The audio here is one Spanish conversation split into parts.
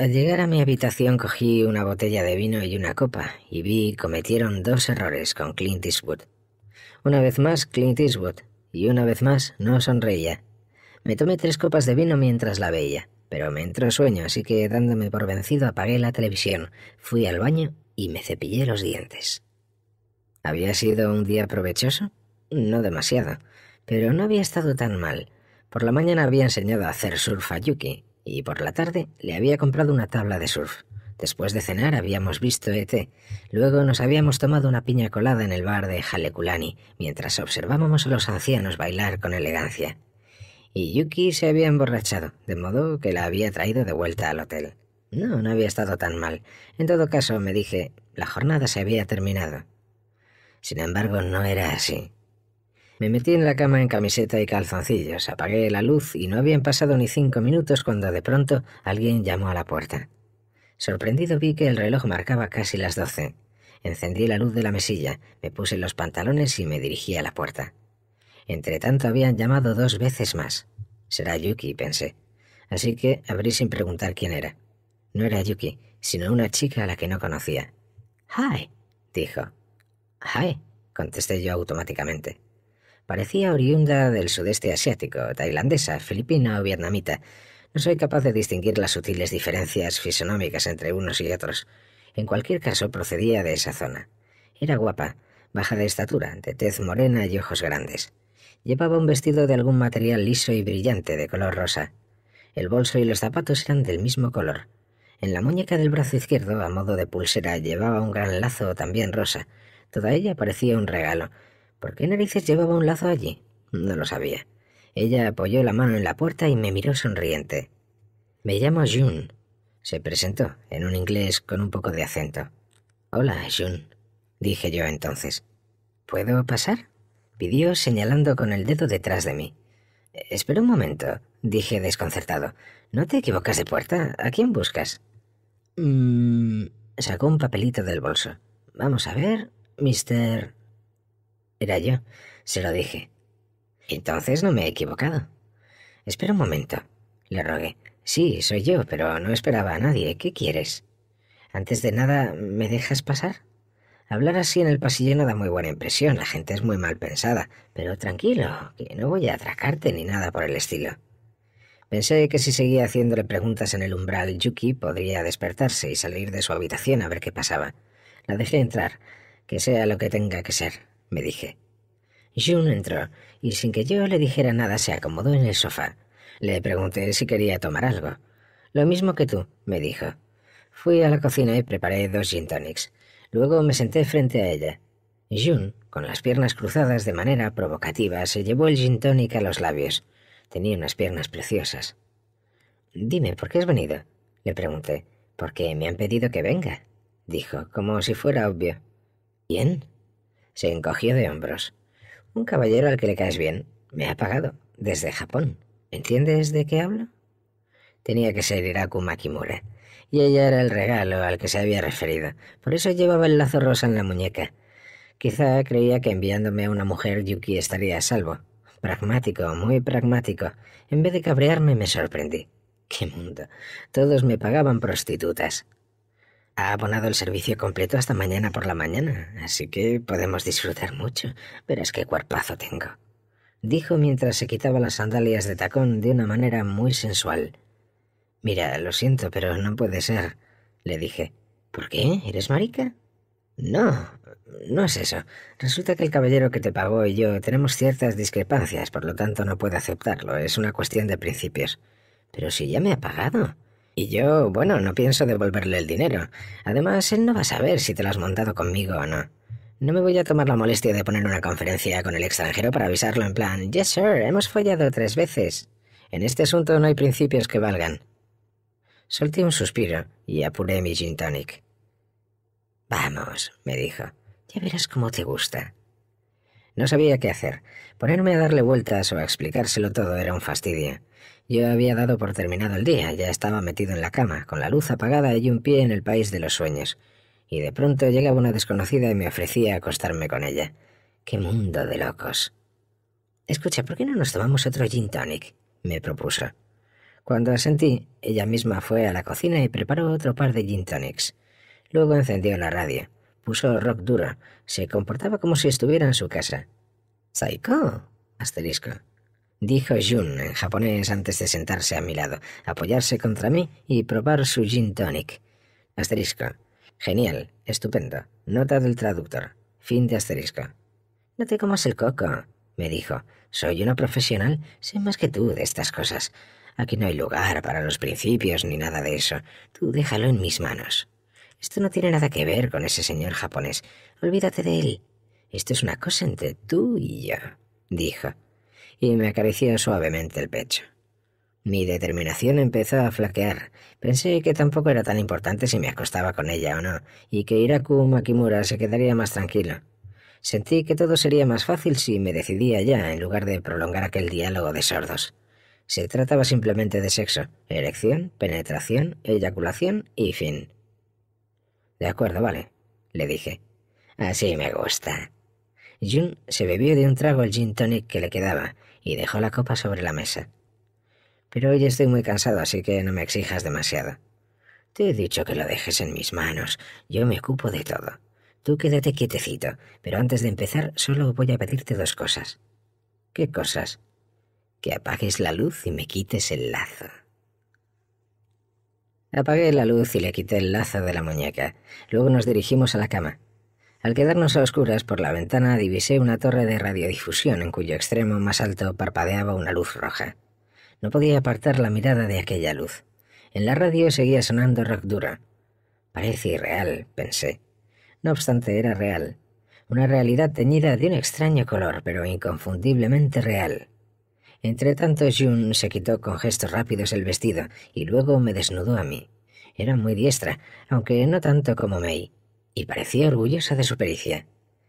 Al llegar a mi habitación cogí una botella de vino y una copa, y vi cometieron dos errores con Clint Eastwood. Una vez más Clint Eastwood, y una vez más no sonreía. Me tomé tres copas de vino mientras la veía, pero me entró sueño, así que dándome por vencido apagué la televisión, fui al baño y me cepillé los dientes. ¿Había sido un día provechoso? No demasiado, pero no había estado tan mal. Por la mañana había enseñado a hacer surf a Yuki, y por la tarde le había comprado una tabla de surf. Después de cenar habíamos visto ET. Luego nos habíamos tomado una piña colada en el bar de Halekulani, mientras observábamos a los ancianos bailar con elegancia. Y Yuki se había emborrachado, de modo que la había traído de vuelta al hotel. No, no había estado tan mal. En todo caso, me dije, la jornada se había terminado. Sin embargo, no era así. Me metí en la cama en camiseta y calzoncillos, apagué la luz y no habían pasado ni cinco minutos cuando de pronto alguien llamó a la puerta. Sorprendido vi que el reloj marcaba casi las doce. Encendí la luz de la mesilla, me puse los pantalones y me dirigí a la puerta. Entretanto habían llamado dos veces más. Será Yuki, pensé. Así que abrí sin preguntar quién era. No era Yuki, sino una chica a la que no conocía. Hi, dijo. Hi, contesté yo automáticamente. Parecía oriunda del sudeste asiático, tailandesa, filipina o vietnamita. No soy capaz de distinguir las sutiles diferencias fisonómicas entre unos y otros. En cualquier caso, procedía de esa zona. Era guapa, baja de estatura, de tez morena y ojos grandes. Llevaba un vestido de algún material liso y brillante de color rosa. El bolso y los zapatos eran del mismo color. En la muñeca del brazo izquierdo, a modo de pulsera, llevaba un gran lazo también rosa. Toda ella parecía un regalo, ¿Por qué narices llevaba un lazo allí? No lo sabía. Ella apoyó la mano en la puerta y me miró sonriente. Me llamo June. Se presentó, en un inglés con un poco de acento. Hola, June, dije yo entonces. ¿Puedo pasar? pidió señalando con el dedo detrás de mí. Espera un momento, dije desconcertado. ¿No te equivocas de puerta? ¿A quién buscas? Mmm. Sacó un papelito del bolso. Vamos a ver, Mr. Era yo, se lo dije. Entonces no me he equivocado. Espera un momento, le rogué. Sí, soy yo, pero no esperaba a nadie. ¿Qué quieres? Antes de nada, ¿me dejas pasar? Hablar así en el pasillo no da muy buena impresión, la gente es muy mal pensada, pero tranquilo, que no voy a atracarte ni nada por el estilo. Pensé que si seguía haciéndole preguntas en el umbral, Yuki podría despertarse y salir de su habitación a ver qué pasaba. La dejé entrar, que sea lo que tenga que ser me dije. June entró y sin que yo le dijera nada se acomodó en el sofá. Le pregunté si quería tomar algo. Lo mismo que tú, me dijo. Fui a la cocina y preparé dos gin Luego me senté frente a ella. June, con las piernas cruzadas de manera provocativa, se llevó el gin a los labios. Tenía unas piernas preciosas. Dime, ¿por qué has venido? Le pregunté. Porque me han pedido que venga, dijo, como si fuera obvio. bien. Se encogió de hombros. Un caballero al que le caes bien me ha pagado desde Japón. ¿Entiendes de qué hablo? Tenía que ser Iraku Makimura, y ella era el regalo al que se había referido. Por eso llevaba el lazo rosa en la muñeca. Quizá creía que enviándome a una mujer Yuki estaría a salvo. Pragmático, muy pragmático. En vez de cabrearme me sorprendí. ¡Qué mundo! Todos me pagaban prostitutas ha abonado el servicio completo hasta mañana por la mañana, así que podemos disfrutar mucho. Verás qué cuerpazo tengo. Dijo mientras se quitaba las sandalias de tacón de una manera muy sensual. Mira, lo siento, pero no puede ser, le dije. ¿Por qué? ¿Eres marica? No, no es eso. Resulta que el caballero que te pagó y yo tenemos ciertas discrepancias, por lo tanto no puedo aceptarlo. Es una cuestión de principios. Pero si ya me ha pagado. Y yo, bueno, no pienso devolverle el dinero. Además, él no va a saber si te lo has montado conmigo o no. No me voy a tomar la molestia de poner una conferencia con el extranjero para avisarlo en plan, Yes, sir, hemos follado tres veces. En este asunto no hay principios que valgan. Solté un suspiro y apuré mi gin tonic. Vamos, me dijo, ya verás cómo te gusta. No sabía qué hacer. Ponerme a darle vueltas o a explicárselo todo era un fastidio. Yo había dado por terminado el día, ya estaba metido en la cama, con la luz apagada y un pie en el país de los sueños, y de pronto llegaba una desconocida y me ofrecía acostarme con ella. ¡Qué mundo de locos! Escucha, ¿por qué no nos tomamos otro gin tonic? me propuso. Cuando asentí, ella misma fue a la cocina y preparó otro par de gin tonics. Luego encendió la radio, puso rock duro, se comportaba como si estuviera en su casa. ¡Psycho! asterisco dijo Jun en japonés antes de sentarse a mi lado, apoyarse contra mí y probar su gin tonic. Asterisco. Genial, estupendo. Nota del traductor. Fin de asterisco. No te comas el coco, me dijo. Soy una profesional, sé más que tú de estas cosas. Aquí no hay lugar para los principios ni nada de eso. Tú déjalo en mis manos. Esto no tiene nada que ver con ese señor japonés. Olvídate de él. Esto es una cosa entre tú y yo, dijo y me acarició suavemente el pecho. Mi determinación empezó a flaquear. Pensé que tampoco era tan importante si me acostaba con ella o no, y que Iraku Makimura se quedaría más tranquilo. Sentí que todo sería más fácil si me decidía ya, en lugar de prolongar aquel diálogo de sordos. Se trataba simplemente de sexo, erección, penetración, eyaculación y fin. De acuerdo, vale, le dije. Así me gusta. Jun se bebió de un trago el gin tonic que le quedaba y dejó la copa sobre la mesa. Pero hoy estoy muy cansado, así que no me exijas demasiado. Te he dicho que lo dejes en mis manos. Yo me ocupo de todo. Tú quédate quietecito, pero antes de empezar solo voy a pedirte dos cosas. ¿Qué cosas? Que apagues la luz y me quites el lazo. Apagué la luz y le quité el lazo de la muñeca. Luego nos dirigimos a la cama. Al quedarnos a oscuras por la ventana divisé una torre de radiodifusión en cuyo extremo más alto parpadeaba una luz roja. No podía apartar la mirada de aquella luz. En la radio seguía sonando rock dura. Parece irreal, pensé. No obstante, era real. Una realidad teñida de un extraño color, pero inconfundiblemente real. Entre tanto, June se quitó con gestos rápidos el vestido y luego me desnudó a mí. Era muy diestra, aunque no tanto como May y parecía orgullosa de su pericia.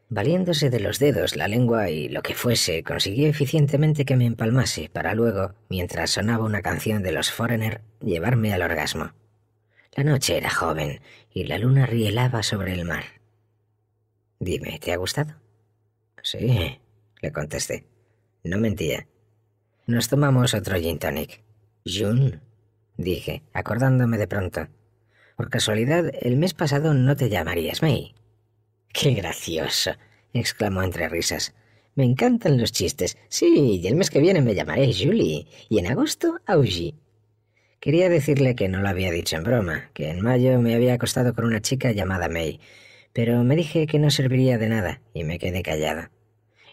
Valiéndose de los dedos, la lengua y lo que fuese, consiguió eficientemente que me empalmase para luego, mientras sonaba una canción de los Foreigner, llevarme al orgasmo. La noche era joven y la luna rielaba sobre el mar. Dime, ¿te ha gustado? Sí, le contesté. No mentía. Nos tomamos otro gin tonic. «June», dije, acordándome de pronto. Por casualidad, el mes pasado no te llamarías May. Qué gracioso, exclamó entre risas. Me encantan los chistes. Sí, y el mes que viene me llamaré Julie, y en agosto Augie. Quería decirle que no lo había dicho en broma, que en mayo me había acostado con una chica llamada May, pero me dije que no serviría de nada y me quedé callada.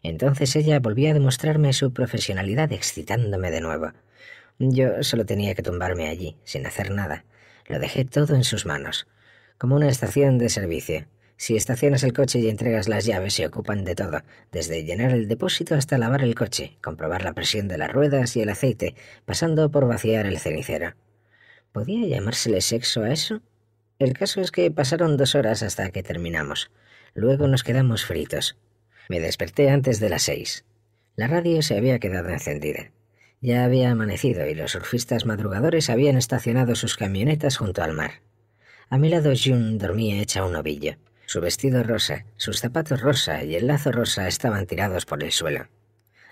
Entonces ella volvía a demostrarme su profesionalidad excitándome de nuevo. Yo solo tenía que tumbarme allí, sin hacer nada, lo dejé todo en sus manos, como una estación de servicio. Si estacionas el coche y entregas las llaves, se ocupan de todo, desde llenar el depósito hasta lavar el coche, comprobar la presión de las ruedas y el aceite, pasando por vaciar el cenicero. ¿Podía llamársele sexo a eso? El caso es que pasaron dos horas hasta que terminamos. Luego nos quedamos fritos. Me desperté antes de las seis. La radio se había quedado encendida. Ya había amanecido y los surfistas madrugadores habían estacionado sus camionetas junto al mar. A mi lado June dormía hecha un ovillo. Su vestido rosa, sus zapatos rosa y el lazo rosa estaban tirados por el suelo.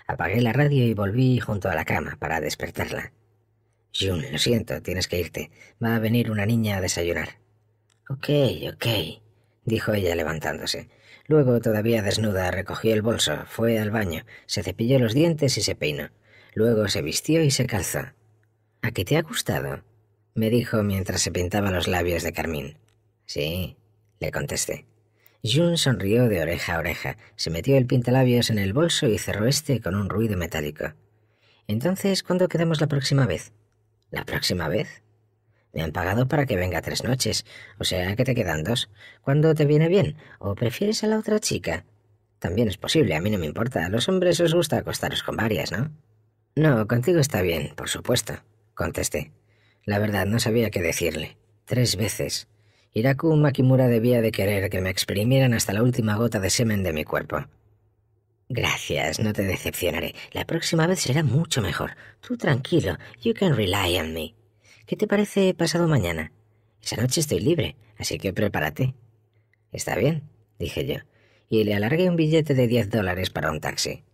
Apagué la radio y volví junto a la cama para despertarla. June, lo siento, tienes que irte. Va a venir una niña a desayunar. Ok, ok, dijo ella levantándose. Luego, todavía desnuda, recogió el bolso, fue al baño, se cepilló los dientes y se peinó. Luego se vistió y se calzó. ¿A qué te ha gustado? me dijo mientras se pintaba los labios de carmín. Sí, le contesté. June sonrió de oreja a oreja, se metió el pintalabios en el bolso y cerró este con un ruido metálico. Entonces, ¿cuándo quedamos la próxima vez? ¿La próxima vez? Me han pagado para que venga tres noches, o sea que te quedan dos. ¿Cuándo te viene bien? ¿O prefieres a la otra chica? También es posible, a mí no me importa. A los hombres os gusta acostaros con varias, ¿no? No, contigo está bien, por supuesto, contesté. La verdad, no sabía qué decirle. Tres veces. Iraku Makimura debía de querer que me exprimieran hasta la última gota de semen de mi cuerpo. Gracias, no te decepcionaré. La próxima vez será mucho mejor. Tú tranquilo, you can rely on me. ¿Qué te parece pasado mañana? Esa noche estoy libre, así que prepárate. Está bien, dije yo, y le alargué un billete de diez dólares para un taxi.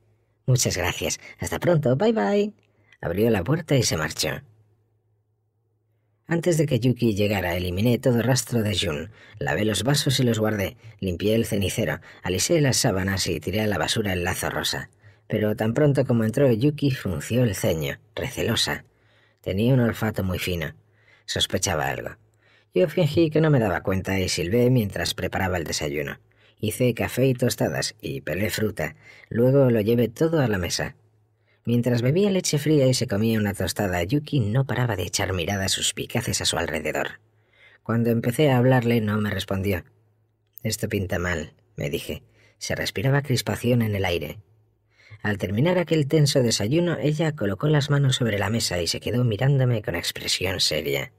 Muchas gracias. Hasta pronto. Bye bye. Abrió la puerta y se marchó. Antes de que Yuki llegara, eliminé todo rastro de Jun. Lavé los vasos y los guardé. Limpié el cenicero. Alisé las sábanas y tiré a la basura el lazo rosa. Pero tan pronto como entró Yuki, frunció el ceño, recelosa. Tenía un olfato muy fino. Sospechaba algo. Yo fingí que no me daba cuenta y silbé mientras preparaba el desayuno. Hice café y tostadas y pelé fruta. Luego lo llevé todo a la mesa. Mientras bebía leche fría y se comía una tostada, Yuki no paraba de echar miradas suspicaces a su alrededor. Cuando empecé a hablarle no me respondió. Esto pinta mal, me dije. Se respiraba crispación en el aire. Al terminar aquel tenso desayuno, ella colocó las manos sobre la mesa y se quedó mirándome con expresión seria.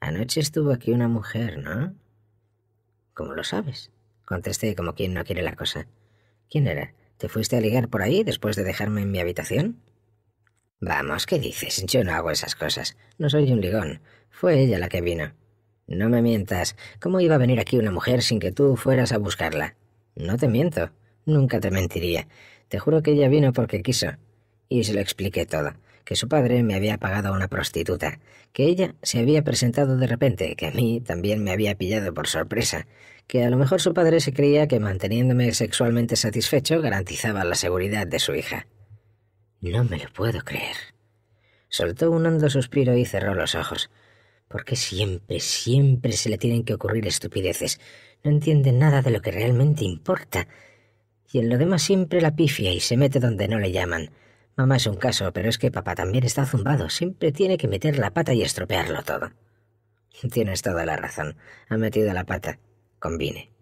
Anoche estuvo aquí una mujer, ¿no? ¿Cómo lo sabes? contesté como quien no quiere la cosa. ¿Quién era? ¿Te fuiste a ligar por ahí después de dejarme en mi habitación? Vamos, ¿qué dices? Yo no hago esas cosas. No soy un ligón. Fue ella la que vino. No me mientas. ¿Cómo iba a venir aquí una mujer sin que tú fueras a buscarla? No te miento. Nunca te mentiría. Te juro que ella vino porque quiso. Y se lo expliqué todo que su padre me había pagado a una prostituta, que ella se había presentado de repente, que a mí también me había pillado por sorpresa, que a lo mejor su padre se creía que manteniéndome sexualmente satisfecho garantizaba la seguridad de su hija. No me lo puedo creer. Soltó un hondo suspiro y cerró los ojos. ¿Por qué siempre, siempre se le tienen que ocurrir estupideces? No entiende nada de lo que realmente importa. Y en lo demás siempre la pifia y se mete donde no le llaman. Mamá es un caso, pero es que papá también está zumbado. Siempre tiene que meter la pata y estropearlo todo. Tienes toda la razón. Ha metido la pata. Combine.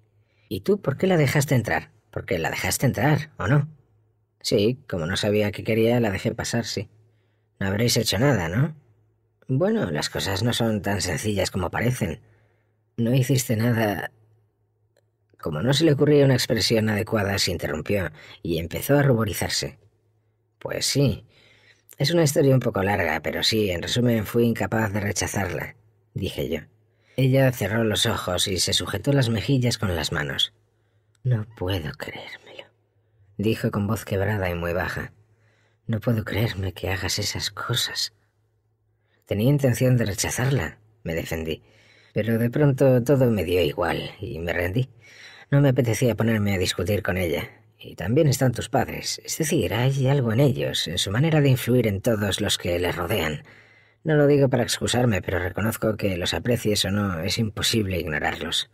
¿Y tú por qué la dejaste entrar? Porque la dejaste entrar, ¿o no? Sí, como no sabía qué quería, la dejé pasar, sí. No habréis hecho nada, ¿no? Bueno, las cosas no son tan sencillas como parecen. No hiciste nada... Como no se le ocurría una expresión adecuada, se interrumpió y empezó a ruborizarse. Pues sí. Es una historia un poco larga, pero sí, en resumen, fui incapaz de rechazarla, dije yo. Ella cerró los ojos y se sujetó las mejillas con las manos. No puedo creérmelo, dijo con voz quebrada y muy baja. No puedo creerme que hagas esas cosas. Tenía intención de rechazarla, me defendí, pero de pronto todo me dio igual y me rendí. No me apetecía ponerme a discutir con ella. Y también están tus padres. Es decir, hay algo en ellos, en su manera de influir en todos los que les rodean. No lo digo para excusarme, pero reconozco que los aprecies o no, es imposible ignorarlos.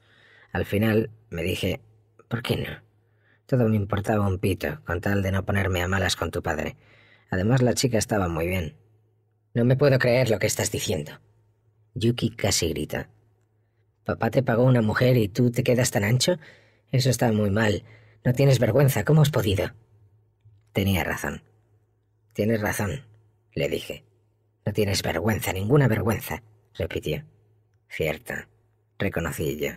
Al final me dije, ¿por qué no? Todo me importaba un pito, con tal de no ponerme a malas con tu padre. Además, la chica estaba muy bien. No me puedo creer lo que estás diciendo. Yuki casi grita. ¿Papá te pagó una mujer y tú te quedas tan ancho? Eso está muy mal. No tienes vergüenza, ¿cómo has podido? Tenía razón. Tienes razón, le dije. No tienes vergüenza, ninguna vergüenza, repitió. Cierto, reconocí yo.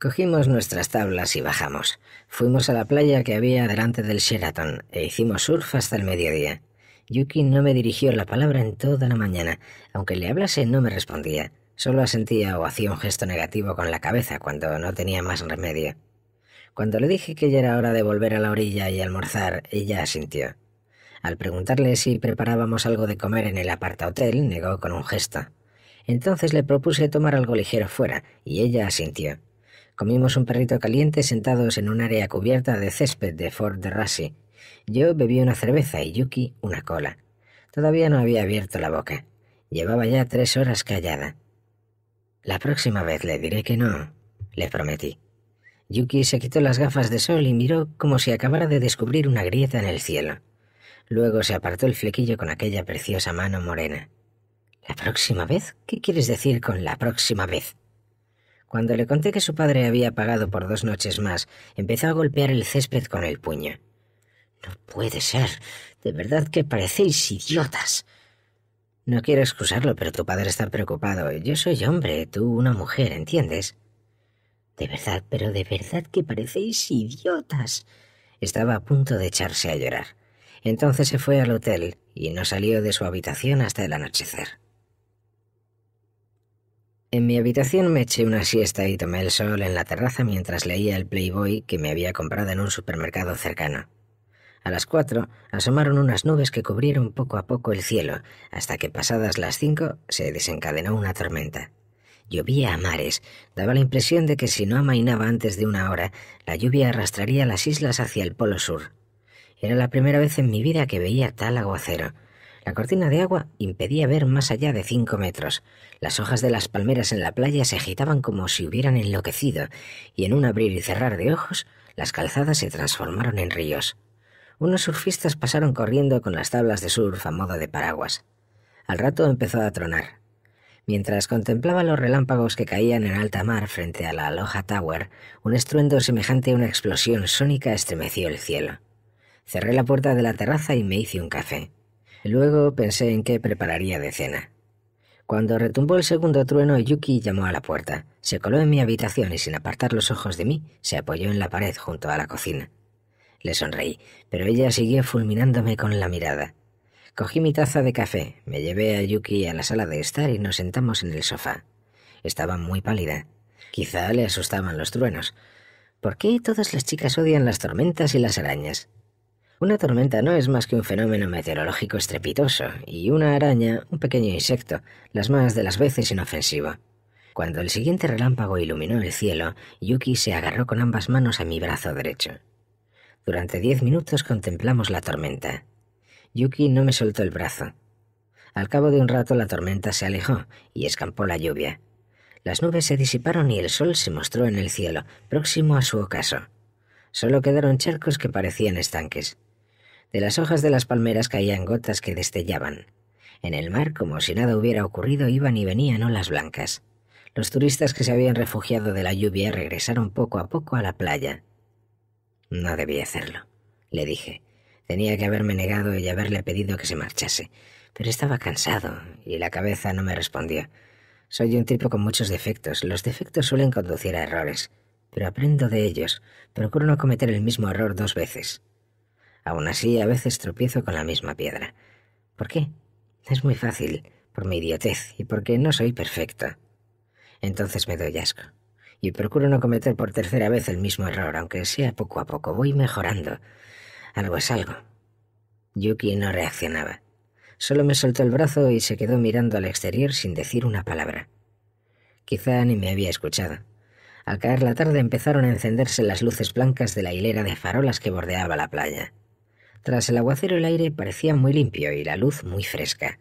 Cogimos nuestras tablas y bajamos. Fuimos a la playa que había delante del Sheraton e hicimos surf hasta el mediodía. Yuki no me dirigió la palabra en toda la mañana. Aunque le hablase no me respondía. Solo asentía o hacía un gesto negativo con la cabeza cuando no tenía más remedio. Cuando le dije que ya era hora de volver a la orilla y almorzar, ella asintió. Al preguntarle si preparábamos algo de comer en el aparta-hotel, negó con un gesto. Entonces le propuse tomar algo ligero fuera, y ella asintió. Comimos un perrito caliente sentados en un área cubierta de césped de Fort de Rassi. Yo bebí una cerveza y Yuki una cola. Todavía no había abierto la boca. Llevaba ya tres horas callada. La próxima vez le diré que no, le prometí. Yuki se quitó las gafas de sol y miró como si acabara de descubrir una grieta en el cielo. Luego se apartó el flequillo con aquella preciosa mano morena. ¿La próxima vez? ¿Qué quieres decir con la próxima vez? Cuando le conté que su padre había pagado por dos noches más, empezó a golpear el césped con el puño. No puede ser. De verdad que parecéis idiotas. No quiero excusarlo, pero tu padre está preocupado. Yo soy hombre, tú una mujer, ¿entiendes? De verdad, pero de verdad que parecéis idiotas. Estaba a punto de echarse a llorar. Entonces se fue al hotel y no salió de su habitación hasta el anochecer. En mi habitación me eché una siesta y tomé el sol en la terraza mientras leía el Playboy que me había comprado en un supermercado cercano. A las cuatro asomaron unas nubes que cubrieron poco a poco el cielo, hasta que pasadas las cinco se desencadenó una tormenta. Llovía a mares. Daba la impresión de que si no amainaba antes de una hora, la lluvia arrastraría las islas hacia el polo sur. Era la primera vez en mi vida que veía tal aguacero. La cortina de agua impedía ver más allá de cinco metros. Las hojas de las palmeras en la playa se agitaban como si hubieran enloquecido, y en un abrir y cerrar de ojos, las calzadas se transformaron en ríos. Unos surfistas pasaron corriendo con las tablas de surf a modo de paraguas. Al rato empezó a tronar. Mientras contemplaba los relámpagos que caían en alta mar frente a la Aloha Tower, un estruendo semejante a una explosión sónica estremeció el cielo. Cerré la puerta de la terraza y me hice un café. Luego pensé en qué prepararía de cena. Cuando retumbó el segundo trueno, Yuki llamó a la puerta. Se coló en mi habitación y sin apartar los ojos de mí, se apoyó en la pared junto a la cocina. Le sonreí, pero ella siguió fulminándome con la mirada. Cogí mi taza de café, me llevé a Yuki a la sala de estar y nos sentamos en el sofá. Estaba muy pálida. Quizá le asustaban los truenos. ¿Por qué todas las chicas odian las tormentas y las arañas? Una tormenta no es más que un fenómeno meteorológico estrepitoso, y una araña, un pequeño insecto, las más de las veces inofensivo. Cuando el siguiente relámpago iluminó el cielo, Yuki se agarró con ambas manos a mi brazo derecho. Durante diez minutos contemplamos la tormenta. Yuki no me soltó el brazo. Al cabo de un rato la tormenta se alejó y escampó la lluvia. Las nubes se disiparon y el sol se mostró en el cielo, próximo a su ocaso. Solo quedaron charcos que parecían estanques. De las hojas de las palmeras caían gotas que destellaban. En el mar, como si nada hubiera ocurrido, iban y venían olas blancas. Los turistas que se habían refugiado de la lluvia regresaron poco a poco a la playa. No debía hacerlo, le dije. Tenía que haberme negado y haberle pedido que se marchase, pero estaba cansado y la cabeza no me respondía. Soy un tipo con muchos defectos. Los defectos suelen conducir a errores, pero aprendo de ellos. Procuro no cometer el mismo error dos veces. Aún así, a veces tropiezo con la misma piedra. ¿Por qué? Es muy fácil, por mi idiotez y porque no soy perfecto. Entonces me doy asco. Y procuro no cometer por tercera vez el mismo error, aunque sea poco a poco, voy mejorando. Algo es algo. Yuki no reaccionaba. Solo me soltó el brazo y se quedó mirando al exterior sin decir una palabra. Quizá ni me había escuchado. Al caer la tarde empezaron a encenderse las luces blancas de la hilera de farolas que bordeaba la playa. Tras el aguacero el aire parecía muy limpio y la luz muy fresca.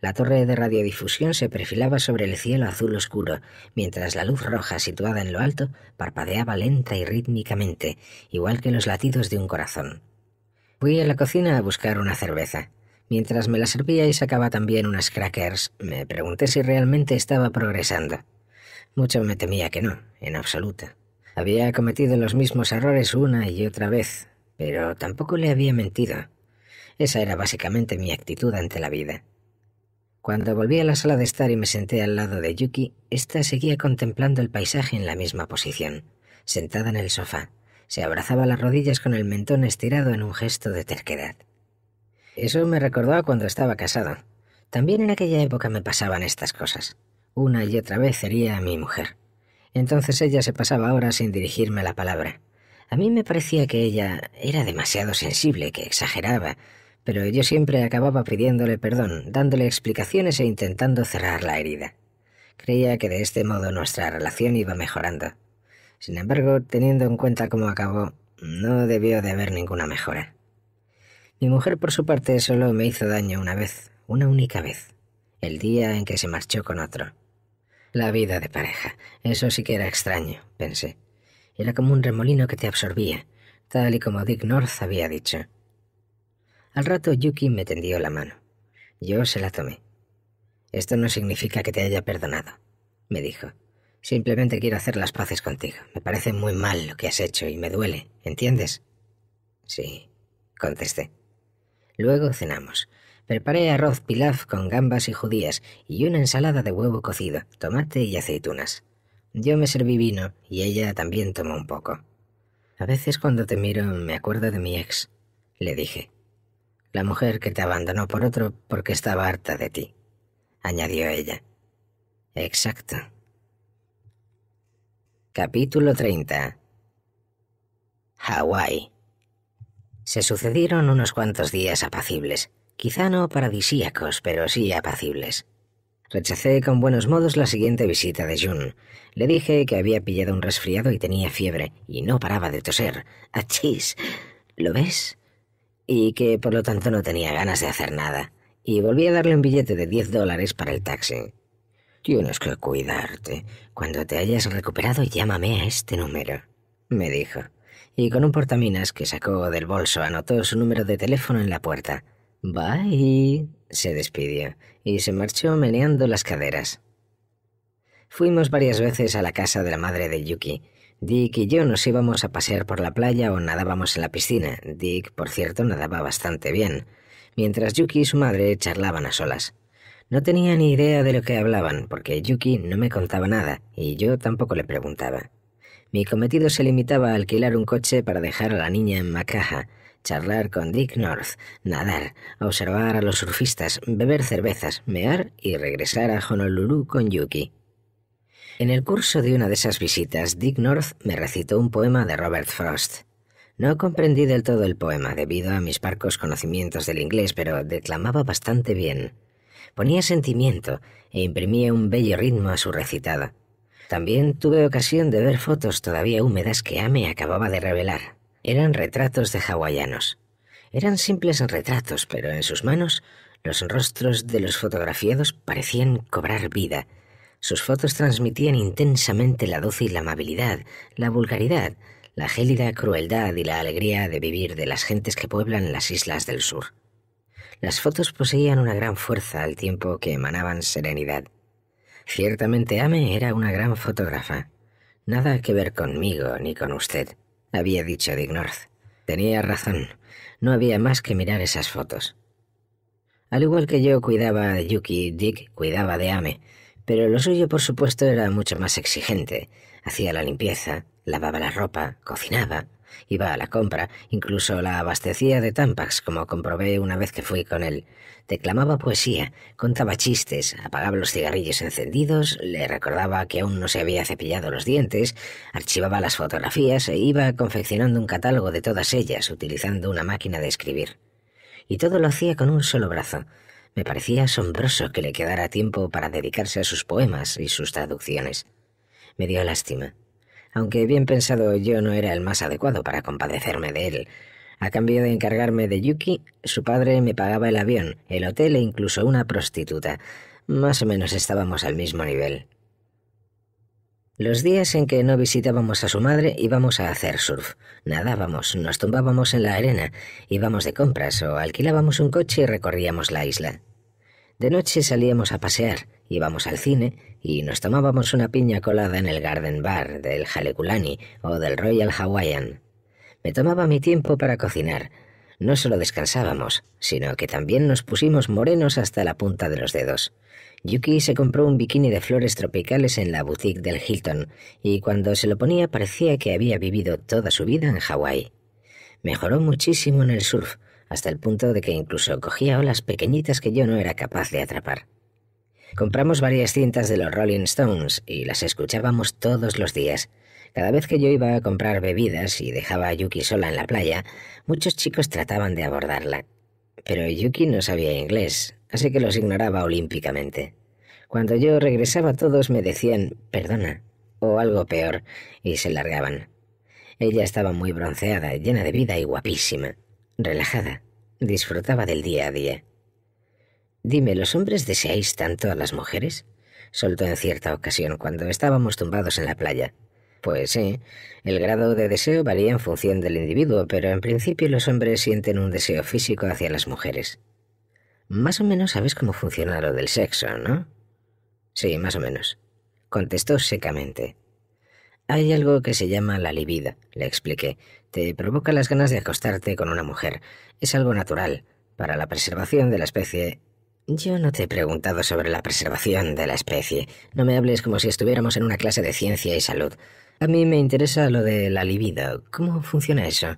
La torre de radiodifusión se perfilaba sobre el cielo azul oscuro, mientras la luz roja situada en lo alto parpadeaba lenta y rítmicamente, igual que los latidos de un corazón. Fui a la cocina a buscar una cerveza. Mientras me la servía y sacaba también unas crackers, me pregunté si realmente estaba progresando. Mucho me temía que no, en absoluto. Había cometido los mismos errores una y otra vez, pero tampoco le había mentido. Esa era básicamente mi actitud ante la vida. Cuando volví a la sala de estar y me senté al lado de Yuki, ésta seguía contemplando el paisaje en la misma posición, sentada en el sofá, se abrazaba las rodillas con el mentón estirado en un gesto de terquedad. Eso me recordó a cuando estaba casado. También en aquella época me pasaban estas cosas. Una y otra vez sería mi mujer. Entonces ella se pasaba horas sin dirigirme la palabra. A mí me parecía que ella era demasiado sensible, que exageraba, pero yo siempre acababa pidiéndole perdón, dándole explicaciones e intentando cerrar la herida. Creía que de este modo nuestra relación iba mejorando. Sin embargo, teniendo en cuenta cómo acabó, no debió de haber ninguna mejora. Mi mujer, por su parte, solo me hizo daño una vez, una única vez, el día en que se marchó con otro. La vida de pareja, eso sí que era extraño, pensé. Era como un remolino que te absorbía, tal y como Dick North había dicho. Al rato Yuki me tendió la mano. Yo se la tomé. Esto no significa que te haya perdonado, me dijo. Simplemente quiero hacer las paces contigo. Me parece muy mal lo que has hecho y me duele, ¿entiendes? Sí, contesté. Luego cenamos. Preparé arroz pilaf con gambas y judías y una ensalada de huevo cocido, tomate y aceitunas. Yo me serví vino y ella también tomó un poco. A veces cuando te miro me acuerdo de mi ex, le dije. La mujer que te abandonó por otro porque estaba harta de ti, añadió ella. Exacto, Capítulo 30 Hawái Se sucedieron unos cuantos días apacibles, quizá no paradisíacos, pero sí apacibles. Rechacé con buenos modos la siguiente visita de Jun. Le dije que había pillado un resfriado y tenía fiebre, y no paraba de toser. ¡Achis! ¿Lo ves? Y que por lo tanto no tenía ganas de hacer nada. Y volví a darle un billete de 10 dólares para el taxi. Tienes que cuidarte. Cuando te hayas recuperado, llámame a este número, me dijo. Y con un portaminas que sacó del bolso anotó su número de teléfono en la puerta. Bye, se despidió y se marchó meneando las caderas. Fuimos varias veces a la casa de la madre de Yuki. Dick y yo nos íbamos a pasear por la playa o nadábamos en la piscina. Dick, por cierto, nadaba bastante bien, mientras Yuki y su madre charlaban a solas. No tenía ni idea de lo que hablaban, porque Yuki no me contaba nada, y yo tampoco le preguntaba. Mi cometido se limitaba a alquilar un coche para dejar a la niña en Makaha, charlar con Dick North, nadar, observar a los surfistas, beber cervezas, mear y regresar a Honolulu con Yuki. En el curso de una de esas visitas, Dick North me recitó un poema de Robert Frost. No comprendí del todo el poema debido a mis parcos conocimientos del inglés, pero declamaba bastante bien ponía sentimiento e imprimía un bello ritmo a su recitada. También tuve ocasión de ver fotos todavía húmedas que Ame acababa de revelar. Eran retratos de hawaianos. Eran simples retratos, pero en sus manos los rostros de los fotografiados parecían cobrar vida. Sus fotos transmitían intensamente la dócil amabilidad, la vulgaridad, la gélida crueldad y la alegría de vivir de las gentes que pueblan las islas del sur. Las fotos poseían una gran fuerza al tiempo que emanaban serenidad. Ciertamente Ame era una gran fotógrafa. Nada que ver conmigo ni con usted, había dicho North. Tenía razón, no había más que mirar esas fotos. Al igual que yo cuidaba de Yuki, Dick cuidaba de Ame, pero lo suyo por supuesto era mucho más exigente. Hacía la limpieza, lavaba la ropa, cocinaba, Iba a la compra, incluso la abastecía de Tampax, como comprobé una vez que fui con él. Declamaba poesía, contaba chistes, apagaba los cigarrillos encendidos, le recordaba que aún no se había cepillado los dientes, archivaba las fotografías e iba confeccionando un catálogo de todas ellas utilizando una máquina de escribir. Y todo lo hacía con un solo brazo. Me parecía asombroso que le quedara tiempo para dedicarse a sus poemas y sus traducciones. Me dio lástima aunque bien pensado yo no era el más adecuado para compadecerme de él. A cambio de encargarme de Yuki, su padre me pagaba el avión, el hotel e incluso una prostituta. Más o menos estábamos al mismo nivel. Los días en que no visitábamos a su madre íbamos a hacer surf. Nadábamos, nos tumbábamos en la arena, íbamos de compras o alquilábamos un coche y recorríamos la isla. De noche salíamos a pasear, íbamos al cine y nos tomábamos una piña colada en el Garden Bar del Halekulani o del Royal Hawaiian. Me tomaba mi tiempo para cocinar. No solo descansábamos, sino que también nos pusimos morenos hasta la punta de los dedos. Yuki se compró un bikini de flores tropicales en la boutique del Hilton, y cuando se lo ponía parecía que había vivido toda su vida en Hawái. Mejoró muchísimo en el surf, hasta el punto de que incluso cogía olas pequeñitas que yo no era capaz de atrapar. Compramos varias cintas de los Rolling Stones y las escuchábamos todos los días. Cada vez que yo iba a comprar bebidas y dejaba a Yuki sola en la playa, muchos chicos trataban de abordarla. Pero Yuki no sabía inglés, así que los ignoraba olímpicamente. Cuando yo regresaba todos me decían perdona o algo peor y se largaban. Ella estaba muy bronceada, llena de vida y guapísima, relajada, disfrutaba del día a día. Dime, ¿los hombres deseáis tanto a las mujeres? Soltó en cierta ocasión cuando estábamos tumbados en la playa. Pues sí, el grado de deseo varía en función del individuo, pero en principio los hombres sienten un deseo físico hacia las mujeres. Más o menos sabes cómo funciona lo del sexo, ¿no? Sí, más o menos. Contestó secamente. Hay algo que se llama la libida, le expliqué. Te provoca las ganas de acostarte con una mujer. Es algo natural, para la preservación de la especie yo no te he preguntado sobre la preservación de la especie. No me hables como si estuviéramos en una clase de ciencia y salud. A mí me interesa lo de la libido. ¿Cómo funciona eso?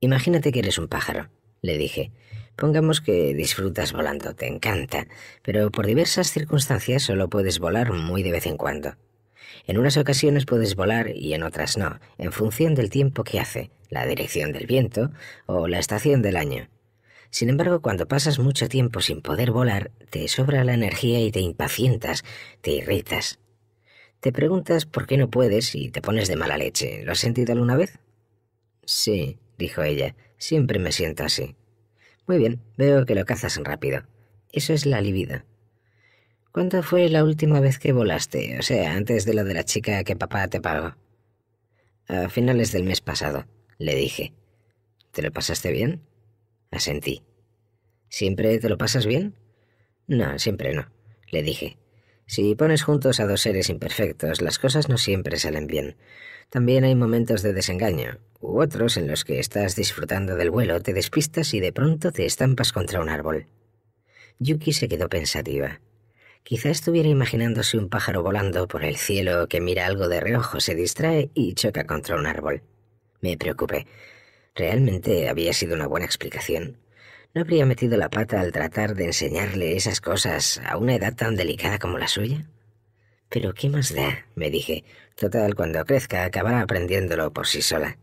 Imagínate que eres un pájaro, le dije. Pongamos que disfrutas volando, te encanta, pero por diversas circunstancias solo puedes volar muy de vez en cuando. En unas ocasiones puedes volar y en otras no, en función del tiempo que hace, la dirección del viento o la estación del año. Sin embargo, cuando pasas mucho tiempo sin poder volar, te sobra la energía y te impacientas, te irritas. Te preguntas por qué no puedes y te pones de mala leche. ¿Lo has sentido alguna vez? Sí, dijo ella, siempre me siento así. Muy bien, veo que lo cazas rápido. Eso es la libido. ¿Cuándo fue la última vez que volaste? O sea, antes de lo de la chica que papá te pagó. A finales del mes pasado, le dije. ¿Te lo pasaste bien? ti. ¿Siempre te lo pasas bien? No, siempre no, le dije. Si pones juntos a dos seres imperfectos, las cosas no siempre salen bien. También hay momentos de desengaño, u otros en los que estás disfrutando del vuelo, te despistas y de pronto te estampas contra un árbol. Yuki se quedó pensativa. Quizá estuviera imaginándose un pájaro volando por el cielo que mira algo de reojo, se distrae y choca contra un árbol. Me preocupé. Realmente había sido una buena explicación. No habría metido la pata al tratar de enseñarle esas cosas a una edad tan delicada como la suya. Pero ¿qué más da? me dije. Total, cuando crezca acabará aprendiéndolo por sí sola.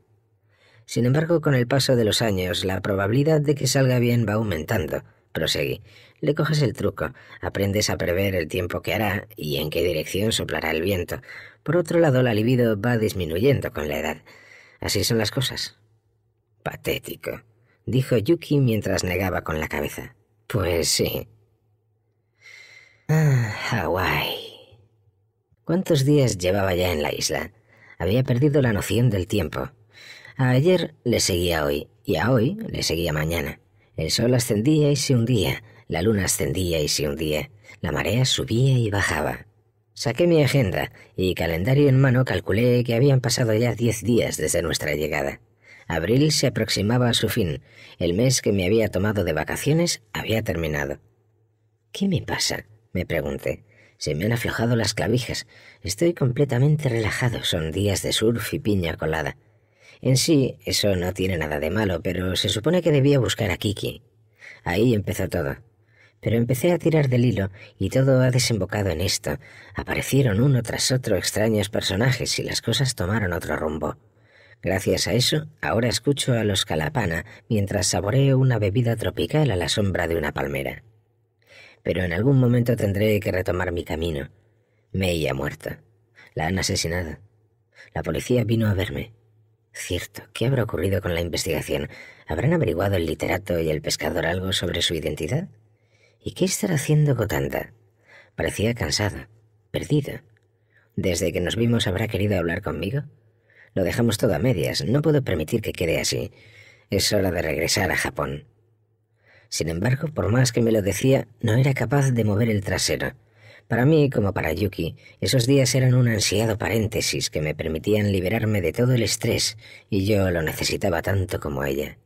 Sin embargo, con el paso de los años, la probabilidad de que salga bien va aumentando. Proseguí. Le coges el truco, aprendes a prever el tiempo que hará y en qué dirección soplará el viento. Por otro lado, la libido va disminuyendo con la edad. Así son las cosas. Patético, dijo Yuki mientras negaba con la cabeza. Pues sí. Ah, Hawái. ¿Cuántos días llevaba ya en la isla? Había perdido la noción del tiempo. A ayer le seguía hoy, y a hoy le seguía mañana. El sol ascendía y se hundía, la luna ascendía y se hundía, la marea subía y bajaba. Saqué mi agenda y calendario en mano calculé que habían pasado ya diez días desde nuestra llegada. Abril se aproximaba a su fin. El mes que me había tomado de vacaciones había terminado. ¿Qué me pasa? me pregunté. Se me han aflojado las clavijas. Estoy completamente relajado. Son días de surf y piña colada. En sí, eso no tiene nada de malo, pero se supone que debía buscar a Kiki. Ahí empezó todo. Pero empecé a tirar del hilo y todo ha desembocado en esto. Aparecieron uno tras otro extraños personajes y las cosas tomaron otro rumbo. Gracias a eso, ahora escucho a los calapana mientras saboreo una bebida tropical a la sombra de una palmera. Pero en algún momento tendré que retomar mi camino. May ha muerto. La han asesinado. La policía vino a verme. Cierto, ¿qué habrá ocurrido con la investigación? ¿Habrán averiguado el literato y el pescador algo sobre su identidad? ¿Y qué estará haciendo Gotanda? Parecía cansada, perdida. ¿Desde que nos vimos habrá querido hablar conmigo? Lo dejamos todo a medias. No puedo permitir que quede así. Es hora de regresar a Japón. Sin embargo, por más que me lo decía, no era capaz de mover el trasero. Para mí, como para Yuki, esos días eran un ansiado paréntesis que me permitían liberarme de todo el estrés, y yo lo necesitaba tanto como ella.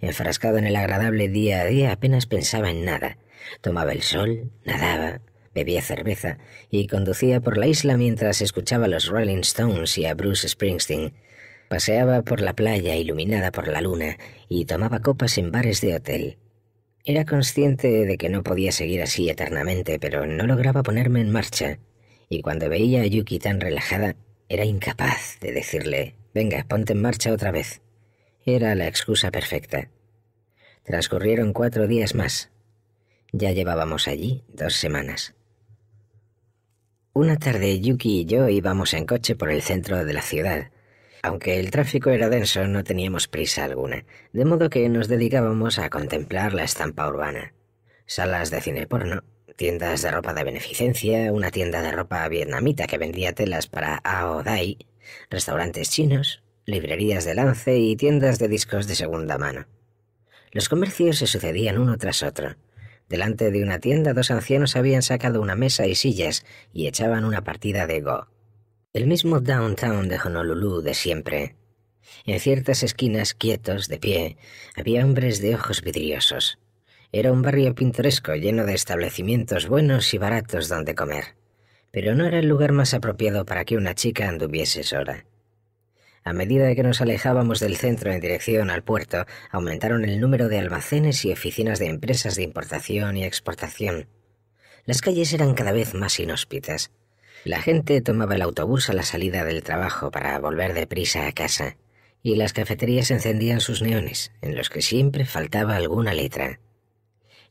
Enfrascado en el agradable día a día, apenas pensaba en nada. Tomaba el sol, nadaba, bebía cerveza y conducía por la isla mientras escuchaba a los Rolling Stones y a Bruce Springsteen. Paseaba por la playa iluminada por la luna y tomaba copas en bares de hotel. Era consciente de que no podía seguir así eternamente, pero no lograba ponerme en marcha. Y cuando veía a Yuki tan relajada, era incapaz de decirle, venga, ponte en marcha otra vez. Era la excusa perfecta. Transcurrieron cuatro días más. Ya llevábamos allí dos semanas. Una tarde Yuki y yo íbamos en coche por el centro de la ciudad. Aunque el tráfico era denso, no teníamos prisa alguna, de modo que nos dedicábamos a contemplar la estampa urbana. Salas de cine porno, tiendas de ropa de beneficencia, una tienda de ropa vietnamita que vendía telas para Aodai, restaurantes chinos, librerías de lance y tiendas de discos de segunda mano. Los comercios se sucedían uno tras otro, Delante de una tienda dos ancianos habían sacado una mesa y sillas y echaban una partida de Go. El mismo downtown de Honolulu de siempre. En ciertas esquinas, quietos, de pie, había hombres de ojos vidriosos. Era un barrio pintoresco lleno de establecimientos buenos y baratos donde comer. Pero no era el lugar más apropiado para que una chica anduviese sola. A medida que nos alejábamos del centro en dirección al puerto, aumentaron el número de almacenes y oficinas de empresas de importación y exportación. Las calles eran cada vez más inhóspitas. La gente tomaba el autobús a la salida del trabajo para volver deprisa a casa, y las cafeterías encendían sus neones, en los que siempre faltaba alguna letra.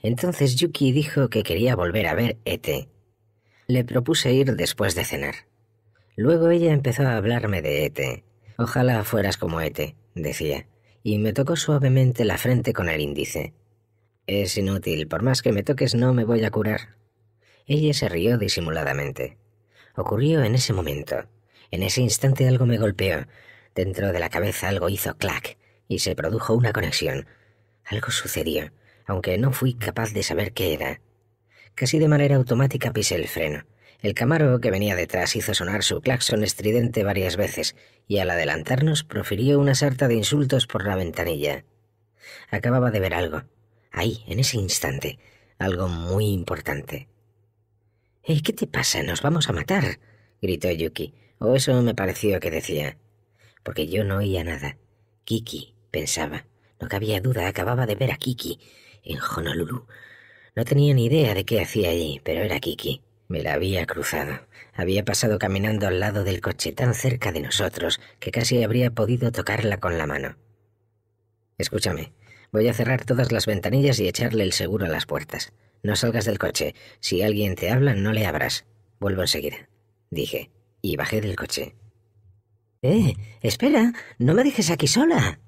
Entonces Yuki dijo que quería volver a ver Ete. Le propuse ir después de cenar. Luego ella empezó a hablarme de Ete, Ojalá fueras como Ete, decía, y me tocó suavemente la frente con el índice. Es inútil, por más que me toques no me voy a curar. Ella se rió disimuladamente. Ocurrió en ese momento. En ese instante algo me golpeó. Dentro de la cabeza algo hizo clac y se produjo una conexión. Algo sucedió, aunque no fui capaz de saber qué era. Casi de manera automática pisé el freno. El Camaro que venía detrás hizo sonar su claxon estridente varias veces y al adelantarnos profirió una sarta de insultos por la ventanilla. Acababa de ver algo. Ahí, en ese instante. Algo muy importante. ¿Eh, ¿Qué te pasa? Nos vamos a matar. gritó Yuki. O eso me pareció que decía. Porque yo no oía nada. Kiki, pensaba. No cabía duda, acababa de ver a Kiki en Honolulu. No tenía ni idea de qué hacía allí, pero era Kiki. Me la había cruzado. Había pasado caminando al lado del coche tan cerca de nosotros que casi habría podido tocarla con la mano. Escúchame, voy a cerrar todas las ventanillas y echarle el seguro a las puertas. No salgas del coche. Si alguien te habla, no le abras. Vuelvo enseguida, dije, y bajé del coche. Eh, espera, no me dejes aquí sola.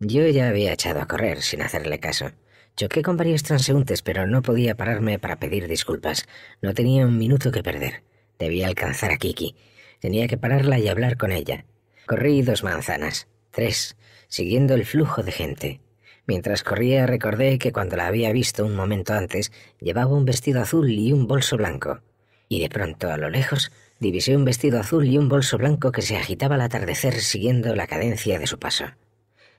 Yo ya había echado a correr sin hacerle caso. Choqué con varios transeúntes, pero no podía pararme para pedir disculpas. No tenía un minuto que perder. Debía alcanzar a Kiki. Tenía que pararla y hablar con ella. Corrí dos manzanas, tres, siguiendo el flujo de gente. Mientras corría recordé que cuando la había visto un momento antes llevaba un vestido azul y un bolso blanco. Y de pronto a lo lejos divisé un vestido azul y un bolso blanco que se agitaba al atardecer siguiendo la cadencia de su paso.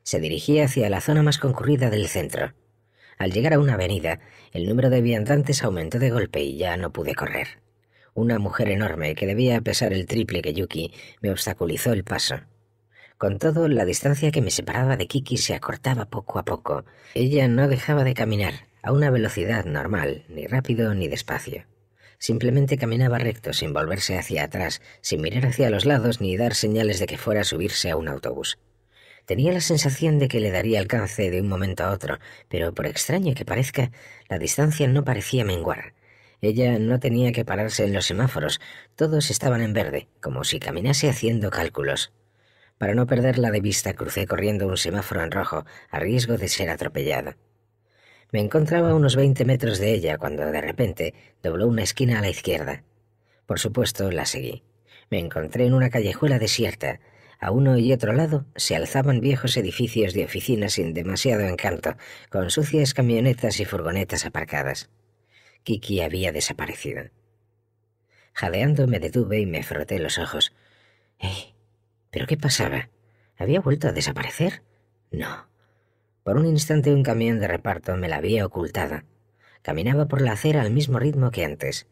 Se dirigía hacia la zona más concurrida del centro. Al llegar a una avenida, el número de viandantes aumentó de golpe y ya no pude correr. Una mujer enorme, que debía pesar el triple que Yuki, me obstaculizó el paso. Con todo, la distancia que me separaba de Kiki se acortaba poco a poco. Ella no dejaba de caminar, a una velocidad normal, ni rápido ni despacio. Simplemente caminaba recto, sin volverse hacia atrás, sin mirar hacia los lados ni dar señales de que fuera a subirse a un autobús. Tenía la sensación de que le daría alcance de un momento a otro, pero por extraño que parezca, la distancia no parecía menguar. Ella no tenía que pararse en los semáforos, todos estaban en verde, como si caminase haciendo cálculos. Para no perderla de vista crucé corriendo un semáforo en rojo, a riesgo de ser atropellado. Me encontraba a unos 20 metros de ella cuando de repente dobló una esquina a la izquierda. Por supuesto, la seguí. Me encontré en una callejuela desierta, a uno y otro lado se alzaban viejos edificios de oficinas sin demasiado encanto, con sucias camionetas y furgonetas aparcadas. Kiki había desaparecido. Jadeando me detuve y me froté los ojos. ¿Pero qué pasaba? ¿Había vuelto a desaparecer? No. Por un instante un camión de reparto me la había ocultado. Caminaba por la acera al mismo ritmo que antes.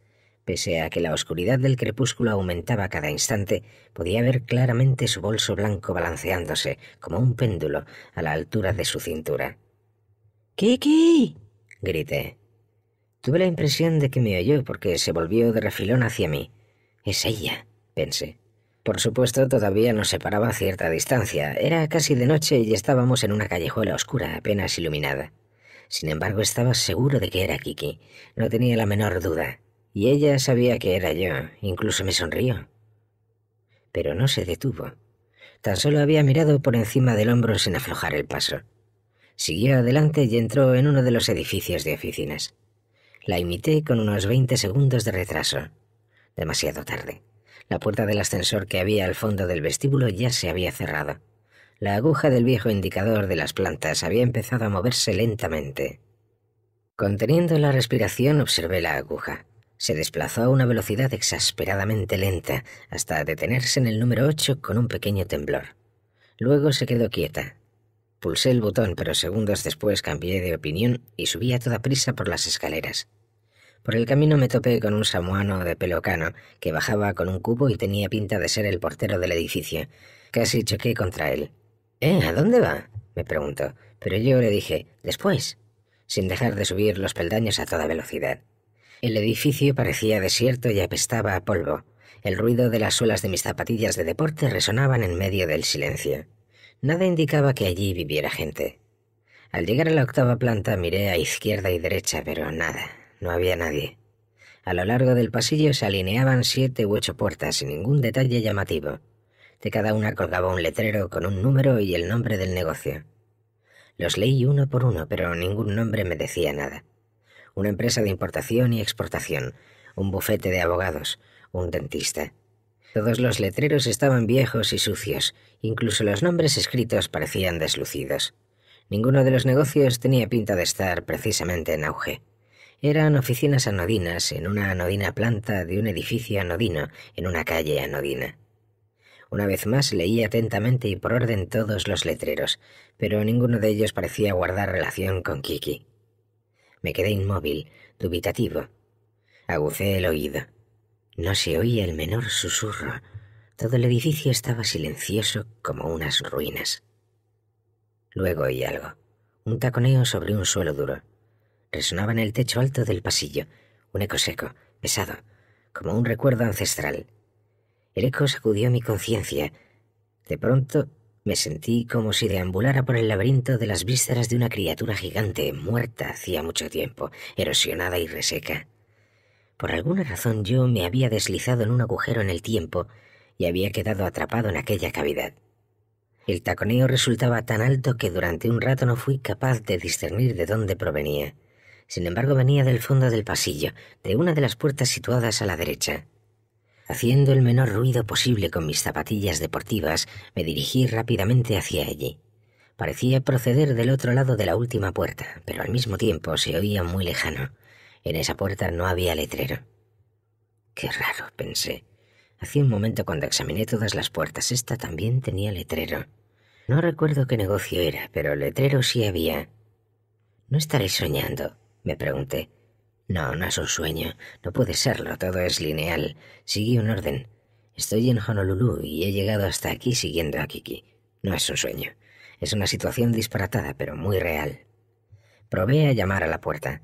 Pese a que la oscuridad del crepúsculo aumentaba cada instante, podía ver claramente su bolso blanco balanceándose, como un péndulo, a la altura de su cintura. ¡Kiki! grité. Tuve la impresión de que me oyó porque se volvió de refilón hacia mí. Es ella, pensé. Por supuesto, todavía nos separaba a cierta distancia. Era casi de noche y estábamos en una callejuela oscura, apenas iluminada. Sin embargo, estaba seguro de que era Kiki. No tenía la menor duda. Y ella sabía que era yo, incluso me sonrió. Pero no se detuvo. Tan solo había mirado por encima del hombro sin aflojar el paso. Siguió adelante y entró en uno de los edificios de oficinas. La imité con unos veinte segundos de retraso. Demasiado tarde. La puerta del ascensor que había al fondo del vestíbulo ya se había cerrado. La aguja del viejo indicador de las plantas había empezado a moverse lentamente. Conteniendo la respiración observé la aguja. Se desplazó a una velocidad exasperadamente lenta hasta detenerse en el número 8 con un pequeño temblor. Luego se quedó quieta. Pulsé el botón, pero segundos después cambié de opinión y subí a toda prisa por las escaleras. Por el camino me topé con un samuano de pelo cano que bajaba con un cubo y tenía pinta de ser el portero del edificio. Casi choqué contra él. ¿Eh? ¿A dónde va? me preguntó, pero yo le dije, después, sin dejar de subir los peldaños a toda velocidad. El edificio parecía desierto y apestaba a polvo. El ruido de las suelas de mis zapatillas de deporte resonaban en medio del silencio. Nada indicaba que allí viviera gente. Al llegar a la octava planta miré a izquierda y derecha, pero nada, no había nadie. A lo largo del pasillo se alineaban siete u ocho puertas sin ningún detalle llamativo. De cada una colgaba un letrero con un número y el nombre del negocio. Los leí uno por uno, pero ningún nombre me decía nada una empresa de importación y exportación, un bufete de abogados, un dentista. Todos los letreros estaban viejos y sucios, incluso los nombres escritos parecían deslucidos. Ninguno de los negocios tenía pinta de estar precisamente en auge. Eran oficinas anodinas en una anodina planta de un edificio anodino en una calle anodina. Una vez más leí atentamente y por orden todos los letreros, pero ninguno de ellos parecía guardar relación con Kiki. Me quedé inmóvil, dubitativo. Agucé el oído. No se oía el menor susurro. Todo el edificio estaba silencioso como unas ruinas. Luego oí algo. Un taconeo sobre un suelo duro. Resonaba en el techo alto del pasillo, un eco seco, pesado, como un recuerdo ancestral. El eco sacudió mi conciencia. De pronto me sentí como si deambulara por el laberinto de las vísceras de una criatura gigante, muerta hacía mucho tiempo, erosionada y reseca. Por alguna razón yo me había deslizado en un agujero en el tiempo y había quedado atrapado en aquella cavidad. El taconeo resultaba tan alto que durante un rato no fui capaz de discernir de dónde provenía. Sin embargo, venía del fondo del pasillo, de una de las puertas situadas a la derecha. Haciendo el menor ruido posible con mis zapatillas deportivas, me dirigí rápidamente hacia allí. Parecía proceder del otro lado de la última puerta, pero al mismo tiempo se oía muy lejano. En esa puerta no había letrero. Qué raro, pensé. Hace un momento cuando examiné todas las puertas, esta también tenía letrero. No recuerdo qué negocio era, pero letrero sí había. No estaré soñando, me pregunté. No, no es un sueño. No puede serlo. Todo es lineal. Sigue un orden. Estoy en Honolulu y he llegado hasta aquí siguiendo a Kiki. No es un sueño. Es una situación disparatada, pero muy real. Probé a llamar a la puerta.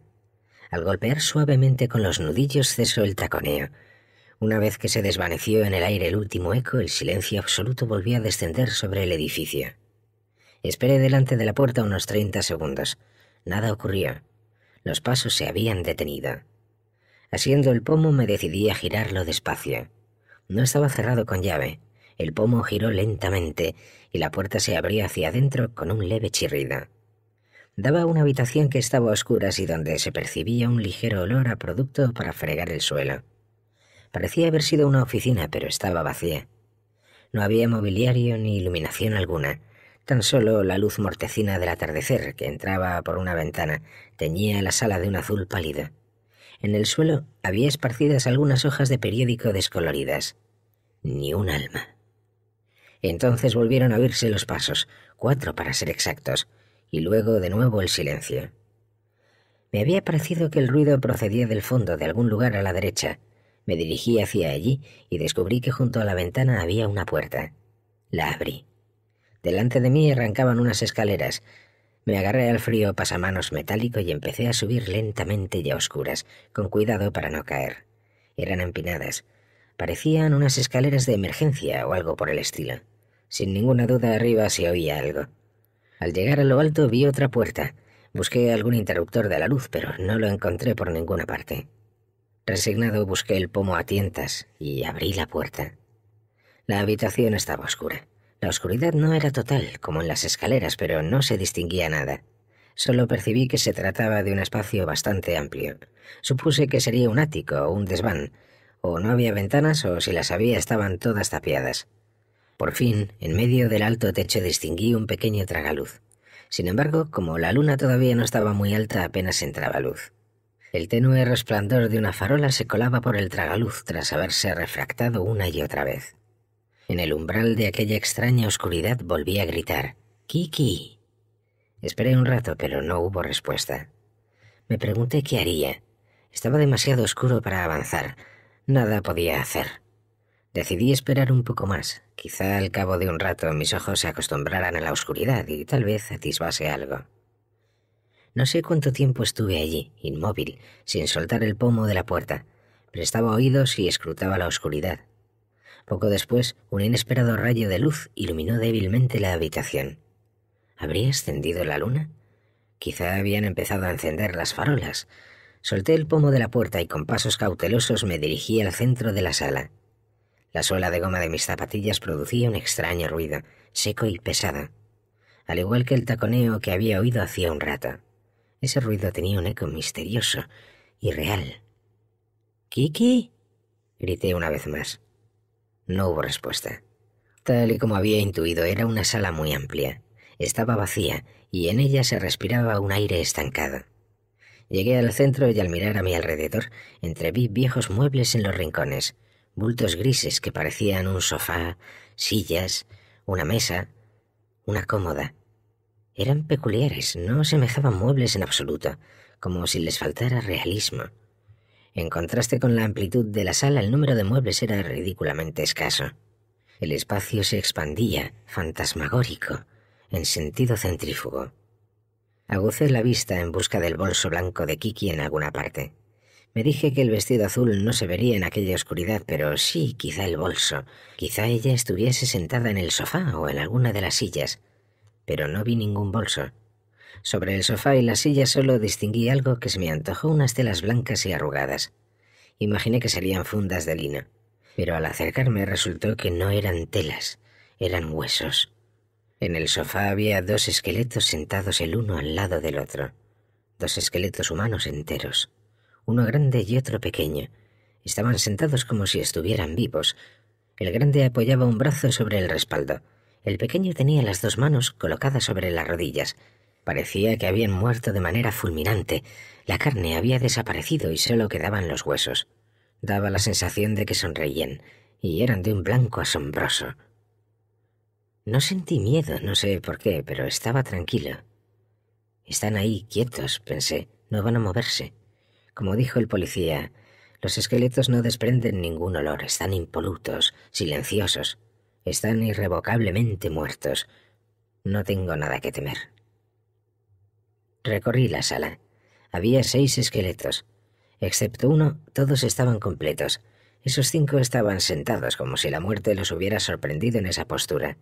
Al golpear suavemente con los nudillos cesó el taconeo. Una vez que se desvaneció en el aire el último eco, el silencio absoluto volvió a descender sobre el edificio. Esperé delante de la puerta unos treinta segundos. Nada ocurrió los pasos se habían detenido. Asiendo el pomo me decidí a girarlo despacio. No estaba cerrado con llave. El pomo giró lentamente y la puerta se abrió hacia adentro con un leve chirrido. Daba una habitación que estaba a oscuras y donde se percibía un ligero olor a producto para fregar el suelo. Parecía haber sido una oficina, pero estaba vacía. No había mobiliario ni iluminación alguna, Tan solo la luz mortecina del atardecer que entraba por una ventana teñía la sala de un azul pálido. En el suelo había esparcidas algunas hojas de periódico descoloridas. Ni un alma. Entonces volvieron a oírse los pasos, cuatro para ser exactos, y luego de nuevo el silencio. Me había parecido que el ruido procedía del fondo de algún lugar a la derecha. Me dirigí hacia allí y descubrí que junto a la ventana había una puerta. La abrí. Delante de mí arrancaban unas escaleras. Me agarré al frío pasamanos metálico y empecé a subir lentamente y a oscuras, con cuidado para no caer. Eran empinadas. Parecían unas escaleras de emergencia o algo por el estilo. Sin ninguna duda arriba se oía algo. Al llegar a lo alto vi otra puerta. Busqué algún interruptor de la luz, pero no lo encontré por ninguna parte. Resignado busqué el pomo a tientas y abrí la puerta. La habitación estaba oscura. La oscuridad no era total, como en las escaleras, pero no se distinguía nada. Solo percibí que se trataba de un espacio bastante amplio. Supuse que sería un ático o un desván, o no había ventanas o si las había estaban todas tapiadas. Por fin, en medio del alto techo distinguí un pequeño tragaluz. Sin embargo, como la luna todavía no estaba muy alta, apenas entraba luz. El tenue resplandor de una farola se colaba por el tragaluz tras haberse refractado una y otra vez. En el umbral de aquella extraña oscuridad volví a gritar, Kiki. Esperé un rato, pero no hubo respuesta. Me pregunté qué haría. Estaba demasiado oscuro para avanzar. Nada podía hacer. Decidí esperar un poco más. Quizá al cabo de un rato mis ojos se acostumbraran a la oscuridad y tal vez atisbase algo. No sé cuánto tiempo estuve allí, inmóvil, sin soltar el pomo de la puerta. Prestaba oídos y escrutaba la oscuridad. Poco después, un inesperado rayo de luz iluminó débilmente la habitación. ¿Habría ascendido la luna? Quizá habían empezado a encender las farolas. Solté el pomo de la puerta y con pasos cautelosos me dirigí al centro de la sala. La suela de goma de mis zapatillas producía un extraño ruido, seco y pesado, al igual que el taconeo que había oído hacía un rato. Ese ruido tenía un eco misterioso y real. ¿Kiki? grité una vez más. No hubo respuesta. Tal y como había intuido, era una sala muy amplia. Estaba vacía y en ella se respiraba un aire estancado. Llegué al centro y al mirar a mi alrededor, entreví viejos muebles en los rincones, bultos grises que parecían un sofá, sillas, una mesa, una cómoda. Eran peculiares, no semejaban muebles en absoluto, como si les faltara realismo. En contraste con la amplitud de la sala, el número de muebles era ridículamente escaso. El espacio se expandía, fantasmagórico, en sentido centrífugo. Agucé la vista en busca del bolso blanco de Kiki en alguna parte. Me dije que el vestido azul no se vería en aquella oscuridad, pero sí quizá el bolso. Quizá ella estuviese sentada en el sofá o en alguna de las sillas. Pero no vi ningún bolso. Sobre el sofá y la silla solo distinguí algo que se me antojó unas telas blancas y arrugadas. Imaginé que serían fundas de lino, pero al acercarme resultó que no eran telas, eran huesos. En el sofá había dos esqueletos sentados el uno al lado del otro, dos esqueletos humanos enteros, uno grande y otro pequeño. Estaban sentados como si estuvieran vivos. El grande apoyaba un brazo sobre el respaldo. El pequeño tenía las dos manos colocadas sobre las rodillas. Parecía que habían muerto de manera fulminante. La carne había desaparecido y solo quedaban los huesos. Daba la sensación de que sonreían, y eran de un blanco asombroso. No sentí miedo, no sé por qué, pero estaba tranquilo. Están ahí quietos, pensé, no van a moverse. Como dijo el policía, los esqueletos no desprenden ningún olor, están impolutos, silenciosos, están irrevocablemente muertos. No tengo nada que temer. Recorrí la sala. Había seis esqueletos. Excepto uno, todos estaban completos. Esos cinco estaban sentados como si la muerte los hubiera sorprendido en esa postura.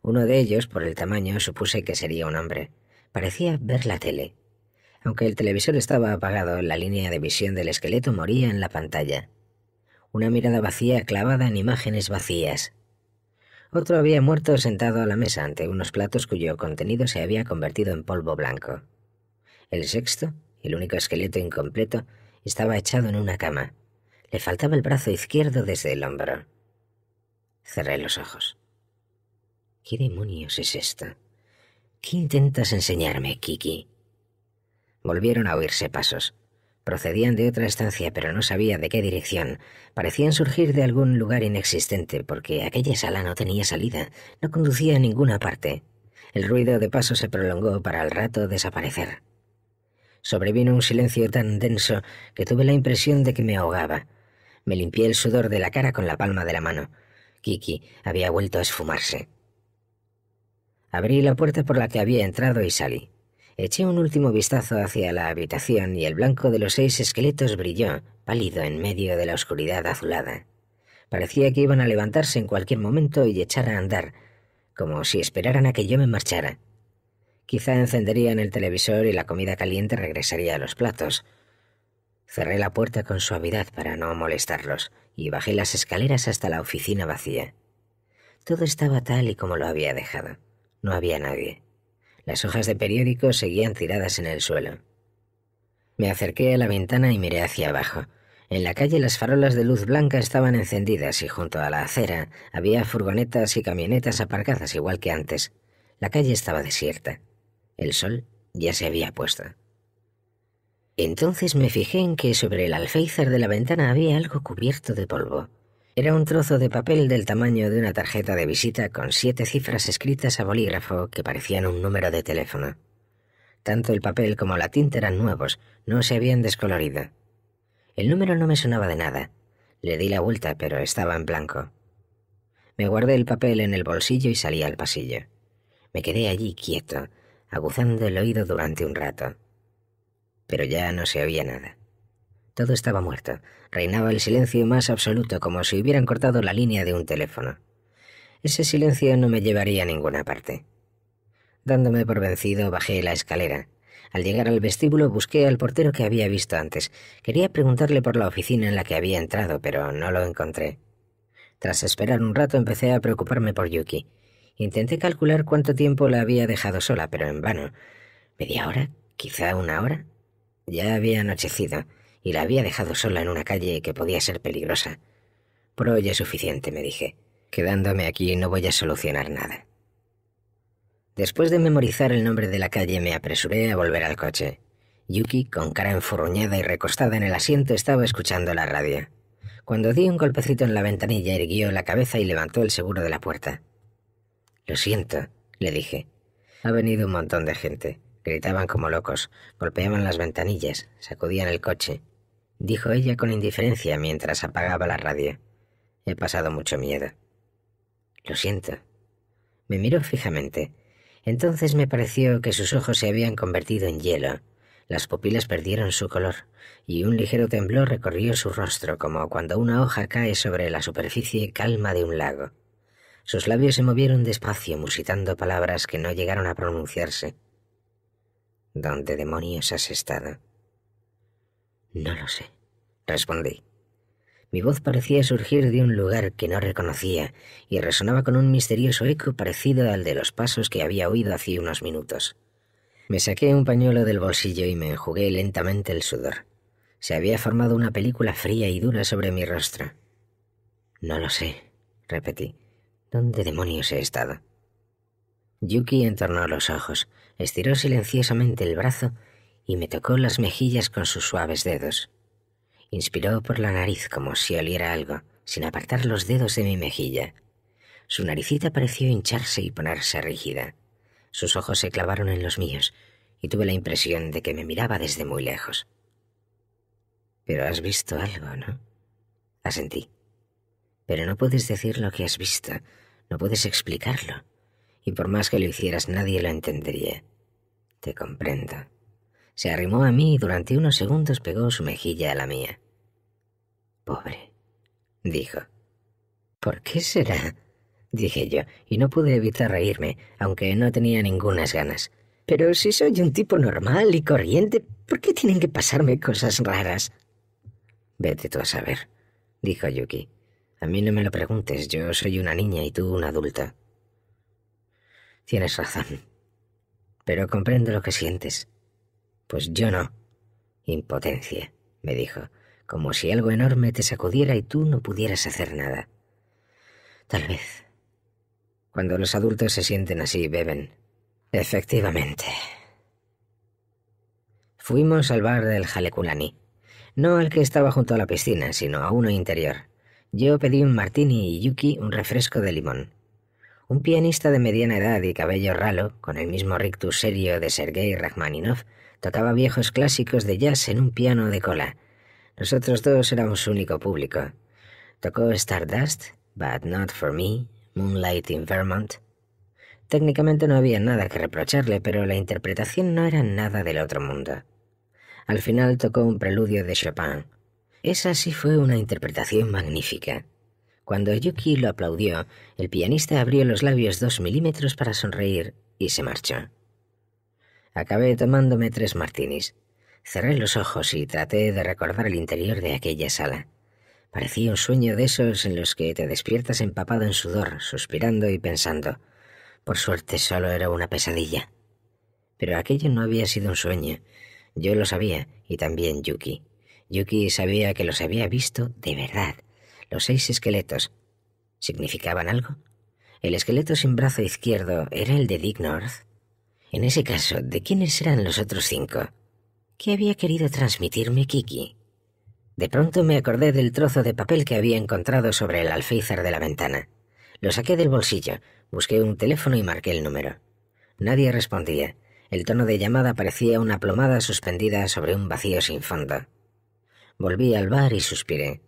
Uno de ellos, por el tamaño, supuse que sería un hombre. Parecía ver la tele. Aunque el televisor estaba apagado, la línea de visión del esqueleto moría en la pantalla. Una mirada vacía clavada en imágenes vacías. Otro había muerto sentado a la mesa ante unos platos cuyo contenido se había convertido en polvo blanco. El sexto, el único esqueleto incompleto, estaba echado en una cama. Le faltaba el brazo izquierdo desde el hombro. Cerré los ojos. ¿Qué demonios es esto? ¿Qué intentas enseñarme, Kiki? Volvieron a oírse pasos. Procedían de otra estancia, pero no sabía de qué dirección. Parecían surgir de algún lugar inexistente, porque aquella sala no tenía salida, no conducía a ninguna parte. El ruido de pasos se prolongó para al rato desaparecer. Sobrevino un silencio tan denso que tuve la impresión de que me ahogaba. Me limpié el sudor de la cara con la palma de la mano. Kiki había vuelto a esfumarse. Abrí la puerta por la que había entrado y salí. Eché un último vistazo hacia la habitación y el blanco de los seis esqueletos brilló, pálido en medio de la oscuridad azulada. Parecía que iban a levantarse en cualquier momento y echar a andar, como si esperaran a que yo me marchara. Quizá encenderían el televisor y la comida caliente regresaría a los platos. Cerré la puerta con suavidad para no molestarlos y bajé las escaleras hasta la oficina vacía. Todo estaba tal y como lo había dejado. No había nadie. Las hojas de periódico seguían tiradas en el suelo. Me acerqué a la ventana y miré hacia abajo. En la calle las farolas de luz blanca estaban encendidas y junto a la acera había furgonetas y camionetas aparcadas igual que antes. La calle estaba desierta. El sol ya se había puesto. Entonces me fijé en que sobre el alféizar de la ventana había algo cubierto de polvo. Era un trozo de papel del tamaño de una tarjeta de visita con siete cifras escritas a bolígrafo que parecían un número de teléfono. Tanto el papel como la tinta eran nuevos, no se habían descolorido. El número no me sonaba de nada. Le di la vuelta, pero estaba en blanco. Me guardé el papel en el bolsillo y salí al pasillo. Me quedé allí quieto, aguzando el oído durante un rato. Pero ya no se oía nada. Todo estaba muerto. Reinaba el silencio más absoluto, como si hubieran cortado la línea de un teléfono. Ese silencio no me llevaría a ninguna parte. Dándome por vencido, bajé la escalera. Al llegar al vestíbulo busqué al portero que había visto antes. Quería preguntarle por la oficina en la que había entrado, pero no lo encontré. Tras esperar un rato empecé a preocuparme por Yuki. Intenté calcular cuánto tiempo la había dejado sola, pero en vano. ¿Media hora? ¿Quizá una hora? Ya había anochecido, y la había dejado sola en una calle que podía ser peligrosa. pero hoy es suficiente, me dije. Quedándome aquí no voy a solucionar nada. Después de memorizar el nombre de la calle me apresuré a volver al coche. Yuki, con cara enfurruñada y recostada en el asiento, estaba escuchando la radio. Cuando di un golpecito en la ventanilla, erguió la cabeza y levantó el seguro de la puerta. Lo siento, le dije. Ha venido un montón de gente. Gritaban como locos, golpeaban las ventanillas, sacudían el coche. Dijo ella con indiferencia mientras apagaba la radio. He pasado mucho miedo. Lo siento. Me miró fijamente. Entonces me pareció que sus ojos se habían convertido en hielo. Las pupilas perdieron su color y un ligero temblor recorrió su rostro como cuando una hoja cae sobre la superficie calma de un lago. Sus labios se movieron despacio, musitando palabras que no llegaron a pronunciarse. ¿Dónde demonios has estado? No lo sé, respondí. Mi voz parecía surgir de un lugar que no reconocía y resonaba con un misterioso eco parecido al de los pasos que había oído hace unos minutos. Me saqué un pañuelo del bolsillo y me enjugué lentamente el sudor. Se había formado una película fría y dura sobre mi rostro. No lo sé, repetí. ¿Dónde demonios he estado? Yuki entornó los ojos, estiró silenciosamente el brazo y me tocó las mejillas con sus suaves dedos. Inspiró por la nariz como si oliera algo, sin apartar los dedos de mi mejilla. Su naricita pareció hincharse y ponerse rígida. Sus ojos se clavaron en los míos y tuve la impresión de que me miraba desde muy lejos. Pero has visto algo, ¿no? Asentí. Pero no puedes decir lo que has visto, no puedes explicarlo. Y por más que lo hicieras, nadie lo entendería. Te comprendo. Se arrimó a mí y durante unos segundos pegó su mejilla a la mía. Pobre, dijo. ¿Por qué será? dije yo, y no pude evitar reírme, aunque no tenía ningunas ganas. Pero si soy un tipo normal y corriente, ¿por qué tienen que pasarme cosas raras? Vete tú a saber, dijo Yuki. A mí no me lo preguntes, yo soy una niña y tú una adulta. Tienes razón. Pero comprendo lo que sientes. Pues yo no. Impotencia, me dijo, como si algo enorme te sacudiera y tú no pudieras hacer nada. Tal vez. Cuando los adultos se sienten así, beben. Efectivamente. Fuimos al bar del Jalekulani. No al que estaba junto a la piscina, sino a uno interior. Yo pedí un martini y Yuki un refresco de limón. Un pianista de mediana edad y cabello ralo, con el mismo rictus serio de Sergei Rachmaninov, tocaba viejos clásicos de jazz en un piano de cola. Nosotros dos éramos su único público. Tocó Stardust, But Not For Me, Moonlight in Vermont. Técnicamente no había nada que reprocharle, pero la interpretación no era nada del otro mundo. Al final tocó un preludio de Chopin, esa sí fue una interpretación magnífica. Cuando Yuki lo aplaudió, el pianista abrió los labios dos milímetros para sonreír y se marchó. Acabé tomándome tres martinis. Cerré los ojos y traté de recordar el interior de aquella sala. Parecía un sueño de esos en los que te despiertas empapado en sudor, suspirando y pensando. Por suerte solo era una pesadilla. Pero aquello no había sido un sueño. Yo lo sabía, y también Yuki. Yuki sabía que los había visto de verdad. Los seis esqueletos. ¿Significaban algo? El esqueleto sin brazo izquierdo era el de Dick North. En ese caso, ¿de quiénes eran los otros cinco? ¿Qué había querido transmitirme Kiki? De pronto me acordé del trozo de papel que había encontrado sobre el alféizar de la ventana. Lo saqué del bolsillo, busqué un teléfono y marqué el número. Nadie respondía. El tono de llamada parecía una plomada suspendida sobre un vacío sin fondo. Volví al bar y suspiré.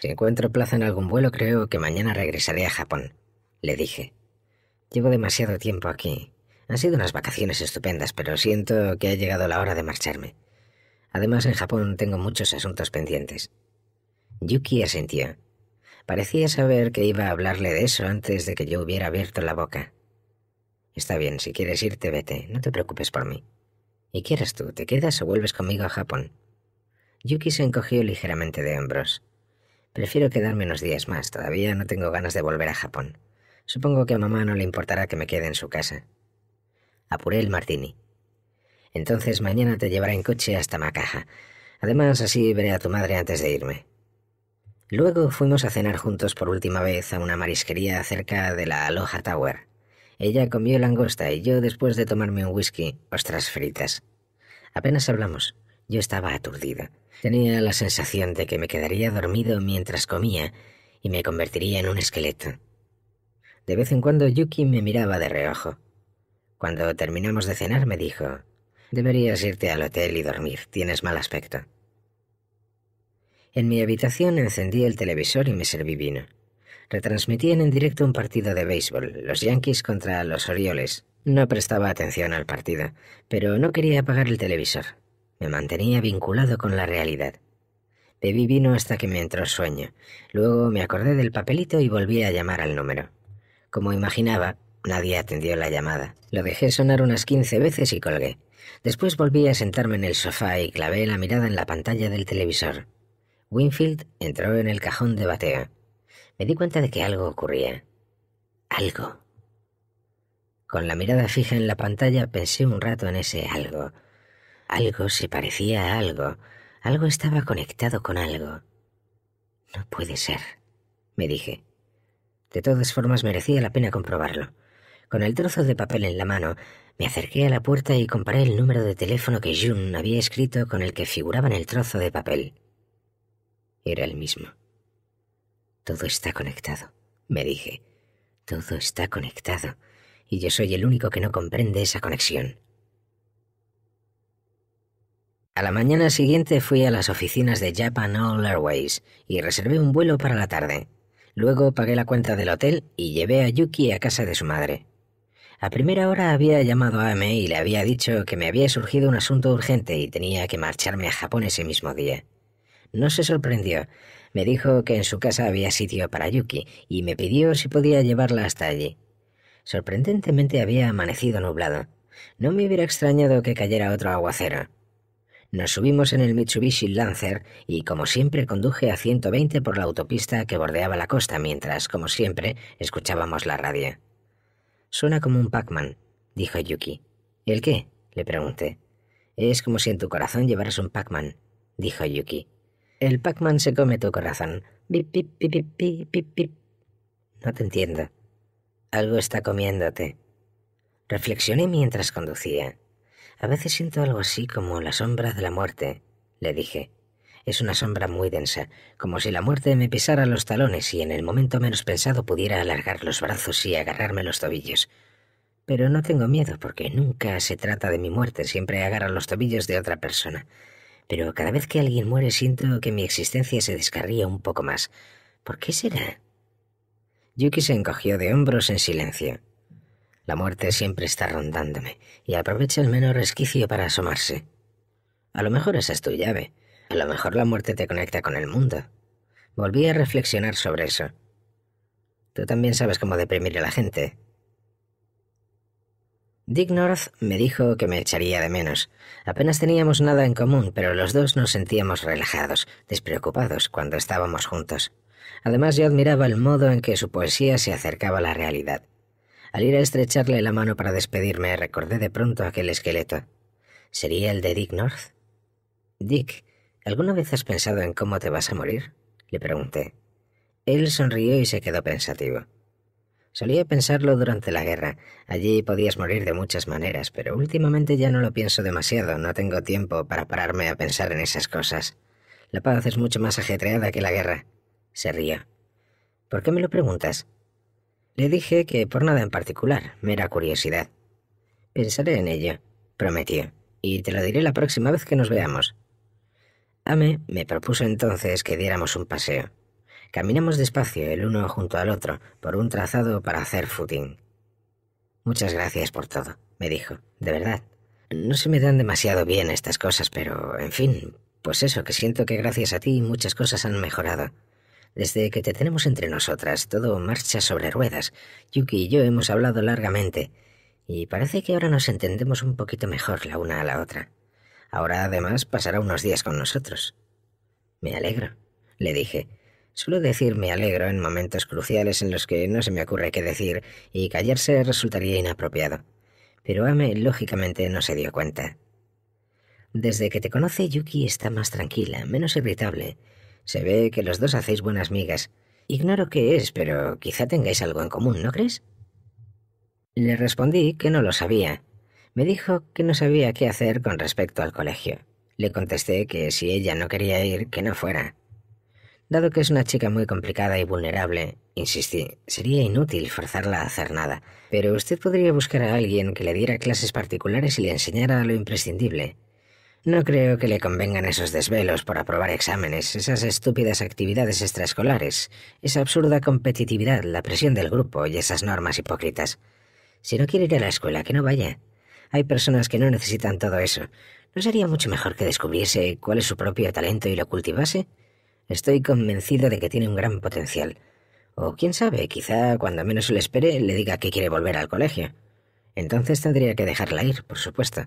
Si encuentro plaza en algún vuelo, creo que mañana regresaré a Japón, le dije. Llevo demasiado tiempo aquí. Han sido unas vacaciones estupendas, pero siento que ha llegado la hora de marcharme. Además, en Japón tengo muchos asuntos pendientes. Yuki asentía. Parecía saber que iba a hablarle de eso antes de que yo hubiera abierto la boca. Está bien, si quieres irte, vete. No te preocupes por mí. Y quieras tú, te quedas o vuelves conmigo a Japón. Yuki se encogió ligeramente de hombros. Prefiero quedarme unos días más, todavía no tengo ganas de volver a Japón. Supongo que a mamá no le importará que me quede en su casa. Apuré el martini. Entonces mañana te llevará en coche hasta Macaja. Además, así veré a tu madre antes de irme. Luego fuimos a cenar juntos por última vez a una marisquería cerca de la Aloha Tower. Ella comió langosta y yo, después de tomarme un whisky, ostras fritas. Apenas hablamos. Yo estaba aturdida. Tenía la sensación de que me quedaría dormido mientras comía y me convertiría en un esqueleto. De vez en cuando Yuki me miraba de reojo. Cuando terminamos de cenar me dijo, deberías irte al hotel y dormir, tienes mal aspecto. En mi habitación encendí el televisor y me serví vino. Retransmitían en directo un partido de béisbol, los Yankees contra los Orioles. No prestaba atención al partido, pero no quería apagar el televisor. Me mantenía vinculado con la realidad. Bebí vino hasta que me entró sueño. Luego me acordé del papelito y volví a llamar al número. Como imaginaba, nadie atendió la llamada. Lo dejé sonar unas quince veces y colgué. Después volví a sentarme en el sofá y clavé la mirada en la pantalla del televisor. Winfield entró en el cajón de batea. Me di cuenta de que algo ocurría. Algo. Con la mirada fija en la pantalla pensé un rato en ese algo algo se parecía a algo. Algo estaba conectado con algo. No puede ser, me dije. De todas formas merecía la pena comprobarlo. Con el trozo de papel en la mano, me acerqué a la puerta y comparé el número de teléfono que June había escrito con el que figuraba en el trozo de papel. Era el mismo. Todo está conectado, me dije. Todo está conectado, y yo soy el único que no comprende esa conexión. A la mañana siguiente fui a las oficinas de Japan All Airways y reservé un vuelo para la tarde. Luego pagué la cuenta del hotel y llevé a Yuki a casa de su madre. A primera hora había llamado a Ame y le había dicho que me había surgido un asunto urgente y tenía que marcharme a Japón ese mismo día. No se sorprendió. Me dijo que en su casa había sitio para Yuki y me pidió si podía llevarla hasta allí. Sorprendentemente había amanecido nublado. No me hubiera extrañado que cayera otro aguacero. Nos subimos en el Mitsubishi Lancer y como siempre conduje a 120 por la autopista que bordeaba la costa mientras, como siempre, escuchábamos la radio. Suena como un Pac-Man, dijo Yuki. ¿El qué? le pregunté. Es como si en tu corazón llevaras un Pac-Man, dijo Yuki. El Pac-Man se come tu corazón. Pip, pip, pip, pip, pip, pip. No te entiendo. Algo está comiéndote. Reflexioné mientras conducía. A veces siento algo así como la sombra de la muerte, le dije. Es una sombra muy densa, como si la muerte me pisara los talones y en el momento menos pensado pudiera alargar los brazos y agarrarme los tobillos. Pero no tengo miedo porque nunca se trata de mi muerte, siempre agarran los tobillos de otra persona. Pero cada vez que alguien muere siento que mi existencia se descarría un poco más. ¿Por qué será? Yuki se encogió de hombros en silencio. La muerte siempre está rondándome y aprovecha el menor resquicio para asomarse. A lo mejor esa es tu llave. A lo mejor la muerte te conecta con el mundo. Volví a reflexionar sobre eso. Tú también sabes cómo deprimir a la gente. Dick North me dijo que me echaría de menos. Apenas teníamos nada en común, pero los dos nos sentíamos relajados, despreocupados cuando estábamos juntos. Además yo admiraba el modo en que su poesía se acercaba a la realidad. Al ir a estrecharle la mano para despedirme, recordé de pronto aquel esqueleto. ¿Sería el de Dick North? Dick, ¿alguna vez has pensado en cómo te vas a morir? Le pregunté. Él sonrió y se quedó pensativo. Solía pensarlo durante la guerra. Allí podías morir de muchas maneras, pero últimamente ya no lo pienso demasiado. No tengo tiempo para pararme a pensar en esas cosas. La paz es mucho más ajetreada que la guerra. Se rió. ¿Por qué me lo preguntas? Le dije que por nada en particular, mera curiosidad. Pensaré en ello, prometió, y te lo diré la próxima vez que nos veamos. Ame me propuso entonces que diéramos un paseo. Caminamos despacio el uno junto al otro por un trazado para hacer footing. Muchas gracias por todo, me dijo, de verdad. No se me dan demasiado bien estas cosas, pero, en fin, pues eso, que siento que gracias a ti muchas cosas han mejorado. Desde que te tenemos entre nosotras, todo marcha sobre ruedas. Yuki y yo hemos hablado largamente, y parece que ahora nos entendemos un poquito mejor la una a la otra. Ahora además pasará unos días con nosotros. Me alegro, le dije. Suelo decir me alegro en momentos cruciales en los que no se me ocurre qué decir y callarse resultaría inapropiado. Pero Ame lógicamente no se dio cuenta. Desde que te conoce, Yuki está más tranquila, menos irritable, se ve que los dos hacéis buenas migas. Ignoro qué es, pero quizá tengáis algo en común, ¿no crees? Le respondí que no lo sabía. Me dijo que no sabía qué hacer con respecto al colegio. Le contesté que si ella no quería ir, que no fuera. Dado que es una chica muy complicada y vulnerable, insistí, sería inútil forzarla a hacer nada, pero usted podría buscar a alguien que le diera clases particulares y le enseñara lo imprescindible. No creo que le convengan esos desvelos por aprobar exámenes, esas estúpidas actividades extraescolares, esa absurda competitividad, la presión del grupo y esas normas hipócritas. Si no quiere ir a la escuela, que no vaya. Hay personas que no necesitan todo eso. ¿No sería mucho mejor que descubriese cuál es su propio talento y lo cultivase? Estoy convencido de que tiene un gran potencial. O quién sabe, quizá cuando menos lo espere le diga que quiere volver al colegio. Entonces tendría que dejarla ir, por supuesto.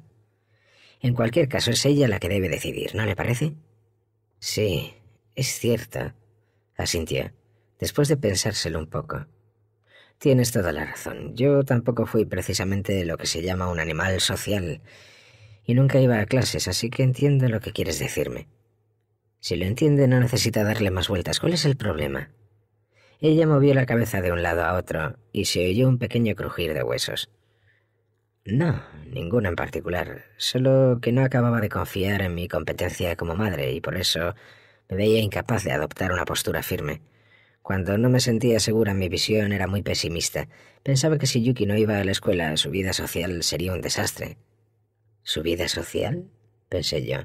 En cualquier caso, es ella la que debe decidir, ¿no le parece? Sí, es cierta», asintió, después de pensárselo un poco. Tienes toda la razón. Yo tampoco fui precisamente lo que se llama un animal social y nunca iba a clases, así que entiendo lo que quieres decirme. Si lo entiende, no necesita darle más vueltas. ¿Cuál es el problema? Ella movió la cabeza de un lado a otro y se oyó un pequeño crujir de huesos. No, ninguno en particular, solo que no acababa de confiar en mi competencia como madre y por eso me veía incapaz de adoptar una postura firme. Cuando no me sentía segura en mi visión era muy pesimista. Pensaba que si Yuki no iba a la escuela su vida social sería un desastre. ¿Su vida social? pensé yo,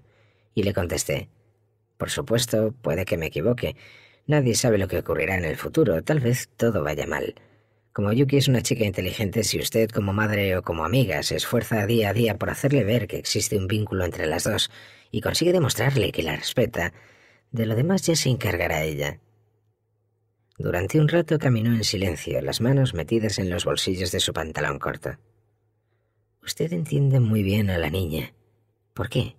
y le contesté. Por supuesto, puede que me equivoque. Nadie sabe lo que ocurrirá en el futuro, tal vez todo vaya mal. Como Yuki es una chica inteligente, si usted como madre o como amiga se esfuerza día a día por hacerle ver que existe un vínculo entre las dos y consigue demostrarle que la respeta, de lo demás ya se encargará ella. Durante un rato caminó en silencio, las manos metidas en los bolsillos de su pantalón corto. Usted entiende muy bien a la niña. ¿Por qué?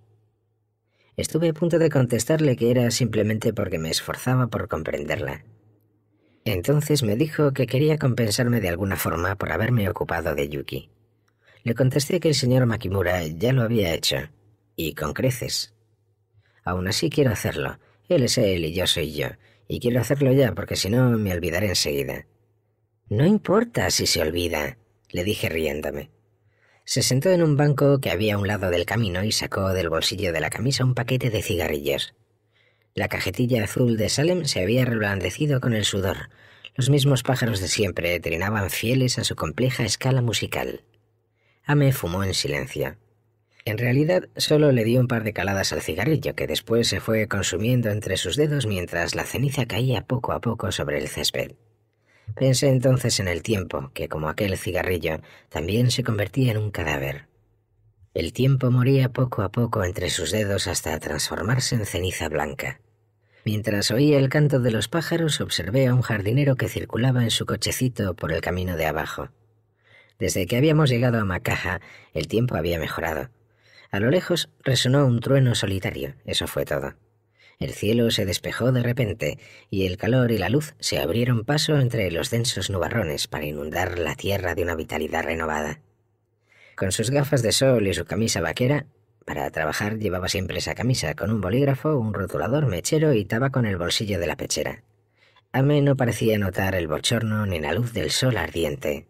Estuve a punto de contestarle que era simplemente porque me esforzaba por comprenderla. Entonces me dijo que quería compensarme de alguna forma por haberme ocupado de Yuki. Le contesté que el señor Makimura ya lo había hecho, y con creces. Aún así quiero hacerlo. Él es él y yo soy yo, y quiero hacerlo ya porque si no me olvidaré enseguida. No importa si se olvida, le dije riéndome. Se sentó en un banco que había a un lado del camino y sacó del bolsillo de la camisa un paquete de cigarrillos. La cajetilla azul de Salem se había reblandecido con el sudor. Los mismos pájaros de siempre trinaban fieles a su compleja escala musical. Ame fumó en silencio. En realidad, solo le dio un par de caladas al cigarrillo, que después se fue consumiendo entre sus dedos mientras la ceniza caía poco a poco sobre el césped. Pensé entonces en el tiempo, que como aquel cigarrillo, también se convertía en un cadáver. El tiempo moría poco a poco entre sus dedos hasta transformarse en ceniza blanca. Mientras oía el canto de los pájaros, observé a un jardinero que circulaba en su cochecito por el camino de abajo. Desde que habíamos llegado a Macaja, el tiempo había mejorado. A lo lejos resonó un trueno solitario, eso fue todo. El cielo se despejó de repente y el calor y la luz se abrieron paso entre los densos nubarrones para inundar la tierra de una vitalidad renovada. Con sus gafas de sol y su camisa vaquera, para trabajar llevaba siempre esa camisa, con un bolígrafo, un rotulador, mechero y tabaco con el bolsillo de la pechera. Ame no parecía notar el bochorno ni la luz del sol ardiente.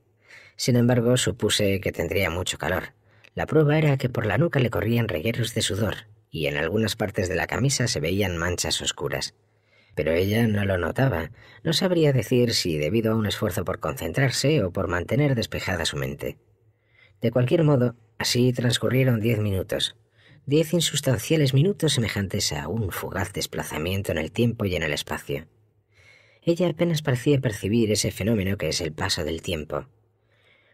Sin embargo, supuse que tendría mucho calor. La prueba era que por la nuca le corrían regueros de sudor, y en algunas partes de la camisa se veían manchas oscuras. Pero ella no lo notaba. No sabría decir si debido a un esfuerzo por concentrarse o por mantener despejada su mente. De cualquier modo, así transcurrieron diez minutos, diez insustanciales minutos semejantes a un fugaz desplazamiento en el tiempo y en el espacio. Ella apenas parecía percibir ese fenómeno que es el paso del tiempo.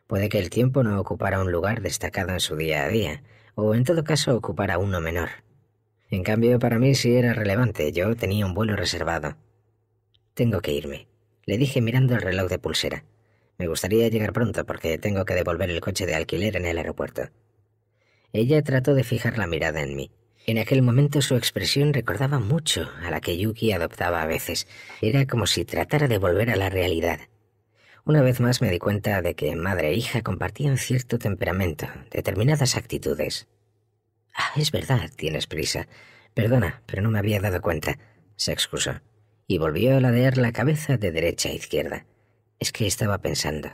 Puede que el tiempo no ocupara un lugar destacado en su día a día, o en todo caso ocupara uno menor. En cambio, para mí sí era relevante, yo tenía un vuelo reservado. Tengo que irme, le dije mirando el reloj de pulsera. Me gustaría llegar pronto porque tengo que devolver el coche de alquiler en el aeropuerto. Ella trató de fijar la mirada en mí. En aquel momento su expresión recordaba mucho a la que Yuki adoptaba a veces. Era como si tratara de volver a la realidad. Una vez más me di cuenta de que madre e hija compartían cierto temperamento, determinadas actitudes. Ah, es verdad, tienes prisa. Perdona, pero no me había dado cuenta, se excusó, y volvió a ladear la cabeza de derecha a izquierda. Es que estaba pensando.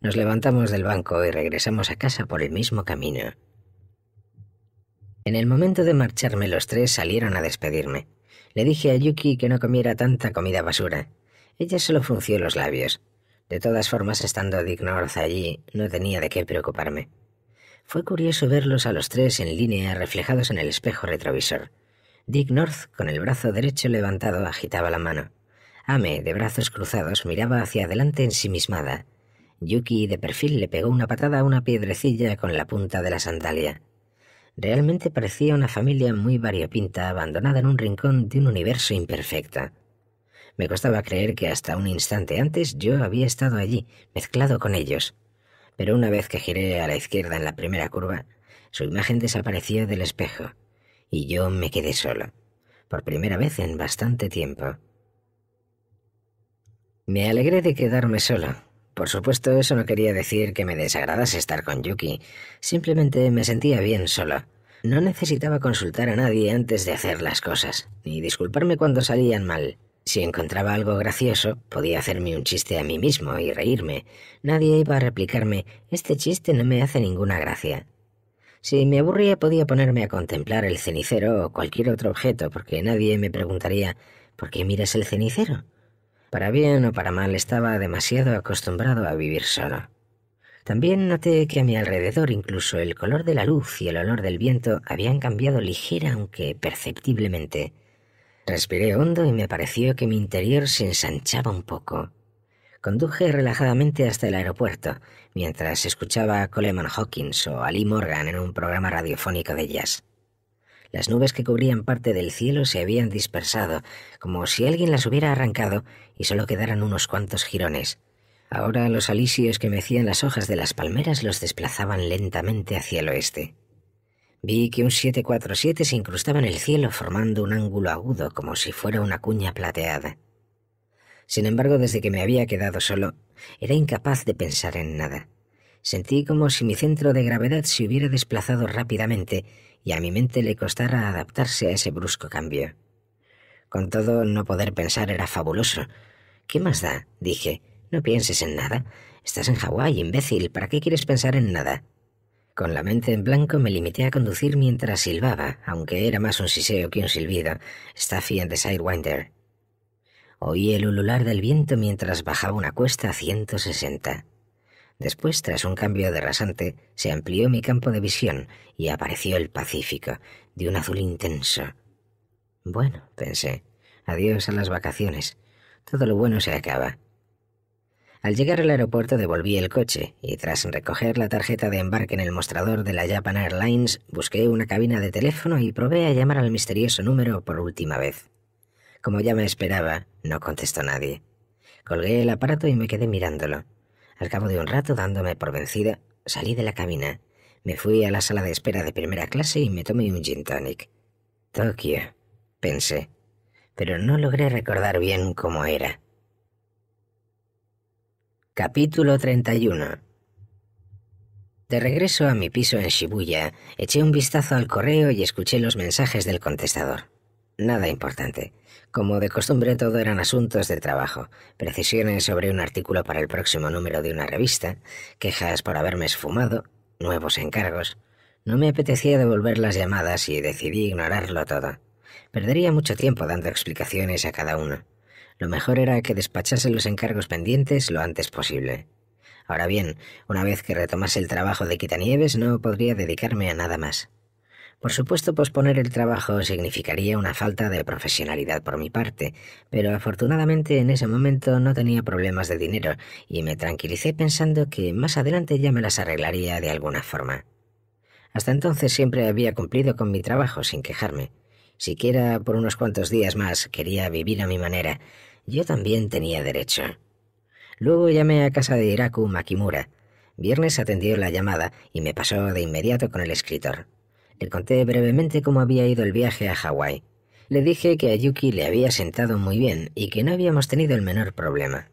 Nos levantamos del banco y regresamos a casa por el mismo camino. En el momento de marcharme los tres salieron a despedirme. Le dije a Yuki que no comiera tanta comida basura. Ella solo frunció los labios. De todas formas, estando Dick North allí, no tenía de qué preocuparme. Fue curioso verlos a los tres en línea reflejados en el espejo retrovisor. Dick North, con el brazo derecho levantado, agitaba la mano. Ame, de brazos cruzados, miraba hacia adelante ensimismada. Yuki, de perfil, le pegó una patada a una piedrecilla con la punta de la sandalia. Realmente parecía una familia muy variopinta abandonada en un rincón de un universo imperfecto. Me costaba creer que hasta un instante antes yo había estado allí, mezclado con ellos. Pero una vez que giré a la izquierda en la primera curva, su imagen desapareció del espejo, y yo me quedé solo, por primera vez en bastante tiempo. Me alegré de quedarme solo, por supuesto, eso no quería decir que me desagradase estar con Yuki. Simplemente me sentía bien solo. No necesitaba consultar a nadie antes de hacer las cosas, ni disculparme cuando salían mal. Si encontraba algo gracioso, podía hacerme un chiste a mí mismo y reírme. Nadie iba a replicarme, este chiste no me hace ninguna gracia. Si me aburría podía ponerme a contemplar el cenicero o cualquier otro objeto, porque nadie me preguntaría, ¿por qué miras el cenicero? Para bien o para mal estaba demasiado acostumbrado a vivir solo. También noté que a mi alrededor incluso el color de la luz y el olor del viento habían cambiado ligera aunque perceptiblemente. Respiré hondo y me pareció que mi interior se ensanchaba un poco. Conduje relajadamente hasta el aeropuerto, mientras escuchaba a Coleman Hawkins o a Lee Morgan en un programa radiofónico de jazz. Las nubes que cubrían parte del cielo se habían dispersado, como si alguien las hubiera arrancado y solo quedaran unos cuantos jirones. Ahora los alisios que mecían las hojas de las palmeras los desplazaban lentamente hacia el oeste. Vi que un 747 se incrustaba en el cielo formando un ángulo agudo como si fuera una cuña plateada. Sin embargo, desde que me había quedado solo, era incapaz de pensar en nada. Sentí como si mi centro de gravedad se hubiera desplazado rápidamente y a mi mente le costara adaptarse a ese brusco cambio. Con todo, no poder pensar era fabuloso. ¿Qué más da? dije. No pienses en nada. Estás en Hawái, imbécil. ¿Para qué quieres pensar en nada? Con la mente en blanco me limité a conducir mientras silbaba, aunque era más un siseo que un silbido. Staffy and the Sidewinder. Oí el ulular del viento mientras bajaba una cuesta a 160. Después, tras un cambio de rasante, se amplió mi campo de visión y apareció el Pacífico, de un azul intenso. Bueno, pensé, adiós a las vacaciones. Todo lo bueno se acaba. Al llegar al aeropuerto devolví el coche y tras recoger la tarjeta de embarque en el mostrador de la Japan Airlines busqué una cabina de teléfono y probé a llamar al misterioso número por última vez. Como ya me esperaba, no contestó nadie. Colgué el aparato y me quedé mirándolo. Al cabo de un rato, dándome por vencida, salí de la cabina. Me fui a la sala de espera de primera clase y me tomé un gin tonic. Tokio, pensé, pero no logré recordar bien cómo era. Capítulo 31 de regreso a mi piso en Shibuya, eché un vistazo al correo y escuché los mensajes del contestador. Nada importante. Como de costumbre todo eran asuntos de trabajo, precisiones sobre un artículo para el próximo número de una revista, quejas por haberme esfumado, nuevos encargos. No me apetecía devolver las llamadas y decidí ignorarlo todo. Perdería mucho tiempo dando explicaciones a cada uno. Lo mejor era que despachase los encargos pendientes lo antes posible. Ahora bien, una vez que retomase el trabajo de Quitanieves no podría dedicarme a nada más. Por supuesto, posponer el trabajo significaría una falta de profesionalidad por mi parte, pero afortunadamente en ese momento no tenía problemas de dinero y me tranquilicé pensando que más adelante ya me las arreglaría de alguna forma. Hasta entonces siempre había cumplido con mi trabajo sin quejarme. Siquiera por unos cuantos días más quería vivir a mi manera. Yo también tenía derecho. Luego llamé a casa de Iraku Makimura. Viernes atendió la llamada y me pasó de inmediato con el escritor. Le conté brevemente cómo había ido el viaje a Hawái. Le dije que a Yuki le había sentado muy bien y que no habíamos tenido el menor problema.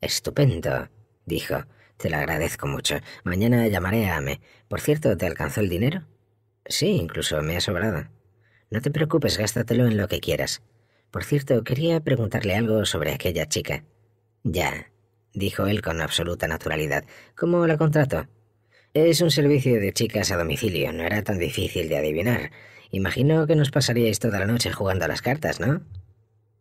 Estupendo, dijo. Te lo agradezco mucho. Mañana llamaré a Ame. Por cierto, ¿te alcanzó el dinero? Sí, incluso me ha sobrado. No te preocupes, gástatelo en lo que quieras. Por cierto, quería preguntarle algo sobre aquella chica. Ya, dijo él con absoluta naturalidad. ¿Cómo la contrato? Es un servicio de chicas a domicilio, no era tan difícil de adivinar. Imagino que nos pasaríais toda la noche jugando a las cartas, ¿no?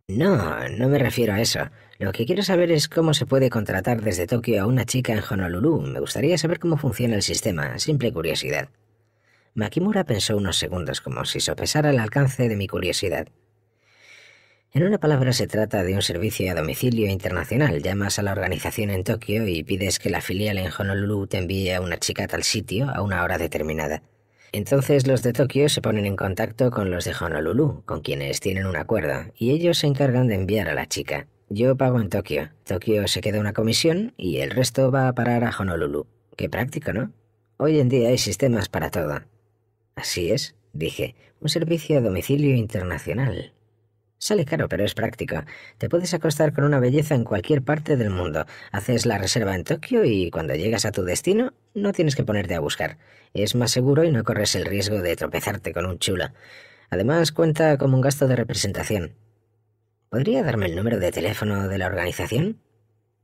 No, no me refiero a eso. Lo que quiero saber es cómo se puede contratar desde Tokio a una chica en Honolulu. Me gustaría saber cómo funciona el sistema, simple curiosidad. Makimura pensó unos segundos como si sopesara el alcance de mi curiosidad. En una palabra, se trata de un servicio a domicilio internacional. Llamas a la organización en Tokio y pides que la filial en Honolulu te envíe a una chica a tal sitio a una hora determinada. Entonces los de Tokio se ponen en contacto con los de Honolulu, con quienes tienen un acuerdo, y ellos se encargan de enviar a la chica. Yo pago en Tokio. Tokio se queda una comisión y el resto va a parar a Honolulu. Qué práctico, ¿no? Hoy en día hay sistemas para todo. Así es, dije, un servicio a domicilio internacional. Sale caro, pero es práctico. Te puedes acostar con una belleza en cualquier parte del mundo. Haces la reserva en Tokio y cuando llegas a tu destino, no tienes que ponerte a buscar. Es más seguro y no corres el riesgo de tropezarte con un chula. Además, cuenta como un gasto de representación. ¿Podría darme el número de teléfono de la organización?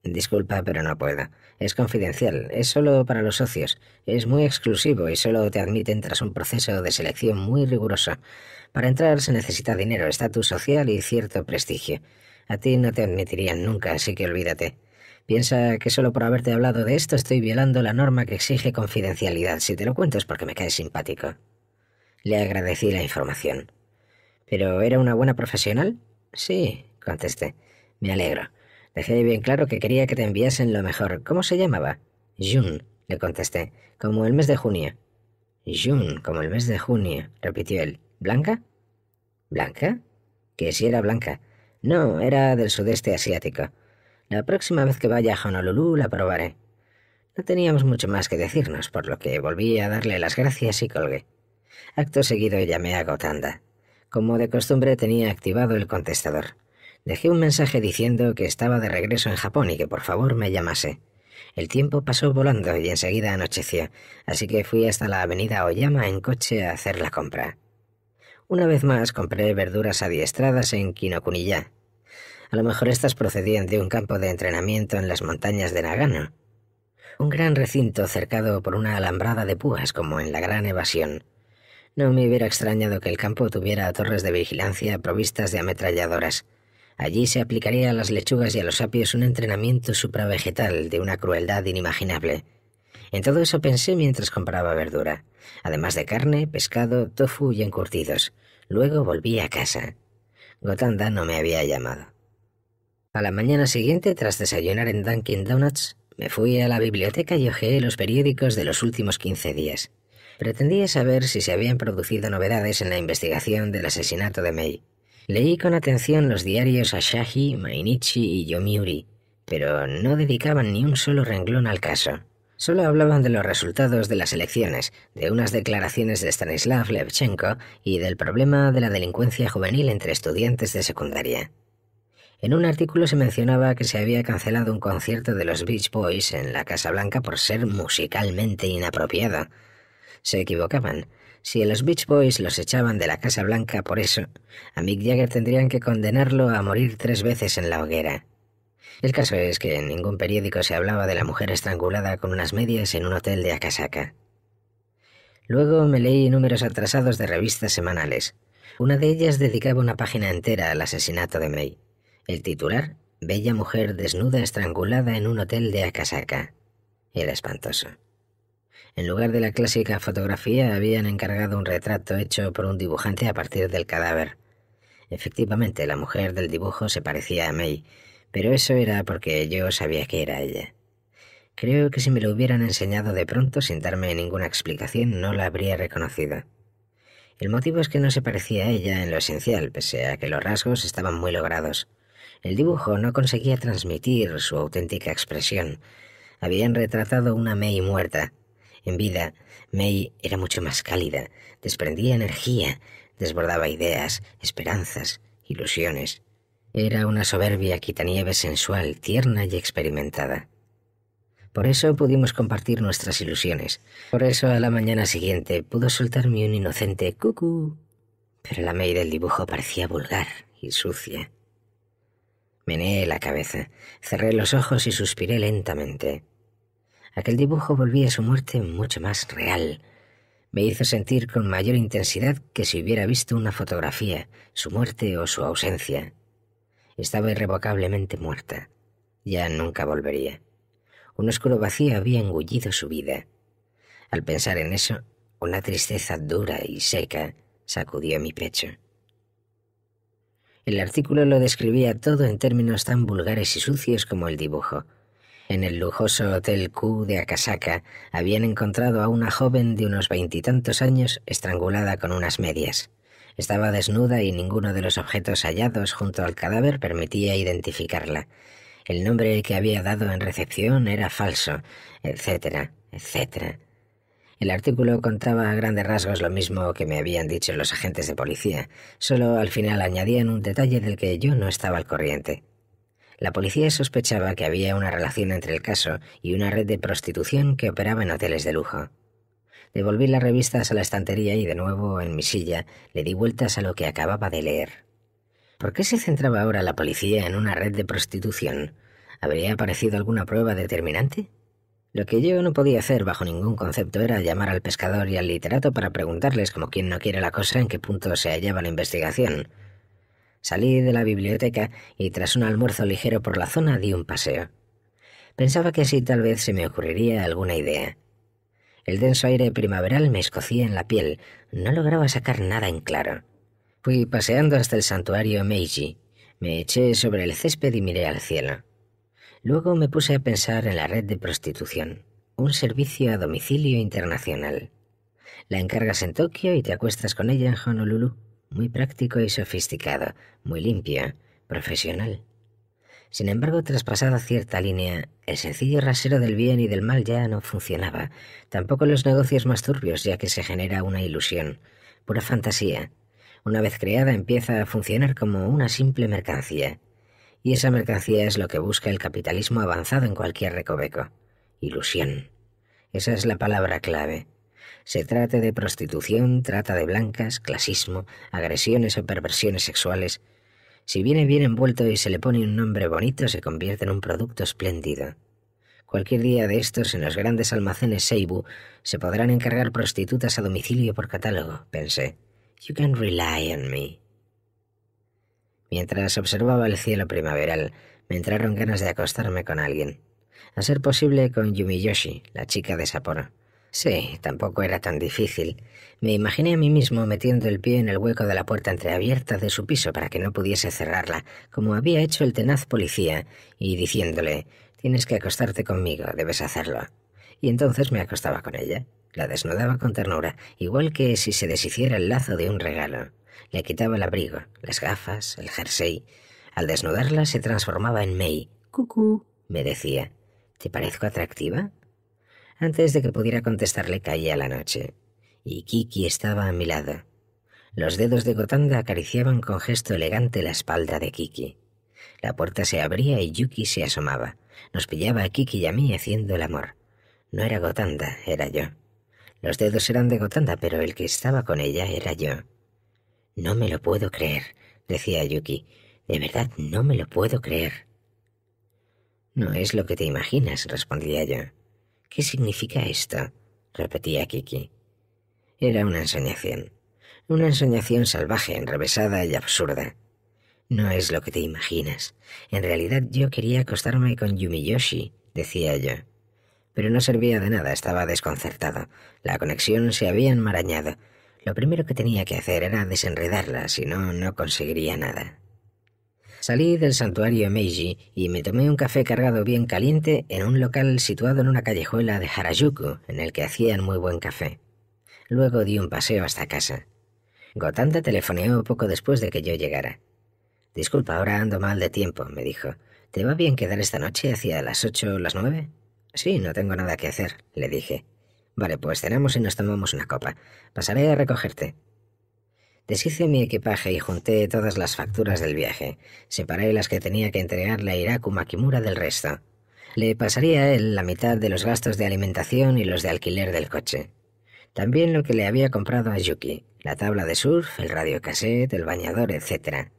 Disculpa, pero no puedo. Es confidencial, es solo para los socios. Es muy exclusivo y solo te admiten tras un proceso de selección muy riguroso. Para entrar se necesita dinero, estatus social y cierto prestigio. A ti no te admitirían nunca, así que olvídate. Piensa que solo por haberte hablado de esto estoy violando la norma que exige confidencialidad. Si te lo cuento es porque me caes simpático. Le agradecí la información. ¿Pero era una buena profesional? Sí, contesté. Me alegro. Dejé bien claro que quería que te enviasen lo mejor. ¿Cómo se llamaba? Jun, le contesté, como el mes de junio. Jun, como el mes de junio, repitió él. ¿Blanca? ¿Blanca? Que si era blanca. No, era del sudeste asiático. La próxima vez que vaya a Honolulu la probaré. No teníamos mucho más que decirnos, por lo que volví a darle las gracias y colgué. Acto seguido llamé a Gotanda. Como de costumbre tenía activado el contestador. Dejé un mensaje diciendo que estaba de regreso en Japón y que por favor me llamase. El tiempo pasó volando y enseguida anocheció, así que fui hasta la avenida Oyama en coche a hacer la compra. Una vez más compré verduras adiestradas en Kinokuniya. A lo mejor estas procedían de un campo de entrenamiento en las montañas de Nagano. Un gran recinto cercado por una alambrada de púas como en la Gran Evasión. No me hubiera extrañado que el campo tuviera torres de vigilancia provistas de ametralladoras. Allí se aplicaría a las lechugas y a los apios un entrenamiento supravegetal de una crueldad inimaginable. En todo eso pensé mientras compraba verdura, además de carne, pescado, tofu y encurtidos. Luego volví a casa. Gotanda no me había llamado. A la mañana siguiente, tras desayunar en Dunkin' Donuts, me fui a la biblioteca y hojeé los periódicos de los últimos quince días. Pretendía saber si se habían producido novedades en la investigación del asesinato de May. Leí con atención los diarios Asahi, Mainichi y Yomiuri, pero no dedicaban ni un solo renglón al caso. Solo hablaban de los resultados de las elecciones, de unas declaraciones de Stanislav Levchenko y del problema de la delincuencia juvenil entre estudiantes de secundaria. En un artículo se mencionaba que se había cancelado un concierto de los Beach Boys en la Casa Blanca por ser musicalmente inapropiado. Se equivocaban. Si a los Beach Boys los echaban de la Casa Blanca por eso, a Mick Jagger tendrían que condenarlo a morir tres veces en la hoguera. El caso es que en ningún periódico se hablaba de la mujer estrangulada con unas medias en un hotel de Akasaka. Luego me leí números atrasados de revistas semanales. Una de ellas dedicaba una página entera al asesinato de May. El titular, Bella mujer desnuda estrangulada en un hotel de Akasaka. Era espantoso. En lugar de la clásica fotografía, habían encargado un retrato hecho por un dibujante a partir del cadáver. Efectivamente, la mujer del dibujo se parecía a May, pero eso era porque yo sabía que era ella. Creo que si me lo hubieran enseñado de pronto sin darme ninguna explicación no la habría reconocido. El motivo es que no se parecía a ella en lo esencial, pese a que los rasgos estaban muy logrados. El dibujo no conseguía transmitir su auténtica expresión. Habían retratado una May muerta. En vida, May era mucho más cálida, desprendía energía, desbordaba ideas, esperanzas, ilusiones. Era una soberbia quitanieve sensual, tierna y experimentada. Por eso pudimos compartir nuestras ilusiones. Por eso a la mañana siguiente pudo soltarme un inocente cucú. Pero la May del dibujo parecía vulgar y sucia. Meneé la cabeza, cerré los ojos y suspiré lentamente. Aquel dibujo volvía su muerte mucho más real. Me hizo sentir con mayor intensidad que si hubiera visto una fotografía, su muerte o su ausencia estaba irrevocablemente muerta. Ya nunca volvería. Un oscuro vacío había engullido su vida. Al pensar en eso, una tristeza dura y seca sacudió mi pecho. El artículo lo describía todo en términos tan vulgares y sucios como el dibujo. En el lujoso Hotel Q de Akasaka habían encontrado a una joven de unos veintitantos años estrangulada con unas medias. Estaba desnuda y ninguno de los objetos hallados junto al cadáver permitía identificarla. El nombre que había dado en recepción era falso, etcétera, etcétera. El artículo contaba a grandes rasgos lo mismo que me habían dicho los agentes de policía, solo al final añadían un detalle del que yo no estaba al corriente. La policía sospechaba que había una relación entre el caso y una red de prostitución que operaba en hoteles de lujo. Devolví las revistas a la estantería y de nuevo, en mi silla, le di vueltas a lo que acababa de leer. ¿Por qué se centraba ahora la policía en una red de prostitución? ¿Habría aparecido alguna prueba determinante? Lo que yo no podía hacer bajo ningún concepto era llamar al pescador y al literato para preguntarles, como quien no quiere la cosa, en qué punto se hallaba la investigación. Salí de la biblioteca y tras un almuerzo ligero por la zona di un paseo. Pensaba que así tal vez se me ocurriría alguna idea. El denso aire primaveral me escocía en la piel. No lograba sacar nada en claro. Fui paseando hasta el santuario Meiji. Me eché sobre el césped y miré al cielo. Luego me puse a pensar en la red de prostitución, un servicio a domicilio internacional. La encargas en Tokio y te acuestas con ella en Honolulu. Muy práctico y sofisticado, muy limpia. profesional. Sin embargo, traspasada cierta línea, el sencillo rasero del bien y del mal ya no funcionaba, tampoco los negocios más turbios, ya que se genera una ilusión, pura fantasía. Una vez creada empieza a funcionar como una simple mercancía. Y esa mercancía es lo que busca el capitalismo avanzado en cualquier recoveco. Ilusión. Esa es la palabra clave. Se trate de prostitución, trata de blancas, clasismo, agresiones o perversiones sexuales, si viene bien envuelto y se le pone un nombre bonito, se convierte en un producto espléndido. Cualquier día de estos, en los grandes almacenes Seibu, se podrán encargar prostitutas a domicilio por catálogo, pensé. You can rely on me. Mientras observaba el cielo primaveral, me entraron ganas de acostarme con alguien. A ser posible con Yumiyoshi, la chica de Sapporo. Sí, tampoco era tan difícil. Me imaginé a mí mismo metiendo el pie en el hueco de la puerta entreabierta de su piso para que no pudiese cerrarla, como había hecho el tenaz policía, y diciéndole, tienes que acostarte conmigo, debes hacerlo. Y entonces me acostaba con ella. La desnudaba con ternura, igual que si se deshiciera el lazo de un regalo. Le quitaba el abrigo, las gafas, el jersey. Al desnudarla se transformaba en May. Cucú, me decía. ¿Te parezco atractiva? Antes de que pudiera contestarle caía la noche, y Kiki estaba a mi lado. Los dedos de Gotanda acariciaban con gesto elegante la espalda de Kiki. La puerta se abría y Yuki se asomaba. Nos pillaba a Kiki y a mí haciendo el amor. No era Gotanda, era yo. Los dedos eran de Gotanda, pero el que estaba con ella era yo. No me lo puedo creer, decía Yuki. De verdad, no me lo puedo creer. No es lo que te imaginas, respondía yo. ¿Qué significa esto? repetía Kiki. Era una ensoñación. Una ensoñación salvaje, enrevesada y absurda. No es lo que te imaginas. En realidad yo quería acostarme con Yumiyoshi, decía yo. Pero no servía de nada, estaba desconcertado. La conexión se había enmarañado. Lo primero que tenía que hacer era desenredarla, si no, no conseguiría nada. Salí del santuario Meiji y me tomé un café cargado bien caliente en un local situado en una callejuela de Harajuku, en el que hacían muy buen café. Luego di un paseo hasta casa. Gotanda telefoneó poco después de que yo llegara. Disculpa, ahora ando mal de tiempo, me dijo. ¿Te va bien quedar esta noche hacia las ocho o las nueve? Sí, no tengo nada que hacer, le dije. Vale, pues cenamos y nos tomamos una copa. Pasaré a recogerte. Deshice mi equipaje y junté todas las facturas del viaje. Separé las que tenía que entregarle a Iraku Makimura del resto. Le pasaría a él la mitad de los gastos de alimentación y los de alquiler del coche. También lo que le había comprado a Yuki, la tabla de surf, el cassette, el bañador, etc.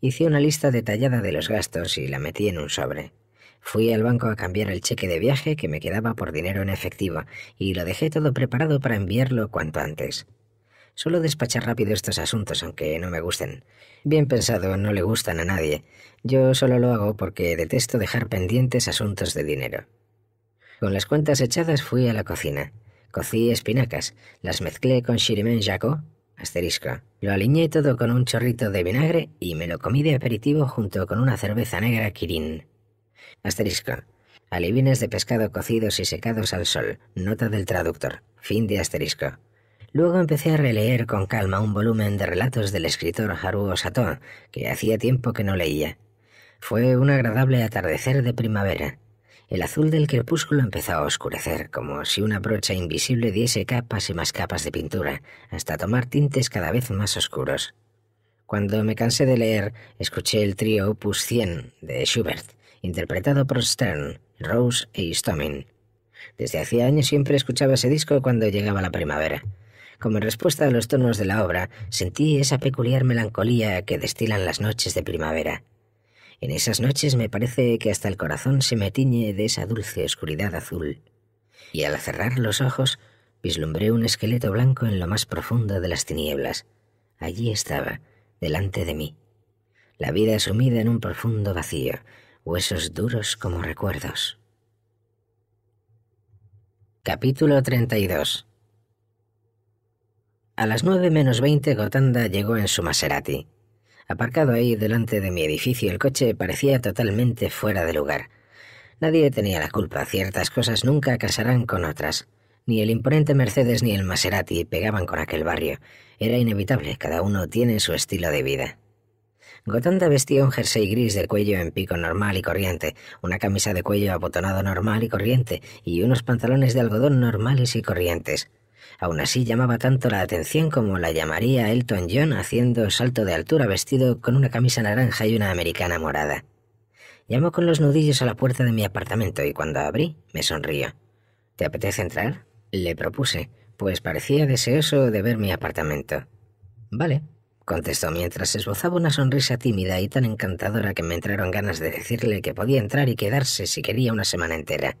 Hice una lista detallada de los gastos y la metí en un sobre. Fui al banco a cambiar el cheque de viaje que me quedaba por dinero en efectivo y lo dejé todo preparado para enviarlo cuanto antes. «Solo despachar rápido estos asuntos, aunque no me gusten. Bien pensado, no le gustan a nadie. Yo solo lo hago porque detesto dejar pendientes asuntos de dinero. Con las cuentas echadas fui a la cocina. Cocí espinacas, las mezclé con chirimen jaco, asterisco. Lo aliñé todo con un chorrito de vinagre y me lo comí de aperitivo junto con una cerveza negra Kirin. Asterisco. alivines de pescado cocidos y secados al sol. Nota del traductor. Fin de asterisco. Luego empecé a releer con calma un volumen de relatos del escritor Haruo Sato, que hacía tiempo que no leía. Fue un agradable atardecer de primavera. El azul del crepúsculo empezó a oscurecer, como si una brocha invisible diese capas y más capas de pintura, hasta tomar tintes cada vez más oscuros. Cuando me cansé de leer, escuché el trío Opus 100 de Schubert, interpretado por Stern, Rose e Stomin. Desde hacía años siempre escuchaba ese disco cuando llegaba la primavera como respuesta a los tonos de la obra, sentí esa peculiar melancolía que destilan las noches de primavera. En esas noches me parece que hasta el corazón se me tiñe de esa dulce oscuridad azul. Y al cerrar los ojos, vislumbré un esqueleto blanco en lo más profundo de las tinieblas. Allí estaba, delante de mí. La vida sumida en un profundo vacío, huesos duros como recuerdos. Capítulo 32 a las nueve menos veinte Gotanda llegó en su Maserati. Aparcado ahí delante de mi edificio el coche parecía totalmente fuera de lugar. Nadie tenía la culpa, ciertas cosas nunca casarán con otras. Ni el imponente Mercedes ni el Maserati pegaban con aquel barrio. Era inevitable, cada uno tiene su estilo de vida. Gotanda vestía un jersey gris de cuello en pico normal y corriente, una camisa de cuello abotonado normal y corriente, y unos pantalones de algodón normales y corrientes. Aún así llamaba tanto la atención como la llamaría Elton John haciendo salto de altura vestido con una camisa naranja y una americana morada. Llamó con los nudillos a la puerta de mi apartamento y cuando abrí me sonrió. ¿Te apetece entrar? Le propuse, pues parecía deseoso de ver mi apartamento. Vale, contestó mientras esbozaba una sonrisa tímida y tan encantadora que me entraron ganas de decirle que podía entrar y quedarse si quería una semana entera.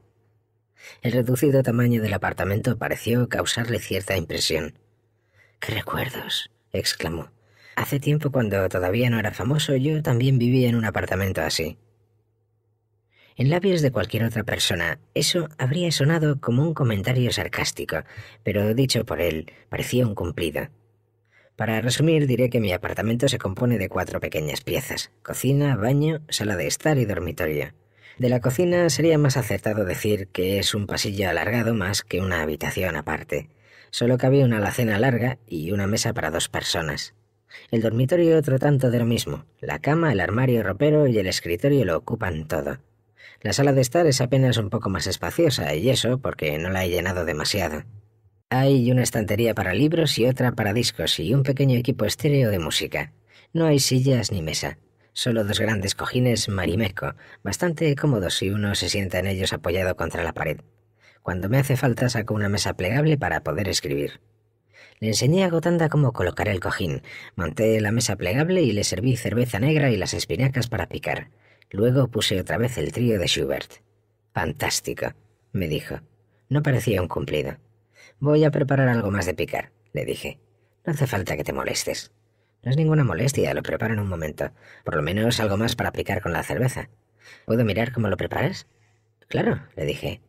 El reducido tamaño del apartamento pareció causarle cierta impresión. ¡Qué recuerdos! exclamó. Hace tiempo, cuando todavía no era famoso, yo también vivía en un apartamento así. En labios de cualquier otra persona, eso habría sonado como un comentario sarcástico, pero dicho por él, parecía un cumplido. Para resumir, diré que mi apartamento se compone de cuatro pequeñas piezas, cocina, baño, sala de estar y dormitorio. De la cocina sería más acertado decir que es un pasillo alargado más que una habitación aparte. Solo cabía una alacena larga y una mesa para dos personas. El dormitorio otro tanto de lo mismo. La cama, el armario ropero y el escritorio lo ocupan todo. La sala de estar es apenas un poco más espaciosa y eso porque no la he llenado demasiado. Hay una estantería para libros y otra para discos y un pequeño equipo estéreo de música. No hay sillas ni mesa. Solo dos grandes cojines marimeco, bastante cómodos si uno se sienta en ellos apoyado contra la pared. Cuando me hace falta saco una mesa plegable para poder escribir. Le enseñé a Gotanda cómo colocar el cojín, monté la mesa plegable y le serví cerveza negra y las espinacas para picar. Luego puse otra vez el trío de Schubert. Fantástico, me dijo. No parecía un cumplido. Voy a preparar algo más de picar, le dije. No hace falta que te molestes. No es ninguna molestia, lo preparo en un momento. Por lo menos algo más para aplicar con la cerveza. ¿Puedo mirar cómo lo preparas? Claro, le dije.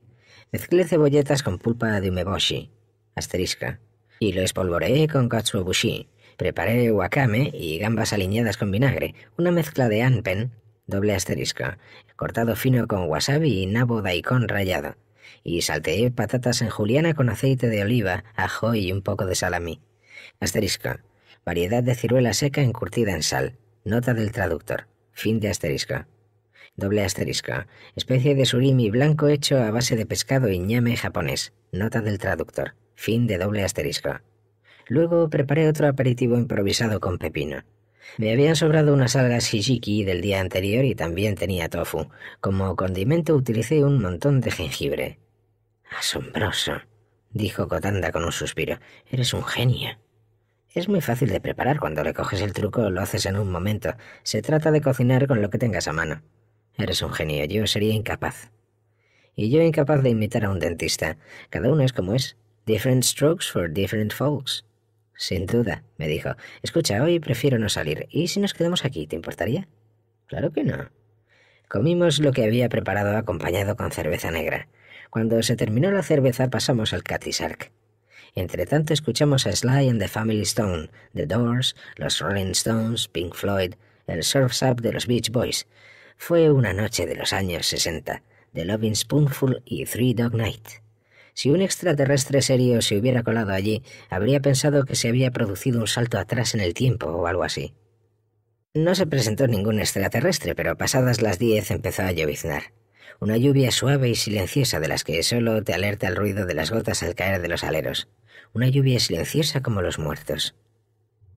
Mezclé cebolletas con pulpa de umeboshi, asterisca, y lo espolvoreé con katsuobushi. Preparé wakame y gambas aliñadas con vinagre, una mezcla de anpen, doble asterisco, cortado fino con wasabi y nabo daikon rallado, y salteé patatas en juliana con aceite de oliva, ajo y un poco de salami. Asterisco variedad de ciruela seca encurtida en sal. Nota del traductor. Fin de asterisco. Doble asterisco. Especie de surimi blanco hecho a base de pescado y ñame japonés. Nota del traductor. Fin de doble asterisco. Luego preparé otro aperitivo improvisado con pepino. Me habían sobrado unas algas Shijiki del día anterior y también tenía tofu. Como condimento utilicé un montón de jengibre. Asombroso, dijo Kotanda con un suspiro. Eres un genio. Es muy fácil de preparar cuando le coges el truco lo haces en un momento. Se trata de cocinar con lo que tengas a mano. Eres un genio, yo sería incapaz. Y yo incapaz de imitar a un dentista. Cada uno es como es. Different strokes for different folks. Sin duda, me dijo. Escucha, hoy prefiero no salir. ¿Y si nos quedamos aquí, te importaría? Claro que no. Comimos lo que había preparado acompañado con cerveza negra. Cuando se terminó la cerveza pasamos al Catisark. Entre tanto escuchamos a Sly and the Family Stone, The Doors, los Rolling Stones, Pink Floyd, el Surf Up de los Beach Boys. Fue una noche de los años 60, The Loving Spoonful y Three Dog Night. Si un extraterrestre serio se hubiera colado allí, habría pensado que se había producido un salto atrás en el tiempo o algo así. No se presentó ningún extraterrestre, pero pasadas las diez empezó a lloviznar una lluvia suave y silenciosa de las que solo te alerta el ruido de las gotas al caer de los aleros, una lluvia silenciosa como los muertos.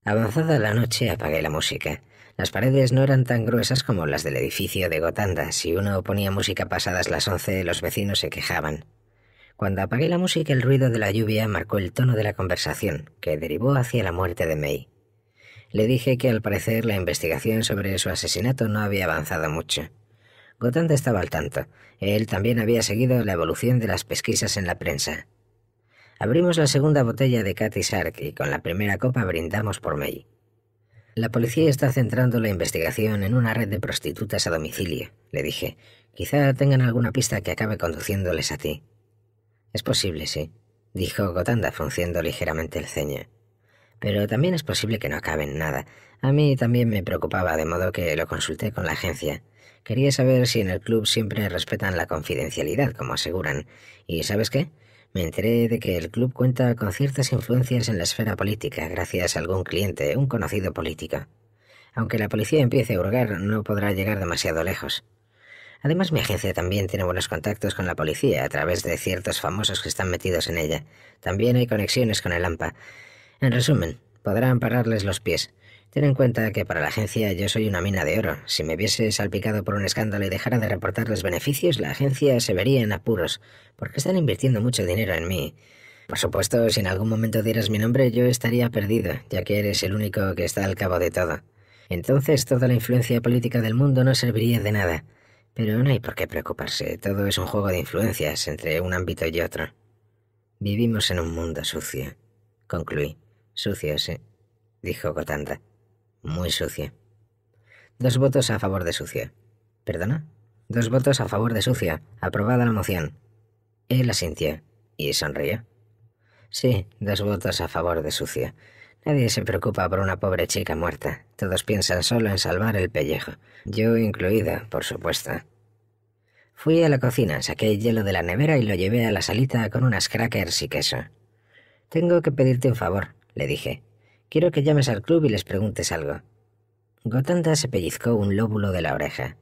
Avanzada la noche apagué la música. Las paredes no eran tan gruesas como las del edificio de Gotanda. Si uno ponía música pasadas las once, los vecinos se quejaban. Cuando apagué la música, el ruido de la lluvia marcó el tono de la conversación, que derivó hacia la muerte de May. Le dije que al parecer la investigación sobre su asesinato no había avanzado mucho. Gotanda estaba al tanto. Él también había seguido la evolución de las pesquisas en la prensa. Abrimos la segunda botella de Cathy Sark y con la primera copa brindamos por May. La policía está centrando la investigación en una red de prostitutas a domicilio, le dije. Quizá tengan alguna pista que acabe conduciéndoles a ti. Es posible, sí, dijo Gotanda, frunciendo ligeramente el ceño. Pero también es posible que no acaben nada. A mí también me preocupaba, de modo que lo consulté con la agencia. Quería saber si en el club siempre respetan la confidencialidad, como aseguran. ¿Y sabes qué? Me enteré de que el club cuenta con ciertas influencias en la esfera política gracias a algún cliente, un conocido político. Aunque la policía empiece a hurgar, no podrá llegar demasiado lejos. Además, mi agencia también tiene buenos contactos con la policía a través de ciertos famosos que están metidos en ella. También hay conexiones con el AMPA. En resumen, podrán ampararles los pies. Ten en cuenta que para la agencia yo soy una mina de oro. Si me viese salpicado por un escándalo y dejara de reportar los beneficios, la agencia se vería en apuros, porque están invirtiendo mucho dinero en mí. Por supuesto, si en algún momento dieras mi nombre, yo estaría perdido, ya que eres el único que está al cabo de todo. Entonces toda la influencia política del mundo no serviría de nada. Pero no hay por qué preocuparse, todo es un juego de influencias entre un ámbito y otro. Vivimos en un mundo sucio. Concluí. Sucio, sí, dijo Gotanda. Muy sucia. Dos votos a favor de sucia. ¿Perdona? Dos votos a favor de sucia. Aprobada la moción. Él asintió y sonrió. Sí, dos votos a favor de sucia. Nadie se preocupa por una pobre chica muerta. Todos piensan solo en salvar el pellejo. Yo incluida, por supuesto. Fui a la cocina, saqué el hielo de la nevera y lo llevé a la salita con unas crackers y queso. Tengo que pedirte un favor, le dije. Quiero que llames al club y les preguntes algo. Gotanda se pellizcó un lóbulo de la oreja.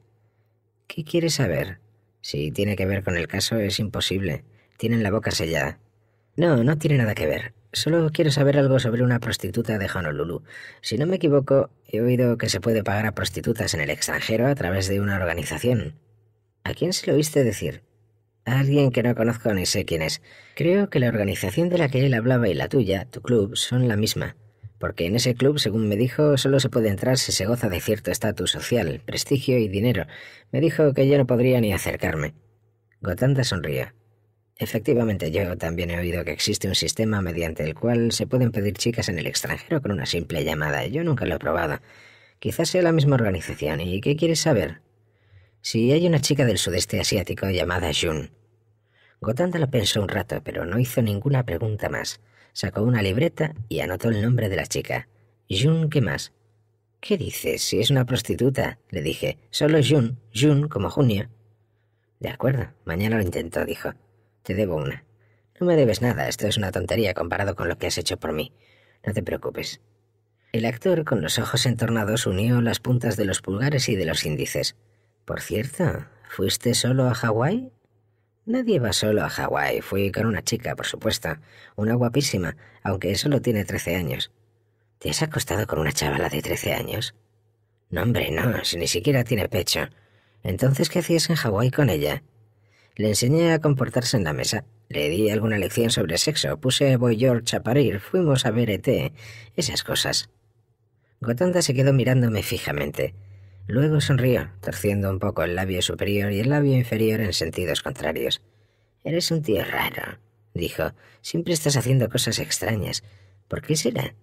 ¿Qué quieres saber? Si tiene que ver con el caso es imposible. Tienen la boca sellada. No, no tiene nada que ver. Solo quiero saber algo sobre una prostituta de Honolulu. Si no me equivoco, he oído que se puede pagar a prostitutas en el extranjero a través de una organización. ¿A quién se lo oíste decir? A alguien que no conozco ni sé quién es. Creo que la organización de la que él hablaba y la tuya, tu club, son la misma porque en ese club, según me dijo, solo se puede entrar si se goza de cierto estatus social, prestigio y dinero. Me dijo que yo no podría ni acercarme. Gotanda sonrió. Efectivamente, yo también he oído que existe un sistema mediante el cual se pueden pedir chicas en el extranjero con una simple llamada. Yo nunca lo he probado. Quizás sea la misma organización. ¿Y qué quieres saber? Si hay una chica del sudeste asiático llamada Jun. Gotanda lo pensó un rato, pero no hizo ninguna pregunta más sacó una libreta y anotó el nombre de la chica. Jun, ¿qué más? ¿Qué dices? Si es una prostituta, le dije. Solo Jun, Jun como junio. De acuerdo, mañana lo intento, dijo. Te debo una. No me debes nada, esto es una tontería comparado con lo que has hecho por mí. No te preocupes. El actor, con los ojos entornados, unió las puntas de los pulgares y de los índices. Por cierto, ¿fuiste solo a Hawái? Nadie va solo a Hawái. Fui con una chica, por supuesto. Una guapísima, aunque solo tiene trece años. ¿Te has acostado con una chavala de trece años? No, hombre, no, si ni siquiera tiene pecho. Entonces, ¿qué hacías en Hawái con ella? Le enseñé a comportarse en la mesa. Le di alguna lección sobre sexo. Puse Boy George a parir. Fuimos a ver ET. Esas cosas. Gotanda se quedó mirándome fijamente. Luego sonrió, torciendo un poco el labio superior y el labio inferior en sentidos contrarios. Eres un tío raro, dijo. Siempre estás haciendo cosas extrañas. ¿Por qué será?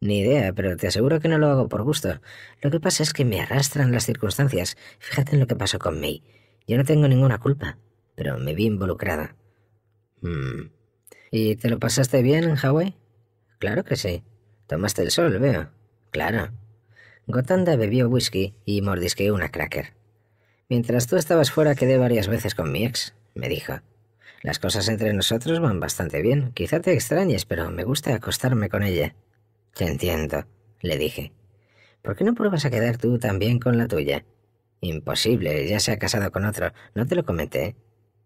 Ni idea, pero te aseguro que no lo hago por gusto. Lo que pasa es que me arrastran las circunstancias. Fíjate en lo que pasó con May. Yo no tengo ninguna culpa, pero me vi involucrada. Mm. ¿Y te lo pasaste bien en Hawái? Claro que sí. Tomaste el sol, veo. Claro. Gotanda bebió whisky y mordisqueó una cracker. Mientras tú estabas fuera quedé varias veces con mi ex, me dijo. Las cosas entre nosotros van bastante bien. Quizá te extrañes, pero me gusta acostarme con ella. Te entiendo, le dije. ¿Por qué no pruebas a quedar tú también con la tuya? Imposible, ya se ha casado con otro. No te lo comenté.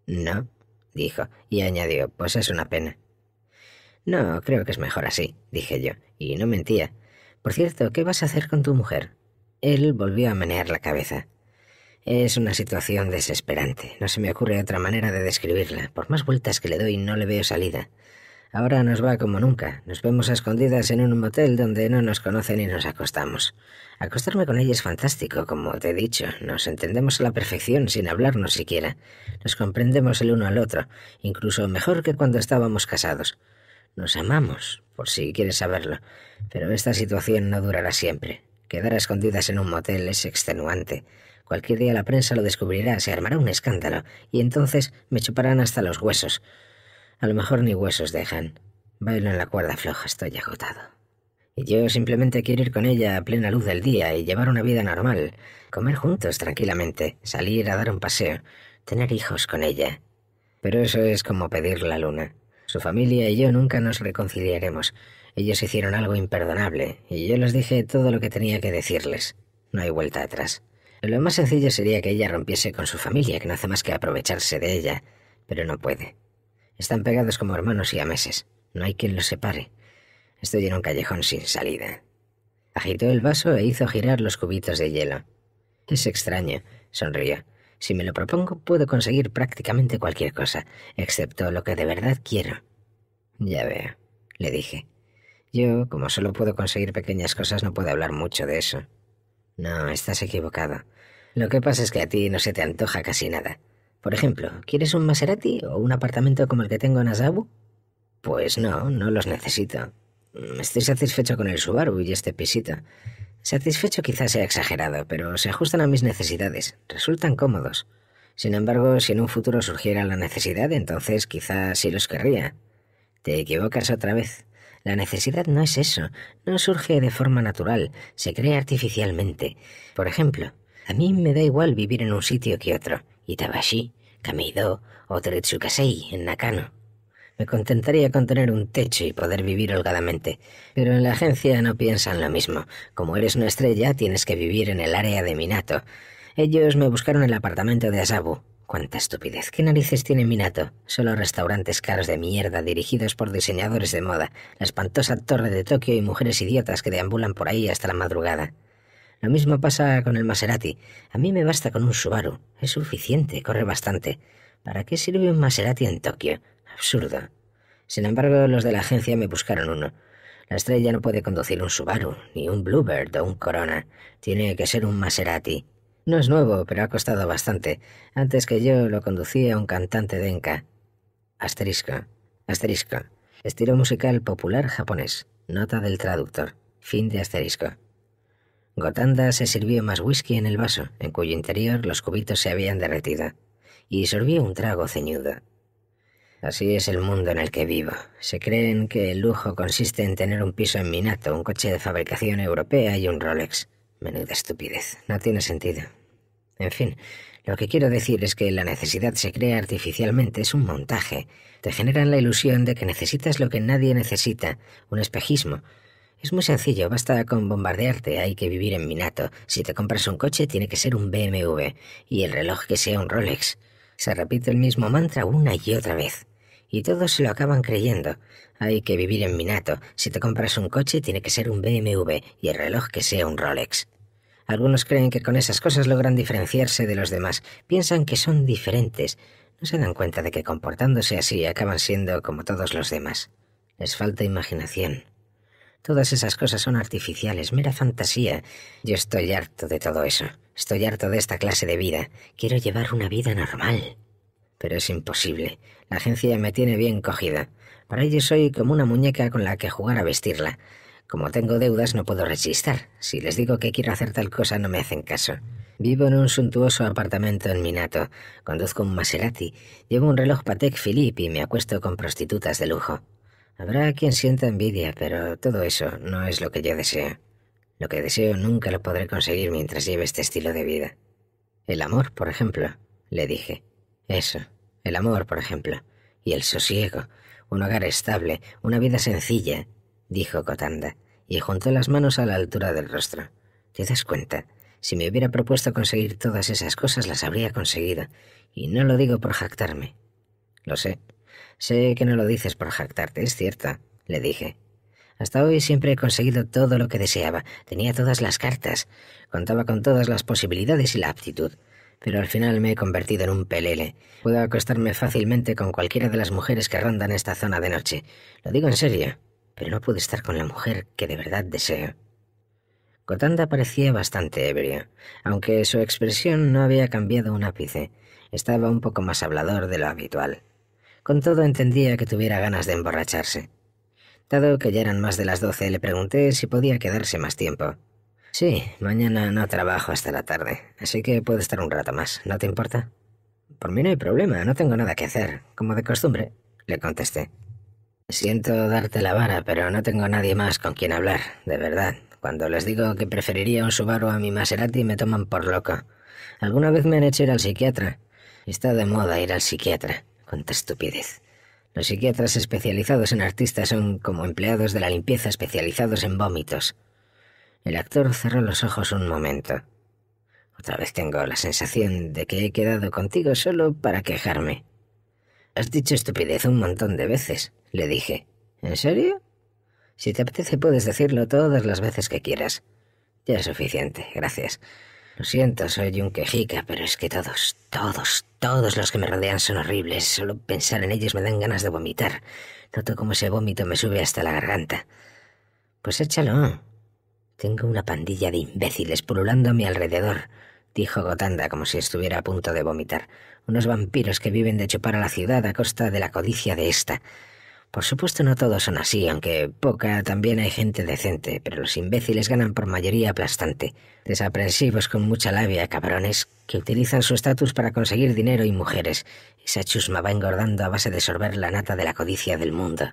No, dijo, y añadió, pues es una pena. No, creo que es mejor así, dije yo, y no mentía, por cierto, ¿qué vas a hacer con tu mujer? Él volvió a menear la cabeza. Es una situación desesperante. No se me ocurre otra manera de describirla. Por más vueltas que le doy, no le veo salida. Ahora nos va como nunca. Nos vemos escondidas en un motel donde no nos conocen y nos acostamos. Acostarme con ella es fantástico, como te he dicho. Nos entendemos a la perfección sin hablarnos siquiera. Nos comprendemos el uno al otro, incluso mejor que cuando estábamos casados. Nos amamos, por si quieres saberlo. Pero esta situación no durará siempre. Quedar escondidas en un motel es extenuante. Cualquier día la prensa lo descubrirá, se armará un escándalo, y entonces me chuparán hasta los huesos. A lo mejor ni huesos dejan. Bailo en la cuerda floja, estoy agotado. Y yo simplemente quiero ir con ella a plena luz del día y llevar una vida normal, comer juntos tranquilamente, salir a dar un paseo, tener hijos con ella. Pero eso es como pedir la luna. Su familia y yo nunca nos reconciliaremos. Ellos hicieron algo imperdonable, y yo les dije todo lo que tenía que decirles. No hay vuelta atrás. Lo más sencillo sería que ella rompiese con su familia, que no hace más que aprovecharse de ella, pero no puede. Están pegados como hermanos y a meses. No hay quien los separe. Estoy en un callejón sin salida. Agitó el vaso e hizo girar los cubitos de hielo. Es extraño, sonrió. Si me lo propongo, puedo conseguir prácticamente cualquier cosa, excepto lo que de verdad quiero. Ya veo, le dije. Yo, como solo puedo conseguir pequeñas cosas, no puedo hablar mucho de eso. No, estás equivocado. Lo que pasa es que a ti no se te antoja casi nada. Por ejemplo, ¿quieres un Maserati o un apartamento como el que tengo en Asabu? Pues no, no los necesito. Mm, estoy satisfecho con el Subaru y este pisito. Satisfecho quizás sea exagerado, pero se ajustan a mis necesidades, resultan cómodos. Sin embargo, si en un futuro surgiera la necesidad, entonces quizás sí los querría. Te equivocas otra vez. La necesidad no es eso, no surge de forma natural, se crea artificialmente. Por ejemplo, a mí me da igual vivir en un sitio que otro. Itabashi, Kameido o Teretsukasei en Nakano. Me contentaría con tener un techo y poder vivir holgadamente. Pero en la agencia no piensan lo mismo. Como eres una estrella, tienes que vivir en el área de Minato. Ellos me buscaron el apartamento de Asabu. Cuánta estupidez. ¿Qué narices tiene Minato? Solo restaurantes caros de mierda dirigidos por diseñadores de moda, la espantosa torre de Tokio y mujeres idiotas que deambulan por ahí hasta la madrugada. Lo mismo pasa con el Maserati. A mí me basta con un Subaru. Es suficiente, corre bastante. ¿Para qué sirve un Maserati en Tokio? absurdo. Sin embargo, los de la agencia me buscaron uno. La estrella no puede conducir un Subaru, ni un Bluebird o un Corona. Tiene que ser un Maserati. No es nuevo, pero ha costado bastante. Antes que yo lo conducía un cantante de Enka. Asterisco. Asterisco. Estilo musical popular japonés. Nota del traductor. Fin de asterisco. Gotanda se sirvió más whisky en el vaso, en cuyo interior los cubitos se habían derretido, y sorbió un trago ceñudo. Así es el mundo en el que vivo. Se creen que el lujo consiste en tener un piso en Minato, un coche de fabricación europea y un Rolex. Menuda estupidez. No tiene sentido. En fin, lo que quiero decir es que la necesidad se crea artificialmente, es un montaje. Te generan la ilusión de que necesitas lo que nadie necesita, un espejismo. Es muy sencillo, basta con bombardearte, hay que vivir en Minato. Si te compras un coche, tiene que ser un BMW, y el reloj que sea un Rolex. Se repite el mismo mantra una y otra vez y todos se lo acaban creyendo. Hay que vivir en Minato. Si te compras un coche, tiene que ser un BMW y el reloj que sea un Rolex. Algunos creen que con esas cosas logran diferenciarse de los demás. Piensan que son diferentes. No se dan cuenta de que comportándose así acaban siendo como todos los demás. Les falta imaginación. Todas esas cosas son artificiales, mera fantasía. Yo estoy harto de todo eso. Estoy harto de esta clase de vida. Quiero llevar una vida normal pero es imposible. La agencia me tiene bien cogida. Para ello soy como una muñeca con la que jugar a vestirla. Como tengo deudas no puedo resistir. Si les digo que quiero hacer tal cosa no me hacen caso. Vivo en un suntuoso apartamento en Minato. Conduzco un Maserati. Llevo un reloj Patek Philippe y me acuesto con prostitutas de lujo. Habrá quien sienta envidia, pero todo eso no es lo que yo deseo. Lo que deseo nunca lo podré conseguir mientras lleve este estilo de vida. El amor, por ejemplo, le dije. Eso, el amor, por ejemplo, y el sosiego, un hogar estable, una vida sencilla, dijo Cotanda, y juntó las manos a la altura del rostro. ¿Te das cuenta? Si me hubiera propuesto conseguir todas esas cosas, las habría conseguido, y no lo digo por jactarme. Lo sé. Sé que no lo dices por jactarte, es cierto, le dije. Hasta hoy siempre he conseguido todo lo que deseaba, tenía todas las cartas, contaba con todas las posibilidades y la aptitud pero al final me he convertido en un pelele. Puedo acostarme fácilmente con cualquiera de las mujeres que rondan esta zona de noche. Lo digo en serio, pero no pude estar con la mujer que de verdad deseo. Cotanda parecía bastante ebria, aunque su expresión no había cambiado un ápice. Estaba un poco más hablador de lo habitual. Con todo entendía que tuviera ganas de emborracharse. Dado que ya eran más de las doce, le pregunté si podía quedarse más tiempo. Sí, mañana no trabajo hasta la tarde, así que puedo estar un rato más, ¿no te importa? Por mí no hay problema, no tengo nada que hacer, como de costumbre, le contesté. Siento darte la vara, pero no tengo nadie más con quien hablar, de verdad. Cuando les digo que preferiría un Subaru a mi Maserati me toman por loco. Alguna vez me han hecho ir al psiquiatra. Está de moda ir al psiquiatra. Cuánta estupidez. Los psiquiatras especializados en artistas son como empleados de la limpieza especializados en vómitos. El actor cerró los ojos un momento. Otra vez tengo la sensación de que he quedado contigo solo para quejarme. Has dicho estupidez un montón de veces, le dije. ¿En serio? Si te apetece puedes decirlo todas las veces que quieras. Ya es suficiente, gracias. Lo siento, soy un quejica, pero es que todos, todos, todos los que me rodean son horribles. Solo pensar en ellos me dan ganas de vomitar. Noto como ese vómito me sube hasta la garganta. Pues échalo, tengo una pandilla de imbéciles pululando a mi alrededor, dijo Gotanda como si estuviera a punto de vomitar. Unos vampiros que viven de chupar a la ciudad a costa de la codicia de esta. Por supuesto no todos son así, aunque poca también hay gente decente, pero los imbéciles ganan por mayoría aplastante. Desaprensivos con mucha labia, cabrones, que utilizan su estatus para conseguir dinero y mujeres. Esa chusma va engordando a base de sorber la nata de la codicia del mundo.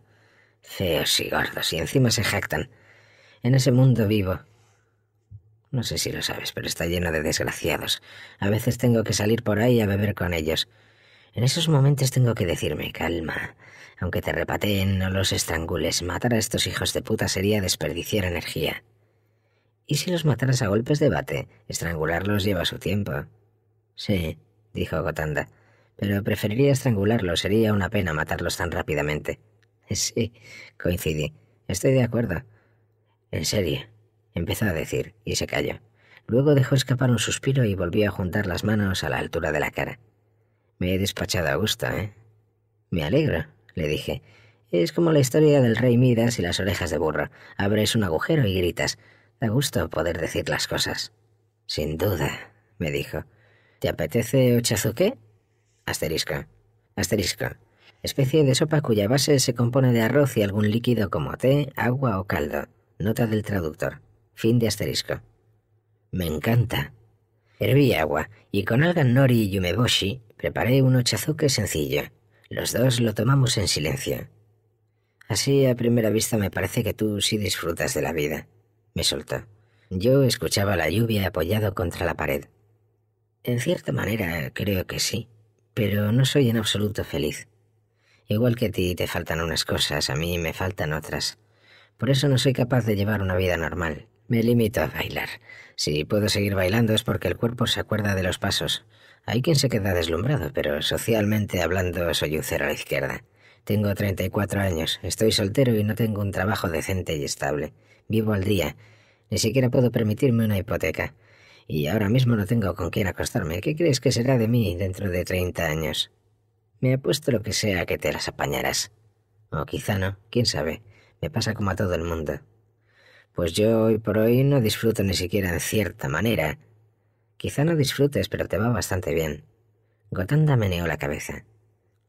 Feos y gordos, y encima se jactan. En ese mundo vivo. No sé si lo sabes, pero está lleno de desgraciados. A veces tengo que salir por ahí a beber con ellos. En esos momentos tengo que decirme, calma. Aunque te repateen, no los estrangules. Matar a estos hijos de puta sería desperdiciar energía. ¿Y si los mataras a golpes de bate? Estrangularlos lleva su tiempo. Sí, dijo Gotanda. Pero preferiría estrangularlos. Sería una pena matarlos tan rápidamente. Sí, coincidí. Estoy de acuerdo. En serio, empezó a decir, y se calló. Luego dejó escapar un suspiro y volvió a juntar las manos a la altura de la cara. Me he despachado a gusto, ¿eh? Me alegro, le dije. Es como la historia del rey Midas y las orejas de burro. Abres un agujero y gritas. Da gusto poder decir las cosas. Sin duda, me dijo. ¿Te apetece Ochazuque? Asterisco. Asterisco. Especie de sopa cuya base se compone de arroz y algún líquido como té, agua o caldo. Nota del traductor. Fin de asterisco. Me encanta. Herví agua y con algan nori y yumeboshi preparé un ochazuke sencillo. Los dos lo tomamos en silencio. Así a primera vista me parece que tú sí disfrutas de la vida. Me soltó. Yo escuchaba la lluvia apoyado contra la pared. En cierta manera creo que sí, pero no soy en absoluto feliz. Igual que a ti te faltan unas cosas, a mí me faltan otras. Por eso no soy capaz de llevar una vida normal. Me limito a bailar. Si puedo seguir bailando es porque el cuerpo se acuerda de los pasos. Hay quien se queda deslumbrado, pero socialmente hablando soy un cero a la izquierda. Tengo 34 años, estoy soltero y no tengo un trabajo decente y estable. Vivo al día. Ni siquiera puedo permitirme una hipoteca. Y ahora mismo no tengo con quién acostarme. ¿Qué crees que será de mí dentro de 30 años? Me apuesto lo que sea que te las apañarás. O quizá no, quién sabe. Me pasa como a todo el mundo. Pues yo hoy por hoy no disfruto ni siquiera en cierta manera. Quizá no disfrutes, pero te va bastante bien. Gotanda meneó la cabeza.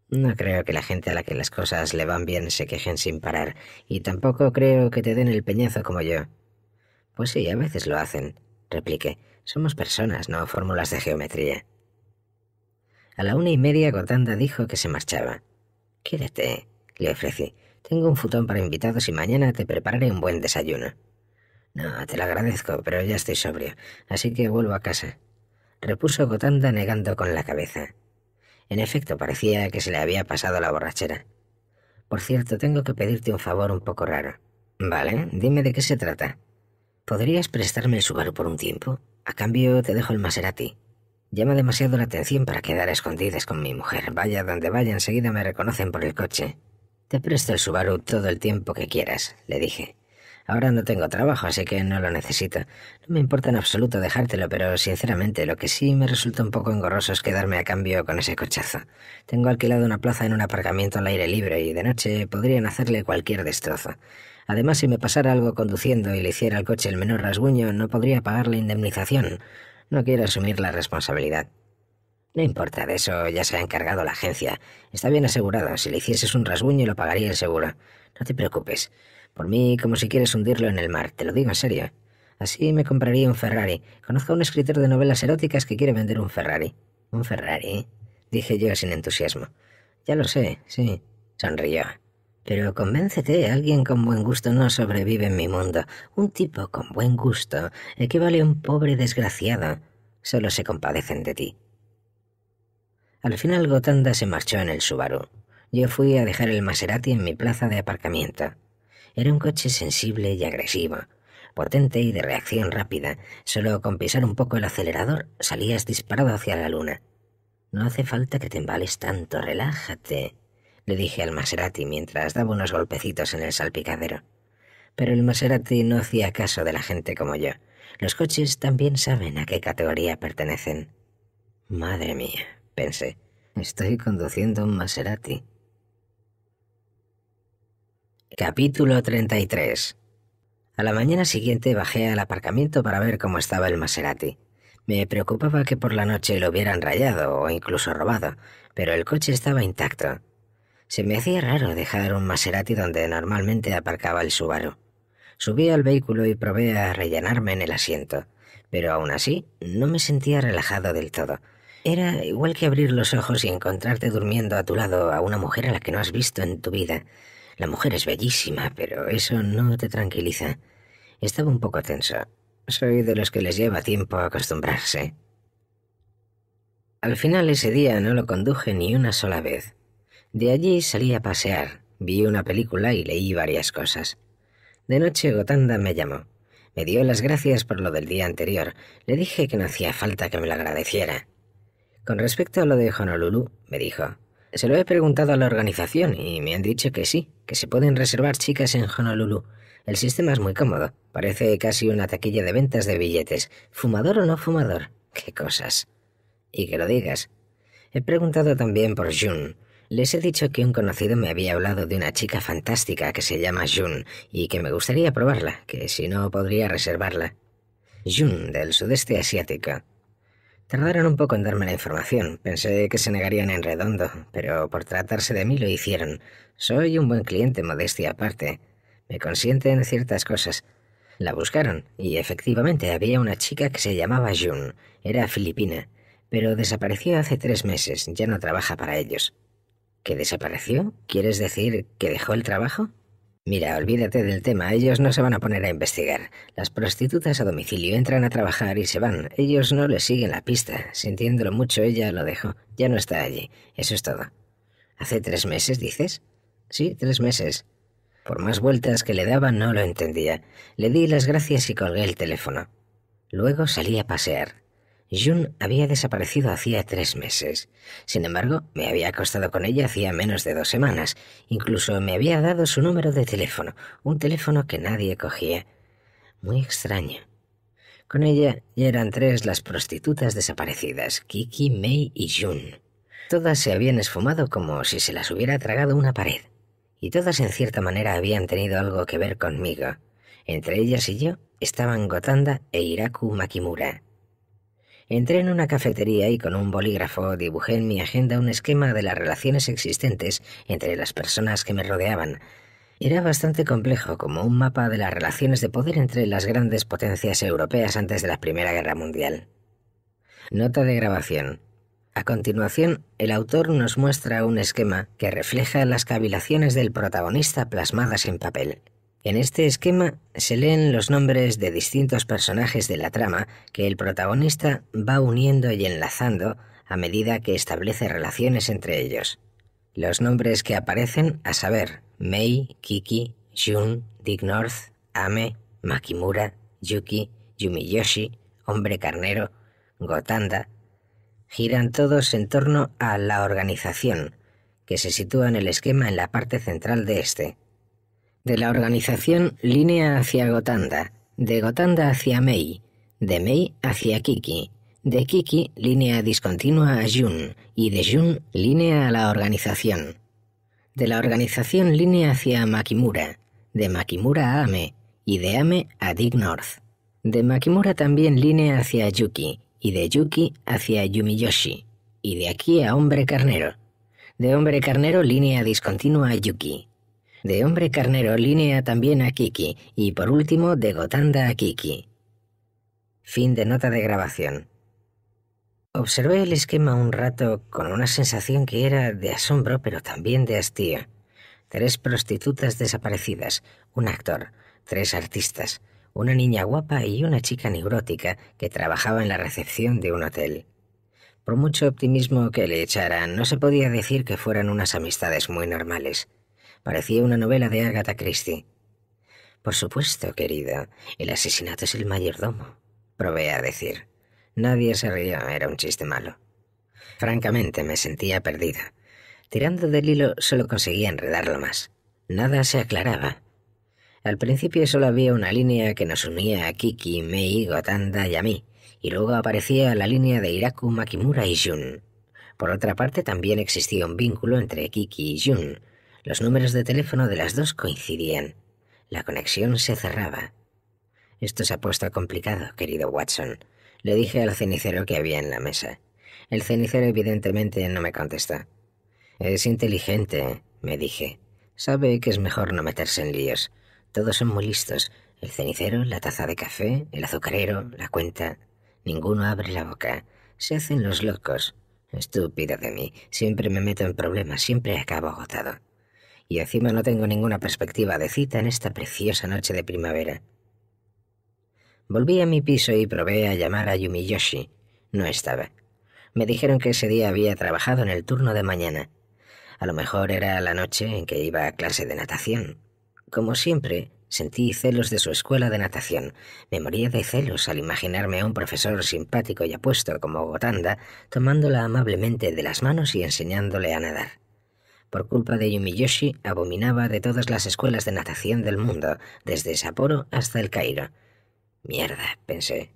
No creo que la gente a la que las cosas le van bien se quejen sin parar, y tampoco creo que te den el peñazo como yo. Pues sí, a veces lo hacen, repliqué. Somos personas, no fórmulas de geometría. A la una y media Gotanda dijo que se marchaba. Quédate, le ofrecí. Tengo un futón para invitados y mañana te prepararé un buen desayuno. No, te lo agradezco, pero ya estoy sobrio, así que vuelvo a casa. Repuso Gotanda negando con la cabeza. En efecto, parecía que se le había pasado la borrachera. Por cierto, tengo que pedirte un favor un poco raro. Vale, dime de qué se trata. ¿Podrías prestarme el Subaru por un tiempo? A cambio te dejo el Maserati. Llama demasiado la atención para quedar escondidas con mi mujer. Vaya donde vaya, enseguida me reconocen por el coche. Te presto el Subaru todo el tiempo que quieras, le dije. Ahora no tengo trabajo, así que no lo necesito. No me importa en absoluto dejártelo, pero sinceramente lo que sí me resulta un poco engorroso es quedarme a cambio con ese cochazo. Tengo alquilado una plaza en un aparcamiento al aire libre y de noche podrían hacerle cualquier destrozo. Además, si me pasara algo conduciendo y le hiciera al coche el menor rasguño, no podría pagar la indemnización. No quiero asumir la responsabilidad. No importa, de eso ya se ha encargado la agencia. Está bien asegurado. Si le hicieses un rasguño lo pagaría el seguro. No te preocupes. Por mí, como si quieres hundirlo en el mar, te lo digo en serio. Así me compraría un Ferrari. Conozco a un escritor de novelas eróticas que quiere vender un Ferrari. ¿Un Ferrari? dije yo sin entusiasmo. Ya lo sé, sí, sonrió. Pero convéncete, alguien con buen gusto no sobrevive en mi mundo. Un tipo con buen gusto equivale a un pobre desgraciado. Solo se compadecen de ti. Al final Gotanda se marchó en el Subaru. Yo fui a dejar el Maserati en mi plaza de aparcamiento. Era un coche sensible y agresivo, potente y de reacción rápida. Solo con pisar un poco el acelerador salías disparado hacia la luna. No hace falta que te embales tanto, relájate, le dije al Maserati mientras daba unos golpecitos en el salpicadero. Pero el Maserati no hacía caso de la gente como yo. Los coches también saben a qué categoría pertenecen. Madre mía, Pensé, estoy conduciendo un Maserati. Capítulo 33. A la mañana siguiente bajé al aparcamiento para ver cómo estaba el Maserati. Me preocupaba que por la noche lo hubieran rayado o incluso robado, pero el coche estaba intacto. Se me hacía raro dejar un Maserati donde normalmente aparcaba el Subaru. Subí al vehículo y probé a rellenarme en el asiento, pero aún así no me sentía relajado del todo, era igual que abrir los ojos y encontrarte durmiendo a tu lado a una mujer a la que no has visto en tu vida. La mujer es bellísima, pero eso no te tranquiliza. Estaba un poco tenso. Soy de los que les lleva tiempo acostumbrarse. Al final ese día no lo conduje ni una sola vez. De allí salí a pasear, vi una película y leí varias cosas. De noche Gotanda me llamó. Me dio las gracias por lo del día anterior. Le dije que no hacía falta que me lo agradeciera. Con respecto a lo de Honolulu, me dijo, se lo he preguntado a la organización y me han dicho que sí, que se pueden reservar chicas en Honolulu. El sistema es muy cómodo, parece casi una taquilla de ventas de billetes, fumador o no fumador, qué cosas. Y que lo digas. He preguntado también por Jun. Les he dicho que un conocido me había hablado de una chica fantástica que se llama Jun y que me gustaría probarla, que si no podría reservarla. Jun, del sudeste asiático. Tardaron un poco en darme la información. Pensé que se negarían en redondo, pero por tratarse de mí lo hicieron. Soy un buen cliente, modestia aparte. Me consienten ciertas cosas. La buscaron, y efectivamente había una chica que se llamaba June. Era filipina, pero desapareció hace tres meses, ya no trabaja para ellos. ¿Que desapareció? ¿Quieres decir que dejó el trabajo? Mira, olvídate del tema, ellos no se van a poner a investigar. Las prostitutas a domicilio entran a trabajar y se van. Ellos no les siguen la pista. Sintiéndolo mucho, ella lo dejó. Ya no está allí. Eso es todo. ¿Hace tres meses, dices? Sí, tres meses. Por más vueltas que le daba, no lo entendía. Le di las gracias y colgué el teléfono. Luego salí a pasear. Jun había desaparecido hacía tres meses. Sin embargo, me había acostado con ella hacía menos de dos semanas. Incluso me había dado su número de teléfono, un teléfono que nadie cogía. Muy extraño. Con ella ya eran tres las prostitutas desaparecidas, Kiki, May y Jun. Todas se habían esfumado como si se las hubiera tragado una pared. Y todas en cierta manera habían tenido algo que ver conmigo. Entre ellas y yo estaban Gotanda e Iraku Makimura Entré en una cafetería y con un bolígrafo dibujé en mi agenda un esquema de las relaciones existentes entre las personas que me rodeaban. Era bastante complejo, como un mapa de las relaciones de poder entre las grandes potencias europeas antes de la Primera Guerra Mundial. Nota de grabación. A continuación, el autor nos muestra un esquema que refleja las cavilaciones del protagonista plasmadas en papel. En este esquema se leen los nombres de distintos personajes de la trama que el protagonista va uniendo y enlazando a medida que establece relaciones entre ellos. Los nombres que aparecen, a saber, Mei, Kiki, Jun, Dick North, Ame, Makimura, Yuki, Yumiyoshi, Hombre Carnero, Gotanda, giran todos en torno a la organización, que se sitúa en el esquema en la parte central de este de la organización Línea hacia Gotanda, de Gotanda hacia Mei, de Mei hacia Kiki, de Kiki línea discontinua a Jun y de Jun línea a la organización. De la organización línea hacia Makimura, de Makimura a Ame y de Ame a Dick North. De Makimura también línea hacia Yuki y de Yuki hacia Yumiyoshi y de aquí a Hombre Carnero. De Hombre Carnero línea discontinua a Yuki de hombre carnero línea también a Kiki y por último de Gotanda a Kiki. Fin de nota de grabación. Observé el esquema un rato con una sensación que era de asombro pero también de hastío. Tres prostitutas desaparecidas, un actor, tres artistas, una niña guapa y una chica neurótica que trabajaba en la recepción de un hotel. Por mucho optimismo que le echaran, no se podía decir que fueran unas amistades muy normales. Parecía una novela de Agatha Christie. Por supuesto, querida, el asesinato es el mayordomo, probé a decir. Nadie se ría, era un chiste malo. Francamente, me sentía perdida. Tirando del hilo solo conseguía enredarlo más. Nada se aclaraba. Al principio solo había una línea que nos unía a Kiki, Mei, Gotanda y a mí, y luego aparecía la línea de Iraku, Makimura y Jun. Por otra parte, también existía un vínculo entre Kiki y Jun, los números de teléfono de las dos coincidían. La conexión se cerraba. Esto se ha puesto complicado, querido Watson. Le dije al cenicero que había en la mesa. El cenicero evidentemente no me contestó. Es inteligente, me dije. Sabe que es mejor no meterse en líos. Todos son muy listos. El cenicero, la taza de café, el azucarero, la cuenta. Ninguno abre la boca. Se hacen los locos. Estúpido de mí. Siempre me meto en problemas, siempre acabo agotado y encima no tengo ninguna perspectiva de cita en esta preciosa noche de primavera. Volví a mi piso y probé a llamar a Yumiyoshi. No estaba. Me dijeron que ese día había trabajado en el turno de mañana. A lo mejor era la noche en que iba a clase de natación. Como siempre, sentí celos de su escuela de natación. Me moría de celos al imaginarme a un profesor simpático y apuesto como Gotanda tomándola amablemente de las manos y enseñándole a nadar. Por culpa de Yumiyoshi, abominaba de todas las escuelas de natación del mundo, desde Sapporo hasta el Cairo. Mierda, pensé.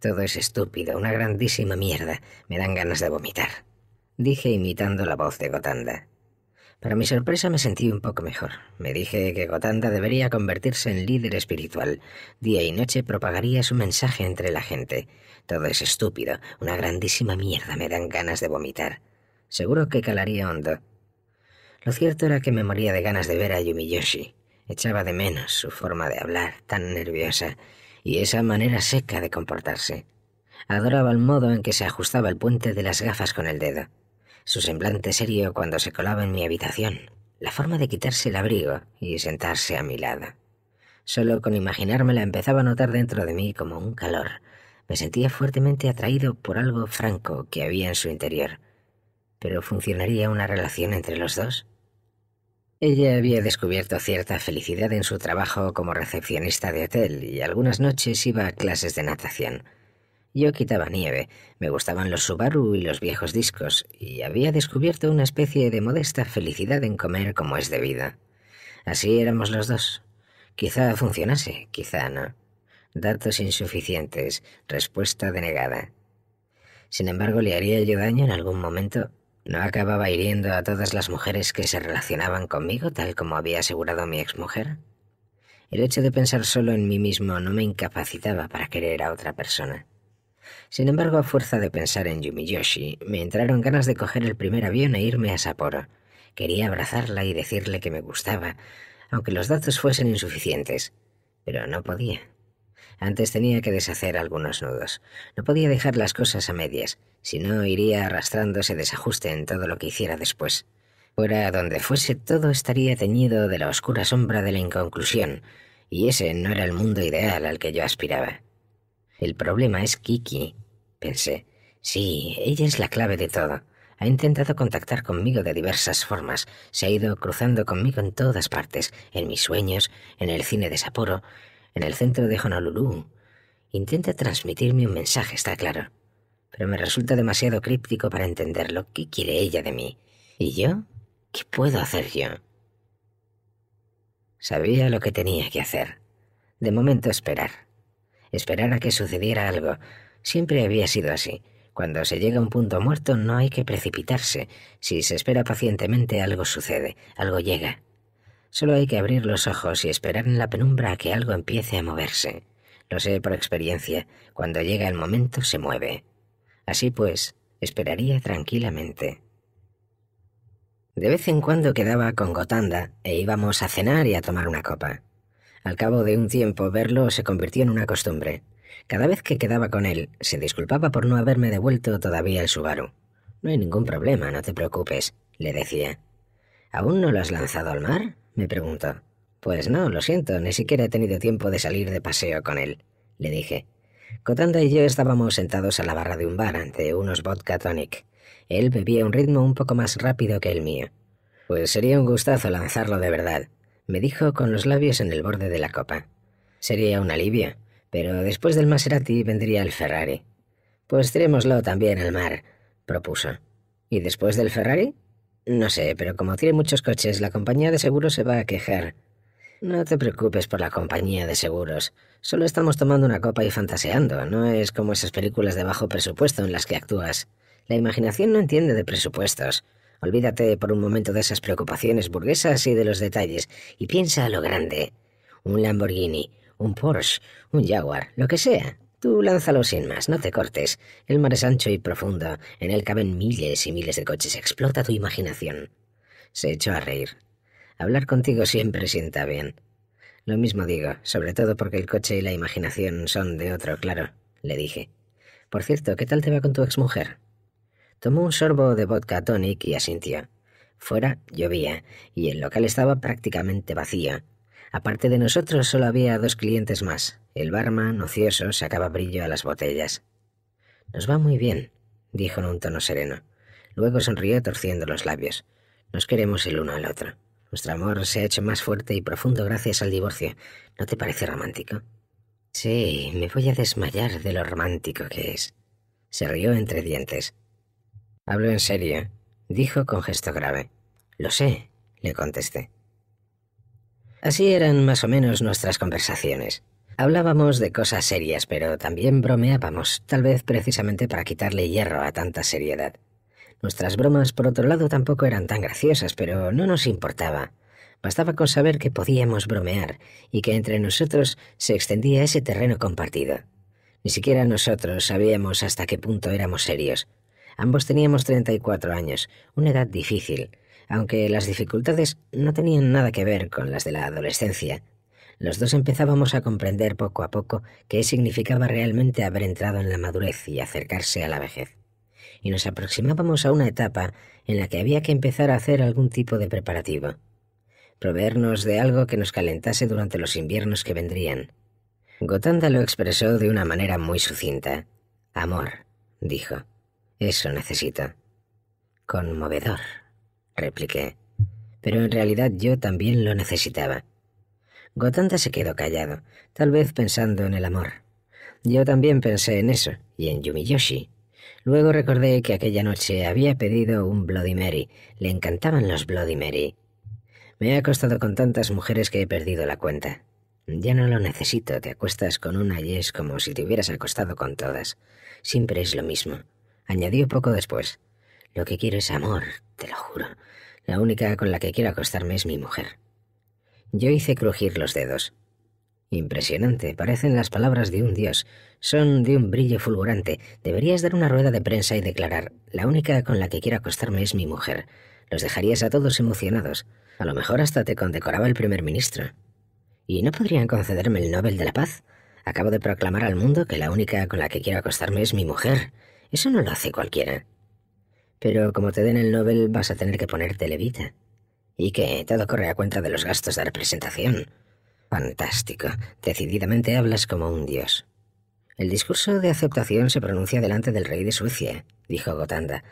Todo es estúpido, una grandísima mierda. Me dan ganas de vomitar. Dije imitando la voz de Gotanda. Para mi sorpresa me sentí un poco mejor. Me dije que Gotanda debería convertirse en líder espiritual. Día y noche propagaría su mensaje entre la gente. Todo es estúpido, una grandísima mierda, me dan ganas de vomitar. Seguro que calaría hondo. Lo cierto era que me moría de ganas de ver a Yumiyoshi. Echaba de menos su forma de hablar, tan nerviosa, y esa manera seca de comportarse. Adoraba el modo en que se ajustaba el puente de las gafas con el dedo, su semblante serio cuando se colaba en mi habitación, la forma de quitarse el abrigo y sentarse a mi lado. Solo con imaginármela empezaba a notar dentro de mí como un calor. Me sentía fuertemente atraído por algo franco que había en su interior. ¿Pero funcionaría una relación entre los dos? Ella había descubierto cierta felicidad en su trabajo como recepcionista de hotel y algunas noches iba a clases de natación. Yo quitaba nieve, me gustaban los Subaru y los viejos discos, y había descubierto una especie de modesta felicidad en comer como es debido. Así éramos los dos. Quizá funcionase, quizá no. Datos insuficientes, respuesta denegada. Sin embargo, ¿le haría yo daño en algún momento? No acababa hiriendo a todas las mujeres que se relacionaban conmigo, tal como había asegurado mi exmujer. El hecho de pensar solo en mí mismo no me incapacitaba para querer a otra persona. Sin embargo, a fuerza de pensar en Yumiyoshi, me entraron ganas de coger el primer avión e irme a Sapporo. Quería abrazarla y decirle que me gustaba, aunque los datos fuesen insuficientes, pero no podía. Antes tenía que deshacer algunos nudos. No podía dejar las cosas a medias, si no iría arrastrándose desajuste en todo lo que hiciera después. Fuera donde fuese, todo estaría teñido de la oscura sombra de la inconclusión, y ese no era el mundo ideal al que yo aspiraba. El problema es Kiki, pensé. Sí, ella es la clave de todo. Ha intentado contactar conmigo de diversas formas, se ha ido cruzando conmigo en todas partes, en mis sueños, en el cine de Sapporo, en el centro de Honolulu. Intenta transmitirme un mensaje, está claro. Pero me resulta demasiado críptico para entenderlo. ¿Qué quiere ella de mí? ¿Y yo? ¿Qué puedo hacer yo? Sabía lo que tenía que hacer. De momento esperar. Esperar a que sucediera algo. Siempre había sido así. Cuando se llega a un punto muerto no hay que precipitarse. Si se espera pacientemente algo sucede, algo llega. Solo hay que abrir los ojos y esperar en la penumbra a que algo empiece a moverse. Lo sé por experiencia, cuando llega el momento se mueve. Así pues, esperaría tranquilamente. De vez en cuando quedaba con Gotanda e íbamos a cenar y a tomar una copa. Al cabo de un tiempo verlo se convirtió en una costumbre. Cada vez que quedaba con él, se disculpaba por no haberme devuelto todavía el Subaru. No hay ningún problema, no te preocupes, le decía. ¿Aún no lo has lanzado al mar? me preguntó. Pues no, lo siento, ni siquiera he tenido tiempo de salir de paseo con él, le dije. Cotanda y yo estábamos sentados a la barra de un bar ante unos vodka tonic. Él bebía un ritmo un poco más rápido que el mío. Pues sería un gustazo lanzarlo de verdad, me dijo con los labios en el borde de la copa. Sería un alivio, pero después del Maserati vendría el Ferrari. Pues tirémoslo también al mar, propuso. ¿Y después del Ferrari? No sé, pero como tiene muchos coches, la compañía de seguros se va a quejar. No te preocupes por la compañía de seguros. Solo estamos tomando una copa y fantaseando. No es como esas películas de bajo presupuesto en las que actúas. La imaginación no entiende de presupuestos. Olvídate por un momento de esas preocupaciones burguesas y de los detalles y piensa a lo grande. Un Lamborghini, un Porsche, un Jaguar, lo que sea. Tú lánzalo sin más, no te cortes. El mar es ancho y profundo, en él caben miles y miles de coches, explota tu imaginación. Se echó a reír. Hablar contigo siempre sienta bien. Lo mismo digo, sobre todo porque el coche y la imaginación son de otro, claro, le dije. Por cierto, ¿qué tal te va con tu exmujer? Tomó un sorbo de vodka tonic y asintió. Fuera llovía, y el local estaba prácticamente vacío. Aparte de nosotros solo había dos clientes más, el barman, ocioso, sacaba brillo a las botellas. Nos va muy bien, dijo en un tono sereno. Luego sonrió torciendo los labios. Nos queremos el uno al otro. Nuestro amor se ha hecho más fuerte y profundo gracias al divorcio. ¿No te parece romántico? Sí, me voy a desmayar de lo romántico que es. Se rió entre dientes. Hablo en serio, dijo con gesto grave. Lo sé, le contesté. Así eran más o menos nuestras conversaciones. Hablábamos de cosas serias, pero también bromeábamos, tal vez precisamente para quitarle hierro a tanta seriedad. Nuestras bromas, por otro lado, tampoco eran tan graciosas, pero no nos importaba. Bastaba con saber que podíamos bromear y que entre nosotros se extendía ese terreno compartido. Ni siquiera nosotros sabíamos hasta qué punto éramos serios. Ambos teníamos 34 años, una edad difícil, aunque las dificultades no tenían nada que ver con las de la adolescencia, los dos empezábamos a comprender poco a poco qué significaba realmente haber entrado en la madurez y acercarse a la vejez. Y nos aproximábamos a una etapa en la que había que empezar a hacer algún tipo de preparativo. Proveernos de algo que nos calentase durante los inviernos que vendrían. Gotanda lo expresó de una manera muy sucinta. Amor, dijo. Eso necesito. Conmovedor, repliqué. Pero en realidad yo también lo necesitaba. Gotanda se quedó callado, tal vez pensando en el amor. Yo también pensé en eso, y en Yumiyoshi. Luego recordé que aquella noche había pedido un Bloody Mary. Le encantaban los Bloody Mary. Me he acostado con tantas mujeres que he perdido la cuenta. Ya no lo necesito, te acuestas con una y es como si te hubieras acostado con todas. Siempre es lo mismo. Añadió poco después. Lo que quiero es amor, te lo juro. La única con la que quiero acostarme es mi mujer. Yo hice crujir los dedos. Impresionante, parecen las palabras de un dios. Son de un brillo fulgurante. Deberías dar una rueda de prensa y declarar, la única con la que quiero acostarme es mi mujer. Los dejarías a todos emocionados. A lo mejor hasta te condecoraba el primer ministro. ¿Y no podrían concederme el Nobel de la Paz? Acabo de proclamar al mundo que la única con la que quiero acostarme es mi mujer. Eso no lo hace cualquiera. Pero como te den el Nobel vas a tener que ponerte levita y que todo corre a cuenta de los gastos de representación. Fantástico. Decididamente hablas como un dios. El discurso de aceptación se pronuncia delante del rey de Suecia, dijo Gotanda.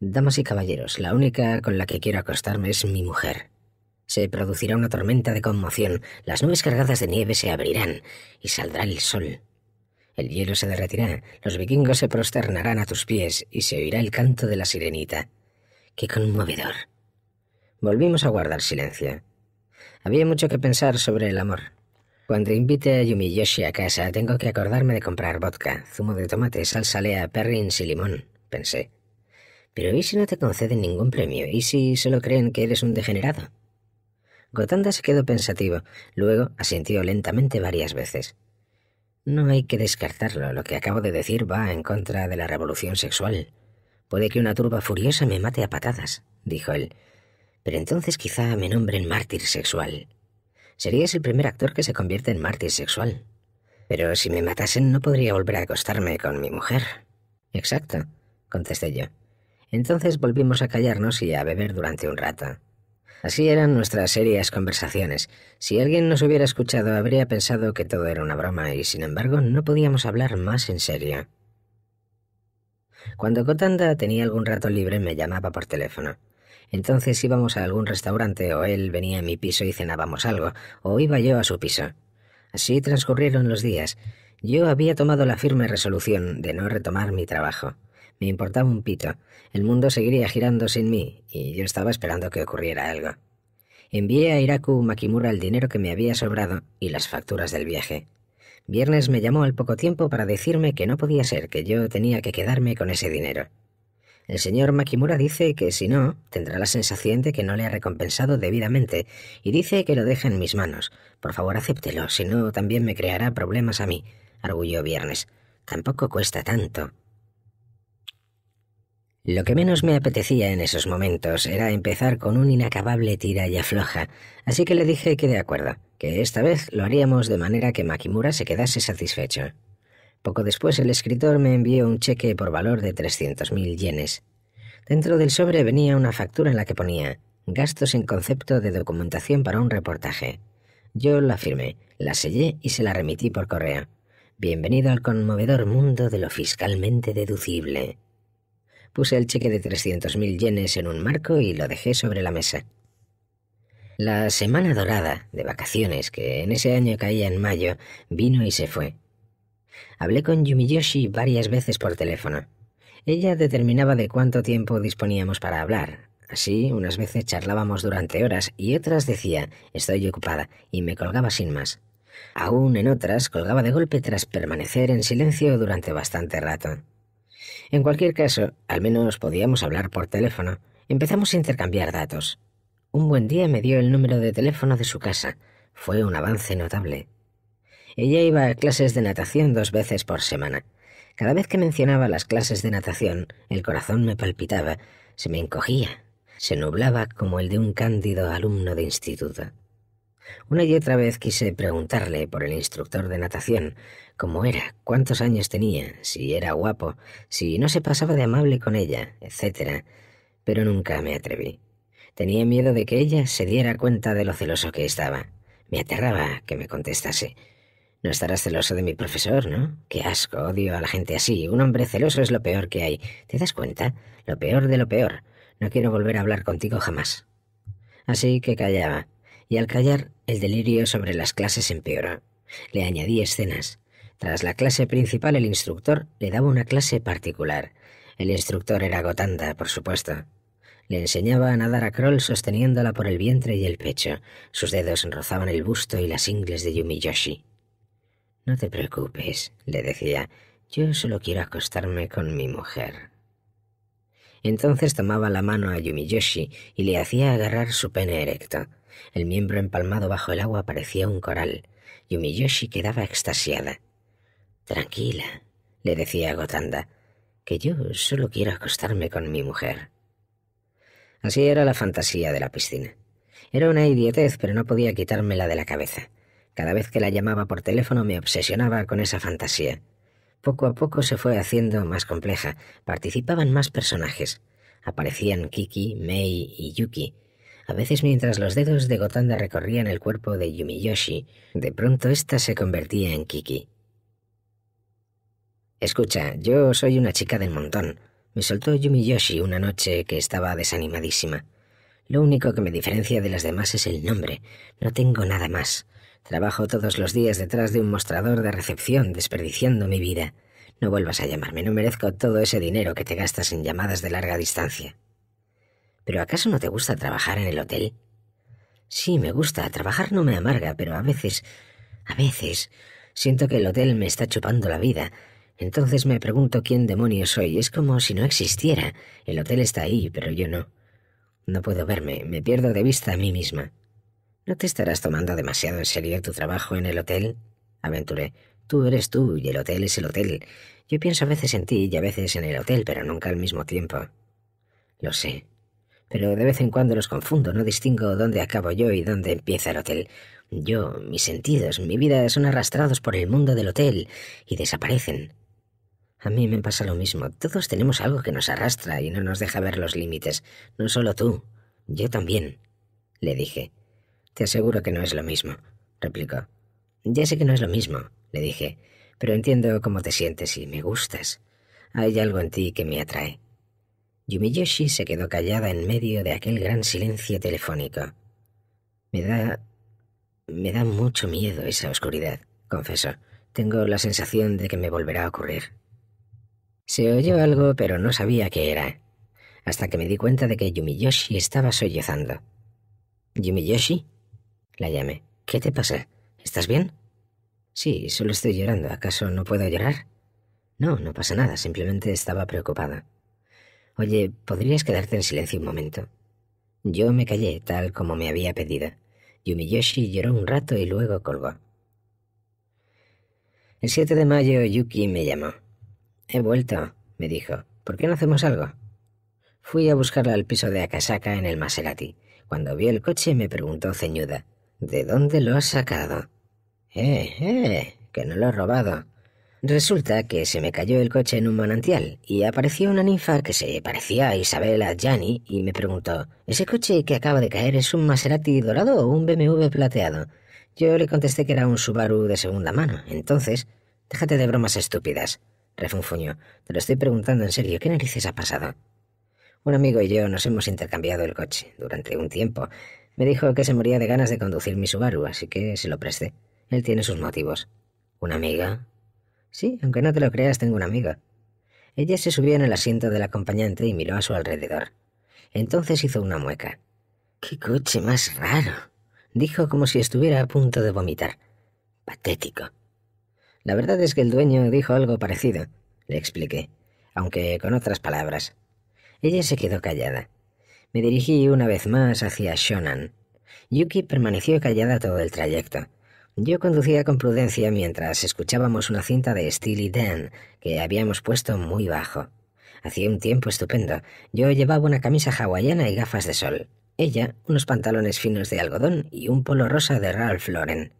Damas y caballeros, la única con la que quiero acostarme es mi mujer. Se producirá una tormenta de conmoción, las nubes cargadas de nieve se abrirán y saldrá el sol. El hielo se derretirá, los vikingos se prosternarán a tus pies y se oirá el canto de la sirenita. ¡Qué conmovedor! Volvimos a guardar silencio. Había mucho que pensar sobre el amor. Cuando invite a Yumiyoshi a casa, tengo que acordarme de comprar vodka, zumo de tomate, salsa lea, perrins y limón, pensé. Pero ¿y si no te conceden ningún premio? ¿Y si solo creen que eres un degenerado? Gotanda se quedó pensativo, luego asintió lentamente varias veces. No hay que descartarlo, lo que acabo de decir va en contra de la revolución sexual. Puede que una turba furiosa me mate a patadas, dijo él, pero entonces quizá me nombren mártir sexual. Serías el primer actor que se convierte en mártir sexual. Pero si me matasen no podría volver a acostarme con mi mujer. Exacto, contesté yo. Entonces volvimos a callarnos y a beber durante un rato. Así eran nuestras serias conversaciones. Si alguien nos hubiera escuchado habría pensado que todo era una broma y sin embargo no podíamos hablar más en serio. Cuando Cotanda tenía algún rato libre me llamaba por teléfono. Entonces íbamos a algún restaurante o él venía a mi piso y cenábamos algo, o iba yo a su piso. Así transcurrieron los días. Yo había tomado la firme resolución de no retomar mi trabajo. Me importaba un pito. El mundo seguiría girando sin mí, y yo estaba esperando que ocurriera algo. Envié a Iraku Makimura el dinero que me había sobrado y las facturas del viaje. Viernes me llamó al poco tiempo para decirme que no podía ser que yo tenía que quedarme con ese dinero. El señor Makimura dice que si no, tendrá la sensación de que no le ha recompensado debidamente y dice que lo deje en mis manos. Por favor, acéptelo, si no, también me creará problemas a mí, arguyó Viernes. Tampoco cuesta tanto. Lo que menos me apetecía en esos momentos era empezar con un inacabable tira y afloja, así que le dije que de acuerdo, que esta vez lo haríamos de manera que Makimura se quedase satisfecho. Poco después el escritor me envió un cheque por valor de 300.000 yenes. Dentro del sobre venía una factura en la que ponía gastos en concepto de documentación para un reportaje. Yo la firmé, la sellé y se la remití por correo. Bienvenido al conmovedor mundo de lo fiscalmente deducible. Puse el cheque de 300.000 yenes en un marco y lo dejé sobre la mesa. La semana dorada de vacaciones, que en ese año caía en mayo, vino y se fue. Hablé con Yumiyoshi varias veces por teléfono. Ella determinaba de cuánto tiempo disponíamos para hablar. Así, unas veces charlábamos durante horas y otras decía, estoy ocupada, y me colgaba sin más. Aún en otras colgaba de golpe tras permanecer en silencio durante bastante rato. En cualquier caso, al menos podíamos hablar por teléfono. Empezamos a intercambiar datos. Un buen día me dio el número de teléfono de su casa. Fue un avance notable. Ella iba a clases de natación dos veces por semana. Cada vez que mencionaba las clases de natación, el corazón me palpitaba, se me encogía, se nublaba como el de un cándido alumno de instituto. Una y otra vez quise preguntarle por el instructor de natación, cómo era, cuántos años tenía, si era guapo, si no se pasaba de amable con ella, etc. Pero nunca me atreví. Tenía miedo de que ella se diera cuenta de lo celoso que estaba. Me aterraba que me contestase. No estarás celoso de mi profesor, ¿no? Qué asco, odio a la gente así. Un hombre celoso es lo peor que hay. ¿Te das cuenta? Lo peor de lo peor. No quiero volver a hablar contigo jamás. Así que callaba. Y al callar, el delirio sobre las clases empeoró. Le añadí escenas. Tras la clase principal, el instructor le daba una clase particular. El instructor era Gotanda, por supuesto. Le enseñaba a nadar a Kroll sosteniéndola por el vientre y el pecho. Sus dedos rozaban el busto y las ingles de Yumi no te preocupes, le decía, yo solo quiero acostarme con mi mujer. Entonces tomaba la mano a Yumiyoshi y le hacía agarrar su pene erecto. El miembro empalmado bajo el agua parecía un coral. Yumiyoshi quedaba extasiada. Tranquila, le decía Gotanda, que yo solo quiero acostarme con mi mujer. Así era la fantasía de la piscina. Era una idiotez, pero no podía quitármela de la cabeza. Cada vez que la llamaba por teléfono me obsesionaba con esa fantasía. Poco a poco se fue haciendo más compleja. Participaban más personajes. Aparecían Kiki, Mei y Yuki. A veces mientras los dedos de Gotanda recorrían el cuerpo de Yumiyoshi, de pronto ésta se convertía en Kiki. Escucha, yo soy una chica del montón, me soltó Yumiyoshi una noche que estaba desanimadísima. Lo único que me diferencia de las demás es el nombre, no tengo nada más. Trabajo todos los días detrás de un mostrador de recepción, desperdiciando mi vida. No vuelvas a llamarme, no merezco todo ese dinero que te gastas en llamadas de larga distancia. ¿Pero acaso no te gusta trabajar en el hotel? Sí, me gusta, trabajar no me amarga, pero a veces, a veces, siento que el hotel me está chupando la vida. Entonces me pregunto quién demonio soy. Es como si no existiera. El hotel está ahí, pero yo no. No puedo verme, me pierdo de vista a mí misma. No te estarás tomando demasiado en serio tu trabajo en el hotel, aventuré. Tú eres tú y el hotel es el hotel. Yo pienso a veces en ti y a veces en el hotel, pero nunca al mismo tiempo. Lo sé. Pero de vez en cuando los confundo, no distingo dónde acabo yo y dónde empieza el hotel. Yo, mis sentidos, mi vida son arrastrados por el mundo del hotel y desaparecen. A mí me pasa lo mismo. Todos tenemos algo que nos arrastra y no nos deja ver los límites. No solo tú, yo también, le dije. Te aseguro que no es lo mismo, replicó. Ya sé que no es lo mismo, le dije, pero entiendo cómo te sientes y me gustas. Hay algo en ti que me atrae. Yumiyoshi se quedó callada en medio de aquel gran silencio telefónico. Me da... me da mucho miedo esa oscuridad, confesó. Tengo la sensación de que me volverá a ocurrir. Se oyó algo, pero no sabía qué era, hasta que me di cuenta de que Yumiyoshi estaba sollozando. ¿Yumiyoshi? La llamé. ¿Qué te pasa? ¿Estás bien? Sí, solo estoy llorando. ¿Acaso no puedo llorar? No, no pasa nada. Simplemente estaba preocupada. Oye, ¿podrías quedarte en silencio un momento? Yo me callé, tal como me había pedido. Yumiyoshi lloró un rato y luego colgó. El 7 de mayo Yuki me llamó. He vuelto, me dijo. ¿Por qué no hacemos algo? Fui a buscarla al piso de Akasaka en el Maserati. Cuando vio el coche me preguntó ceñuda. ¿De dónde lo has sacado? Eh, eh, que no lo he robado. Resulta que se me cayó el coche en un manantial y apareció una ninfa que se parecía a Isabella Gianni y me preguntó: ¿Ese coche que acaba de caer es un Maserati dorado o un BMW plateado? Yo le contesté que era un Subaru de segunda mano. Entonces, déjate de bromas estúpidas, refunfuñó. Te lo estoy preguntando en serio, ¿qué narices ha pasado? Un amigo y yo nos hemos intercambiado el coche durante un tiempo me dijo que se moría de ganas de conducir mi Subaru, así que se lo presté. Él tiene sus motivos. ¿Una amiga? Sí, aunque no te lo creas, tengo una amiga. Ella se subió en el asiento del acompañante y miró a su alrededor. Entonces hizo una mueca. ¡Qué coche más raro! dijo como si estuviera a punto de vomitar. Patético. La verdad es que el dueño dijo algo parecido, le expliqué, aunque con otras palabras. Ella se quedó callada. Me dirigí una vez más hacia Shonan. Yuki permaneció callada todo el trayecto. Yo conducía con prudencia mientras escuchábamos una cinta de Steely Dan que habíamos puesto muy bajo. Hacía un tiempo estupendo. Yo llevaba una camisa hawaiana y gafas de sol. Ella, unos pantalones finos de algodón y un polo rosa de Ralph Lauren.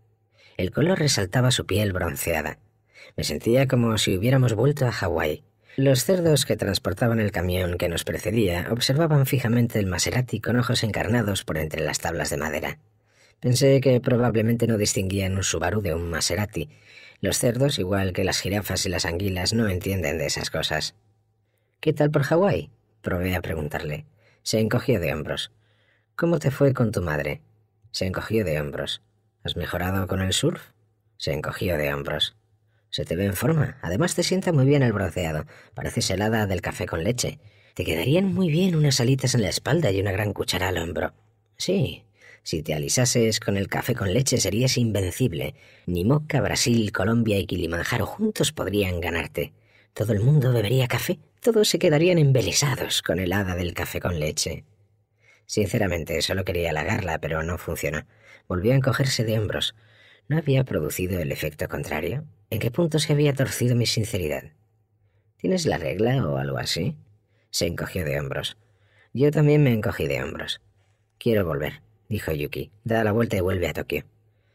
El color resaltaba su piel bronceada. Me sentía como si hubiéramos vuelto a Hawái. Los cerdos que transportaban el camión que nos precedía observaban fijamente el Maserati con ojos encarnados por entre las tablas de madera. Pensé que probablemente no distinguían un Subaru de un Maserati. Los cerdos, igual que las jirafas y las anguilas, no entienden de esas cosas. ¿Qué tal por Hawái? probé a preguntarle. Se encogió de hombros. ¿Cómo te fue con tu madre? Se encogió de hombros. ¿Has mejorado con el surf? Se encogió de hombros. Se te ve en forma. Además te sienta muy bien el bronceado. Pareces helada del café con leche. Te quedarían muy bien unas alitas en la espalda y una gran cuchara al hombro. Sí, si te alisases con el café con leche serías invencible. Ni Moca, Brasil, Colombia y Kilimanjaro juntos podrían ganarte. Todo el mundo bebería café. Todos se quedarían embelesados con el hada del café con leche. Sinceramente, solo quería halagarla, pero no funcionó. Volvió a encogerse de hombros. ¿No había producido el efecto contrario? ¿En qué punto se había torcido mi sinceridad? ¿Tienes la regla o algo así? Se encogió de hombros. Yo también me encogí de hombros. Quiero volver, dijo Yuki. Da la vuelta y vuelve a Tokio.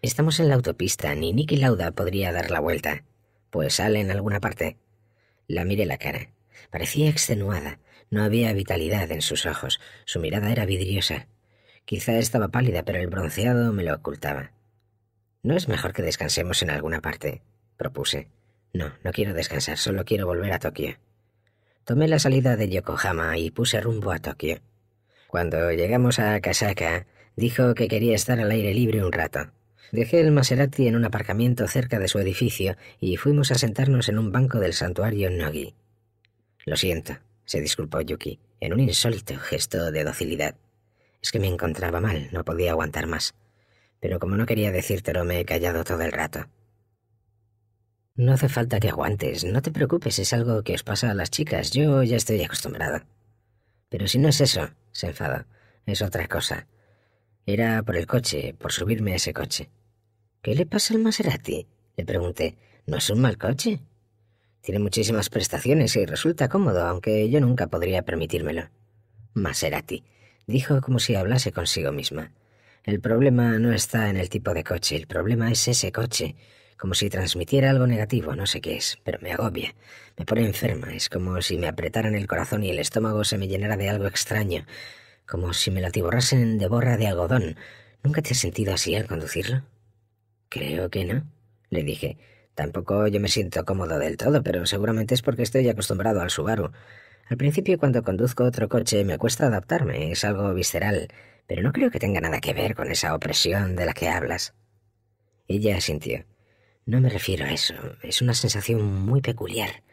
Estamos en la autopista, ni Niki Lauda podría dar la vuelta. Pues sale en alguna parte. La miré la cara. Parecía extenuada. No había vitalidad en sus ojos. Su mirada era vidriosa. Quizá estaba pálida, pero el bronceado me lo ocultaba. ¿No es mejor que descansemos en alguna parte? propuse. No, no quiero descansar, solo quiero volver a Tokio. Tomé la salida de Yokohama y puse rumbo a Tokio. Cuando llegamos a Kasaka, dijo que quería estar al aire libre un rato. Dejé el Maserati en un aparcamiento cerca de su edificio y fuimos a sentarnos en un banco del santuario Nogi. Lo siento, se disculpó Yuki, en un insólito gesto de docilidad. Es que me encontraba mal, no podía aguantar más. Pero como no quería decírtelo, me he callado todo el rato. No hace falta que aguantes, no te preocupes, es algo que os pasa a las chicas, yo ya estoy acostumbrado. Pero si no es eso, se enfada, es otra cosa. Era por el coche, por subirme a ese coche. ¿Qué le pasa al Maserati? Le pregunté. No es un mal coche. Tiene muchísimas prestaciones y resulta cómodo, aunque yo nunca podría permitírmelo. Maserati, dijo como si hablase consigo misma. El problema no está en el tipo de coche, el problema es ese coche como si transmitiera algo negativo, no sé qué es, pero me agobia, me pone enferma, es como si me apretaran el corazón y el estómago se me llenara de algo extraño, como si me lo atiborrasen de borra de algodón. ¿Nunca te has sentido así al conducirlo? Creo que no, le dije. Tampoco yo me siento cómodo del todo, pero seguramente es porque estoy acostumbrado al Subaru. Al principio cuando conduzco otro coche me cuesta adaptarme, es algo visceral, pero no creo que tenga nada que ver con esa opresión de la que hablas. Ella asintió. No me refiero a eso. Es una sensación muy peculiar.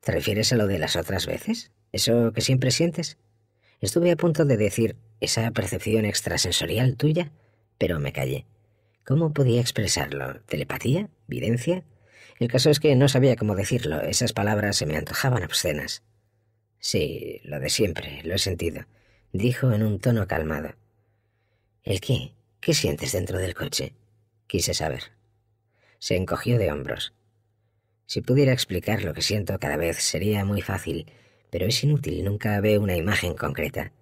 ¿Te refieres a lo de las otras veces? ¿Eso que siempre sientes? Estuve a punto de decir esa percepción extrasensorial tuya, pero me callé. ¿Cómo podía expresarlo? ¿Telepatía? ¿Videncia? El caso es que no sabía cómo decirlo. Esas palabras se me antojaban obscenas. Sí, lo de siempre, lo he sentido, dijo en un tono calmado. ¿El qué? ¿Qué sientes dentro del coche? Quise saber se encogió de hombros. Si pudiera explicar lo que siento cada vez sería muy fácil, pero es inútil, nunca ve una imagen concreta.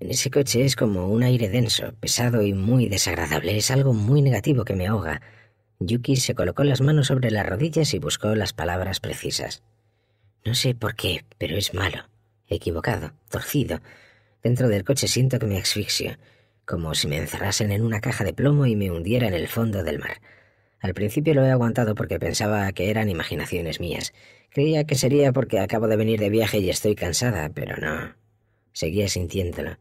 En ese coche es como un aire denso, pesado y muy desagradable, es algo muy negativo que me ahoga. Yuki se colocó las manos sobre las rodillas y buscó las palabras precisas. No sé por qué, pero es malo, equivocado, torcido. Dentro del coche siento que me asfixio, como si me encerrasen en una caja de plomo y me hundiera en el fondo del mar. Al principio lo he aguantado porque pensaba que eran imaginaciones mías. Creía que sería porque acabo de venir de viaje y estoy cansada, pero no. Seguía sintiéndolo.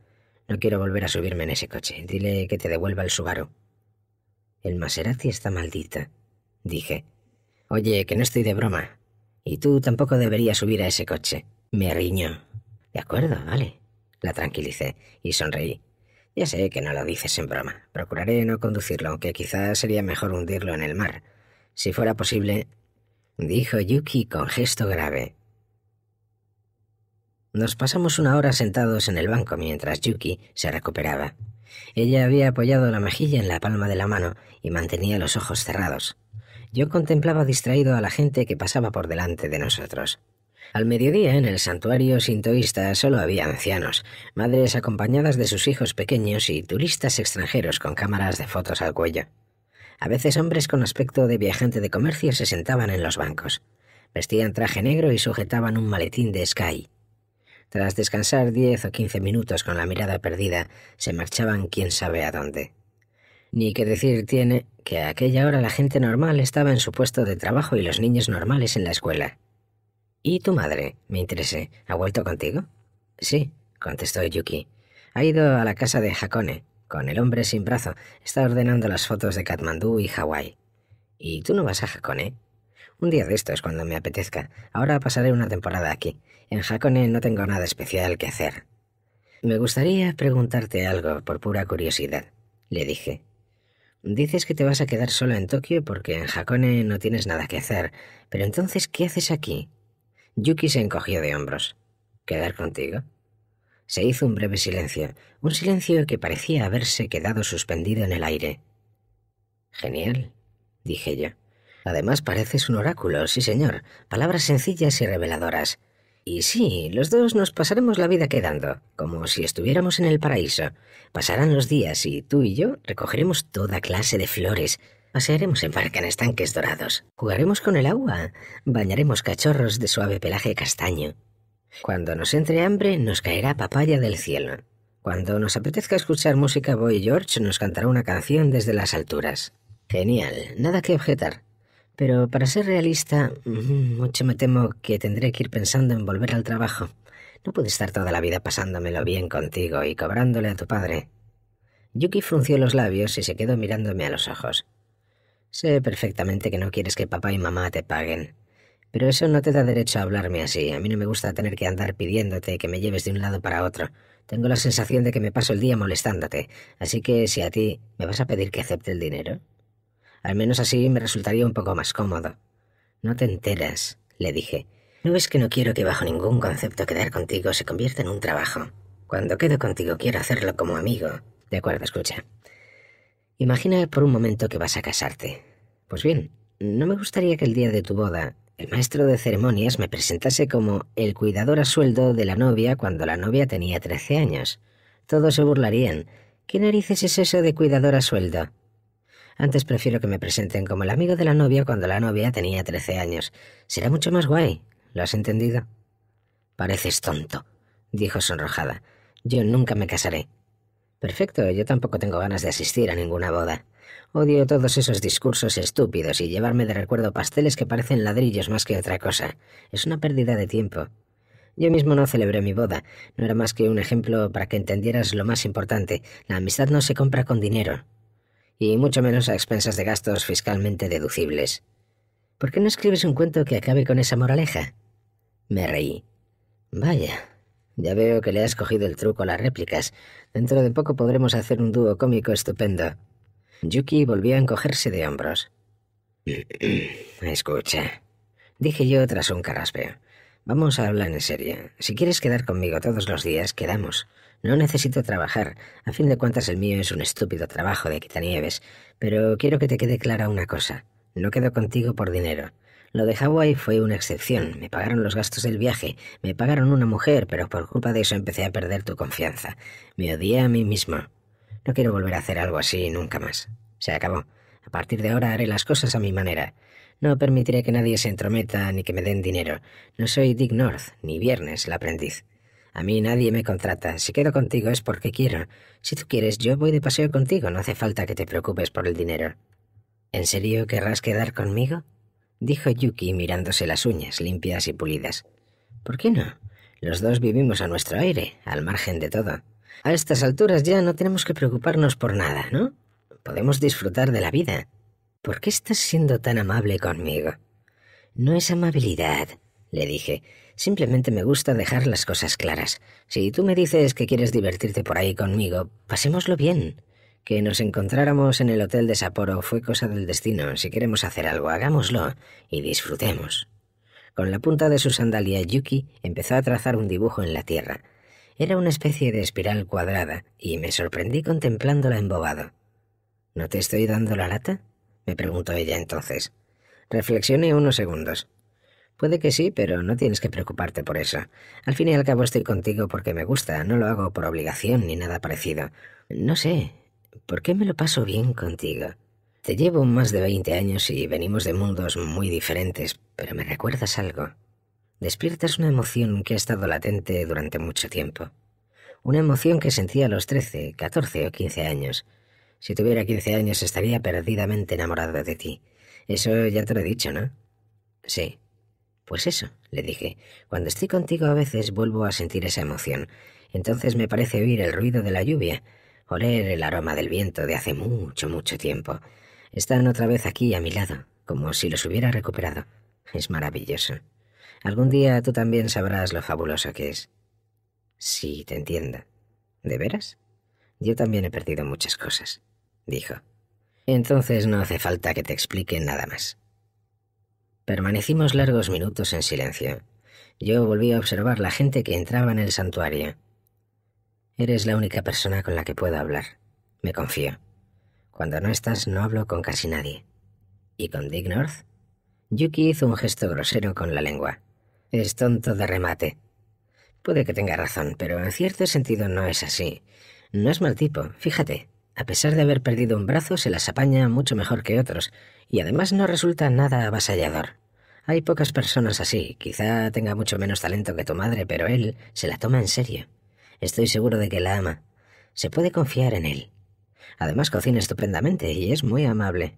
No quiero volver a subirme en ese coche. Dile que te devuelva el Subaru. El Maserati está maldita, dije. Oye, que no estoy de broma. Y tú tampoco deberías subir a ese coche. Me riñó. De acuerdo, vale. La tranquilicé y sonreí. Ya sé que no lo dices en broma. Procuraré no conducirlo, aunque quizás sería mejor hundirlo en el mar. Si fuera posible, dijo Yuki con gesto grave. Nos pasamos una hora sentados en el banco mientras Yuki se recuperaba. Ella había apoyado la mejilla en la palma de la mano y mantenía los ojos cerrados. Yo contemplaba distraído a la gente que pasaba por delante de nosotros. Al mediodía, en el santuario sintoísta solo había ancianos, madres acompañadas de sus hijos pequeños y turistas extranjeros con cámaras de fotos al cuello. A veces hombres con aspecto de viajante de comercio se sentaban en los bancos. Vestían traje negro y sujetaban un maletín de Sky. Tras descansar diez o quince minutos con la mirada perdida, se marchaban quién sabe a dónde. Ni que decir tiene que a aquella hora la gente normal estaba en su puesto de trabajo y los niños normales en la escuela. ¿Y tu madre? Me interesé. ¿Ha vuelto contigo? Sí, contestó Yuki. Ha ido a la casa de Hakone, con el hombre sin brazo. Está ordenando las fotos de Katmandú y Hawái. ¿Y tú no vas a Hakone? Un día de estos, cuando me apetezca. Ahora pasaré una temporada aquí. En Hakone no tengo nada especial que hacer. Me gustaría preguntarte algo por pura curiosidad, le dije. Dices que te vas a quedar sola en Tokio porque en Hakone no tienes nada que hacer, pero entonces, ¿qué haces aquí? Yuki se encogió de hombros. ¿Quedar contigo? Se hizo un breve silencio, un silencio que parecía haberse quedado suspendido en el aire. Genial, dije yo. Además pareces un oráculo, sí señor, palabras sencillas y reveladoras. Y sí, los dos nos pasaremos la vida quedando, como si estuviéramos en el paraíso. Pasarán los días y tú y yo recogeremos toda clase de flores, Pasearemos en barca en estanques dorados, jugaremos con el agua, bañaremos cachorros de suave pelaje castaño. Cuando nos entre hambre, nos caerá papaya del cielo. Cuando nos apetezca escuchar música, Boy George nos cantará una canción desde las alturas. Genial, nada que objetar. Pero para ser realista, mm, mucho me temo que tendré que ir pensando en volver al trabajo. No puedo estar toda la vida pasándomelo bien contigo y cobrándole a tu padre. Yuki frunció los labios y se quedó mirándome a los ojos. Sé perfectamente que no quieres que papá y mamá te paguen. Pero eso no te da derecho a hablarme así. A mí no me gusta tener que andar pidiéndote que me lleves de un lado para otro. Tengo la sensación de que me paso el día molestándote. Así que si a ti me vas a pedir que acepte el dinero. Al menos así me resultaría un poco más cómodo. No te enteras, le dije. No es que no quiero que bajo ningún concepto quedar contigo se convierta en un trabajo. Cuando quedo contigo quiero hacerlo como amigo. De acuerdo, escucha. Imagina por un momento que vas a casarte. Pues bien, no me gustaría que el día de tu boda el maestro de ceremonias me presentase como el cuidador a sueldo de la novia cuando la novia tenía trece años. Todos se burlarían. ¿Qué narices es eso de cuidador a sueldo? Antes prefiero que me presenten como el amigo de la novia cuando la novia tenía trece años. Será mucho más guay. ¿Lo has entendido? Pareces tonto, dijo sonrojada. Yo nunca me casaré. Perfecto, yo tampoco tengo ganas de asistir a ninguna boda. Odio todos esos discursos estúpidos y llevarme de recuerdo pasteles que parecen ladrillos más que otra cosa. Es una pérdida de tiempo. Yo mismo no celebré mi boda, no era más que un ejemplo para que entendieras lo más importante, la amistad no se compra con dinero. Y mucho menos a expensas de gastos fiscalmente deducibles. ¿Por qué no escribes un cuento que acabe con esa moraleja? Me reí. Vaya, ya veo que le has cogido el truco a las réplicas. Dentro de poco podremos hacer un dúo cómico estupendo. Yuki volvió a encogerse de hombros. Escucha, dije yo tras un carraspeo. Vamos a hablar en serio. Si quieres quedar conmigo todos los días, quedamos. No necesito trabajar. A fin de cuentas, el mío es un estúpido trabajo de quitanieves. Pero quiero que te quede clara una cosa. No quedo contigo por dinero. Lo de Hawái fue una excepción. Me pagaron los gastos del viaje, me pagaron una mujer, pero por culpa de eso empecé a perder tu confianza. Me odié a mí mismo. No quiero volver a hacer algo así nunca más. Se acabó. A partir de ahora haré las cosas a mi manera. No permitiré que nadie se entrometa ni que me den dinero. No soy Dick North, ni Viernes, el aprendiz. A mí nadie me contrata. Si quedo contigo es porque quiero. Si tú quieres, yo voy de paseo contigo. No hace falta que te preocupes por el dinero. ¿En serio querrás quedar conmigo? dijo Yuki mirándose las uñas limpias y pulidas. ¿Por qué no? Los dos vivimos a nuestro aire, al margen de todo. A estas alturas ya no tenemos que preocuparnos por nada, ¿no? Podemos disfrutar de la vida. ¿Por qué estás siendo tan amable conmigo? No es amabilidad, le dije. Simplemente me gusta dejar las cosas claras. Si tú me dices que quieres divertirte por ahí conmigo, pasémoslo bien. Que nos encontráramos en el hotel de Sapporo fue cosa del destino. Si queremos hacer algo, hagámoslo y disfrutemos. Con la punta de su sandalia, Yuki empezó a trazar un dibujo en la tierra. Era una especie de espiral cuadrada y me sorprendí contemplándola embobado. ¿No te estoy dando la lata? me preguntó ella entonces. Reflexioné unos segundos. Puede que sí, pero no tienes que preocuparte por eso. Al fin y al cabo estoy contigo porque me gusta, no lo hago por obligación ni nada parecido. No sé, ¿por qué me lo paso bien contigo? Te llevo más de veinte años y venimos de mundos muy diferentes, pero me recuerdas algo. Despiertas una emoción que ha estado latente durante mucho tiempo. Una emoción que sentía a los trece, catorce o quince años. Si tuviera quince años estaría perdidamente enamorado de ti. Eso ya te lo he dicho, ¿no? Sí. Pues eso, le dije. Cuando estoy contigo a veces vuelvo a sentir esa emoción. Entonces me parece oír el ruido de la lluvia, oler el aroma del viento de hace mucho, mucho tiempo. Están otra vez aquí a mi lado, como si los hubiera recuperado. Es maravilloso. Algún día tú también sabrás lo fabuloso que es. Sí, te entiendo. ¿De veras? Yo también he perdido muchas cosas, dijo. Entonces no hace falta que te explique nada más. Permanecimos largos minutos en silencio. Yo volví a observar la gente que entraba en el santuario. Eres la única persona con la que puedo hablar. Me confío. Cuando no estás no hablo con casi nadie. ¿Y con Dick North? Yuki hizo un gesto grosero con la lengua. Es tonto de remate. Puede que tenga razón, pero en cierto sentido no es así. No es mal tipo, fíjate. A pesar de haber perdido un brazo, se las apaña mucho mejor que otros, y además no resulta nada avasallador. Hay pocas personas así, quizá tenga mucho menos talento que tu madre, pero él se la toma en serio. Estoy seguro de que la ama. Se puede confiar en él. Además cocina estupendamente y es muy amable.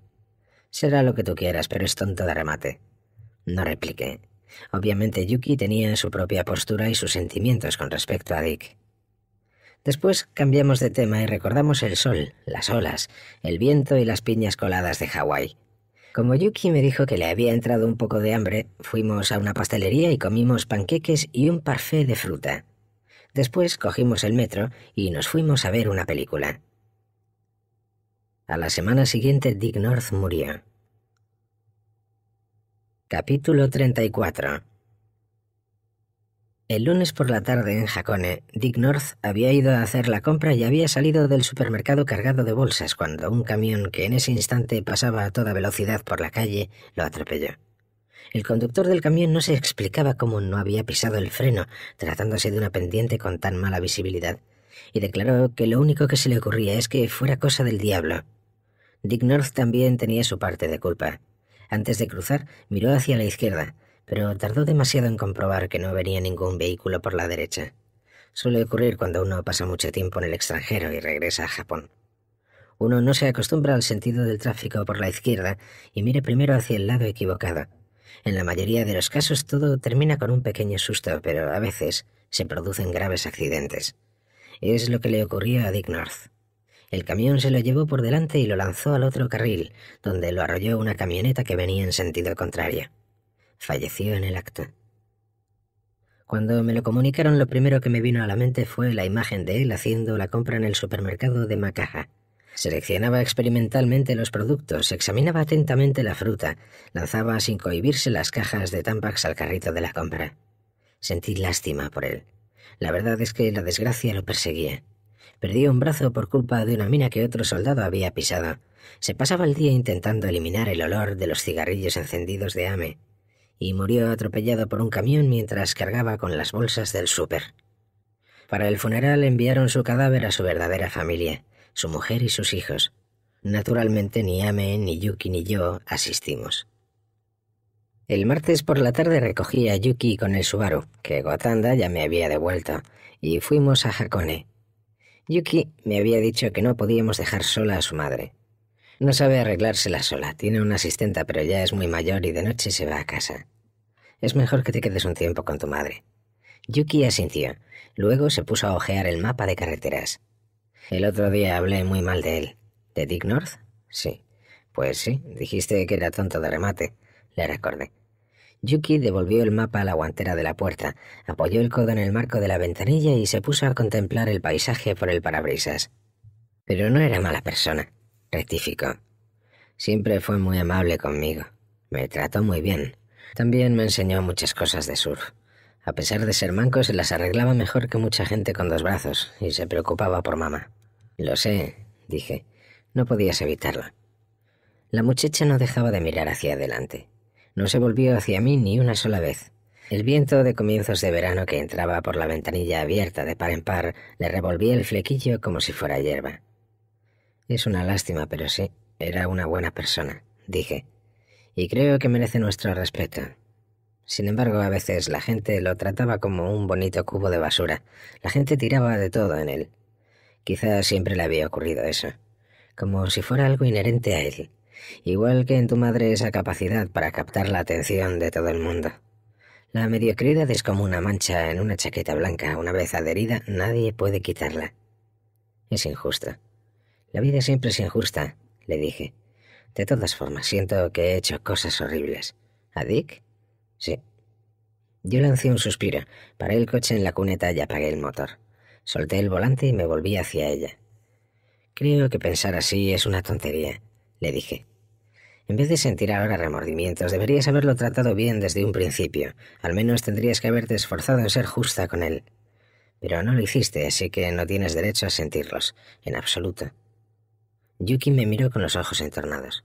Será lo que tú quieras, pero es tonto de remate. No repliqué. Obviamente Yuki tenía su propia postura y sus sentimientos con respecto a Dick. Después cambiamos de tema y recordamos el sol, las olas, el viento y las piñas coladas de Hawái. Como Yuki me dijo que le había entrado un poco de hambre, fuimos a una pastelería y comimos panqueques y un parfé de fruta. Después cogimos el metro y nos fuimos a ver una película. A la semana siguiente Dick North murió. Capítulo 34 El lunes por la tarde en Jacone, Dick North había ido a hacer la compra y había salido del supermercado cargado de bolsas cuando un camión que en ese instante pasaba a toda velocidad por la calle lo atropelló. El conductor del camión no se explicaba cómo no había pisado el freno, tratándose de una pendiente con tan mala visibilidad, y declaró que lo único que se le ocurría es que fuera cosa del diablo. Dick North también tenía su parte de culpa. Antes de cruzar, miró hacia la izquierda, pero tardó demasiado en comprobar que no venía ningún vehículo por la derecha. Suele ocurrir cuando uno pasa mucho tiempo en el extranjero y regresa a Japón. Uno no se acostumbra al sentido del tráfico por la izquierda y mire primero hacia el lado equivocado. En la mayoría de los casos todo termina con un pequeño susto, pero a veces se producen graves accidentes. Es lo que le ocurrió a Dick North. El camión se lo llevó por delante y lo lanzó al otro carril, donde lo arrolló una camioneta que venía en sentido contrario. Falleció en el acto. Cuando me lo comunicaron, lo primero que me vino a la mente fue la imagen de él haciendo la compra en el supermercado de Macaja. Seleccionaba experimentalmente los productos, examinaba atentamente la fruta, lanzaba sin cohibirse las cajas de Tampax al carrito de la compra. Sentí lástima por él. La verdad es que la desgracia lo perseguía. Perdió un brazo por culpa de una mina que otro soldado había pisado. Se pasaba el día intentando eliminar el olor de los cigarrillos encendidos de Ame. Y murió atropellado por un camión mientras cargaba con las bolsas del súper. Para el funeral enviaron su cadáver a su verdadera familia su mujer y sus hijos. Naturalmente ni Ame, ni Yuki, ni yo asistimos. El martes por la tarde recogí a Yuki con el Subaru, que Gotanda ya me había devuelto, y fuimos a Hakone. Yuki me había dicho que no podíamos dejar sola a su madre. No sabe arreglársela sola, tiene una asistenta pero ya es muy mayor y de noche se va a casa. Es mejor que te quedes un tiempo con tu madre. Yuki asintió. Luego se puso a ojear el mapa de carreteras. El otro día hablé muy mal de él. ¿De Dick North? Sí. Pues sí, dijiste que era tonto de remate. Le recordé. Yuki devolvió el mapa a la guantera de la puerta, apoyó el codo en el marco de la ventanilla y se puso a contemplar el paisaje por el parabrisas. Pero no era mala persona, rectificó. Siempre fue muy amable conmigo. Me trató muy bien. También me enseñó muchas cosas de surf. A pesar de ser manco, se las arreglaba mejor que mucha gente con dos brazos y se preocupaba por mamá. Lo sé, dije. No podías evitarla. La muchacha no dejaba de mirar hacia adelante. No se volvió hacia mí ni una sola vez. El viento de comienzos de verano que entraba por la ventanilla abierta de par en par le revolvía el flequillo como si fuera hierba. Es una lástima, pero sí, era una buena persona, dije, y creo que merece nuestro respeto. Sin embargo, a veces la gente lo trataba como un bonito cubo de basura. La gente tiraba de todo en él. Quizás siempre le había ocurrido eso, como si fuera algo inherente a él, igual que en tu madre esa capacidad para captar la atención de todo el mundo. La mediocridad es como una mancha en una chaqueta blanca, una vez adherida nadie puede quitarla. Es injusto. La vida siempre es injusta, le dije. De todas formas, siento que he hecho cosas horribles. ¿A Dick? Sí. Yo lancé un suspiro, paré el coche en la cuneta y apagué el motor. Solté el volante y me volví hacia ella. Creo que pensar así es una tontería, le dije. En vez de sentir ahora remordimientos, deberías haberlo tratado bien desde un principio. Al menos tendrías que haberte esforzado en ser justa con él. Pero no lo hiciste, así que no tienes derecho a sentirlos, en absoluto. Yuki me miró con los ojos entornados.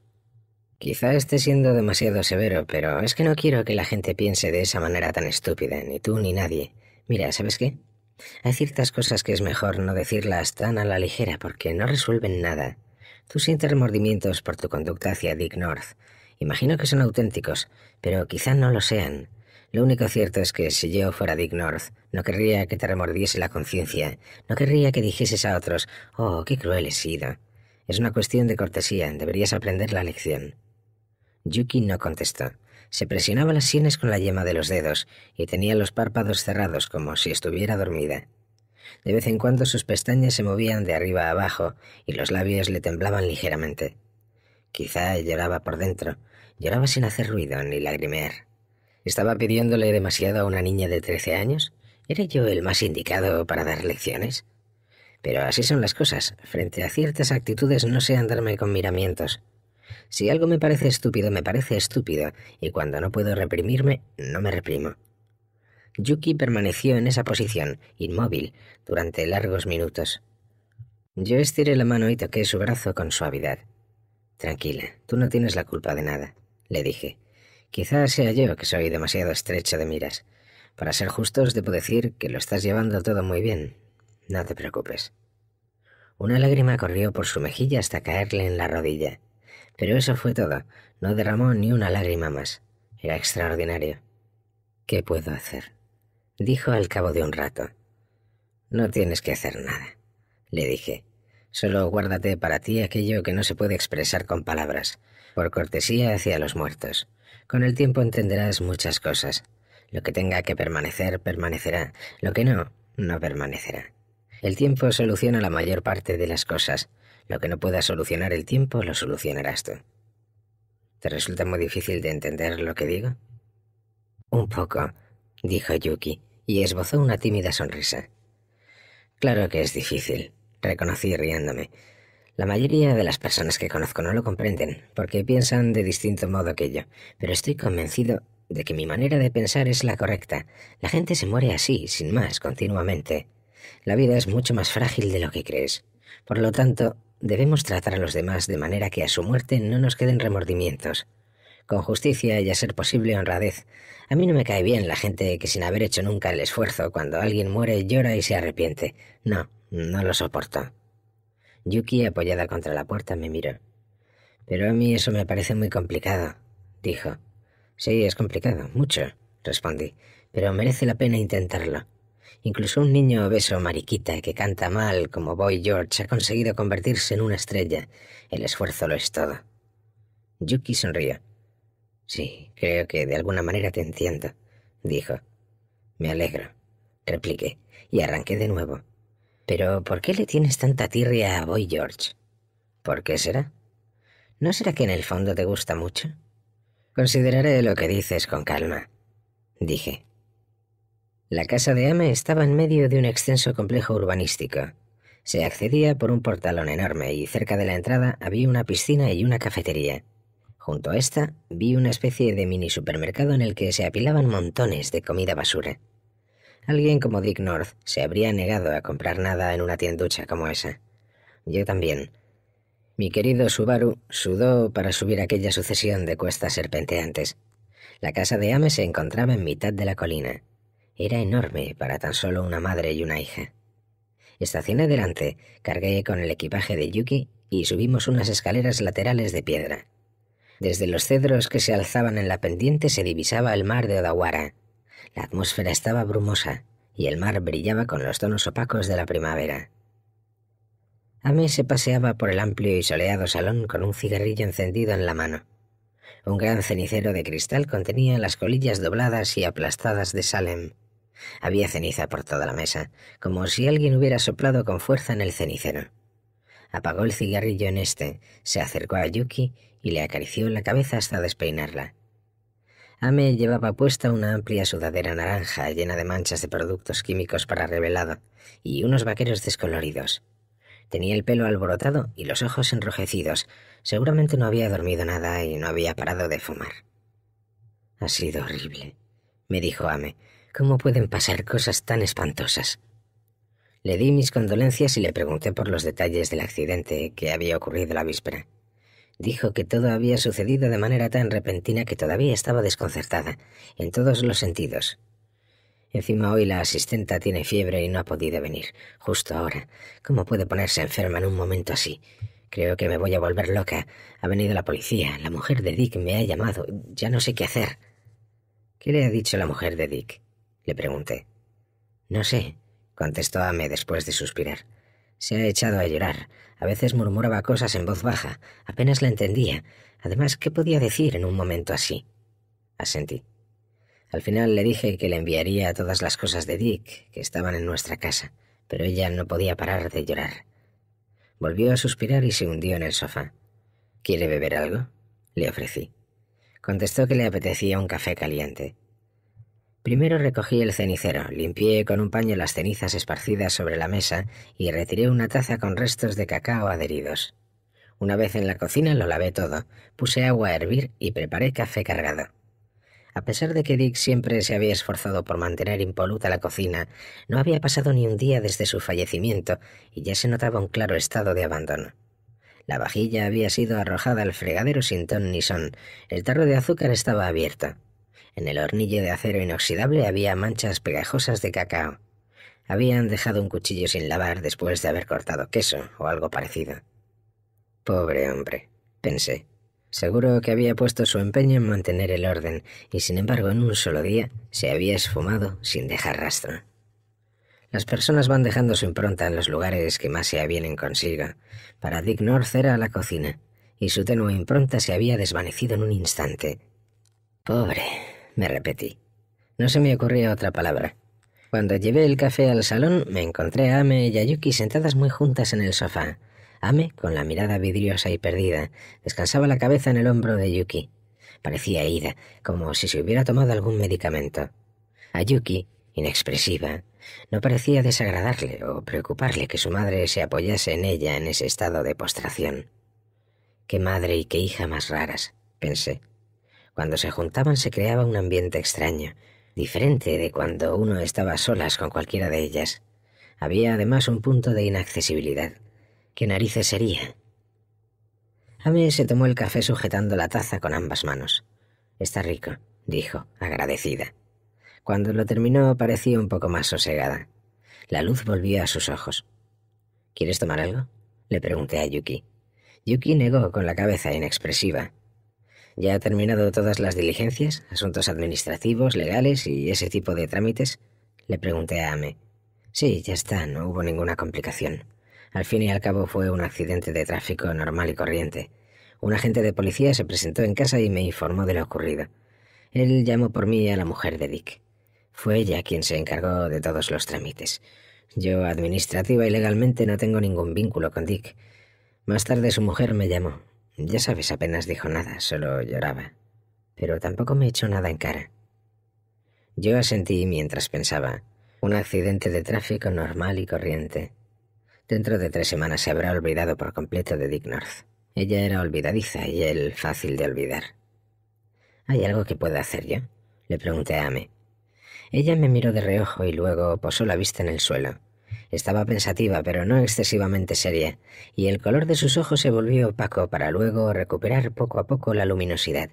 Quizá esté siendo demasiado severo, pero es que no quiero que la gente piense de esa manera tan estúpida, ni tú ni nadie. Mira, ¿sabes qué? Hay ciertas cosas que es mejor no decirlas tan a la ligera porque no resuelven nada. Tú sientes remordimientos por tu conducta hacia Dick North. Imagino que son auténticos, pero quizá no lo sean. Lo único cierto es que si yo fuera Dick North, no querría que te remordiese la conciencia, no querría que dijeses a otros, oh, qué cruel he sido. Es una cuestión de cortesía, deberías aprender la lección. Yuki no contestó. Se presionaba las sienes con la yema de los dedos y tenía los párpados cerrados como si estuviera dormida. De vez en cuando sus pestañas se movían de arriba a abajo y los labios le temblaban ligeramente. Quizá lloraba por dentro, lloraba sin hacer ruido ni lagrimear. ¿Estaba pidiéndole demasiado a una niña de trece años? ¿Era yo el más indicado para dar lecciones? Pero así son las cosas. Frente a ciertas actitudes no sé andarme con miramientos. Si algo me parece estúpido, me parece estúpido, y cuando no puedo reprimirme, no me reprimo. Yuki permaneció en esa posición, inmóvil, durante largos minutos. Yo estiré la mano y toqué su brazo con suavidad. Tranquila, tú no tienes la culpa de nada, le dije. «Quizá sea yo que soy demasiado estrecho de miras. Para ser justos, debo decir que lo estás llevando todo muy bien. No te preocupes. Una lágrima corrió por su mejilla hasta caerle en la rodilla. Pero eso fue todo. No derramó ni una lágrima más. Era extraordinario. ¿Qué puedo hacer? Dijo al cabo de un rato. No tienes que hacer nada, le dije. Solo guárdate para ti aquello que no se puede expresar con palabras, por cortesía hacia los muertos. Con el tiempo entenderás muchas cosas. Lo que tenga que permanecer, permanecerá. Lo que no, no permanecerá. El tiempo soluciona la mayor parte de las cosas, lo que no pueda solucionar el tiempo lo solucionarás tú. ¿Te resulta muy difícil de entender lo que digo? Un poco, dijo Yuki, y esbozó una tímida sonrisa. Claro que es difícil, reconocí riéndome. La mayoría de las personas que conozco no lo comprenden, porque piensan de distinto modo que yo, pero estoy convencido de que mi manera de pensar es la correcta. La gente se muere así, sin más, continuamente. La vida es mucho más frágil de lo que crees. Por lo tanto, debemos tratar a los demás de manera que a su muerte no nos queden remordimientos. Con justicia y a ser posible honradez. A mí no me cae bien la gente que sin haber hecho nunca el esfuerzo, cuando alguien muere llora y se arrepiente. No, no lo soporto. Yuki, apoyada contra la puerta, me miró. Pero a mí eso me parece muy complicado, dijo. Sí, es complicado, mucho, respondí, pero merece la pena intentarlo. Incluso un niño obeso mariquita que canta mal como Boy George ha conseguido convertirse en una estrella. El esfuerzo lo es todo. Yuki sonrió. Sí, creo que de alguna manera te entiendo, dijo. Me alegro, repliqué, y arranqué de nuevo. Pero, ¿por qué le tienes tanta tirria a Boy George? ¿Por qué será? ¿No será que en el fondo te gusta mucho? Consideraré lo que dices con calma, dije. La casa de Ame estaba en medio de un extenso complejo urbanístico. Se accedía por un portalón enorme y cerca de la entrada había una piscina y una cafetería. Junto a esta vi una especie de mini supermercado en el que se apilaban montones de comida basura. Alguien como Dick North se habría negado a comprar nada en una tienducha como esa. Yo también. Mi querido Subaru sudó para subir aquella sucesión de cuestas serpenteantes. La casa de Ame se encontraba en mitad de la colina, era enorme para tan solo una madre y una hija. Estacioné delante, cargué con el equipaje de Yuki y subimos unas escaleras laterales de piedra. Desde los cedros que se alzaban en la pendiente se divisaba el mar de Odawara. La atmósfera estaba brumosa y el mar brillaba con los tonos opacos de la primavera. Ame se paseaba por el amplio y soleado salón con un cigarrillo encendido en la mano. Un gran cenicero de cristal contenía las colillas dobladas y aplastadas de Salem había ceniza por toda la mesa, como si alguien hubiera soplado con fuerza en el cenicero. Apagó el cigarrillo en este, se acercó a Yuki y le acarició la cabeza hasta despeinarla. Ame llevaba puesta una amplia sudadera naranja llena de manchas de productos químicos para revelado y unos vaqueros descoloridos. Tenía el pelo alborotado y los ojos enrojecidos. Seguramente no había dormido nada y no había parado de fumar. Ha sido horrible, me dijo Ame, ¿Cómo pueden pasar cosas tan espantosas? Le di mis condolencias y le pregunté por los detalles del accidente que había ocurrido la víspera. Dijo que todo había sucedido de manera tan repentina que todavía estaba desconcertada, en todos los sentidos. Encima hoy la asistenta tiene fiebre y no ha podido venir, justo ahora. ¿Cómo puede ponerse enferma en un momento así? Creo que me voy a volver loca. Ha venido la policía, la mujer de Dick me ha llamado, ya no sé qué hacer. ¿Qué le ha dicho la mujer de Dick? Le pregunté. No sé, contestó Ame después de suspirar. Se ha echado a llorar. A veces murmuraba cosas en voz baja. Apenas la entendía. Además, ¿qué podía decir en un momento así? Asentí. Al final le dije que le enviaría todas las cosas de Dick, que estaban en nuestra casa, pero ella no podía parar de llorar. Volvió a suspirar y se hundió en el sofá. ¿Quiere beber algo? Le ofrecí. Contestó que le apetecía un café caliente. Primero recogí el cenicero, limpié con un paño las cenizas esparcidas sobre la mesa y retiré una taza con restos de cacao adheridos. Una vez en la cocina lo lavé todo, puse agua a hervir y preparé café cargado. A pesar de que Dick siempre se había esforzado por mantener impoluta la cocina, no había pasado ni un día desde su fallecimiento y ya se notaba un claro estado de abandono. La vajilla había sido arrojada al fregadero sin ton ni son, el tarro de azúcar estaba abierto. En el hornillo de acero inoxidable había manchas pegajosas de cacao. Habían dejado un cuchillo sin lavar después de haber cortado queso o algo parecido. Pobre hombre, pensé. Seguro que había puesto su empeño en mantener el orden y sin embargo en un solo día se había esfumado sin dejar rastro. Las personas van dejando su impronta en los lugares que más se avienen consigo. Para Dick North era la cocina, y su tenue impronta se había desvanecido en un instante. Pobre, me repetí. No se me ocurría otra palabra. Cuando llevé el café al salón, me encontré a Ame y a Yuki sentadas muy juntas en el sofá. Ame, con la mirada vidriosa y perdida, descansaba la cabeza en el hombro de Yuki. Parecía ida, como si se hubiera tomado algún medicamento. A Yuki, inexpresiva, no parecía desagradarle o preocuparle que su madre se apoyase en ella en ese estado de postración. Qué madre y qué hija más raras, pensé. Cuando se juntaban se creaba un ambiente extraño, diferente de cuando uno estaba a solas con cualquiera de ellas. Había además un punto de inaccesibilidad. ¿Qué narices sería? Ame se tomó el café sujetando la taza con ambas manos. Está rico, dijo, agradecida. Cuando lo terminó parecía un poco más sosegada. La luz volvió a sus ojos. ¿Quieres tomar algo? le pregunté a Yuki. Yuki negó con la cabeza inexpresiva. Ya ha terminado todas las diligencias, asuntos administrativos, legales y ese tipo de trámites, le pregunté a Ame. Sí, ya está, no hubo ninguna complicación. Al fin y al cabo fue un accidente de tráfico normal y corriente. Un agente de policía se presentó en casa y me informó de lo ocurrido. Él llamó por mí a la mujer de Dick. Fue ella quien se encargó de todos los trámites. Yo administrativa y legalmente no tengo ningún vínculo con Dick. Más tarde su mujer me llamó. Ya sabes, apenas dijo nada, solo lloraba. Pero tampoco me echó nada en cara. Yo asentí mientras pensaba. Un accidente de tráfico normal y corriente. Dentro de tres semanas se habrá olvidado por completo de Dick North. Ella era olvidadiza y él fácil de olvidar. ¿Hay algo que pueda hacer yo? Le pregunté a Ame. Ella me miró de reojo y luego posó la vista en el suelo. Estaba pensativa, pero no excesivamente seria, y el color de sus ojos se volvió opaco para luego recuperar poco a poco la luminosidad.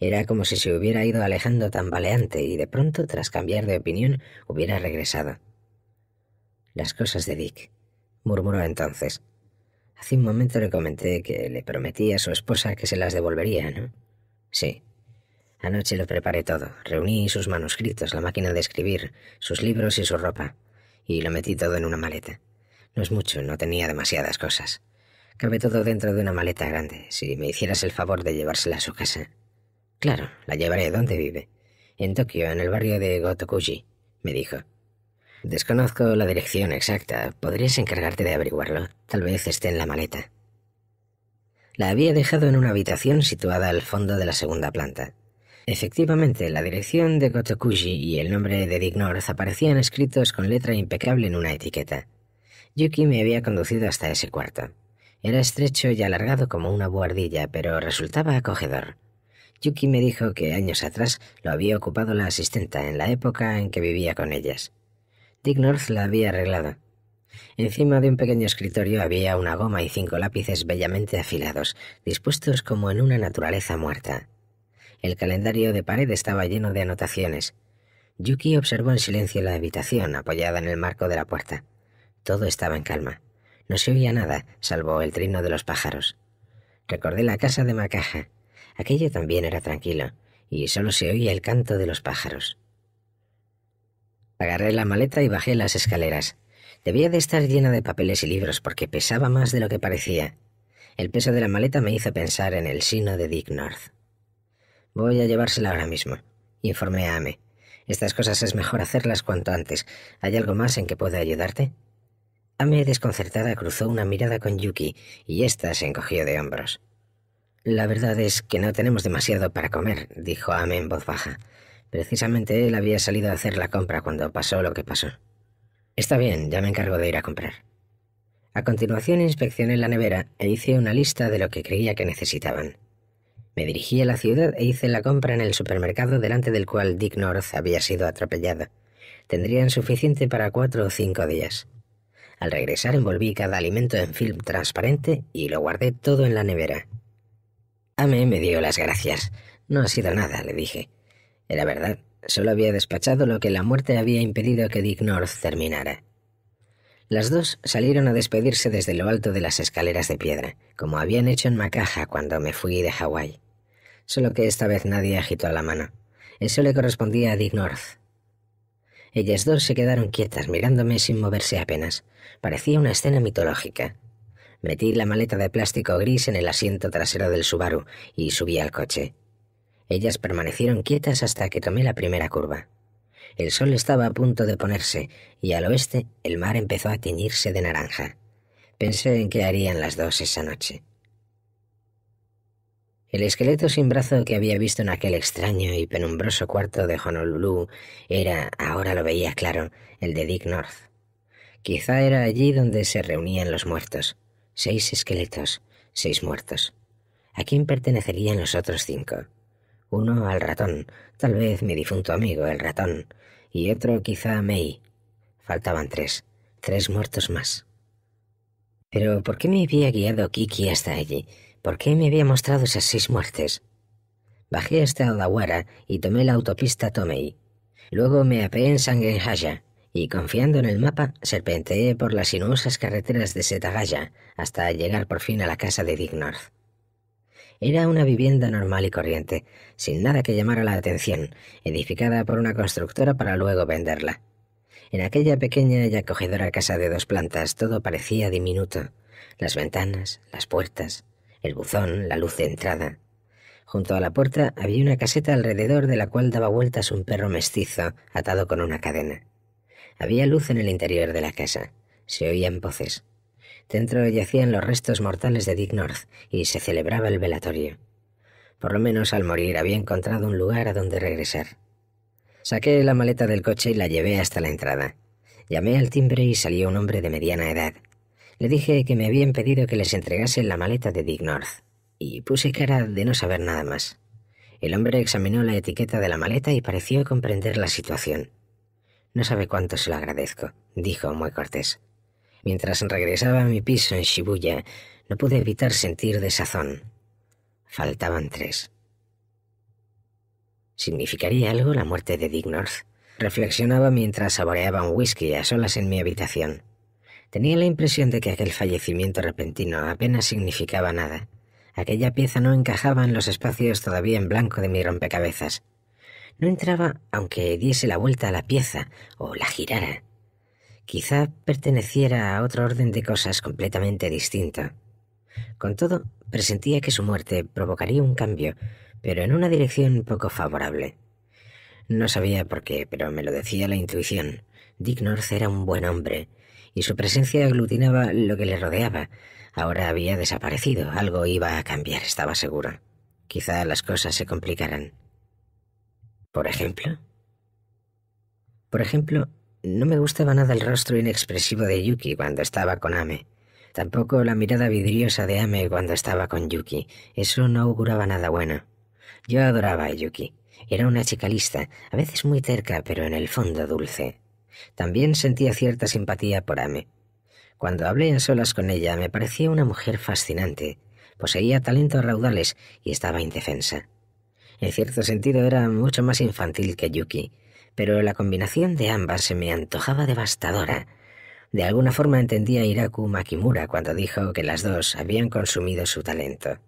Era como si se hubiera ido alejando tambaleante y de pronto, tras cambiar de opinión, hubiera regresado. Las cosas de Dick, murmuró entonces. Hace un momento le comenté que le prometí a su esposa que se las devolvería, ¿no? Sí. Anoche lo preparé todo. Reuní sus manuscritos, la máquina de escribir, sus libros y su ropa y lo metí todo en una maleta. No es mucho, no tenía demasiadas cosas. Cabe todo dentro de una maleta grande, si me hicieras el favor de llevársela a su casa. Claro, la llevaré donde vive. En Tokio, en el barrio de Gotokuji, me dijo. Desconozco la dirección exacta. ¿Podrías encargarte de averiguarlo? Tal vez esté en la maleta. La había dejado en una habitación situada al fondo de la segunda planta. Efectivamente, la dirección de Gotokuji y el nombre de Dick North aparecían escritos con letra impecable en una etiqueta. Yuki me había conducido hasta ese cuarto. Era estrecho y alargado como una buhardilla, pero resultaba acogedor. Yuki me dijo que años atrás lo había ocupado la asistenta en la época en que vivía con ellas. Dick North la había arreglado. Encima de un pequeño escritorio había una goma y cinco lápices bellamente afilados, dispuestos como en una naturaleza muerta. El calendario de pared estaba lleno de anotaciones. Yuki observó en silencio la habitación, apoyada en el marco de la puerta. Todo estaba en calma. No se oía nada, salvo el trino de los pájaros. Recordé la casa de Macaja. Aquello también era tranquilo, y solo se oía el canto de los pájaros. Agarré la maleta y bajé las escaleras. Debía de estar llena de papeles y libros porque pesaba más de lo que parecía. El peso de la maleta me hizo pensar en el sino de Dick North. Voy a llevársela ahora mismo, informé a Ame. Estas cosas es mejor hacerlas cuanto antes. ¿Hay algo más en que pueda ayudarte? Ame desconcertada cruzó una mirada con Yuki y ésta se encogió de hombros. La verdad es que no tenemos demasiado para comer, dijo Ame en voz baja. Precisamente él había salido a hacer la compra cuando pasó lo que pasó. Está bien, ya me encargo de ir a comprar. A continuación inspeccioné la nevera e hice una lista de lo que creía que necesitaban. Me dirigí a la ciudad e hice la compra en el supermercado delante del cual Dick North había sido atropellado. Tendrían suficiente para cuatro o cinco días. Al regresar envolví cada alimento en film transparente y lo guardé todo en la nevera. Ame me dio las gracias. No ha sido nada, le dije. Era verdad, solo había despachado lo que la muerte había impedido que Dick North terminara. Las dos salieron a despedirse desde lo alto de las escaleras de piedra, como habían hecho en Macaja cuando me fui de Hawái solo que esta vez nadie agitó la mano. Eso le correspondía a Dick North. Ellas dos se quedaron quietas mirándome sin moverse apenas. Parecía una escena mitológica. Metí la maleta de plástico gris en el asiento trasero del Subaru y subí al coche. Ellas permanecieron quietas hasta que tomé la primera curva. El sol estaba a punto de ponerse y al oeste el mar empezó a teñirse de naranja. Pensé en qué harían las dos esa noche. El esqueleto sin brazo que había visto en aquel extraño y penumbroso cuarto de Honolulu era, ahora lo veía claro, el de Dick North. Quizá era allí donde se reunían los muertos. Seis esqueletos, seis muertos. ¿A quién pertenecerían los otros cinco? Uno al ratón, tal vez mi difunto amigo, el ratón, y otro quizá a May. Faltaban tres, tres muertos más. Pero ¿por qué me había guiado Kiki hasta allí? ¿Por qué me había mostrado esas seis muertes? Bajé hasta Odawara y tomé la autopista Tomei. Luego me apeé en Sangenhaya y confiando en el mapa, serpenteé por las sinuosas carreteras de Setagaya hasta llegar por fin a la casa de Dignorth. Era una vivienda normal y corriente, sin nada que llamara la atención, edificada por una constructora para luego venderla. En aquella pequeña y acogedora casa de dos plantas todo parecía diminuto. Las ventanas, las puertas, el buzón, la luz de entrada. Junto a la puerta había una caseta alrededor de la cual daba vueltas un perro mestizo atado con una cadena. Había luz en el interior de la casa. Se oían voces. Dentro yacían los restos mortales de Dick North y se celebraba el velatorio. Por lo menos al morir había encontrado un lugar a donde regresar. Saqué la maleta del coche y la llevé hasta la entrada. Llamé al timbre y salió un hombre de mediana edad, le dije que me habían pedido que les entregase la maleta de Dick North, y puse cara de no saber nada más. El hombre examinó la etiqueta de la maleta y pareció comprender la situación. No sabe cuánto se lo agradezco, dijo muy cortés. Mientras regresaba a mi piso en Shibuya, no pude evitar sentir desazón. Faltaban tres. ¿Significaría algo la muerte de Dick North? Reflexionaba mientras saboreaba un whisky a solas en mi habitación. Tenía la impresión de que aquel fallecimiento repentino apenas significaba nada. Aquella pieza no encajaba en los espacios todavía en blanco de mi rompecabezas. No entraba aunque diese la vuelta a la pieza o la girara. Quizá perteneciera a otro orden de cosas completamente distinto. Con todo, presentía que su muerte provocaría un cambio, pero en una dirección poco favorable. No sabía por qué, pero me lo decía la intuición. Dick North era un buen hombre, y su presencia aglutinaba lo que le rodeaba. Ahora había desaparecido, algo iba a cambiar, estaba seguro. Quizá las cosas se complicaran. ¿Por ejemplo? Por ejemplo, no me gustaba nada el rostro inexpresivo de Yuki cuando estaba con Ame. Tampoco la mirada vidriosa de Ame cuando estaba con Yuki. Eso no auguraba nada bueno. Yo adoraba a Yuki. Era una chica lista, a veces muy terca, pero en el fondo dulce. También sentía cierta simpatía por Ame. Cuando hablé en solas con ella me parecía una mujer fascinante. Poseía talentos raudales y estaba indefensa. En cierto sentido era mucho más infantil que Yuki, pero la combinación de ambas se me antojaba devastadora. De alguna forma entendía Iraku Makimura cuando dijo que las dos habían consumido su talento.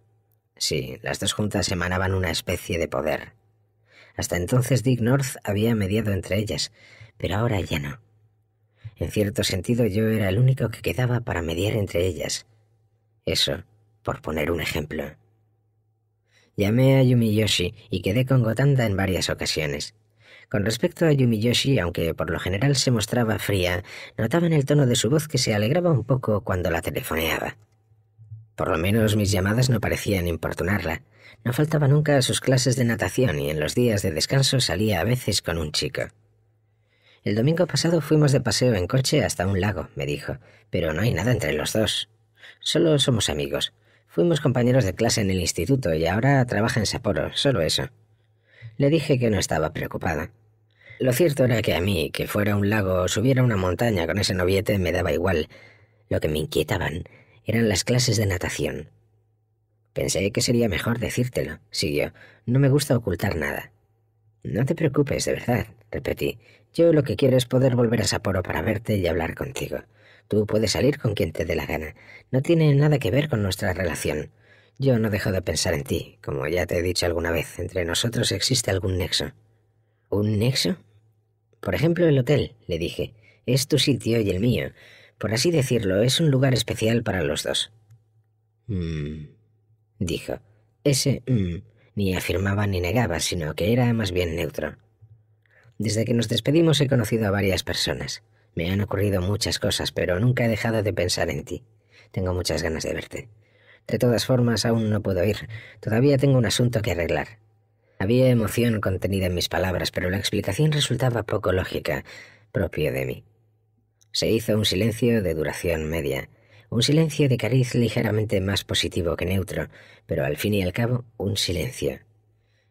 Sí, las dos juntas emanaban una especie de poder. Hasta entonces Dick North había mediado entre ellas, pero ahora ya no. En cierto sentido yo era el único que quedaba para mediar entre ellas. Eso, por poner un ejemplo. Llamé a Yumiyoshi y quedé con Gotanda en varias ocasiones. Con respecto a Yumiyoshi, aunque por lo general se mostraba fría, notaba en el tono de su voz que se alegraba un poco cuando la telefoneaba. Por lo menos mis llamadas no parecían importunarla. No faltaba nunca a sus clases de natación y en los días de descanso salía a veces con un chico. El domingo pasado fuimos de paseo en coche hasta un lago, me dijo, pero no hay nada entre los dos. Solo somos amigos. Fuimos compañeros de clase en el instituto y ahora trabaja en Sapporo, solo eso. Le dije que no estaba preocupada. Lo cierto era que a mí, que fuera un lago o subiera una montaña con ese noviete, me daba igual. Lo que me inquietaban eran las clases de natación. Pensé que sería mejor decírtelo, siguió. No me gusta ocultar nada. No te preocupes, de verdad, repetí. Yo lo que quiero es poder volver a Sapporo para verte y hablar contigo. Tú puedes salir con quien te dé la gana. No tiene nada que ver con nuestra relación. Yo no dejo de pensar en ti. Como ya te he dicho alguna vez, entre nosotros existe algún nexo. ¿Un nexo? Por ejemplo, el hotel, le dije. Es tu sitio y el mío. Por así decirlo, es un lugar especial para los dos. Mmm. dijo. Ese hm. ni afirmaba ni negaba, sino que era más bien neutro. Desde que nos despedimos he conocido a varias personas. Me han ocurrido muchas cosas, pero nunca he dejado de pensar en ti. Tengo muchas ganas de verte. De todas formas, aún no puedo ir. Todavía tengo un asunto que arreglar. Había emoción contenida en mis palabras, pero la explicación resultaba poco lógica, propio de mí. Se hizo un silencio de duración media, un silencio de cariz ligeramente más positivo que neutro, pero al fin y al cabo un silencio.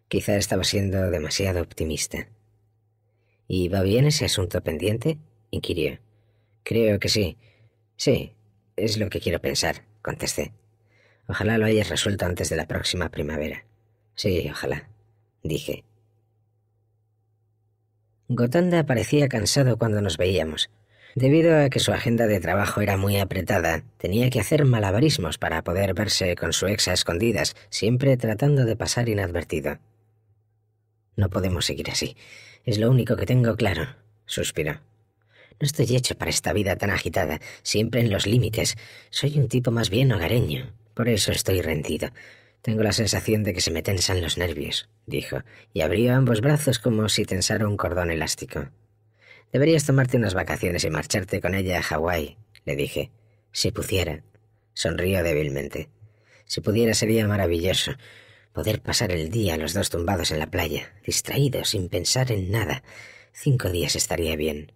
Quizá estaba siendo demasiado optimista. ¿Y va bien ese asunto pendiente? inquirió. Creo que sí. Sí, es lo que quiero pensar, contesté. Ojalá lo hayas resuelto antes de la próxima primavera. Sí, ojalá, dije. Gotanda parecía cansado cuando nos veíamos. Debido a que su agenda de trabajo era muy apretada, tenía que hacer malabarismos para poder verse con su ex a escondidas, siempre tratando de pasar inadvertido. No podemos seguir así. Es lo único que tengo claro, suspiró. No estoy hecho para esta vida tan agitada, siempre en los límites. Soy un tipo más bien hogareño. Por eso estoy rendido. Tengo la sensación de que se me tensan los nervios, dijo, y abrió ambos brazos como si tensara un cordón elástico. Deberías tomarte unas vacaciones y marcharte con ella a Hawái, le dije. Si pudiera. Sonrió débilmente. Si pudiera sería maravilloso. Poder pasar el día los dos tumbados en la playa, distraídos, sin pensar en nada. Cinco días estaría bien.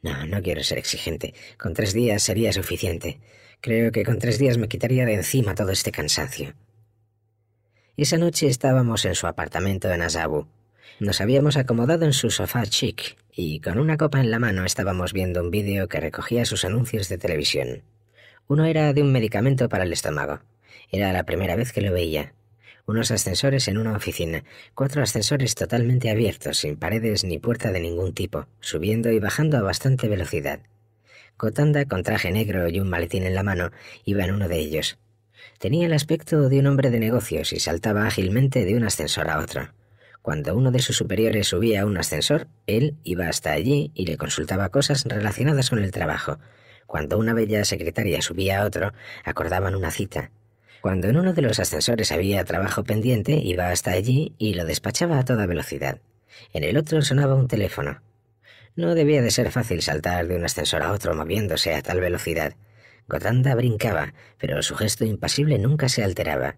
No, no quiero ser exigente. Con tres días sería suficiente. Creo que con tres días me quitaría de encima todo este cansancio. Esa noche estábamos en su apartamento en Asabu. Nos habíamos acomodado en su sofá chic y con una copa en la mano estábamos viendo un vídeo que recogía sus anuncios de televisión. Uno era de un medicamento para el estómago. Era la primera vez que lo veía unos ascensores en una oficina, cuatro ascensores totalmente abiertos, sin paredes ni puerta de ningún tipo, subiendo y bajando a bastante velocidad. Cotanda, con traje negro y un maletín en la mano, iba en uno de ellos. Tenía el aspecto de un hombre de negocios y saltaba ágilmente de un ascensor a otro. Cuando uno de sus superiores subía a un ascensor, él iba hasta allí y le consultaba cosas relacionadas con el trabajo. Cuando una bella secretaria subía a otro, acordaban una cita. Cuando en uno de los ascensores había trabajo pendiente, iba hasta allí y lo despachaba a toda velocidad. En el otro sonaba un teléfono. No debía de ser fácil saltar de un ascensor a otro moviéndose a tal velocidad. Gotanda brincaba, pero su gesto impasible nunca se alteraba.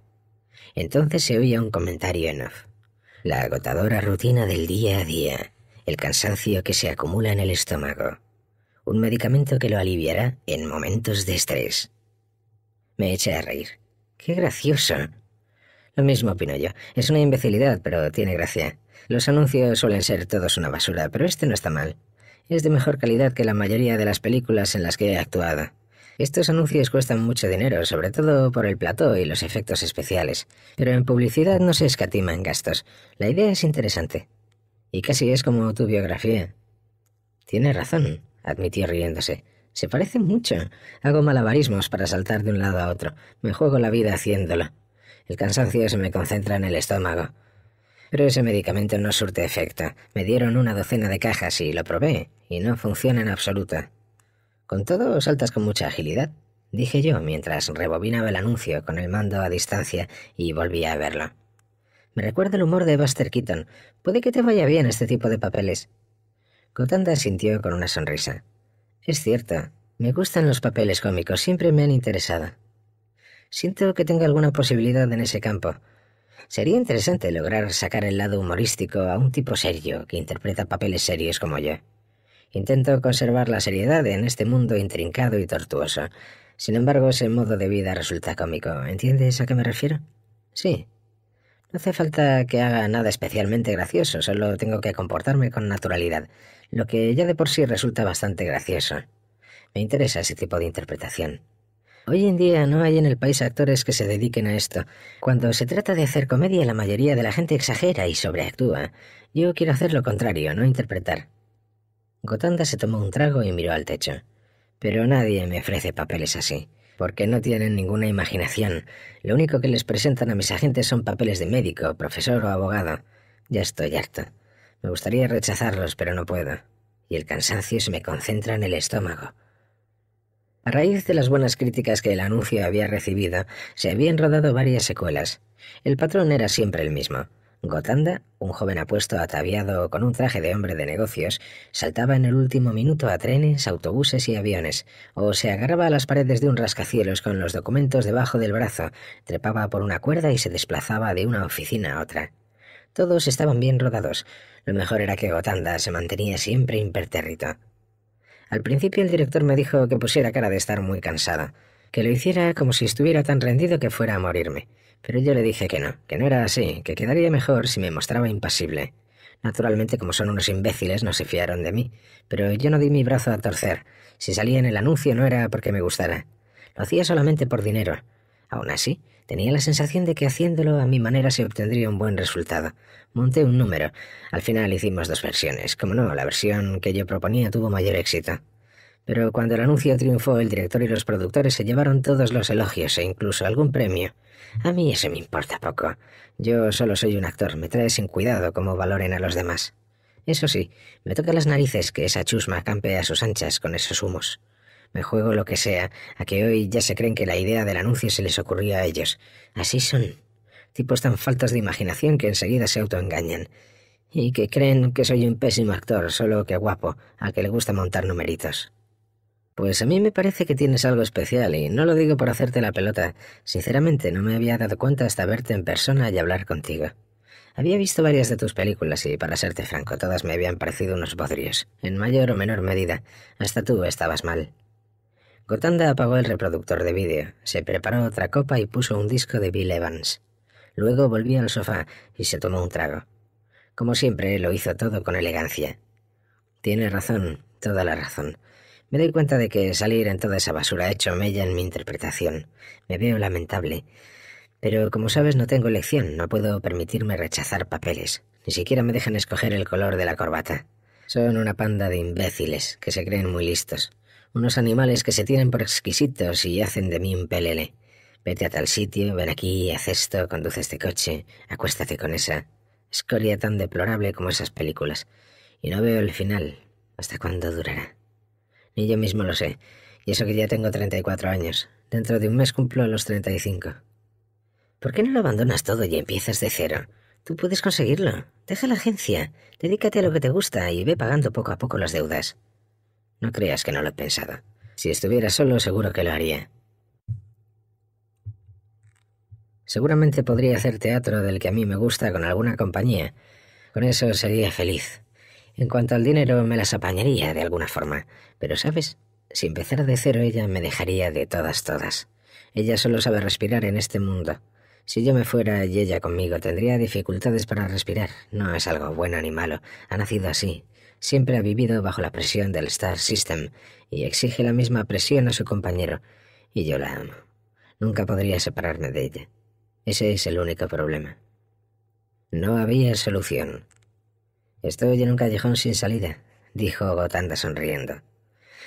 Entonces se oía un comentario en off. La agotadora rutina del día a día, el cansancio que se acumula en el estómago, un medicamento que lo aliviará en momentos de estrés. Me eché a reír. Qué gracioso!» Lo mismo opino yo. Es una imbecilidad, pero tiene gracia. Los anuncios suelen ser todos una basura, pero este no está mal. Es de mejor calidad que la mayoría de las películas en las que he actuado. Estos anuncios cuestan mucho dinero, sobre todo por el plató y los efectos especiales, pero en publicidad no se escatiman gastos. La idea es interesante. Y casi es como tu biografía. Tiene razón, admitió riéndose. Se parece mucho. Hago malabarismos para saltar de un lado a otro. Me juego la vida haciéndolo. El cansancio se me concentra en el estómago. Pero ese medicamento no surte efecto. Me dieron una docena de cajas y lo probé, y no funciona en absoluta». Con todo, saltas con mucha agilidad, dije yo mientras rebobinaba el anuncio con el mando a distancia y volvía a verlo. Me recuerda el humor de Buster Keaton. Puede que te vaya bien este tipo de papeles. Cotanda sintió con una sonrisa. Es cierto, me gustan los papeles cómicos, siempre me han interesado. Siento que tenga alguna posibilidad en ese campo. Sería interesante lograr sacar el lado humorístico a un tipo serio que interpreta papeles serios como yo. Intento conservar la seriedad en este mundo intrincado y tortuoso. Sin embargo, ese modo de vida resulta cómico. ¿Entiendes a qué me refiero? Sí, no hace falta que haga nada especialmente gracioso, solo tengo que comportarme con naturalidad, lo que ya de por sí resulta bastante gracioso. Me interesa ese tipo de interpretación. Hoy en día no hay en el país actores que se dediquen a esto. Cuando se trata de hacer comedia, la mayoría de la gente exagera y sobreactúa. Yo quiero hacer lo contrario, no interpretar. Gotanda se tomó un trago y miró al techo. Pero nadie me ofrece papeles así porque no tienen ninguna imaginación. Lo único que les presentan a mis agentes son papeles de médico, profesor o abogado. Ya estoy harto. Me gustaría rechazarlos, pero no puedo. Y el cansancio se me concentra en el estómago. A raíz de las buenas críticas que el anuncio había recibido, se habían rodado varias secuelas. El patrón era siempre el mismo. Gotanda, un joven apuesto ataviado con un traje de hombre de negocios, saltaba en el último minuto a trenes, autobuses y aviones, o se agarraba a las paredes de un rascacielos con los documentos debajo del brazo, trepaba por una cuerda y se desplazaba de una oficina a otra. Todos estaban bien rodados. Lo mejor era que Gotanda se mantenía siempre impertérrito. Al principio el director me dijo que pusiera cara de estar muy cansada, que lo hiciera como si estuviera tan rendido que fuera a morirme. Pero yo le dije que no, que no era así, que quedaría mejor si me mostraba impasible. Naturalmente, como son unos imbéciles, no se fiaron de mí, pero yo no di mi brazo a torcer. Si salía en el anuncio no era porque me gustara. Lo hacía solamente por dinero. Aún así, tenía la sensación de que haciéndolo a mi manera se obtendría un buen resultado. Monté un número. Al final hicimos dos versiones. Como no, la versión que yo proponía tuvo mayor éxito. Pero cuando el anuncio triunfó, el director y los productores se llevaron todos los elogios e incluso algún premio. A mí eso me importa poco. Yo solo soy un actor, me trae sin cuidado como valoren a los demás. Eso sí, me toca las narices que esa chusma campe a sus anchas con esos humos. Me juego lo que sea, a que hoy ya se creen que la idea del anuncio se les ocurrió a ellos. Así son. Tipos tan faltos de imaginación que enseguida se autoengañan. Y que creen que soy un pésimo actor, solo que guapo, a que le gusta montar numeritos. Pues a mí me parece que tienes algo especial y no lo digo por hacerte la pelota. Sinceramente no me había dado cuenta hasta verte en persona y hablar contigo. Había visto varias de tus películas y, para serte franco, todas me habían parecido unos bodrios, en mayor o menor medida. Hasta tú estabas mal. Gotanda apagó el reproductor de vídeo, se preparó otra copa y puso un disco de Bill Evans. Luego volvió al sofá y se tomó un trago. Como siempre, lo hizo todo con elegancia. Tiene razón, toda la razón. Me doy cuenta de que salir en toda esa basura ha hecho mella en mi interpretación. Me veo lamentable. Pero como sabes no tengo elección, no puedo permitirme rechazar papeles. Ni siquiera me dejan escoger el color de la corbata. Son una panda de imbéciles que se creen muy listos. Unos animales que se tienen por exquisitos y hacen de mí un pelele. Vete a tal sitio, ven aquí, haz esto, conduce este coche, acuéstate con esa. Escoria tan deplorable como esas películas. Y no veo el final. ¿Hasta cuándo durará? Ni yo mismo lo sé. Y eso que ya tengo 34 años. Dentro de un mes cumplo los 35. ¿Por qué no lo abandonas todo y empiezas de cero? Tú puedes conseguirlo. Deja la agencia, dedícate a lo que te gusta y ve pagando poco a poco las deudas. No creas que no lo he pensado. Si estuviera solo, seguro que lo haría. Seguramente podría hacer teatro del que a mí me gusta con alguna compañía. Con eso sería feliz. En cuanto al dinero, me las apañaría de alguna forma. Pero, ¿sabes? Si empezara de cero, ella me dejaría de todas, todas. Ella solo sabe respirar en este mundo. Si yo me fuera y ella conmigo, tendría dificultades para respirar. No es algo bueno ni malo. Ha nacido así. Siempre ha vivido bajo la presión del Star System y exige la misma presión a su compañero. Y yo la amo. Nunca podría separarme de ella. Ese es el único problema. No había solución. Estoy en un callejón sin salida, dijo Gotanda sonriendo.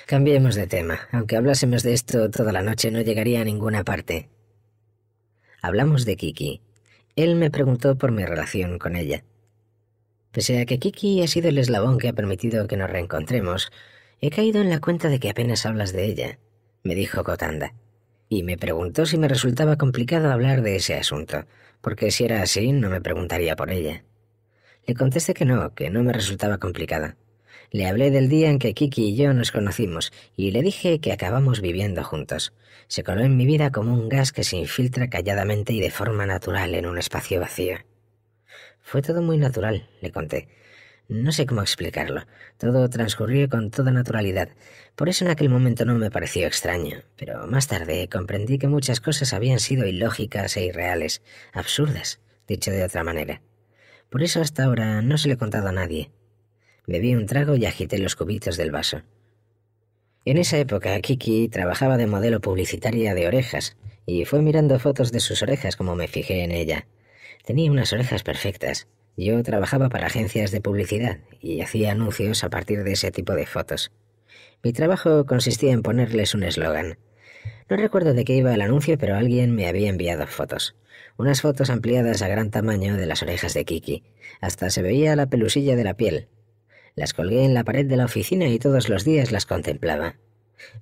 Cambiemos de tema. Aunque hablásemos de esto toda la noche no llegaría a ninguna parte. Hablamos de Kiki. Él me preguntó por mi relación con ella. Pese a que Kiki ha sido el eslabón que ha permitido que nos reencontremos, he caído en la cuenta de que apenas hablas de ella, me dijo Gotanda. Y me preguntó si me resultaba complicado hablar de ese asunto, porque si era así no me preguntaría por ella. Le contesté que no, que no me resultaba complicada. Le hablé del día en que Kiki y yo nos conocimos y le dije que acabamos viviendo juntos. Se coló en mi vida como un gas que se infiltra calladamente y de forma natural en un espacio vacío. Fue todo muy natural, le conté. No sé cómo explicarlo. Todo transcurrió con toda naturalidad. Por eso en aquel momento no me pareció extraño. Pero más tarde comprendí que muchas cosas habían sido ilógicas e irreales, absurdas, dicho de otra manera. Por eso hasta ahora no se lo he contado a nadie. Bebí un trago y agité los cubitos del vaso. En esa época, Kiki trabajaba de modelo publicitaria de orejas, y fue mirando fotos de sus orejas como me fijé en ella. Tenía unas orejas perfectas. Yo trabajaba para agencias de publicidad y hacía anuncios a partir de ese tipo de fotos. Mi trabajo consistía en ponerles un eslogan. No recuerdo de qué iba el anuncio, pero alguien me había enviado fotos unas fotos ampliadas a gran tamaño de las orejas de Kiki. Hasta se veía la pelusilla de la piel. Las colgué en la pared de la oficina y todos los días las contemplaba.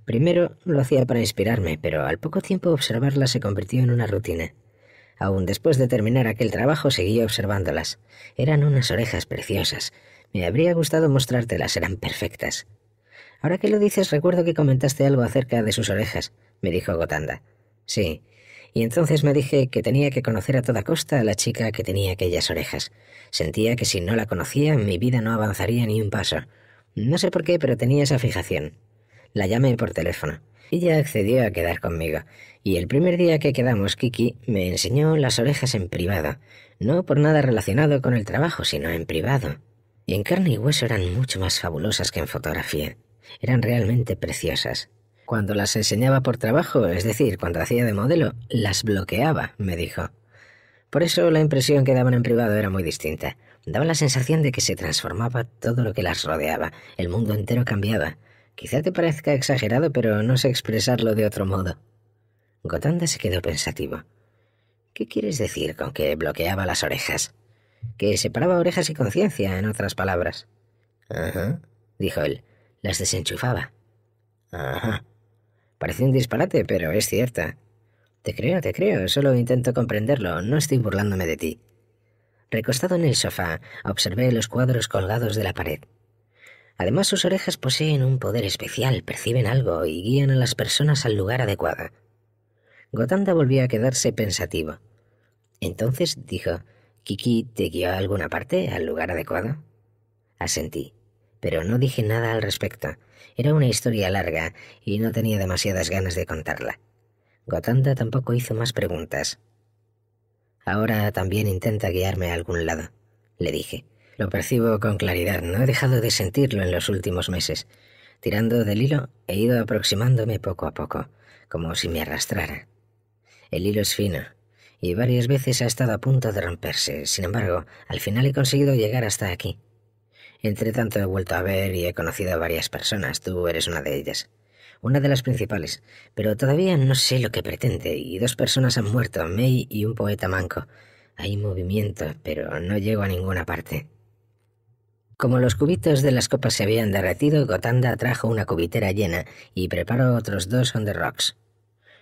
Primero lo hacía para inspirarme, pero al poco tiempo observarlas se convirtió en una rutina. Aún después de terminar aquel trabajo seguía observándolas. Eran unas orejas preciosas. Me habría gustado mostrártelas, eran perfectas. Ahora que lo dices recuerdo que comentaste algo acerca de sus orejas, me dijo Gotanda. Sí, y entonces me dije que tenía que conocer a toda costa a la chica que tenía aquellas orejas. Sentía que si no la conocía mi vida no avanzaría ni un paso. No sé por qué, pero tenía esa fijación. La llamé por teléfono. Ella accedió a quedar conmigo, y el primer día que quedamos, Kiki me enseñó las orejas en privado, no por nada relacionado con el trabajo, sino en privado. Y en carne y hueso eran mucho más fabulosas que en fotografía. Eran realmente preciosas. Cuando las enseñaba por trabajo, es decir, cuando hacía de modelo, las bloqueaba, me dijo. Por eso la impresión que daban en privado era muy distinta. Daba la sensación de que se transformaba todo lo que las rodeaba, el mundo entero cambiaba. Quizá te parezca exagerado, pero no sé expresarlo de otro modo. Gotanda se quedó pensativo. ¿Qué quieres decir con que bloqueaba las orejas? Que separaba orejas y conciencia, en otras palabras. Ajá, dijo él. Las desenchufaba. Ajá. Parece un disparate, pero es cierta. Te creo, te creo, solo intento comprenderlo, no estoy burlándome de ti. Recostado en el sofá, observé los cuadros colgados de la pared. Además, sus orejas poseen un poder especial, perciben algo y guían a las personas al lugar adecuado. Gotanda volvió a quedarse pensativo. Entonces dijo, ¿Kiki te guió a alguna parte, al lugar adecuado? Asentí pero no dije nada al respecto. Era una historia larga y no tenía demasiadas ganas de contarla. Gotanda tampoco hizo más preguntas. Ahora también intenta guiarme a algún lado, le dije. Lo percibo con claridad, no he dejado de sentirlo en los últimos meses. Tirando del hilo, he ido aproximándome poco a poco, como si me arrastrara. El hilo es fino, y varias veces ha estado a punto de romperse. Sin embargo, al final he conseguido llegar hasta aquí. Entre tanto he vuelto a ver y he conocido a varias personas, tú eres una de ellas. Una de las principales, pero todavía no sé lo que pretende, y dos personas han muerto, May y un poeta manco. Hay movimiento, pero no llego a ninguna parte. Como los cubitos de las copas se habían derretido, Gotanda trajo una cubitera llena y preparó otros dos on the rocks.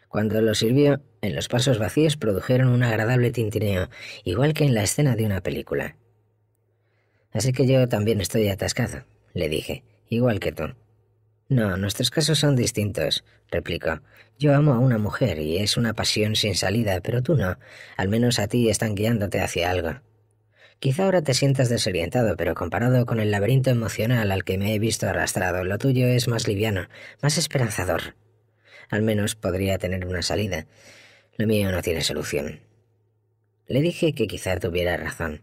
Cuando lo sirvió, en los pasos vacíos produjeron un agradable tintineo, igual que en la escena de una película. Así que yo también estoy atascado, le dije, igual que tú. No, nuestros casos son distintos, replicó. Yo amo a una mujer y es una pasión sin salida, pero tú no. Al menos a ti están guiándote hacia algo. Quizá ahora te sientas desorientado, pero comparado con el laberinto emocional al que me he visto arrastrado, lo tuyo es más liviano, más esperanzador. Al menos podría tener una salida. Lo mío no tiene solución. Le dije que quizá tuviera razón.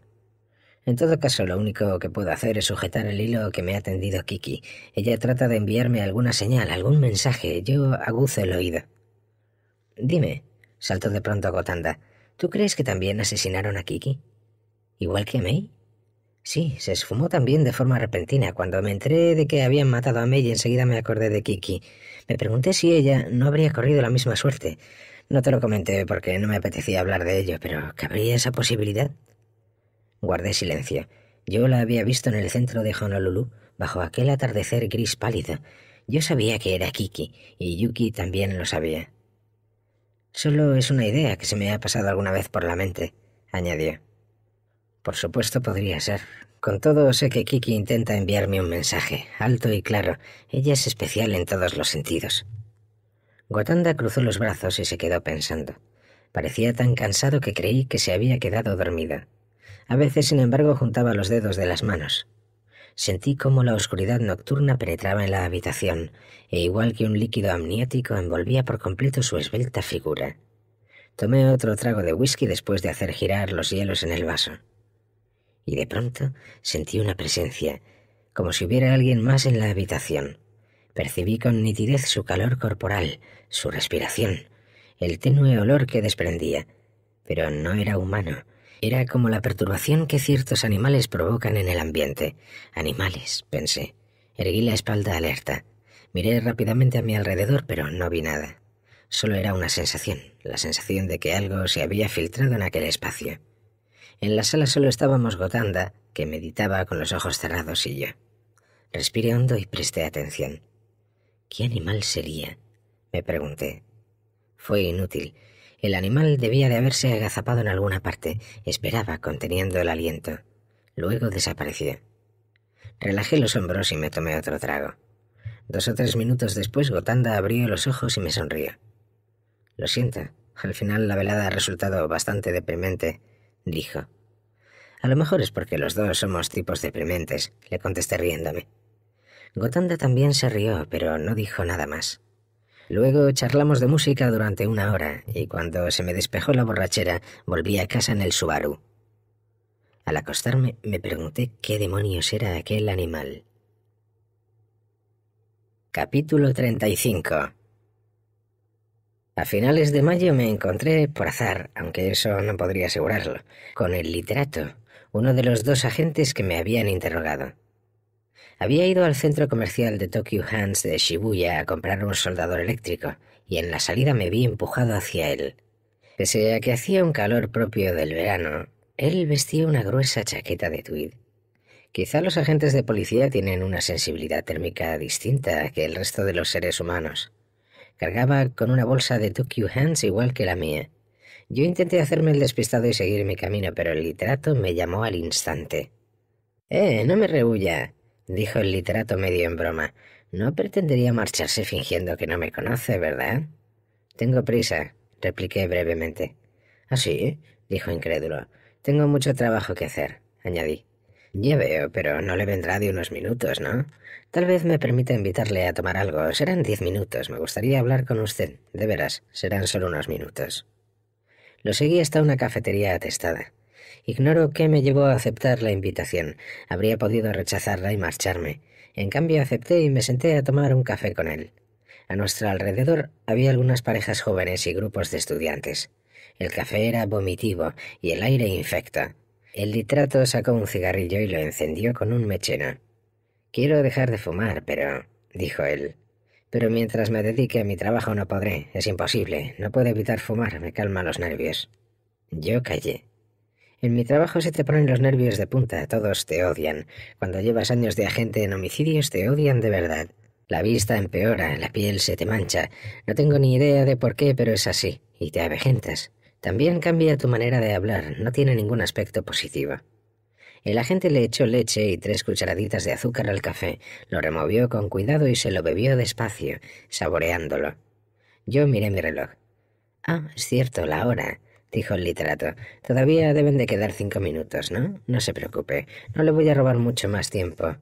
En todo caso, lo único que puedo hacer es sujetar el hilo que me ha tendido Kiki. Ella trata de enviarme alguna señal, algún mensaje. Yo aguzo el oído. Dime, saltó de pronto Gotanda, ¿tú crees que también asesinaron a Kiki? ¿Igual que a May? Sí, se esfumó también de forma repentina. Cuando me entré de que habían matado a May, enseguida me acordé de Kiki. Me pregunté si ella no habría corrido la misma suerte. No te lo comenté porque no me apetecía hablar de ello, pero ¿cabría esa posibilidad? Guardé silencio. Yo la había visto en el centro de Honolulu, bajo aquel atardecer gris pálido. Yo sabía que era Kiki, y Yuki también lo sabía. Solo es una idea que se me ha pasado alguna vez por la mente, añadió. Por supuesto podría ser. Con todo sé que Kiki intenta enviarme un mensaje, alto y claro. Ella es especial en todos los sentidos. Gotanda cruzó los brazos y se quedó pensando. Parecía tan cansado que creí que se había quedado dormida. A veces, sin embargo, juntaba los dedos de las manos. Sentí cómo la oscuridad nocturna penetraba en la habitación, e igual que un líquido amniótico envolvía por completo su esbelta figura. Tomé otro trago de whisky después de hacer girar los hielos en el vaso. Y de pronto sentí una presencia, como si hubiera alguien más en la habitación. Percibí con nitidez su calor corporal, su respiración, el tenue olor que desprendía, pero no era humano, era como la perturbación que ciertos animales provocan en el ambiente. Animales, pensé. Erguí la espalda alerta. Miré rápidamente a mi alrededor, pero no vi nada. Solo era una sensación, la sensación de que algo se había filtrado en aquel espacio. En la sala solo estábamos Gotanda, que meditaba con los ojos cerrados, y yo. Respiré hondo y presté atención. ¿Qué animal sería? me pregunté. Fue inútil. El animal debía de haberse agazapado en alguna parte. Esperaba, conteniendo el aliento. Luego desapareció. Relajé los hombros y me tomé otro trago. Dos o tres minutos después, Gotanda abrió los ojos y me sonrió. Lo siento, al final la velada ha resultado bastante deprimente, dijo. A lo mejor es porque los dos somos tipos deprimentes, le contesté riéndome. Gotanda también se rió, pero no dijo nada más. Luego charlamos de música durante una hora y cuando se me despejó la borrachera volví a casa en el Subaru. Al acostarme me pregunté qué demonios era aquel animal. Capítulo 35 a finales de mayo me encontré, por azar, aunque eso no podría asegurarlo, con el literato, uno de los dos agentes que me habían interrogado. Había ido al centro comercial de Tokyo Hands de Shibuya a comprar un soldador eléctrico, y en la salida me vi empujado hacia él. Pese a que hacía un calor propio del verano, él vestía una gruesa chaqueta de tweed. Quizá los agentes de policía tienen una sensibilidad térmica distinta que el resto de los seres humanos. Cargaba con una bolsa de Tokyo Hands igual que la mía. Yo intenté hacerme el despistado y seguir mi camino, pero el literato me llamó al instante. ¡Eh, no me rehuya! dijo el literato medio en broma. No pretendería marcharse fingiendo que no me conoce, ¿verdad? Tengo prisa, repliqué brevemente. ¿Ah, sí? dijo incrédulo. Tengo mucho trabajo que hacer, añadí. Ya veo, pero no le vendrá de unos minutos, ¿no? Tal vez me permita invitarle a tomar algo. Serán diez minutos. Me gustaría hablar con usted. De veras, serán solo unos minutos. Lo seguí hasta una cafetería atestada. Ignoro qué me llevó a aceptar la invitación. Habría podido rechazarla y marcharme. En cambio acepté y me senté a tomar un café con él. A nuestro alrededor había algunas parejas jóvenes y grupos de estudiantes. El café era vomitivo y el aire infecto. El litrato sacó un cigarrillo y lo encendió con un mechero. Quiero dejar de fumar, pero... dijo él. Pero mientras me dedique a mi trabajo no podré, es imposible, no puedo evitar fumar, me calma los nervios. Yo callé. En mi trabajo se te ponen los nervios de punta, todos te odian. Cuando llevas años de agente en homicidios te odian de verdad. La vista empeora, la piel se te mancha. No tengo ni idea de por qué, pero es así, y te avejentas. También cambia tu manera de hablar, no tiene ningún aspecto positivo. El agente le echó leche y tres cucharaditas de azúcar al café, lo removió con cuidado y se lo bebió despacio, saboreándolo. Yo miré mi reloj. Ah, es cierto, la hora dijo el literato. Todavía deben de quedar cinco minutos, ¿no? No se preocupe, no le voy a robar mucho más tiempo.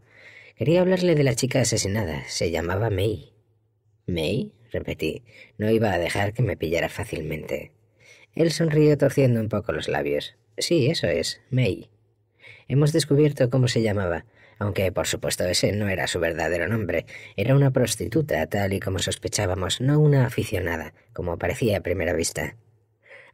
Quería hablarle de la chica asesinada. Se llamaba May. ¿May? repetí. No iba a dejar que me pillara fácilmente. Él sonrió torciendo un poco los labios. Sí, eso es, May. Hemos descubierto cómo se llamaba, aunque por supuesto ese no era su verdadero nombre. Era una prostituta, tal y como sospechábamos, no una aficionada, como parecía a primera vista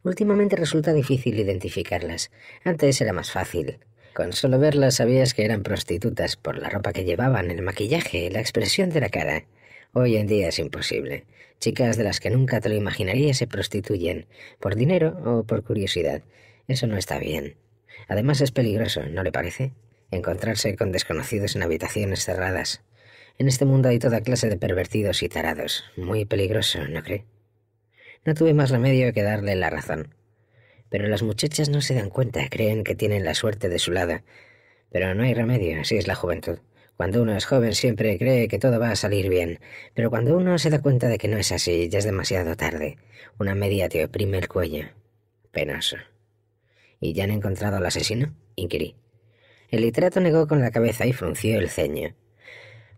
últimamente resulta difícil identificarlas. Antes era más fácil. Con solo verlas sabías que eran prostitutas por la ropa que llevaban, el maquillaje, la expresión de la cara. Hoy en día es imposible. Chicas de las que nunca te lo imaginarías se prostituyen, por dinero o por curiosidad. Eso no está bien. Además es peligroso, ¿no le parece? Encontrarse con desconocidos en habitaciones cerradas. En este mundo hay toda clase de pervertidos y tarados. Muy peligroso, ¿no cree? No tuve más remedio que darle la razón. Pero las muchachas no se dan cuenta, creen que tienen la suerte de su lado. Pero no hay remedio, así es la juventud. Cuando uno es joven siempre cree que todo va a salir bien, pero cuando uno se da cuenta de que no es así, ya es demasiado tarde. Una media te oprime el cuello. Penoso. ¿Y ya han encontrado al asesino? inquirí. El literato negó con la cabeza y frunció el ceño.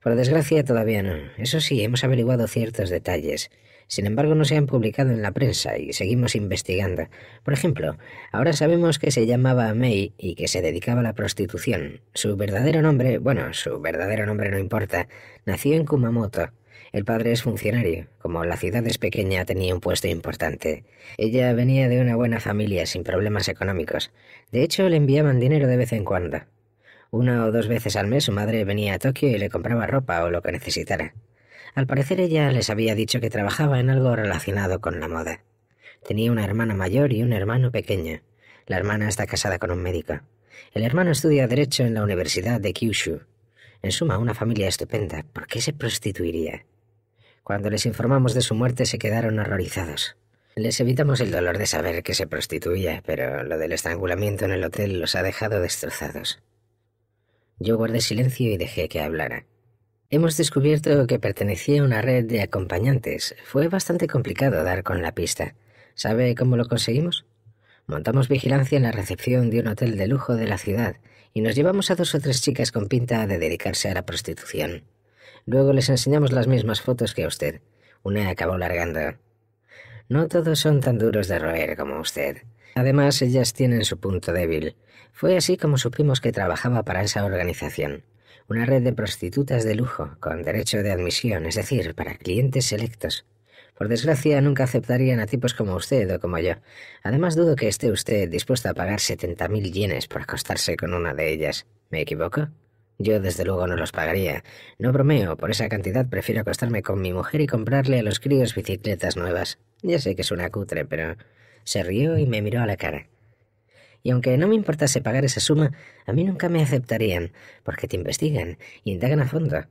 Por desgracia todavía no. Eso sí, hemos averiguado ciertos detalles. Sin embargo, no se han publicado en la prensa y seguimos investigando. Por ejemplo, ahora sabemos que se llamaba Mei y que se dedicaba a la prostitución. Su verdadero nombre, bueno, su verdadero nombre no importa, nació en Kumamoto. El padre es funcionario. Como la ciudad es pequeña, tenía un puesto importante. Ella venía de una buena familia, sin problemas económicos. De hecho, le enviaban dinero de vez en cuando. Una o dos veces al mes su madre venía a Tokio y le compraba ropa o lo que necesitara. Al parecer ella les había dicho que trabajaba en algo relacionado con la moda. Tenía una hermana mayor y un hermano pequeño. La hermana está casada con un médico. El hermano estudia Derecho en la Universidad de Kyushu. En suma, una familia estupenda. ¿Por qué se prostituiría? Cuando les informamos de su muerte se quedaron horrorizados. Les evitamos el dolor de saber que se prostituía, pero lo del estrangulamiento en el hotel los ha dejado destrozados. Yo guardé silencio y dejé que hablara. Hemos descubierto que pertenecía a una red de acompañantes. Fue bastante complicado dar con la pista. ¿Sabe cómo lo conseguimos? Montamos vigilancia en la recepción de un hotel de lujo de la ciudad y nos llevamos a dos o tres chicas con pinta de dedicarse a la prostitución. Luego les enseñamos las mismas fotos que a usted. Una acabó largando. No todos son tan duros de roer como usted. Además, ellas tienen su punto débil. Fue así como supimos que trabajaba para esa organización una red de prostitutas de lujo, con derecho de admisión, es decir, para clientes selectos. Por desgracia, nunca aceptarían a tipos como usted o como yo. Además, dudo que esté usted dispuesto a pagar 70.000 yenes por acostarse con una de ellas. ¿Me equivoco? Yo, desde luego, no los pagaría. No bromeo, por esa cantidad prefiero acostarme con mi mujer y comprarle a los críos bicicletas nuevas. Ya sé que es una cutre, pero... Se rió y me miró a la cara y aunque no me importase pagar esa suma, a mí nunca me aceptarían, porque te investigan y indagan a fondo.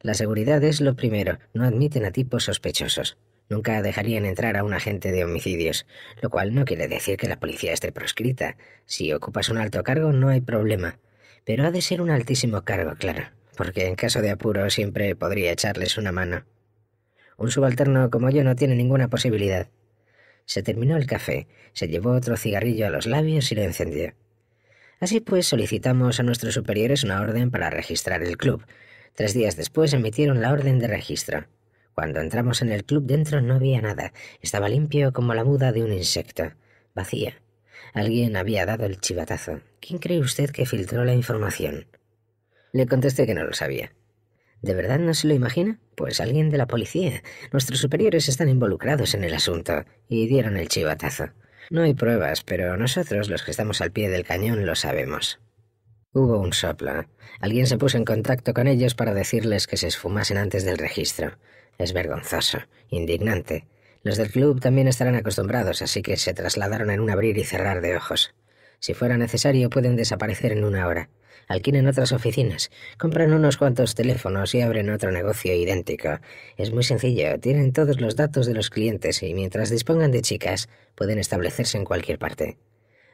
La seguridad es lo primero, no admiten a tipos sospechosos. Nunca dejarían entrar a un agente de homicidios, lo cual no quiere decir que la policía esté proscrita. Si ocupas un alto cargo no hay problema, pero ha de ser un altísimo cargo, claro, porque en caso de apuro siempre podría echarles una mano. Un subalterno como yo no tiene ninguna posibilidad. Se terminó el café, se llevó otro cigarrillo a los labios y lo encendió. Así pues, solicitamos a nuestros superiores una orden para registrar el club. Tres días después emitieron la orden de registro. Cuando entramos en el club dentro no había nada. Estaba limpio como la muda de un insecto. Vacía. Alguien había dado el chivatazo. ¿Quién cree usted que filtró la información? Le contesté que no lo sabía. ¿De verdad no se lo imagina? Pues alguien de la policía. Nuestros superiores están involucrados en el asunto y dieron el chivatazo. No hay pruebas, pero nosotros los que estamos al pie del cañón lo sabemos. Hubo un soplo. Alguien se puso en contacto con ellos para decirles que se esfumasen antes del registro. Es vergonzoso, indignante. Los del club también estarán acostumbrados, así que se trasladaron en un abrir y cerrar de ojos. Si fuera necesario, pueden desaparecer en una hora alquilen otras oficinas, compran unos cuantos teléfonos y abren otro negocio idéntico. Es muy sencillo, tienen todos los datos de los clientes y mientras dispongan de chicas, pueden establecerse en cualquier parte.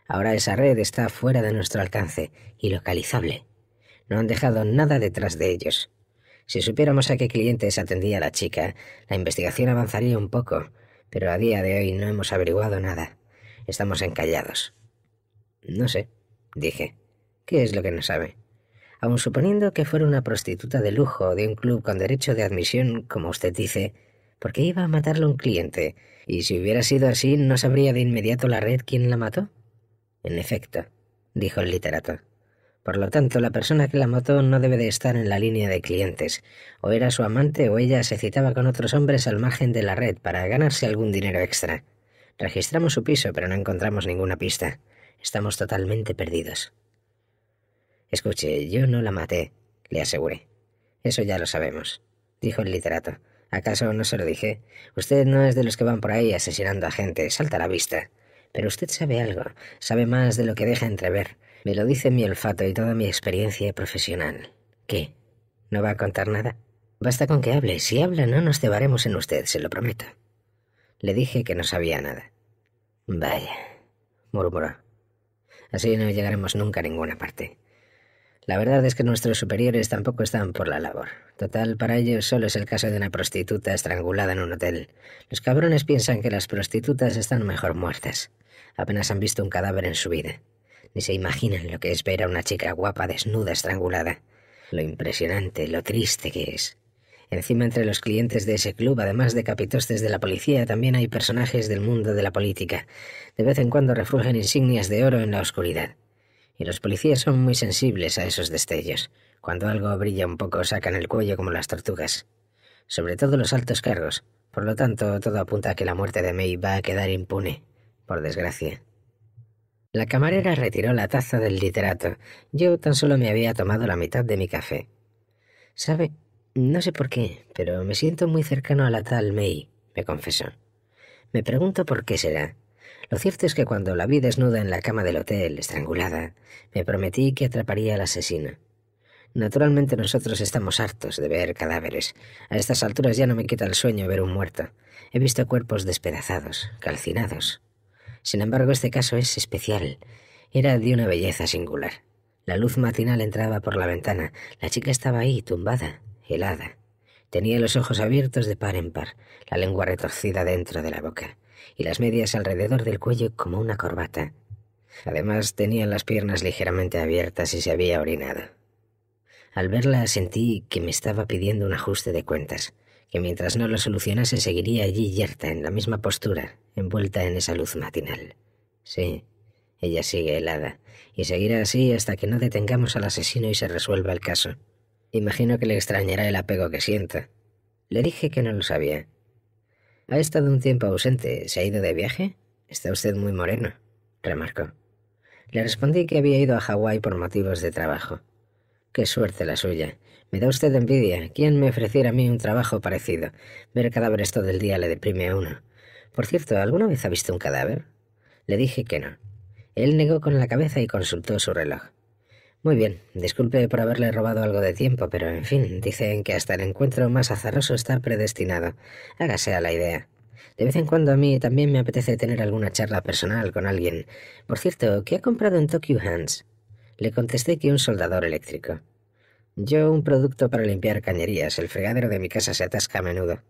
Ahora esa red está fuera de nuestro alcance y localizable. No han dejado nada detrás de ellos. Si supiéramos a qué clientes atendía la chica, la investigación avanzaría un poco, pero a día de hoy no hemos averiguado nada. Estamos encallados. No sé, dije. ¿Qué es lo que no sabe? Aun suponiendo que fuera una prostituta de lujo de un club con derecho de admisión, como usted dice, ¿por qué iba a matarle un cliente? Y si hubiera sido así, ¿no sabría de inmediato la red quién la mató? En efecto, dijo el literato. Por lo tanto, la persona que la mató no debe de estar en la línea de clientes. O era su amante o ella se citaba con otros hombres al margen de la red para ganarse algún dinero extra. Registramos su piso, pero no encontramos ninguna pista. Estamos totalmente perdidos. Escuche, yo no la maté, le aseguré. Eso ya lo sabemos, dijo el literato. ¿Acaso no se lo dije? Usted no es de los que van por ahí asesinando a gente, salta a la vista. Pero usted sabe algo, sabe más de lo que deja entrever. Me lo dice mi olfato y toda mi experiencia profesional. ¿Qué? ¿No va a contar nada? Basta con que hable. Si habla, no nos cebaremos en usted, se lo prometo. Le dije que no sabía nada. Vaya, murmuró. Así no llegaremos nunca a ninguna parte. La verdad es que nuestros superiores tampoco están por la labor. Total, para ellos solo es el caso de una prostituta estrangulada en un hotel. Los cabrones piensan que las prostitutas están mejor muertas. Apenas han visto un cadáver en su vida. Ni se imaginan lo que espera una chica guapa desnuda estrangulada. Lo impresionante, lo triste que es. Encima entre los clientes de ese club, además de capitostes de la policía, también hay personajes del mundo de la política. De vez en cuando refugian insignias de oro en la oscuridad y los policías son muy sensibles a esos destellos. Cuando algo brilla un poco sacan el cuello como las tortugas. Sobre todo los altos cargos. Por lo tanto, todo apunta a que la muerte de May va a quedar impune, por desgracia. La camarera retiró la taza del literato. Yo tan solo me había tomado la mitad de mi café. ¿Sabe? No sé por qué, pero me siento muy cercano a la tal May, me confesó. Me pregunto por qué será. Lo cierto es que cuando la vi desnuda en la cama del hotel, estrangulada, me prometí que atraparía al asesino. Naturalmente nosotros estamos hartos de ver cadáveres. A estas alturas ya no me quita el sueño ver un muerto. He visto cuerpos despedazados, calcinados. Sin embargo, este caso es especial. Era de una belleza singular. La luz matinal entraba por la ventana. La chica estaba ahí, tumbada, helada. Tenía los ojos abiertos de par en par, la lengua retorcida dentro de la boca y las medias alrededor del cuello como una corbata. Además tenía las piernas ligeramente abiertas y se había orinado. Al verla sentí que me estaba pidiendo un ajuste de cuentas, que mientras no lo solucionase seguiría allí yerta, en la misma postura, envuelta en esa luz matinal. Sí, ella sigue helada, y seguirá así hasta que no detengamos al asesino y se resuelva el caso. Imagino que le extrañará el apego que sienta. Le dije que no lo sabía, ha estado un tiempo ausente. ¿Se ha ido de viaje? Está usted muy moreno, remarcó. Le respondí que había ido a Hawái por motivos de trabajo. Qué suerte la suya. Me da usted envidia. ¿Quién me ofreciera a mí un trabajo parecido? Ver cadáveres todo el día le deprime a uno. Por cierto, ¿alguna vez ha visto un cadáver? Le dije que no. Él negó con la cabeza y consultó su reloj. Muy bien, disculpe por haberle robado algo de tiempo, pero en fin, dicen que hasta el encuentro más azaroso está predestinado. Hágase a la idea. De vez en cuando a mí también me apetece tener alguna charla personal con alguien. Por cierto, ¿qué ha comprado en Tokyo Hands? Le contesté que un soldador eléctrico. Yo un producto para limpiar cañerías, el fregadero de mi casa se atasca a menudo.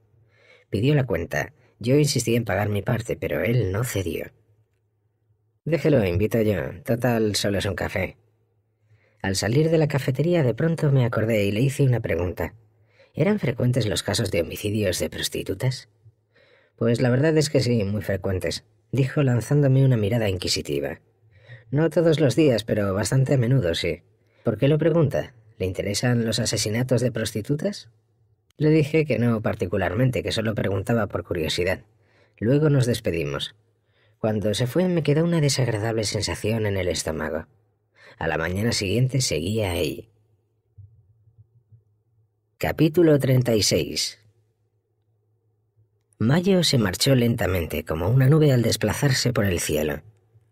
Pidió la cuenta. Yo insistí en pagar mi parte, pero él no cedió. Déjelo, invito yo. Total, solo es un café. Al salir de la cafetería de pronto me acordé y le hice una pregunta. ¿Eran frecuentes los casos de homicidios de prostitutas? Pues la verdad es que sí, muy frecuentes, dijo lanzándome una mirada inquisitiva. No todos los días, pero bastante a menudo, sí. ¿Por qué lo pregunta? ¿Le interesan los asesinatos de prostitutas? Le dije que no particularmente, que solo preguntaba por curiosidad. Luego nos despedimos. Cuando se fue me quedó una desagradable sensación en el estómago. A la mañana siguiente seguía ahí. Capítulo 36 Mayo se marchó lentamente, como una nube al desplazarse por el cielo.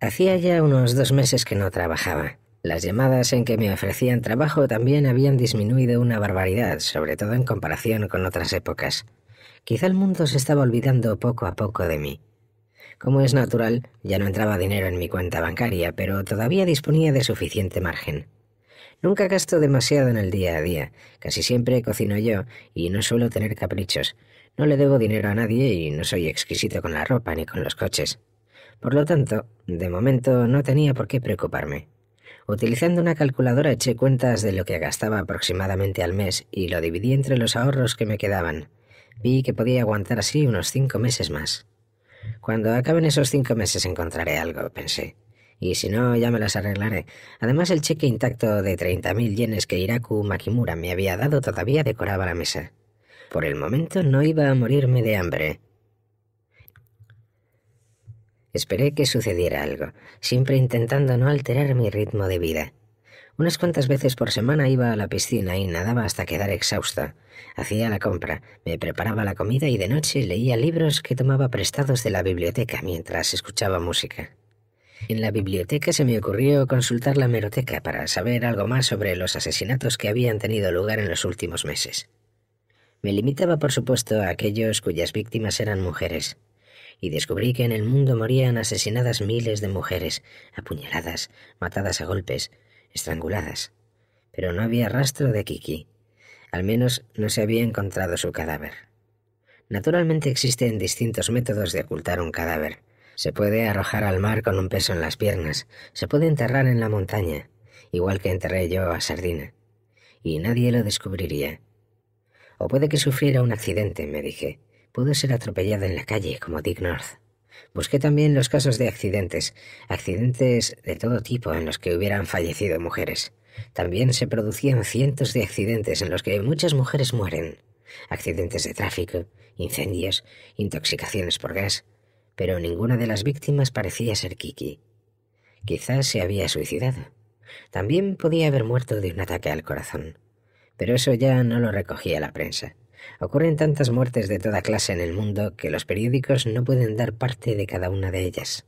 Hacía ya unos dos meses que no trabajaba. Las llamadas en que me ofrecían trabajo también habían disminuido una barbaridad, sobre todo en comparación con otras épocas. Quizá el mundo se estaba olvidando poco a poco de mí. Como es natural, ya no entraba dinero en mi cuenta bancaria, pero todavía disponía de suficiente margen. Nunca gasto demasiado en el día a día, casi siempre cocino yo y no suelo tener caprichos. No le debo dinero a nadie y no soy exquisito con la ropa ni con los coches. Por lo tanto, de momento no tenía por qué preocuparme. Utilizando una calculadora eché cuentas de lo que gastaba aproximadamente al mes y lo dividí entre los ahorros que me quedaban. Vi que podía aguantar así unos cinco meses más. Cuando acaben esos cinco meses encontraré algo, pensé. Y si no, ya me las arreglaré. Además, el cheque intacto de 30.000 yenes que Iraku Makimura me había dado todavía decoraba la mesa. Por el momento no iba a morirme de hambre. Esperé que sucediera algo, siempre intentando no alterar mi ritmo de vida. Unas cuantas veces por semana iba a la piscina y nadaba hasta quedar exhausta. Hacía la compra, me preparaba la comida y de noche leía libros que tomaba prestados de la biblioteca mientras escuchaba música. En la biblioteca se me ocurrió consultar la meroteca para saber algo más sobre los asesinatos que habían tenido lugar en los últimos meses. Me limitaba, por supuesto, a aquellos cuyas víctimas eran mujeres, y descubrí que en el mundo morían asesinadas miles de mujeres, apuñaladas, matadas a golpes, estranguladas. Pero no había rastro de Kiki. Al menos no se había encontrado su cadáver. Naturalmente existen distintos métodos de ocultar un cadáver. Se puede arrojar al mar con un peso en las piernas, se puede enterrar en la montaña, igual que enterré yo a Sardina. Y nadie lo descubriría. O puede que sufriera un accidente, me dije. Pudo ser atropellado en la calle, como Dick North. Busqué también los casos de accidentes, accidentes de todo tipo en los que hubieran fallecido mujeres. También se producían cientos de accidentes en los que muchas mujeres mueren. Accidentes de tráfico, incendios, intoxicaciones por gas. Pero ninguna de las víctimas parecía ser Kiki. Quizás se había suicidado. También podía haber muerto de un ataque al corazón. Pero eso ya no lo recogía la prensa. Ocurren tantas muertes de toda clase en el mundo que los periódicos no pueden dar parte de cada una de ellas.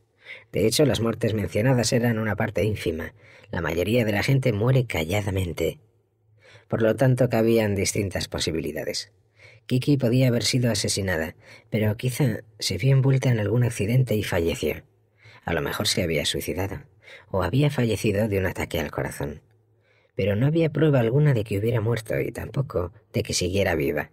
De hecho, las muertes mencionadas eran una parte ínfima. La mayoría de la gente muere calladamente. Por lo tanto, cabían distintas posibilidades. Kiki podía haber sido asesinada, pero quizá se vio envuelta en algún accidente y falleció. A lo mejor se había suicidado, o había fallecido de un ataque al corazón. Pero no había prueba alguna de que hubiera muerto y tampoco de que siguiera viva.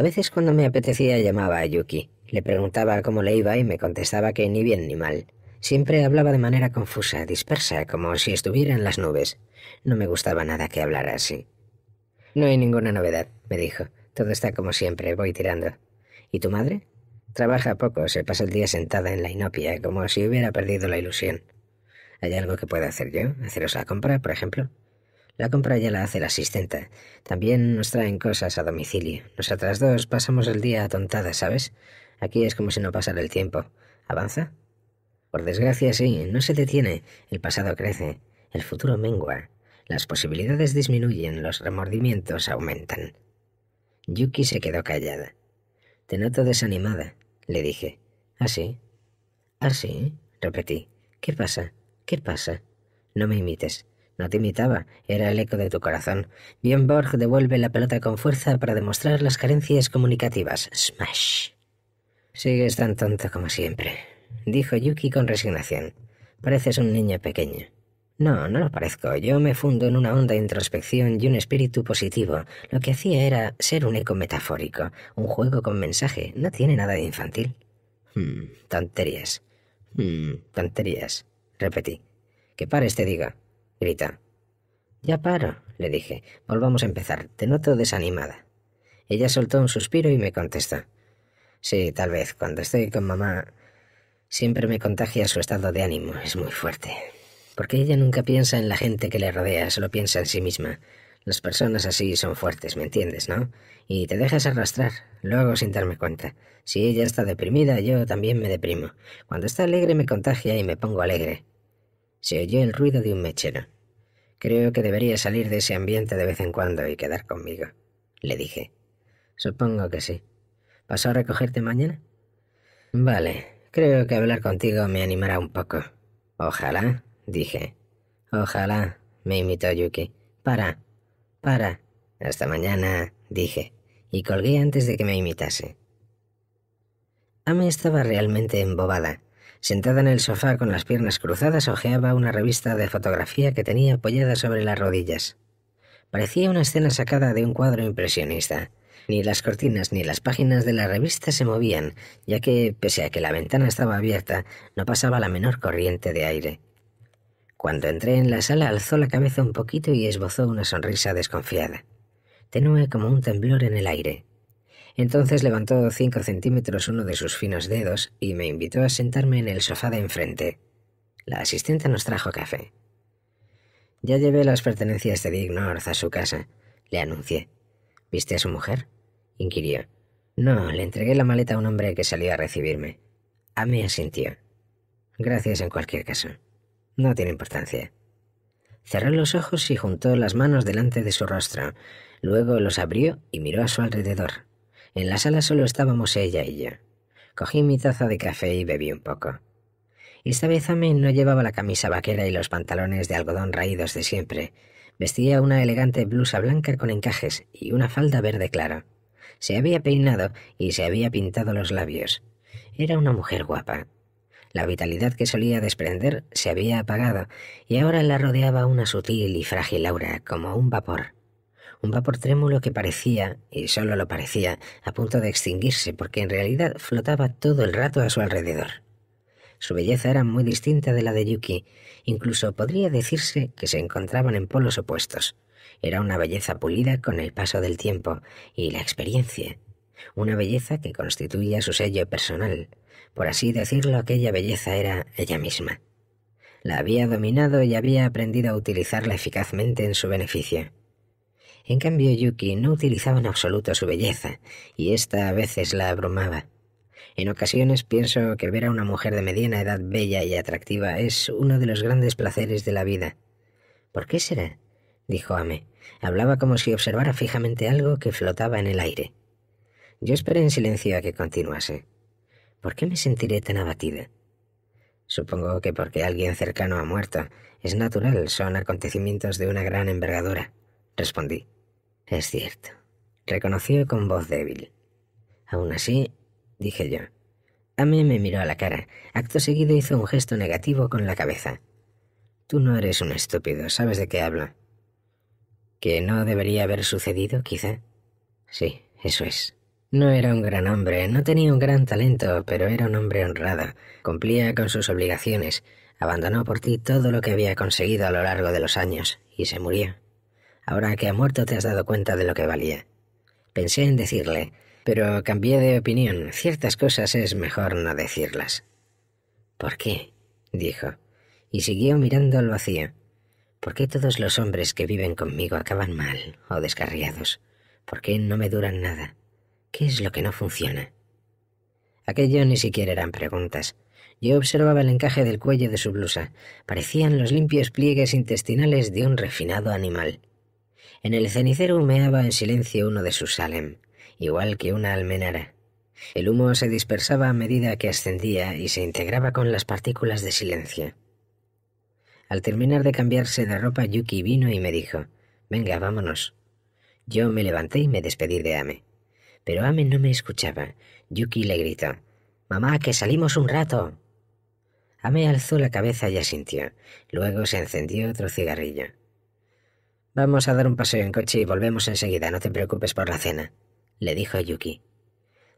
A veces cuando me apetecía llamaba a Yuki, le preguntaba cómo le iba y me contestaba que ni bien ni mal. Siempre hablaba de manera confusa, dispersa, como si estuviera en las nubes. No me gustaba nada que hablara así. No hay ninguna novedad, me dijo. Todo está como siempre, voy tirando. ¿Y tu madre? Trabaja poco, se pasa el día sentada en la inopia, como si hubiera perdido la ilusión. ¿Hay algo que pueda hacer yo? ¿Haceros la compra, por ejemplo? La compra ya la hace la asistenta. También nos traen cosas a domicilio. Nosotras dos pasamos el día atontadas, ¿sabes? Aquí es como si no pasara el tiempo. ¿Avanza? Por desgracia, sí, no se detiene. El pasado crece, el futuro mengua. Las posibilidades disminuyen, los remordimientos aumentan. Yuki se quedó callada. Te noto desanimada, le dije. ¿Así? ¿Ah, ¿Así? ¿Ah, repetí. ¿Qué pasa? ¿Qué pasa? No me imites. No te imitaba, era el eco de tu corazón. Bien Borg devuelve la pelota con fuerza para demostrar las carencias comunicativas. Smash. Sigues tan tonto como siempre, dijo Yuki con resignación. Pareces un niño pequeño. No, no lo parezco. Yo me fundo en una honda introspección y un espíritu positivo. Lo que hacía era ser un eco metafórico, un juego con mensaje. No tiene nada de infantil. Hmm, tonterías. Hmm, tonterías. Repetí. Que pares te diga grita. Ya paro, le dije. Volvamos a empezar. Te noto desanimada. Ella soltó un suspiro y me contestó. Sí, tal vez. Cuando estoy con mamá, siempre me contagia su estado de ánimo. Es muy fuerte. Porque ella nunca piensa en la gente que le rodea, solo piensa en sí misma. Las personas así son fuertes, ¿me entiendes, no? Y te dejas arrastrar, Luego sin darme cuenta. Si ella está deprimida, yo también me deprimo. Cuando está alegre me contagia y me pongo alegre. Se oyó el ruido de un mechero. Creo que debería salir de ese ambiente de vez en cuando y quedar conmigo, le dije. Supongo que sí. ¿Pasó a recogerte mañana? Vale, creo que hablar contigo me animará un poco. Ojalá, dije. Ojalá, me imitó Yuki. Para, para. Hasta mañana, dije, y colgué antes de que me imitase. Ame estaba realmente embobada. Sentada en el sofá con las piernas cruzadas, hojeaba una revista de fotografía que tenía apoyada sobre las rodillas. Parecía una escena sacada de un cuadro impresionista. Ni las cortinas ni las páginas de la revista se movían, ya que, pese a que la ventana estaba abierta, no pasaba la menor corriente de aire. Cuando entré en la sala alzó la cabeza un poquito y esbozó una sonrisa desconfiada, tenue como un temblor en el aire. Entonces levantó cinco centímetros uno de sus finos dedos y me invitó a sentarme en el sofá de enfrente. La asistente nos trajo café. Ya llevé las pertenencias de Dick a su casa, le anuncié. ¿Viste a su mujer? inquirió. No, le entregué la maleta a un hombre que salió a recibirme. A mí asintió. Gracias en cualquier caso. No tiene importancia. Cerró los ojos y juntó las manos delante de su rostro. Luego los abrió y miró a su alrededor. En la sala solo estábamos ella y yo. Cogí mi taza de café y bebí un poco. Esta vez Amén no llevaba la camisa vaquera y los pantalones de algodón raídos de siempre. Vestía una elegante blusa blanca con encajes y una falda verde clara. Se había peinado y se había pintado los labios. Era una mujer guapa. La vitalidad que solía desprender se había apagado y ahora la rodeaba una sutil y frágil aura como un vapor un vapor trémulo que parecía, y solo lo parecía, a punto de extinguirse, porque en realidad flotaba todo el rato a su alrededor. Su belleza era muy distinta de la de Yuki, incluso podría decirse que se encontraban en polos opuestos. Era una belleza pulida con el paso del tiempo y la experiencia, una belleza que constituía su sello personal. Por así decirlo, aquella belleza era ella misma. La había dominado y había aprendido a utilizarla eficazmente en su beneficio. En cambio, Yuki no utilizaba en absoluto su belleza, y esta a veces la abrumaba. En ocasiones pienso que ver a una mujer de mediana edad bella y atractiva es uno de los grandes placeres de la vida. ¿Por qué será? dijo Ame. Hablaba como si observara fijamente algo que flotaba en el aire. Yo esperé en silencio a que continuase. ¿Por qué me sentiré tan abatida? Supongo que porque alguien cercano ha muerto. Es natural, son acontecimientos de una gran envergadura, respondí. Es cierto, reconoció con voz débil. Aún así, dije yo. A mí me miró a la cara. Acto seguido hizo un gesto negativo con la cabeza. Tú no eres un estúpido, sabes de qué hablo. ¿Que no debería haber sucedido, quizá? Sí, eso es. No era un gran hombre, no tenía un gran talento, pero era un hombre honrado. Cumplía con sus obligaciones. Abandonó por ti todo lo que había conseguido a lo largo de los años y se murió. Ahora que ha muerto te has dado cuenta de lo que valía. Pensé en decirle, pero cambié de opinión. Ciertas cosas es mejor no decirlas. ¿Por qué? dijo, y siguió mirando al vacío. ¿Por qué todos los hombres que viven conmigo acaban mal o descarriados? ¿Por qué no me duran nada? ¿Qué es lo que no funciona? Aquello ni siquiera eran preguntas. Yo observaba el encaje del cuello de su blusa. Parecían los limpios pliegues intestinales de un refinado animal. En el cenicero humeaba en silencio uno de sus Salem, igual que una almenara. El humo se dispersaba a medida que ascendía y se integraba con las partículas de silencio. Al terminar de cambiarse de ropa, Yuki vino y me dijo, Venga, vámonos. Yo me levanté y me despedí de Ame. Pero Ame no me escuchaba. Yuki le gritó, Mamá, que salimos un rato. Ame alzó la cabeza y asintió. Luego se encendió otro cigarrillo. Vamos a dar un paseo en coche y volvemos enseguida, no te preocupes por la cena, le dijo Yuki.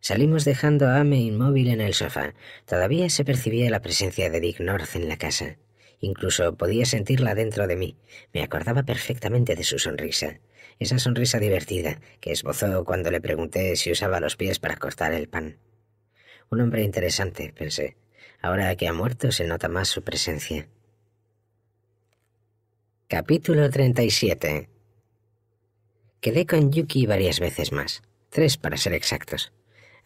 Salimos dejando a Ame inmóvil en el sofá. Todavía se percibía la presencia de Dick North en la casa. Incluso podía sentirla dentro de mí. Me acordaba perfectamente de su sonrisa. Esa sonrisa divertida que esbozó cuando le pregunté si usaba los pies para cortar el pan. Un hombre interesante, pensé. Ahora que ha muerto se nota más su presencia. Capítulo 37 Quedé con Yuki varias veces más, tres para ser exactos.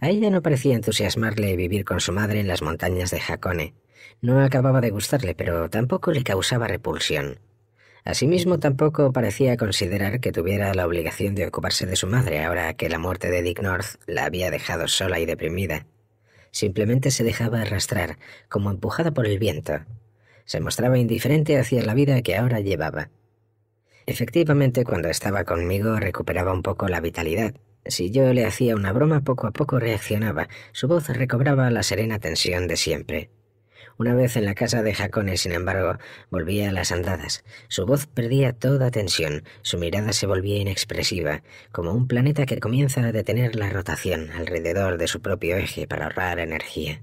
A ella no parecía entusiasmarle vivir con su madre en las montañas de Hakone. No acababa de gustarle, pero tampoco le causaba repulsión. Asimismo, tampoco parecía considerar que tuviera la obligación de ocuparse de su madre ahora que la muerte de Dick North la había dejado sola y deprimida. Simplemente se dejaba arrastrar, como empujada por el viento, se mostraba indiferente hacia la vida que ahora llevaba. Efectivamente, cuando estaba conmigo recuperaba un poco la vitalidad. Si yo le hacía una broma, poco a poco reaccionaba. Su voz recobraba la serena tensión de siempre. Una vez en la casa de jacones, sin embargo, volvía a las andadas. Su voz perdía toda tensión, su mirada se volvía inexpresiva, como un planeta que comienza a detener la rotación alrededor de su propio eje para ahorrar energía.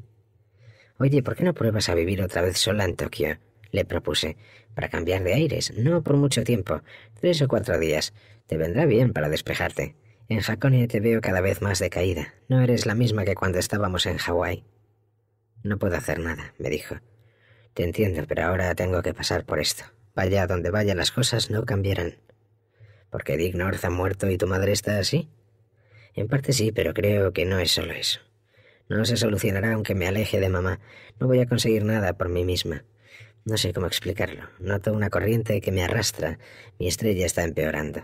Oye, ¿por qué no pruebas a vivir otra vez sola en Tokio? Le propuse, para cambiar de aires, no por mucho tiempo, tres o cuatro días. Te vendrá bien para despejarte. En Hakone te veo cada vez más decaída. No eres la misma que cuando estábamos en Hawái. No puedo hacer nada, me dijo. Te entiendo, pero ahora tengo que pasar por esto. Vaya donde vaya, las cosas no cambiarán. ¿Porque Dick North ha muerto y tu madre está así? En parte sí, pero creo que no es solo eso. No se solucionará aunque me aleje de mamá. No voy a conseguir nada por mí misma. No sé cómo explicarlo. Noto una corriente que me arrastra. Mi estrella está empeorando.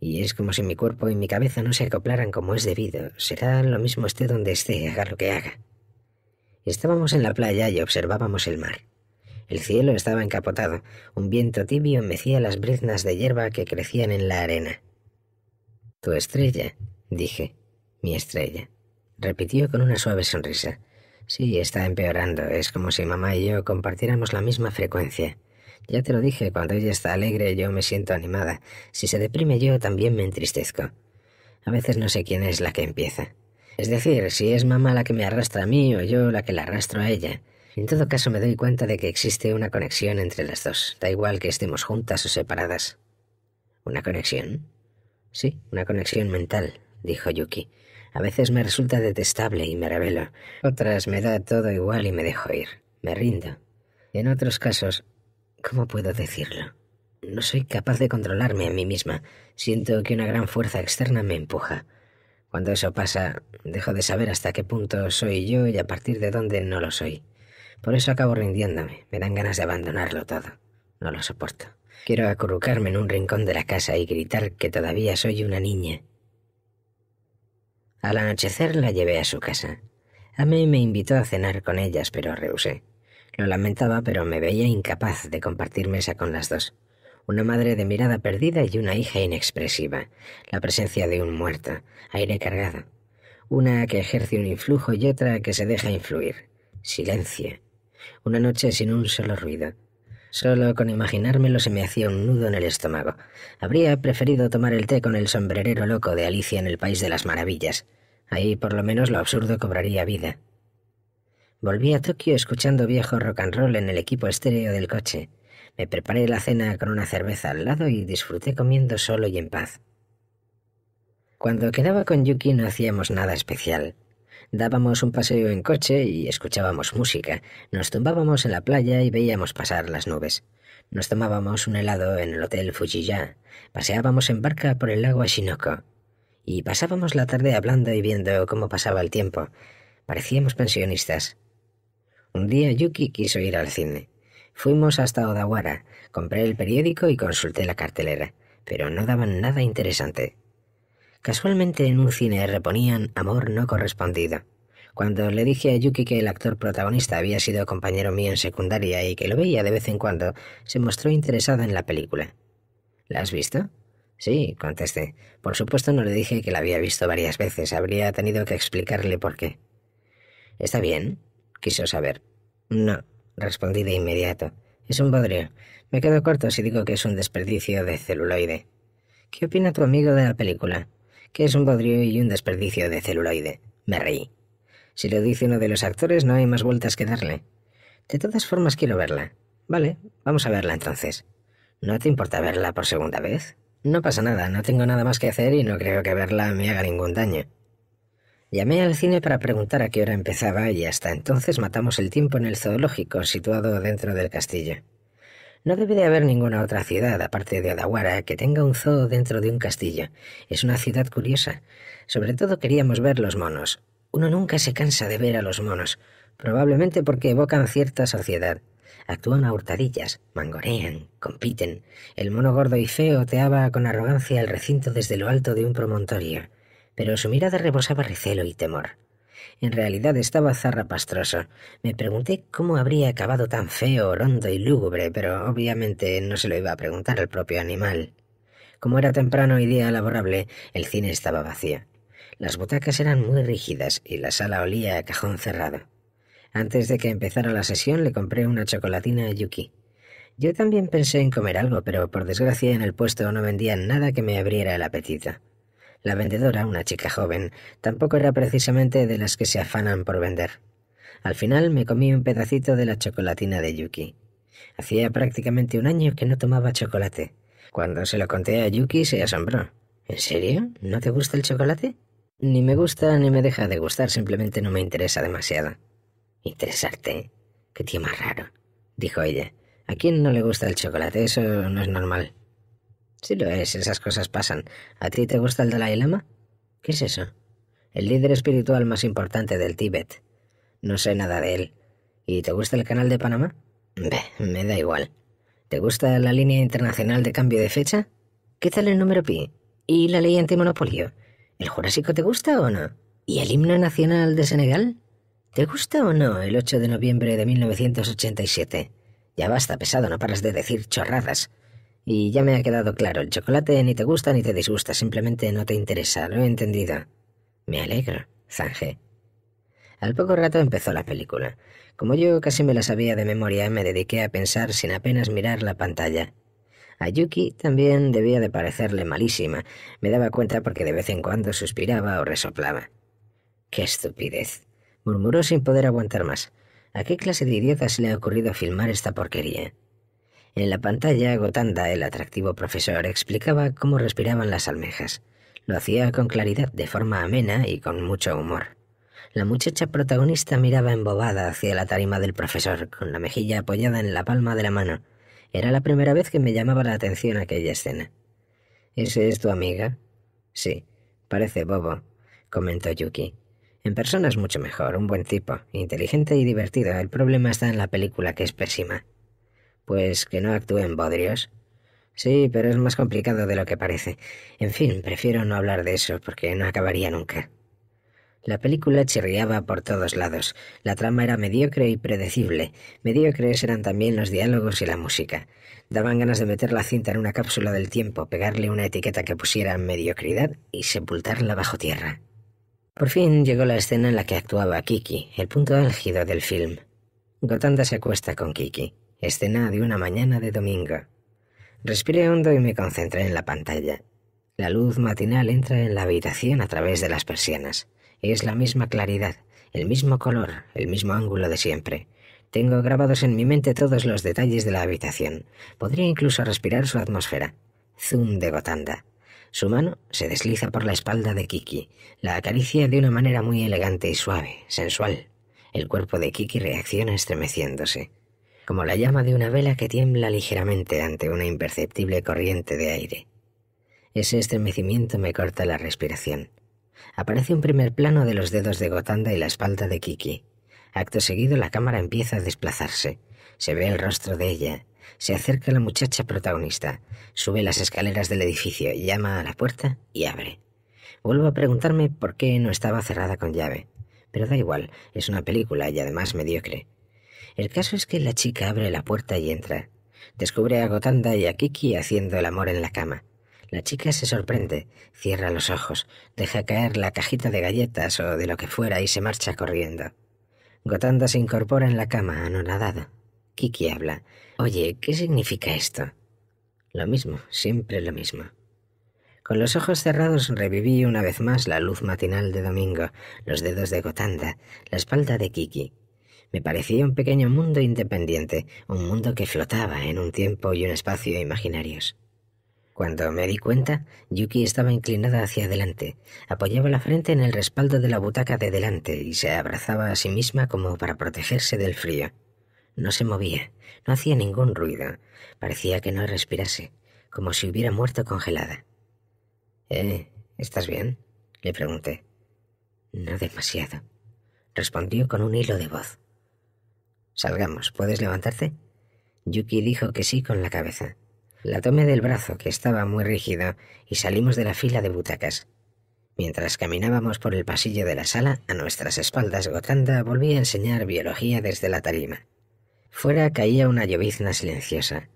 Y es como si mi cuerpo y mi cabeza no se acoplaran como es debido. Será lo mismo esté donde esté, haga lo que haga. Estábamos en la playa y observábamos el mar. El cielo estaba encapotado. Un viento tibio mecía las briznas de hierba que crecían en la arena. Tu estrella, dije, mi estrella repitió con una suave sonrisa. Sí, está empeorando. Es como si mamá y yo compartiéramos la misma frecuencia. Ya te lo dije, cuando ella está alegre yo me siento animada. Si se deprime yo también me entristezco. A veces no sé quién es la que empieza. Es decir, si es mamá la que me arrastra a mí o yo la que la arrastro a ella. En todo caso me doy cuenta de que existe una conexión entre las dos, da igual que estemos juntas o separadas. ¿Una conexión? Sí, una conexión mental, dijo Yuki. A veces me resulta detestable y me revelo. Otras me da todo igual y me dejo ir. Me rindo. En otros casos, ¿cómo puedo decirlo? No soy capaz de controlarme a mí misma. Siento que una gran fuerza externa me empuja. Cuando eso pasa, dejo de saber hasta qué punto soy yo y a partir de dónde no lo soy. Por eso acabo rindiéndome. Me dan ganas de abandonarlo todo. No lo soporto. Quiero acurrucarme en un rincón de la casa y gritar que todavía soy una niña, al anochecer la llevé a su casa. A mí me invitó a cenar con ellas, pero rehusé. Lo lamentaba, pero me veía incapaz de compartir mesa con las dos. Una madre de mirada perdida y una hija inexpresiva. La presencia de un muerto, aire cargado. Una que ejerce un influjo y otra que se deja influir. Silencio. Una noche sin un solo ruido, Solo con imaginármelo se me hacía un nudo en el estómago. Habría preferido tomar el té con el sombrerero loco de Alicia en el País de las Maravillas. Ahí por lo menos lo absurdo cobraría vida. Volví a Tokio escuchando viejo rock and roll en el equipo estéreo del coche. Me preparé la cena con una cerveza al lado y disfruté comiendo solo y en paz. Cuando quedaba con Yuki no hacíamos nada especial. Dábamos un paseo en coche y escuchábamos música. Nos tumbábamos en la playa y veíamos pasar las nubes. Nos tomábamos un helado en el Hotel Fujiya. Paseábamos en barca por el lago Ashinoko. Y pasábamos la tarde hablando y viendo cómo pasaba el tiempo. Parecíamos pensionistas. Un día Yuki quiso ir al cine. Fuimos hasta Odawara, compré el periódico y consulté la cartelera, pero no daban nada interesante. Casualmente en un cine reponían Amor no correspondido. Cuando le dije a Yuki que el actor protagonista había sido compañero mío en secundaria y que lo veía de vez en cuando, se mostró interesada en la película. ¿La has visto? Sí, contesté. Por supuesto no le dije que la había visto varias veces, habría tenido que explicarle por qué. ¿Está bien? quiso saber. No, respondí de inmediato. Es un bodrio. Me quedo corto si digo que es un desperdicio de celuloide. ¿Qué opina tu amigo de la película? que es un bodrio y un desperdicio de celuloide. Me reí. Si lo dice uno de los actores, no hay más vueltas que darle. De todas formas, quiero verla. Vale, vamos a verla entonces. ¿No te importa verla por segunda vez? No pasa nada, no tengo nada más que hacer y no creo que verla me haga ningún daño. Llamé al cine para preguntar a qué hora empezaba y hasta entonces matamos el tiempo en el zoológico situado dentro del castillo. No debe de haber ninguna otra ciudad, aparte de Adawara, que tenga un zoo dentro de un castillo. Es una ciudad curiosa. Sobre todo queríamos ver los monos. Uno nunca se cansa de ver a los monos, probablemente porque evocan cierta sociedad. Actúan a hurtadillas, mangorean, compiten. El mono gordo y feo teaba con arrogancia el recinto desde lo alto de un promontorio, pero su mirada rebosaba recelo y temor en realidad estaba zarrapastroso. Me pregunté cómo habría acabado tan feo, rondo y lúgubre, pero obviamente no se lo iba a preguntar al propio animal. Como era temprano y día laborable, el cine estaba vacío. Las butacas eran muy rígidas y la sala olía a cajón cerrado. Antes de que empezara la sesión le compré una chocolatina a Yuki. Yo también pensé en comer algo, pero por desgracia en el puesto no vendían nada que me abriera el apetito. La vendedora, una chica joven, tampoco era precisamente de las que se afanan por vender. Al final me comí un pedacito de la chocolatina de Yuki. Hacía prácticamente un año que no tomaba chocolate. Cuando se lo conté a Yuki se asombró. ¿En serio? ¿No te gusta el chocolate? Ni me gusta ni me deja de gustar, simplemente no me interesa demasiado. ¿Interesarte? Qué tío más raro, dijo ella. ¿A quién no le gusta el chocolate? Eso no es normal. Sí lo es, esas cosas pasan. ¿A ti te gusta el Dalai Lama? ¿Qué es eso? El líder espiritual más importante del Tíbet. No sé nada de él. ¿Y te gusta el canal de Panamá? Beh, me da igual. ¿Te gusta la línea internacional de cambio de fecha? ¿Qué tal el número pi? ¿Y la ley antimonopolio? ¿El Jurásico te gusta o no? ¿Y el himno nacional de Senegal? ¿Te gusta o no el 8 de noviembre de 1987? Ya basta, pesado, no paras de decir chorradas. Y ya me ha quedado claro, el chocolate ni te gusta ni te disgusta, simplemente no te interesa, lo he entendido. Me alegro, zanje. Al poco rato empezó la película. Como yo casi me la sabía de memoria, me dediqué a pensar sin apenas mirar la pantalla. A Yuki también debía de parecerle malísima, me daba cuenta porque de vez en cuando suspiraba o resoplaba. ¡Qué estupidez! murmuró sin poder aguantar más. ¿A qué clase de idiotas le ha ocurrido filmar esta porquería? En la pantalla, Gotanda, el atractivo profesor, explicaba cómo respiraban las almejas. Lo hacía con claridad, de forma amena y con mucho humor. La muchacha protagonista miraba embobada hacia la tarima del profesor, con la mejilla apoyada en la palma de la mano. Era la primera vez que me llamaba la atención aquella escena. ¿Ese es tu amiga? Sí, parece bobo, comentó Yuki. En persona es mucho mejor, un buen tipo, inteligente y divertido. El problema está en la película que es pésima. Pues que no actúen bodrios. Sí, pero es más complicado de lo que parece. En fin, prefiero no hablar de eso porque no acabaría nunca. La película chirriaba por todos lados. La trama era mediocre y predecible. Mediocres eran también los diálogos y la música. Daban ganas de meter la cinta en una cápsula del tiempo, pegarle una etiqueta que pusiera mediocridad y sepultarla bajo tierra. Por fin llegó la escena en la que actuaba Kiki, el punto ángido del film. Gotanda se acuesta con Kiki. Escena de una mañana de domingo. Respiré hondo y me concentré en la pantalla. La luz matinal entra en la habitación a través de las persianas. Es la misma claridad, el mismo color, el mismo ángulo de siempre. Tengo grabados en mi mente todos los detalles de la habitación. Podría incluso respirar su atmósfera. Zoom de Gotanda. Su mano se desliza por la espalda de Kiki. La acaricia de una manera muy elegante y suave, sensual. El cuerpo de Kiki reacciona estremeciéndose como la llama de una vela que tiembla ligeramente ante una imperceptible corriente de aire. Ese estremecimiento me corta la respiración. Aparece un primer plano de los dedos de Gotanda y la espalda de Kiki. Acto seguido la cámara empieza a desplazarse. Se ve el rostro de ella. Se acerca la muchacha protagonista. Sube las escaleras del edificio, llama a la puerta y abre. Vuelvo a preguntarme por qué no estaba cerrada con llave. Pero da igual, es una película y además mediocre. El caso es que la chica abre la puerta y entra. Descubre a Gotanda y a Kiki haciendo el amor en la cama. La chica se sorprende, cierra los ojos, deja caer la cajita de galletas o de lo que fuera y se marcha corriendo. Gotanda se incorpora en la cama, anonadada. Kiki habla. Oye, ¿qué significa esto? Lo mismo, siempre lo mismo. Con los ojos cerrados reviví una vez más la luz matinal de domingo, los dedos de Gotanda, la espalda de Kiki. Me parecía un pequeño mundo independiente, un mundo que flotaba en un tiempo y un espacio imaginarios. Cuando me di cuenta, Yuki estaba inclinada hacia adelante, apoyaba la frente en el respaldo de la butaca de delante y se abrazaba a sí misma como para protegerse del frío. No se movía, no hacía ningún ruido, parecía que no respirase, como si hubiera muerto congelada. ¿Eh? ¿Estás bien? le pregunté. No demasiado, respondió con un hilo de voz. Salgamos, ¿puedes levantarte? Yuki dijo que sí con la cabeza. La tomé del brazo, que estaba muy rígido, y salimos de la fila de butacas. Mientras caminábamos por el pasillo de la sala, a nuestras espaldas Gotanda volví a enseñar biología desde la tarima. Fuera caía una llovizna silenciosa.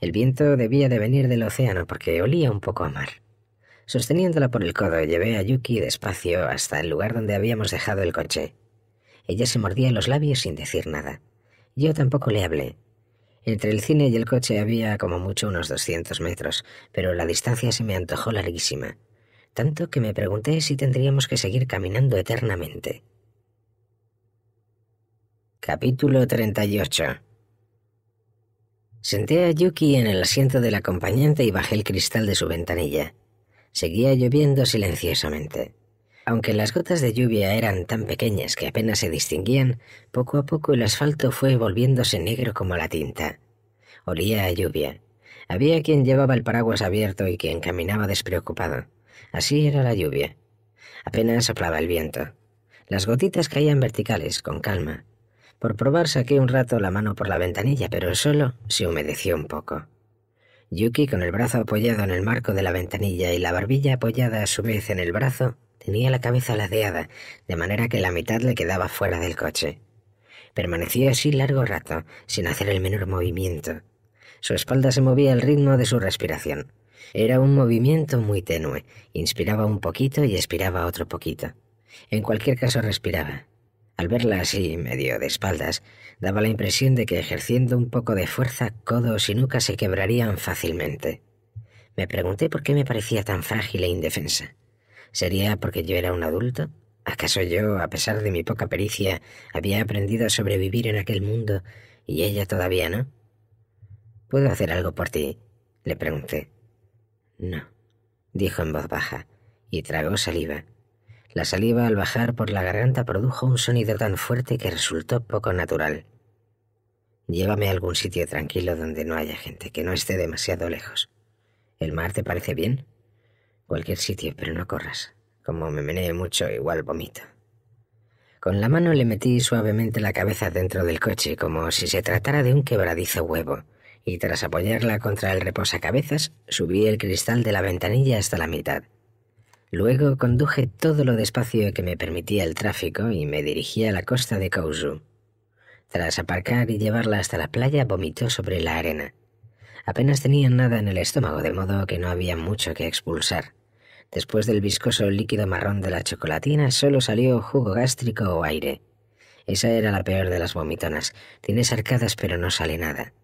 El viento debía de venir del océano porque olía un poco a mar. Sosteniéndola por el codo, llevé a Yuki despacio hasta el lugar donde habíamos dejado el coche. Ella se mordía los labios sin decir nada. Yo tampoco le hablé. Entre el cine y el coche había como mucho unos 200 metros, pero la distancia se me antojó larguísima, tanto que me pregunté si tendríamos que seguir caminando eternamente. Capítulo 38 Senté a Yuki en el asiento del acompañante y bajé el cristal de su ventanilla. Seguía lloviendo silenciosamente. Aunque las gotas de lluvia eran tan pequeñas que apenas se distinguían, poco a poco el asfalto fue volviéndose negro como la tinta. Olía a lluvia. Había quien llevaba el paraguas abierto y quien caminaba despreocupado. Así era la lluvia. Apenas soplaba el viento. Las gotitas caían verticales, con calma. Por probar saqué un rato la mano por la ventanilla, pero solo se humedeció un poco. Yuki, con el brazo apoyado en el marco de la ventanilla y la barbilla apoyada a su vez en el brazo, Tenía la cabeza ladeada, de manera que la mitad le quedaba fuera del coche. Permaneció así largo rato, sin hacer el menor movimiento. Su espalda se movía al ritmo de su respiración. Era un movimiento muy tenue. Inspiraba un poquito y expiraba otro poquito. En cualquier caso respiraba. Al verla así, medio de espaldas, daba la impresión de que ejerciendo un poco de fuerza, codos y nuca se quebrarían fácilmente. Me pregunté por qué me parecía tan frágil e indefensa. ¿Sería porque yo era un adulto? ¿Acaso yo, a pesar de mi poca pericia, había aprendido a sobrevivir en aquel mundo y ella todavía no? ¿Puedo hacer algo por ti? le pregunté. No, dijo en voz baja, y tragó saliva. La saliva al bajar por la garganta produjo un sonido tan fuerte que resultó poco natural. Llévame a algún sitio tranquilo donde no haya gente, que no esté demasiado lejos. ¿El mar te parece bien? Cualquier sitio, pero no corras. Como me menee mucho, igual vomito. Con la mano le metí suavemente la cabeza dentro del coche, como si se tratara de un quebradizo huevo, y tras apoyarla contra el reposacabezas, subí el cristal de la ventanilla hasta la mitad. Luego conduje todo lo despacio que me permitía el tráfico y me dirigí a la costa de Kouzou. Tras aparcar y llevarla hasta la playa, vomitó sobre la arena. Apenas tenía nada en el estómago, de modo que no había mucho que expulsar. Después del viscoso líquido marrón de la chocolatina solo salió jugo gástrico o aire. Esa era la peor de las vomitonas. Tienes arcadas pero no sale nada.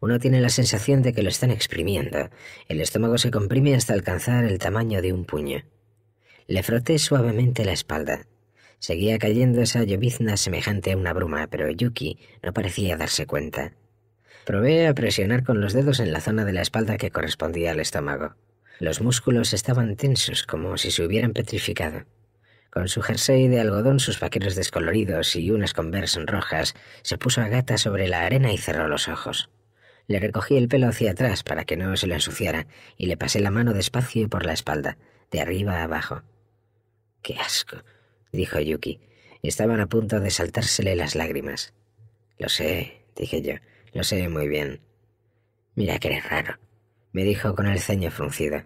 Uno tiene la sensación de que lo están exprimiendo. El estómago se comprime hasta alcanzar el tamaño de un puño. Le froté suavemente la espalda. Seguía cayendo esa llovizna semejante a una bruma, pero Yuki no parecía darse cuenta. Probé a presionar con los dedos en la zona de la espalda que correspondía al estómago. Los músculos estaban tensos como si se hubieran petrificado. Con su jersey de algodón, sus vaqueros descoloridos y unas converse rojas, se puso a gata sobre la arena y cerró los ojos. Le recogí el pelo hacia atrás para que no se lo ensuciara y le pasé la mano despacio por la espalda, de arriba a abajo. ¡Qué asco! dijo Yuki. Estaban a punto de saltársele las lágrimas. Lo sé, dije yo, lo sé muy bien. Mira que eres raro me dijo con el ceño fruncido.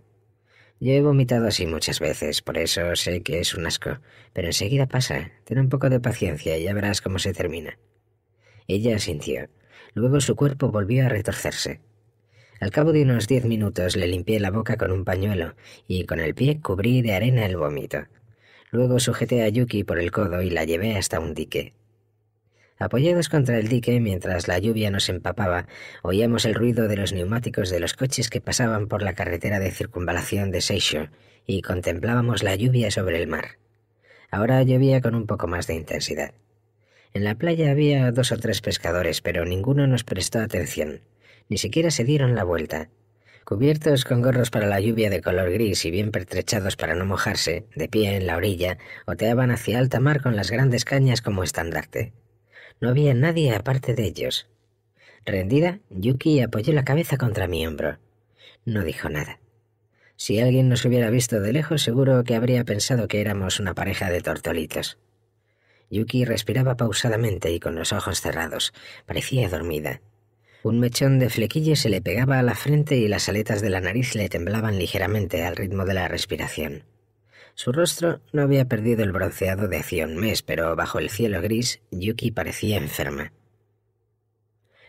Yo he vomitado así muchas veces, por eso sé que es un asco, pero enseguida pasa. Ten un poco de paciencia y ya verás cómo se termina. Ella asintió. Luego su cuerpo volvió a retorcerse. Al cabo de unos diez minutos le limpié la boca con un pañuelo y con el pie cubrí de arena el vómito. Luego sujeté a Yuki por el codo y la llevé hasta un dique. Apoyados contra el dique, mientras la lluvia nos empapaba, oíamos el ruido de los neumáticos de los coches que pasaban por la carretera de circunvalación de Seychelles y contemplábamos la lluvia sobre el mar. Ahora llovía con un poco más de intensidad. En la playa había dos o tres pescadores, pero ninguno nos prestó atención. Ni siquiera se dieron la vuelta. Cubiertos con gorros para la lluvia de color gris y bien pertrechados para no mojarse, de pie en la orilla, oteaban hacia alta mar con las grandes cañas como estandarte. No había nadie aparte de ellos. Rendida, Yuki apoyó la cabeza contra mi hombro. No dijo nada. Si alguien nos hubiera visto de lejos, seguro que habría pensado que éramos una pareja de tortolitos. Yuki respiraba pausadamente y con los ojos cerrados. Parecía dormida. Un mechón de flequillo se le pegaba a la frente y las aletas de la nariz le temblaban ligeramente al ritmo de la respiración. Su rostro no había perdido el bronceado de hacía un mes, pero bajo el cielo gris, Yuki parecía enferma.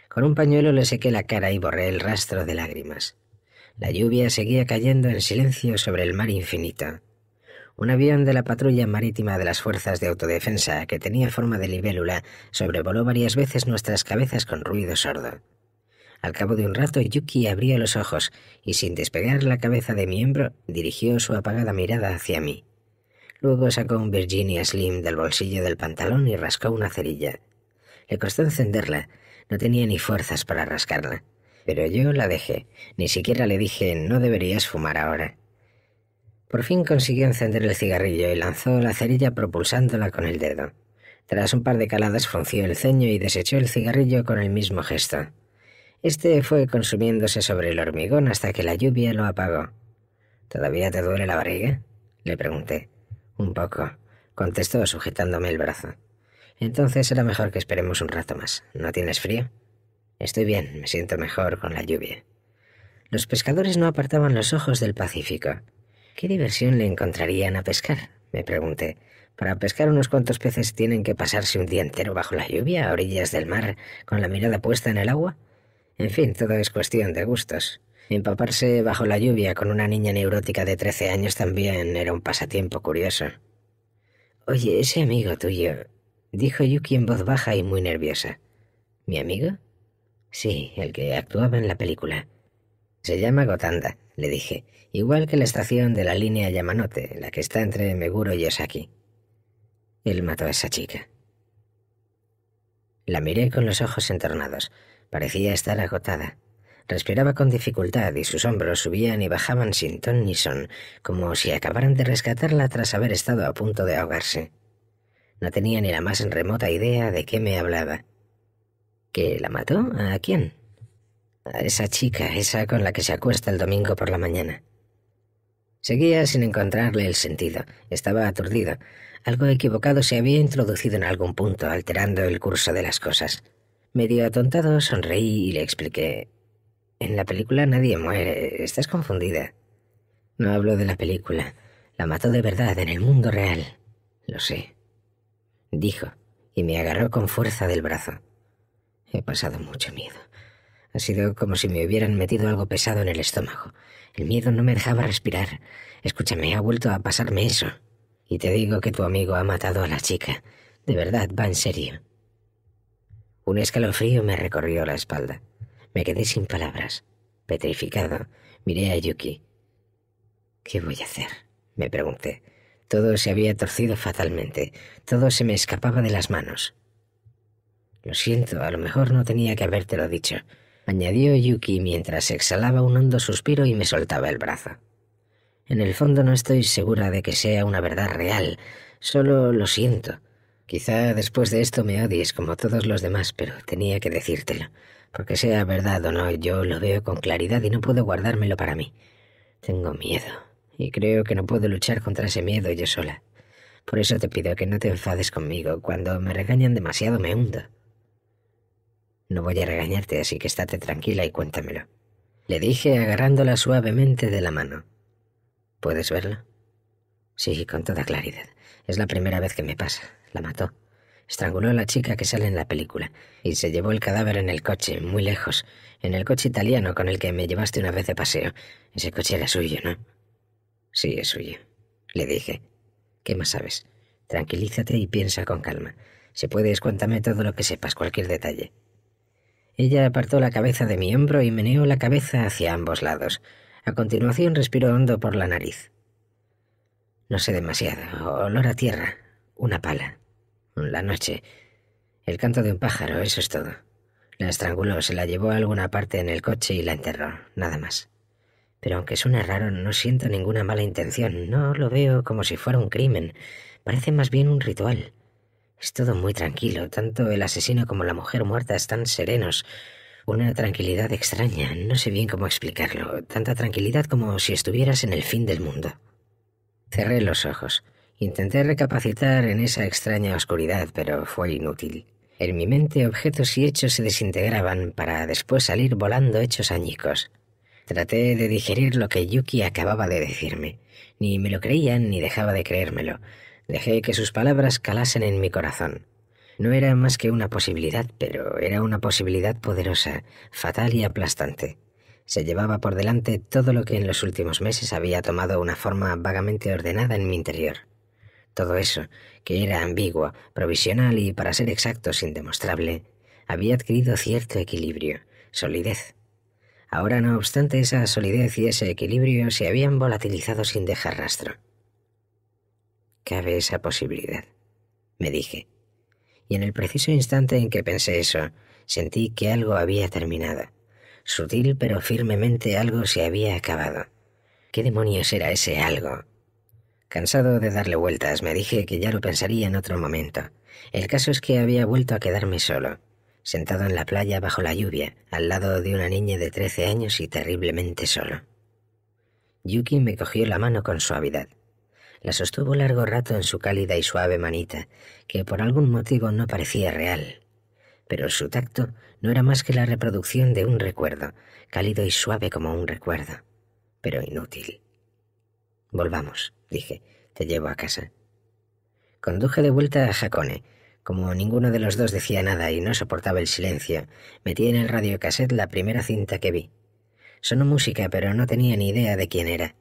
Con un pañuelo le sequé la cara y borré el rastro de lágrimas. La lluvia seguía cayendo en silencio sobre el mar infinito. Un avión de la patrulla marítima de las fuerzas de autodefensa, que tenía forma de libélula, sobrevoló varias veces nuestras cabezas con ruido sordo. Al cabo de un rato, Yuki abrió los ojos y sin despegar la cabeza de mi hombro, dirigió su apagada mirada hacia mí. Luego sacó un Virginia Slim del bolsillo del pantalón y rascó una cerilla. Le costó encenderla, no tenía ni fuerzas para rascarla. Pero yo la dejé, ni siquiera le dije no deberías fumar ahora. Por fin consiguió encender el cigarrillo y lanzó la cerilla propulsándola con el dedo. Tras un par de caladas frunció el ceño y desechó el cigarrillo con el mismo gesto. Este fue consumiéndose sobre el hormigón hasta que la lluvia lo apagó. ¿Todavía te duele la barriga? Le pregunté. Un poco, contestó sujetándome el brazo. Entonces era mejor que esperemos un rato más. ¿No tienes frío? Estoy bien, me siento mejor con la lluvia. Los pescadores no apartaban los ojos del Pacífico. ¿Qué diversión le encontrarían a pescar? me pregunté. Para pescar unos cuantos peces tienen que pasarse un día entero bajo la lluvia, a orillas del mar, con la mirada puesta en el agua. En fin, todo es cuestión de gustos. Empaparse bajo la lluvia con una niña neurótica de trece años también era un pasatiempo curioso. Oye, ese amigo tuyo, dijo Yuki en voz baja y muy nerviosa. ¿Mi amigo? Sí, el que actuaba en la película. Se llama Gotanda, le dije, igual que la estación de la línea Yamanote, la que está entre Meguro y Osaki. Él mató a esa chica. La miré con los ojos entornados. Parecía estar agotada. Respiraba con dificultad y sus hombros subían y bajaban sin ton ni son, como si acabaran de rescatarla tras haber estado a punto de ahogarse. No tenía ni la más remota idea de qué me hablaba. ¿Que la mató? ¿A quién? A esa chica, esa con la que se acuesta el domingo por la mañana. Seguía sin encontrarle el sentido. Estaba aturdido. Algo equivocado se había introducido en algún punto, alterando el curso de las cosas. Medio atontado, sonreí y le expliqué. En la película nadie muere, estás confundida. No hablo de la película, la mató de verdad en el mundo real. Lo sé. Dijo, y me agarró con fuerza del brazo. He pasado mucho miedo. Ha sido como si me hubieran metido algo pesado en el estómago. El miedo no me dejaba respirar. Escúchame, ha vuelto a pasarme eso. Y te digo que tu amigo ha matado a la chica. De verdad, va en serio. Un escalofrío me recorrió la espalda. Me quedé sin palabras. Petrificado, miré a Yuki. ¿Qué voy a hacer? me pregunté. Todo se había torcido fatalmente. Todo se me escapaba de las manos. Lo siento, a lo mejor no tenía que habértelo dicho, añadió Yuki mientras exhalaba un hondo suspiro y me soltaba el brazo. En el fondo no estoy segura de que sea una verdad real, solo lo siento. Quizá después de esto me odies como todos los demás, pero tenía que decírtelo. Porque sea verdad o no, yo lo veo con claridad y no puedo guardármelo para mí. Tengo miedo, y creo que no puedo luchar contra ese miedo yo sola. Por eso te pido que no te enfades conmigo. Cuando me regañan demasiado me hundo. No voy a regañarte, así que estate tranquila y cuéntamelo. Le dije agarrándola suavemente de la mano. ¿Puedes verlo? Sí, con toda claridad. Es la primera vez que me pasa. La mató. Estranguló a la chica que sale en la película y se llevó el cadáver en el coche, muy lejos, en el coche italiano con el que me llevaste una vez de paseo. Ese coche era suyo, ¿no? Sí, es suyo, le dije. ¿Qué más sabes? Tranquilízate y piensa con calma. Si puedes, cuéntame todo lo que sepas, cualquier detalle. Ella apartó la cabeza de mi hombro y meneó la cabeza hacia ambos lados. A continuación respiró hondo por la nariz. No sé demasiado. Olor a tierra, una pala. La noche. El canto de un pájaro, eso es todo. La estranguló, se la llevó a alguna parte en el coche y la enterró, nada más. Pero aunque suene raro, no siento ninguna mala intención. No lo veo como si fuera un crimen. Parece más bien un ritual. Es todo muy tranquilo. Tanto el asesino como la mujer muerta están serenos. Una tranquilidad extraña. No sé bien cómo explicarlo. Tanta tranquilidad como si estuvieras en el fin del mundo. Cerré los ojos. Intenté recapacitar en esa extraña oscuridad, pero fue inútil. En mi mente objetos y hechos se desintegraban para después salir volando hechos añicos. Traté de digerir lo que Yuki acababa de decirme. Ni me lo creían ni dejaba de creérmelo. Dejé que sus palabras calasen en mi corazón. No era más que una posibilidad, pero era una posibilidad poderosa, fatal y aplastante. Se llevaba por delante todo lo que en los últimos meses había tomado una forma vagamente ordenada en mi interior. Todo eso, que era ambigua, provisional y, para ser exactos, indemostrable, había adquirido cierto equilibrio, solidez. Ahora, no obstante, esa solidez y ese equilibrio se habían volatilizado sin dejar rastro. Cabe esa posibilidad, me dije. Y en el preciso instante en que pensé eso, sentí que algo había terminado. Sutil pero firmemente algo se había acabado. ¿Qué demonios era ese algo? Cansado de darle vueltas, me dije que ya lo pensaría en otro momento. El caso es que había vuelto a quedarme solo, sentado en la playa bajo la lluvia, al lado de una niña de trece años y terriblemente solo. Yuki me cogió la mano con suavidad. La sostuvo largo rato en su cálida y suave manita, que por algún motivo no parecía real. Pero su tacto no era más que la reproducción de un recuerdo, cálido y suave como un recuerdo, pero inútil. Volvamos, dije, te llevo a casa. Conduje de vuelta a Jacone. Como ninguno de los dos decía nada y no soportaba el silencio, metí en el radiocassette la primera cinta que vi. Sonó música, pero no tenía ni idea de quién era.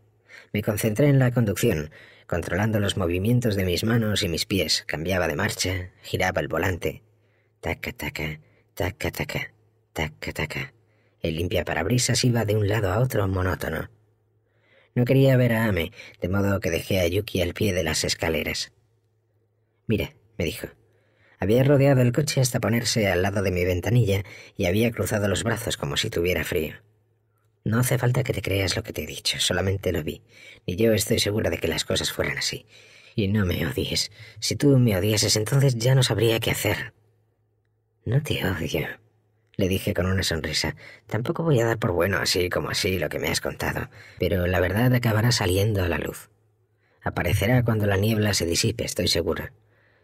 Me concentré en la conducción, controlando los movimientos de mis manos y mis pies. Cambiaba de marcha, giraba el volante. Taca, taca, taca, taca, taca, taca. El limpia parabrisas iba de un lado a otro monótono. No quería ver a Ame, de modo que dejé a Yuki al pie de las escaleras. Mira, me dijo. Había rodeado el coche hasta ponerse al lado de mi ventanilla y había cruzado los brazos como si tuviera frío. No hace falta que te creas lo que te he dicho, solamente lo vi. Ni yo estoy segura de que las cosas fueran así. Y no me odies. Si tú me odiases, entonces ya no sabría qué hacer. No te odio, le dije con una sonrisa. Tampoco voy a dar por bueno así como así lo que me has contado, pero la verdad acabará saliendo a la luz. Aparecerá cuando la niebla se disipe, estoy segura.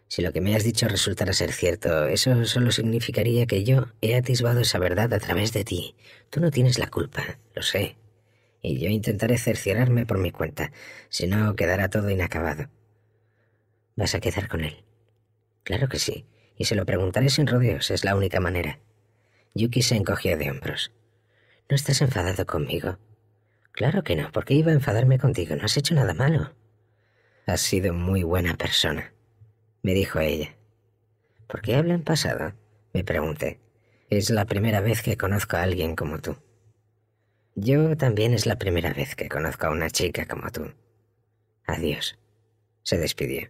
Si lo que me has dicho resultara ser cierto, eso solo significaría que yo he atisbado esa verdad a través de ti. Tú no tienes la culpa, lo sé. Y yo intentaré cerciorarme por mi cuenta, si no quedará todo inacabado. ¿Vas a quedar con él? Claro que sí, y se lo preguntaré sin rodeos, es la única manera. Yuki se encogió de hombros. ¿No estás enfadado conmigo? Claro que no, porque iba a enfadarme contigo. No has hecho nada malo. Has sido muy buena persona, me dijo ella. ¿Por qué habla en pasado? me pregunté. Es la primera vez que conozco a alguien como tú. Yo también es la primera vez que conozco a una chica como tú. Adiós. Se despidió.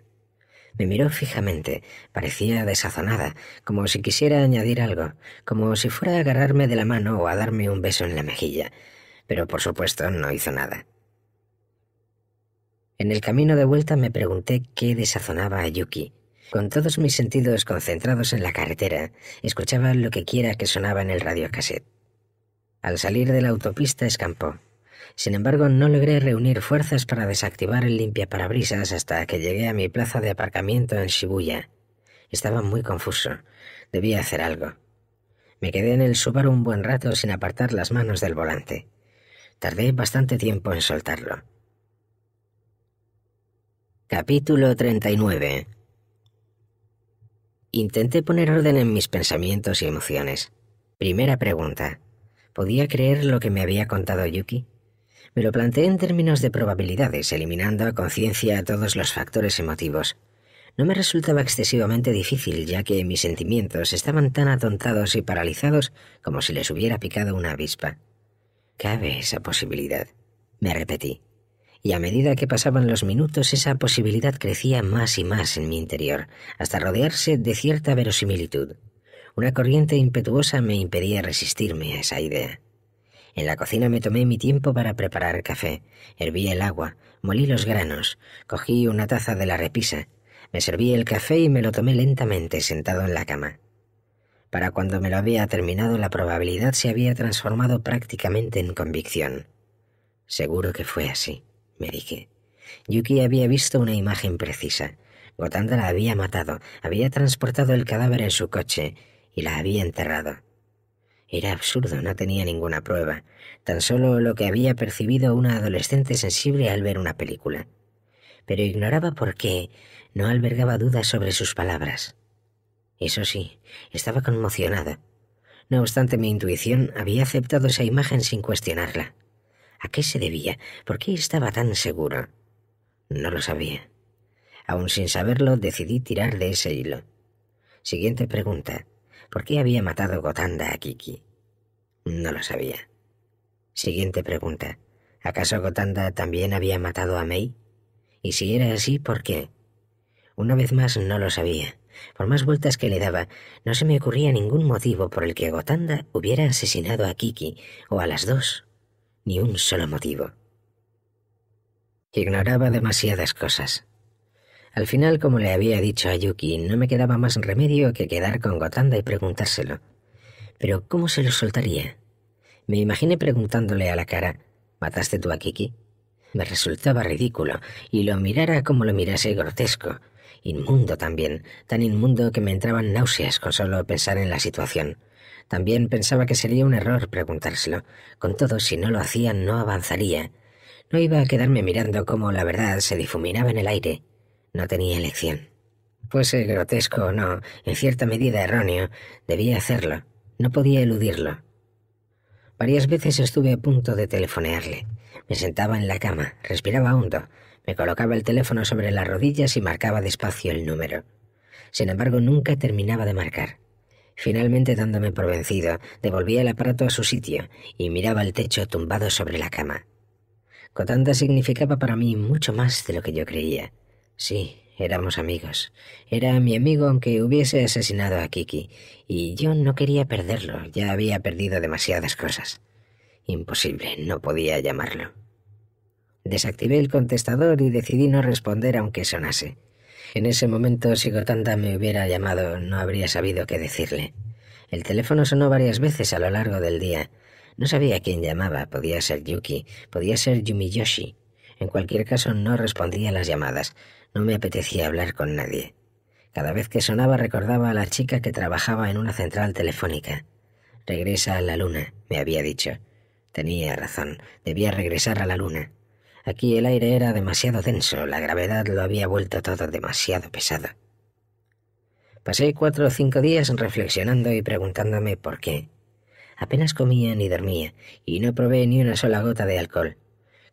Me miró fijamente, parecía desazonada, como si quisiera añadir algo, como si fuera a agarrarme de la mano o a darme un beso en la mejilla, pero por supuesto no hizo nada. En el camino de vuelta me pregunté qué desazonaba a Yuki. Con todos mis sentidos concentrados en la carretera, escuchaba lo que quiera que sonaba en el radiocassette. Al salir de la autopista escampó. Sin embargo, no logré reunir fuerzas para desactivar el limpiaparabrisas hasta que llegué a mi plaza de aparcamiento en Shibuya. Estaba muy confuso. Debía hacer algo. Me quedé en el Subaru un buen rato sin apartar las manos del volante. Tardé bastante tiempo en soltarlo. Capítulo 39 Intenté poner orden en mis pensamientos y emociones. Primera pregunta. ¿Podía creer lo que me había contado Yuki? Me lo planteé en términos de probabilidades, eliminando a conciencia todos los factores emotivos. No me resultaba excesivamente difícil, ya que mis sentimientos estaban tan atontados y paralizados como si les hubiera picado una avispa. Cabe esa posibilidad, me repetí. Y a medida que pasaban los minutos, esa posibilidad crecía más y más en mi interior, hasta rodearse de cierta verosimilitud. Una corriente impetuosa me impedía resistirme a esa idea. En la cocina me tomé mi tiempo para preparar café. Herví el agua, molí los granos, cogí una taza de la repisa. Me serví el café y me lo tomé lentamente sentado en la cama. Para cuando me lo había terminado la probabilidad se había transformado prácticamente en convicción. Seguro que fue así, me dije. Yuki había visto una imagen precisa. Gotanda la había matado, había transportado el cadáver en su coche y la había enterrado. Era absurdo, no tenía ninguna prueba, tan solo lo que había percibido una adolescente sensible al ver una película. Pero ignoraba por qué no albergaba dudas sobre sus palabras. Eso sí, estaba conmocionada. No obstante, mi intuición había aceptado esa imagen sin cuestionarla. ¿A qué se debía? ¿Por qué estaba tan seguro? No lo sabía. Aún sin saberlo, decidí tirar de ese hilo. Siguiente pregunta. ¿Por qué había matado Gotanda a Kiki? No lo sabía. Siguiente pregunta. ¿Acaso Gotanda también había matado a Mei? Y si era así, ¿por qué? Una vez más no lo sabía. Por más vueltas que le daba, no se me ocurría ningún motivo por el que Gotanda hubiera asesinado a Kiki o a las dos. Ni un solo motivo. Ignoraba demasiadas cosas. Al final, como le había dicho a Yuki, no me quedaba más remedio que quedar con Gotanda y preguntárselo. Pero ¿cómo se lo soltaría? Me imaginé preguntándole a la cara, ¿mataste tú a Kiki? Me resultaba ridículo, y lo mirara como lo mirase grotesco. Inmundo también, tan inmundo que me entraban náuseas con solo pensar en la situación. También pensaba que sería un error preguntárselo. Con todo, si no lo hacía, no avanzaría. No iba a quedarme mirando cómo la verdad se difuminaba en el aire. No tenía elección. Fuese grotesco o no, en cierta medida erróneo, debía hacerlo. No podía eludirlo. Varias veces estuve a punto de telefonearle. Me sentaba en la cama, respiraba hondo, me colocaba el teléfono sobre las rodillas y marcaba despacio el número. Sin embargo, nunca terminaba de marcar. Finalmente, dándome por vencido, devolvía el aparato a su sitio y miraba el techo tumbado sobre la cama. Cotanda significaba para mí mucho más de lo que yo creía. Sí, éramos amigos. Era mi amigo aunque hubiese asesinado a Kiki, y yo no quería perderlo, ya había perdido demasiadas cosas. Imposible, no podía llamarlo. Desactivé el contestador y decidí no responder aunque sonase. En ese momento, si Gotanda me hubiera llamado, no habría sabido qué decirle. El teléfono sonó varias veces a lo largo del día. No sabía quién llamaba, podía ser Yuki, podía ser Yumiyoshi. En cualquier caso, no respondía a las llamadas. No me apetecía hablar con nadie. Cada vez que sonaba recordaba a la chica que trabajaba en una central telefónica. Regresa a la luna, me había dicho. Tenía razón, debía regresar a la luna. Aquí el aire era demasiado denso, la gravedad lo había vuelto todo demasiado pesado. Pasé cuatro o cinco días reflexionando y preguntándome por qué. Apenas comía ni dormía, y no probé ni una sola gota de alcohol.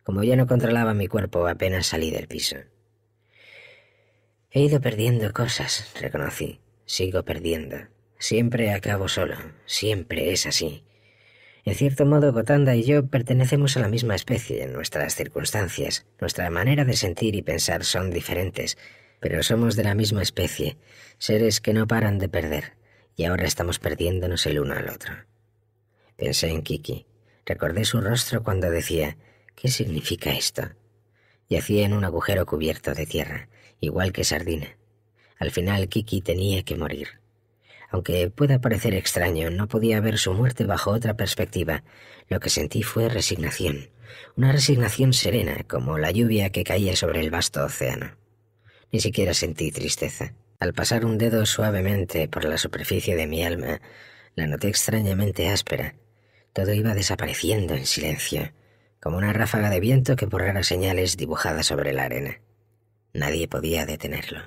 Como ya no controlaba mi cuerpo, apenas salí del piso. He ido perdiendo cosas, reconocí. Sigo perdiendo. Siempre acabo solo. Siempre es así. En cierto modo, Gotanda y yo pertenecemos a la misma especie en nuestras circunstancias. Nuestra manera de sentir y pensar son diferentes, pero somos de la misma especie, seres que no paran de perder, y ahora estamos perdiéndonos el uno al otro. Pensé en Kiki. Recordé su rostro cuando decía, ¿qué significa esto? Yacía en un agujero cubierto de tierra igual que Sardina. Al final Kiki tenía que morir. Aunque pueda parecer extraño, no podía ver su muerte bajo otra perspectiva. Lo que sentí fue resignación, una resignación serena, como la lluvia que caía sobre el vasto océano. Ni siquiera sentí tristeza. Al pasar un dedo suavemente por la superficie de mi alma, la noté extrañamente áspera. Todo iba desapareciendo en silencio, como una ráfaga de viento que borrara señales dibujadas sobre la arena. Nadie podía detenerlo.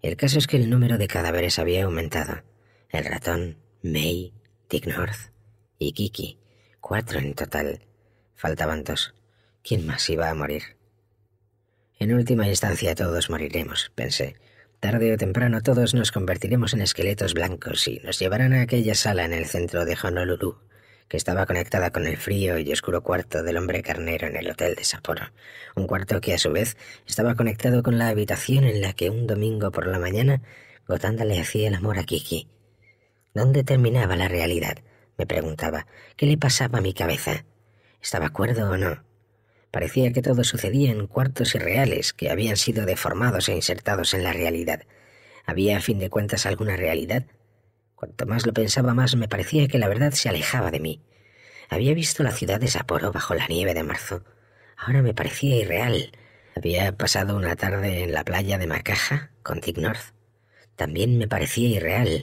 El caso es que el número de cadáveres había aumentado. El ratón, May, Dick North y Kiki, cuatro en total. Faltaban dos. ¿Quién más iba a morir? En última instancia todos moriremos, pensé. Tarde o temprano todos nos convertiremos en esqueletos blancos y nos llevarán a aquella sala en el centro de Honolulu que estaba conectada con el frío y oscuro cuarto del hombre carnero en el hotel de Sapporo, un cuarto que a su vez estaba conectado con la habitación en la que un domingo por la mañana Gotanda le hacía el amor a Kiki. ¿Dónde terminaba la realidad? me preguntaba. ¿Qué le pasaba a mi cabeza? ¿Estaba cuerdo o no? Parecía que todo sucedía en cuartos irreales que habían sido deformados e insertados en la realidad. ¿Había a fin de cuentas alguna realidad? Cuanto más lo pensaba, más me parecía que la verdad se alejaba de mí. Había visto la ciudad de Sapporo bajo la nieve de marzo. Ahora me parecía irreal. Había pasado una tarde en la playa de Macaja con Dick North. También me parecía irreal.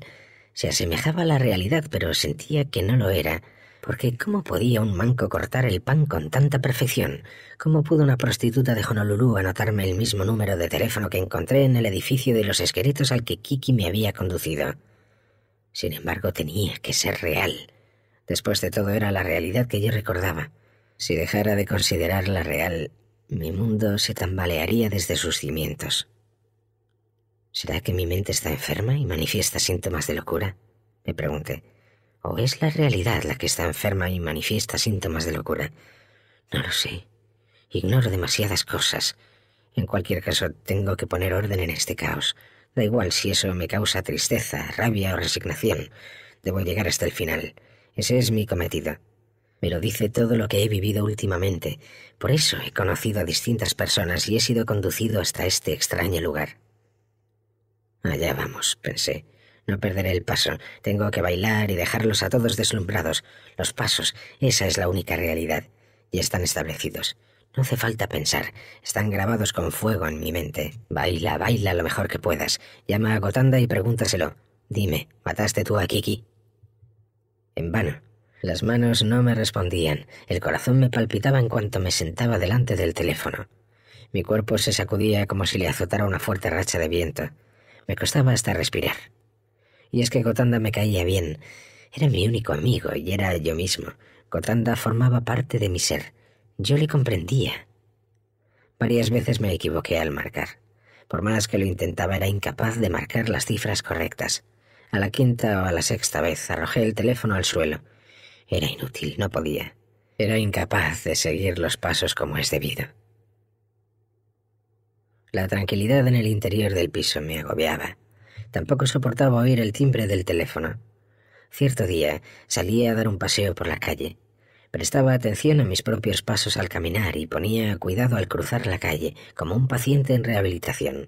Se asemejaba a la realidad, pero sentía que no lo era. Porque ¿cómo podía un manco cortar el pan con tanta perfección? ¿Cómo pudo una prostituta de Honolulu anotarme el mismo número de teléfono que encontré en el edificio de los esqueletos al que Kiki me había conducido? Sin embargo, tenía que ser real. Después de todo, era la realidad que yo recordaba. Si dejara de considerarla real, mi mundo se tambalearía desde sus cimientos. ¿Será que mi mente está enferma y manifiesta síntomas de locura? Me pregunté. ¿O es la realidad la que está enferma y manifiesta síntomas de locura? No lo sé. Ignoro demasiadas cosas. En cualquier caso, tengo que poner orden en este caos. Da igual si eso me causa tristeza, rabia o resignación. Debo llegar hasta el final. Ese es mi cometido. Me lo dice todo lo que he vivido últimamente. Por eso he conocido a distintas personas y he sido conducido hasta este extraño lugar. Allá vamos, pensé. No perderé el paso. Tengo que bailar y dejarlos a todos deslumbrados. Los pasos, esa es la única realidad. Y están establecidos. No hace falta pensar, están grabados con fuego en mi mente. Baila, baila lo mejor que puedas. Llama a Gotanda y pregúntaselo. Dime, ¿mataste tú a Kiki? En vano. Las manos no me respondían, el corazón me palpitaba en cuanto me sentaba delante del teléfono. Mi cuerpo se sacudía como si le azotara una fuerte racha de viento. Me costaba hasta respirar. Y es que Gotanda me caía bien. Era mi único amigo y era yo mismo. Gotanda formaba parte de mi ser. Yo le comprendía. Varias veces me equivoqué al marcar. Por más que lo intentaba era incapaz de marcar las cifras correctas. A la quinta o a la sexta vez arrojé el teléfono al suelo. Era inútil, no podía. Era incapaz de seguir los pasos como es debido. La tranquilidad en el interior del piso me agobiaba. Tampoco soportaba oír el timbre del teléfono. Cierto día salí a dar un paseo por la calle. Prestaba atención a mis propios pasos al caminar y ponía cuidado al cruzar la calle, como un paciente en rehabilitación.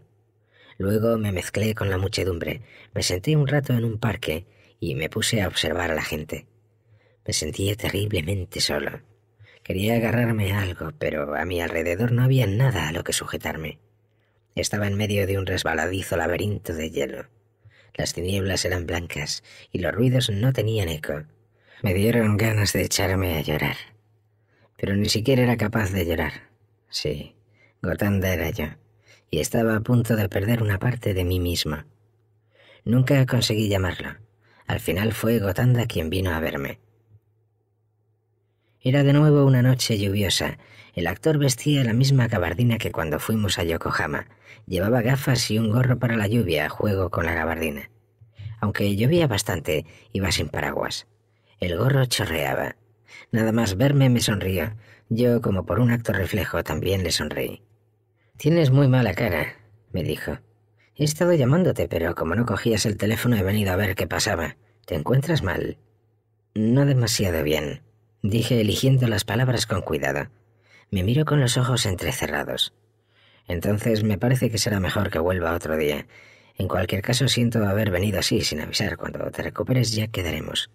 Luego me mezclé con la muchedumbre, me senté un rato en un parque y me puse a observar a la gente. Me sentía terriblemente solo. Quería agarrarme a algo, pero a mi alrededor no había nada a lo que sujetarme. Estaba en medio de un resbaladizo laberinto de hielo. Las tinieblas eran blancas y los ruidos no tenían eco. Me dieron ganas de echarme a llorar. Pero ni siquiera era capaz de llorar. Sí, Gotanda era yo, y estaba a punto de perder una parte de mí misma. Nunca conseguí llamarlo. Al final fue Gotanda quien vino a verme. Era de nuevo una noche lluviosa. El actor vestía la misma gabardina que cuando fuimos a Yokohama. Llevaba gafas y un gorro para la lluvia a juego con la gabardina. Aunque llovía bastante, iba sin paraguas. El gorro chorreaba. Nada más verme me sonrió. Yo, como por un acto reflejo, también le sonreí. Tienes muy mala cara, me dijo. He estado llamándote, pero como no cogías el teléfono he venido a ver qué pasaba. ¿Te encuentras mal? No demasiado bien, dije eligiendo las palabras con cuidado. Me miró con los ojos entrecerrados. Entonces me parece que será mejor que vuelva otro día. En cualquier caso siento haber venido así sin avisar. Cuando te recuperes ya quedaremos.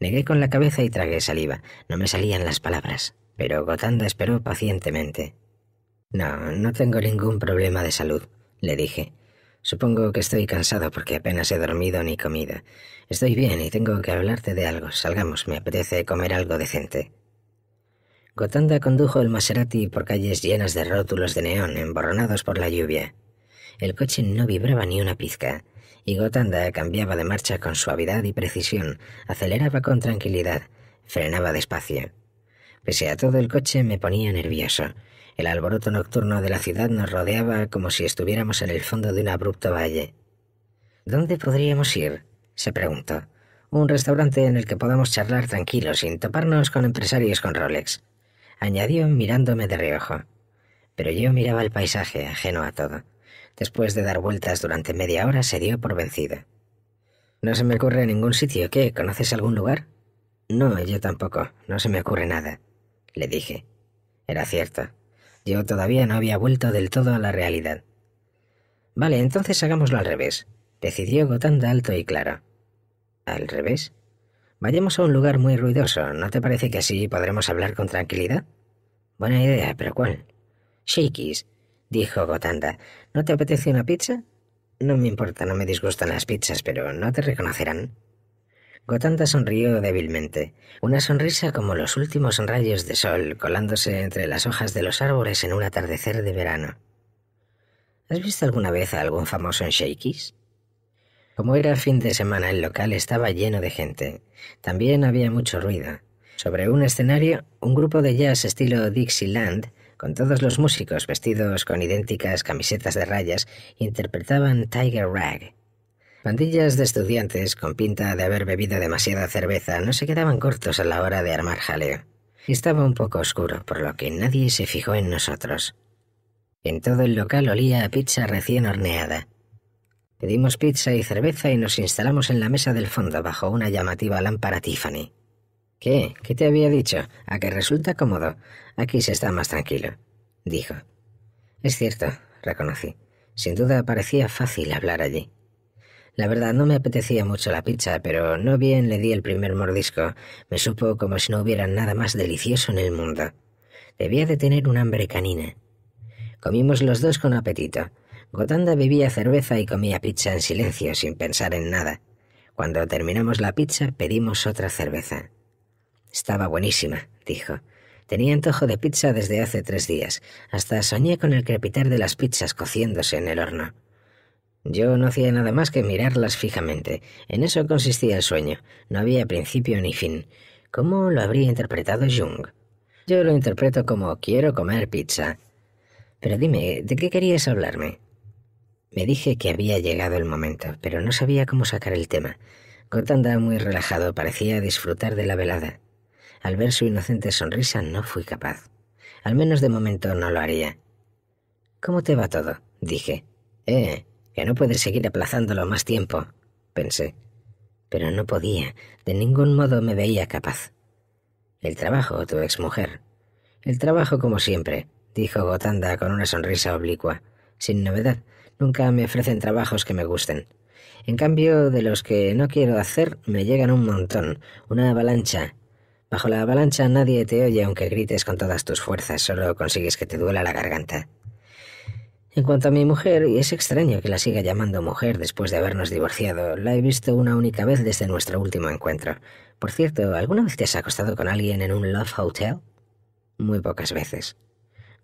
Negué con la cabeza y tragué saliva. No me salían las palabras, pero Gotanda esperó pacientemente. No, no tengo ningún problema de salud, le dije. Supongo que estoy cansado porque apenas he dormido ni comida. Estoy bien y tengo que hablarte de algo. Salgamos, me apetece comer algo decente. Gotanda condujo el Maserati por calles llenas de rótulos de neón, emborronados por la lluvia. El coche no vibraba ni una pizca y Gotanda cambiaba de marcha con suavidad y precisión, aceleraba con tranquilidad, frenaba despacio. Pese a todo el coche me ponía nervioso. El alboroto nocturno de la ciudad nos rodeaba como si estuviéramos en el fondo de un abrupto valle. ¿Dónde podríamos ir? se preguntó. Un restaurante en el que podamos charlar tranquilos sin toparnos con empresarios con Rolex, añadió mirándome de reojo. Pero yo miraba el paisaje, ajeno a todo. Después de dar vueltas durante media hora, se dio por vencida. No se me ocurre ningún sitio. ¿Qué? ¿Conoces algún lugar? No, yo tampoco. No se me ocurre nada. Le dije. Era cierto. Yo todavía no había vuelto del todo a la realidad. Vale, entonces hagámoslo al revés. Decidió Gotanda alto y claro. ¿Al revés? Vayamos a un lugar muy ruidoso. ¿No te parece que así podremos hablar con tranquilidad? Buena idea, pero ¿cuál? Shakey's dijo Gotanda. ¿No te apetece una pizza? No me importa, no me disgustan las pizzas, pero no te reconocerán. Gotanda sonrió débilmente, una sonrisa como los últimos rayos de sol colándose entre las hojas de los árboles en un atardecer de verano. ¿Has visto alguna vez a algún famoso en Shakey's? Como era fin de semana, el local estaba lleno de gente. También había mucho ruido. Sobre un escenario, un grupo de jazz estilo Dixieland con todos los músicos vestidos con idénticas camisetas de rayas, interpretaban Tiger Rag. Pandillas de estudiantes con pinta de haber bebido demasiada cerveza no se quedaban cortos a la hora de armar jaleo. Estaba un poco oscuro, por lo que nadie se fijó en nosotros. En todo el local olía a pizza recién horneada. Pedimos pizza y cerveza y nos instalamos en la mesa del fondo bajo una llamativa lámpara Tiffany. ¿Qué? ¿Qué te había dicho? A que resulta cómodo. Aquí se está más tranquilo, dijo. Es cierto, reconocí. Sin duda parecía fácil hablar allí. La verdad no me apetecía mucho la pizza, pero no bien le di el primer mordisco, me supo como si no hubiera nada más delicioso en el mundo. Debía de tener un hambre canina. Comimos los dos con apetito. Gotanda bebía cerveza y comía pizza en silencio, sin pensar en nada. Cuando terminamos la pizza, pedimos otra cerveza. Estaba buenísima, dijo. Tenía antojo de pizza desde hace tres días. Hasta soñé con el crepitar de las pizzas cociéndose en el horno. Yo no hacía nada más que mirarlas fijamente. En eso consistía el sueño. No había principio ni fin. ¿Cómo lo habría interpretado Jung? Yo lo interpreto como quiero comer pizza. Pero dime, ¿de qué querías hablarme? Me dije que había llegado el momento, pero no sabía cómo sacar el tema. Cortanda muy relajado parecía disfrutar de la velada. Al ver su inocente sonrisa no fui capaz. Al menos de momento no lo haría. ¿Cómo te va todo? dije. Eh, que no puedes seguir aplazándolo más tiempo, pensé. Pero no podía, de ningún modo me veía capaz. El trabajo, tu exmujer. El trabajo como siempre, dijo Gotanda con una sonrisa oblicua. Sin novedad, nunca me ofrecen trabajos que me gusten. En cambio, de los que no quiero hacer, me llegan un montón, una avalancha, Bajo la avalancha nadie te oye aunque grites con todas tus fuerzas, solo consigues que te duela la garganta. En cuanto a mi mujer, y es extraño que la siga llamando mujer después de habernos divorciado, la he visto una única vez desde nuestro último encuentro. Por cierto, ¿alguna vez te has acostado con alguien en un Love Hotel? Muy pocas veces.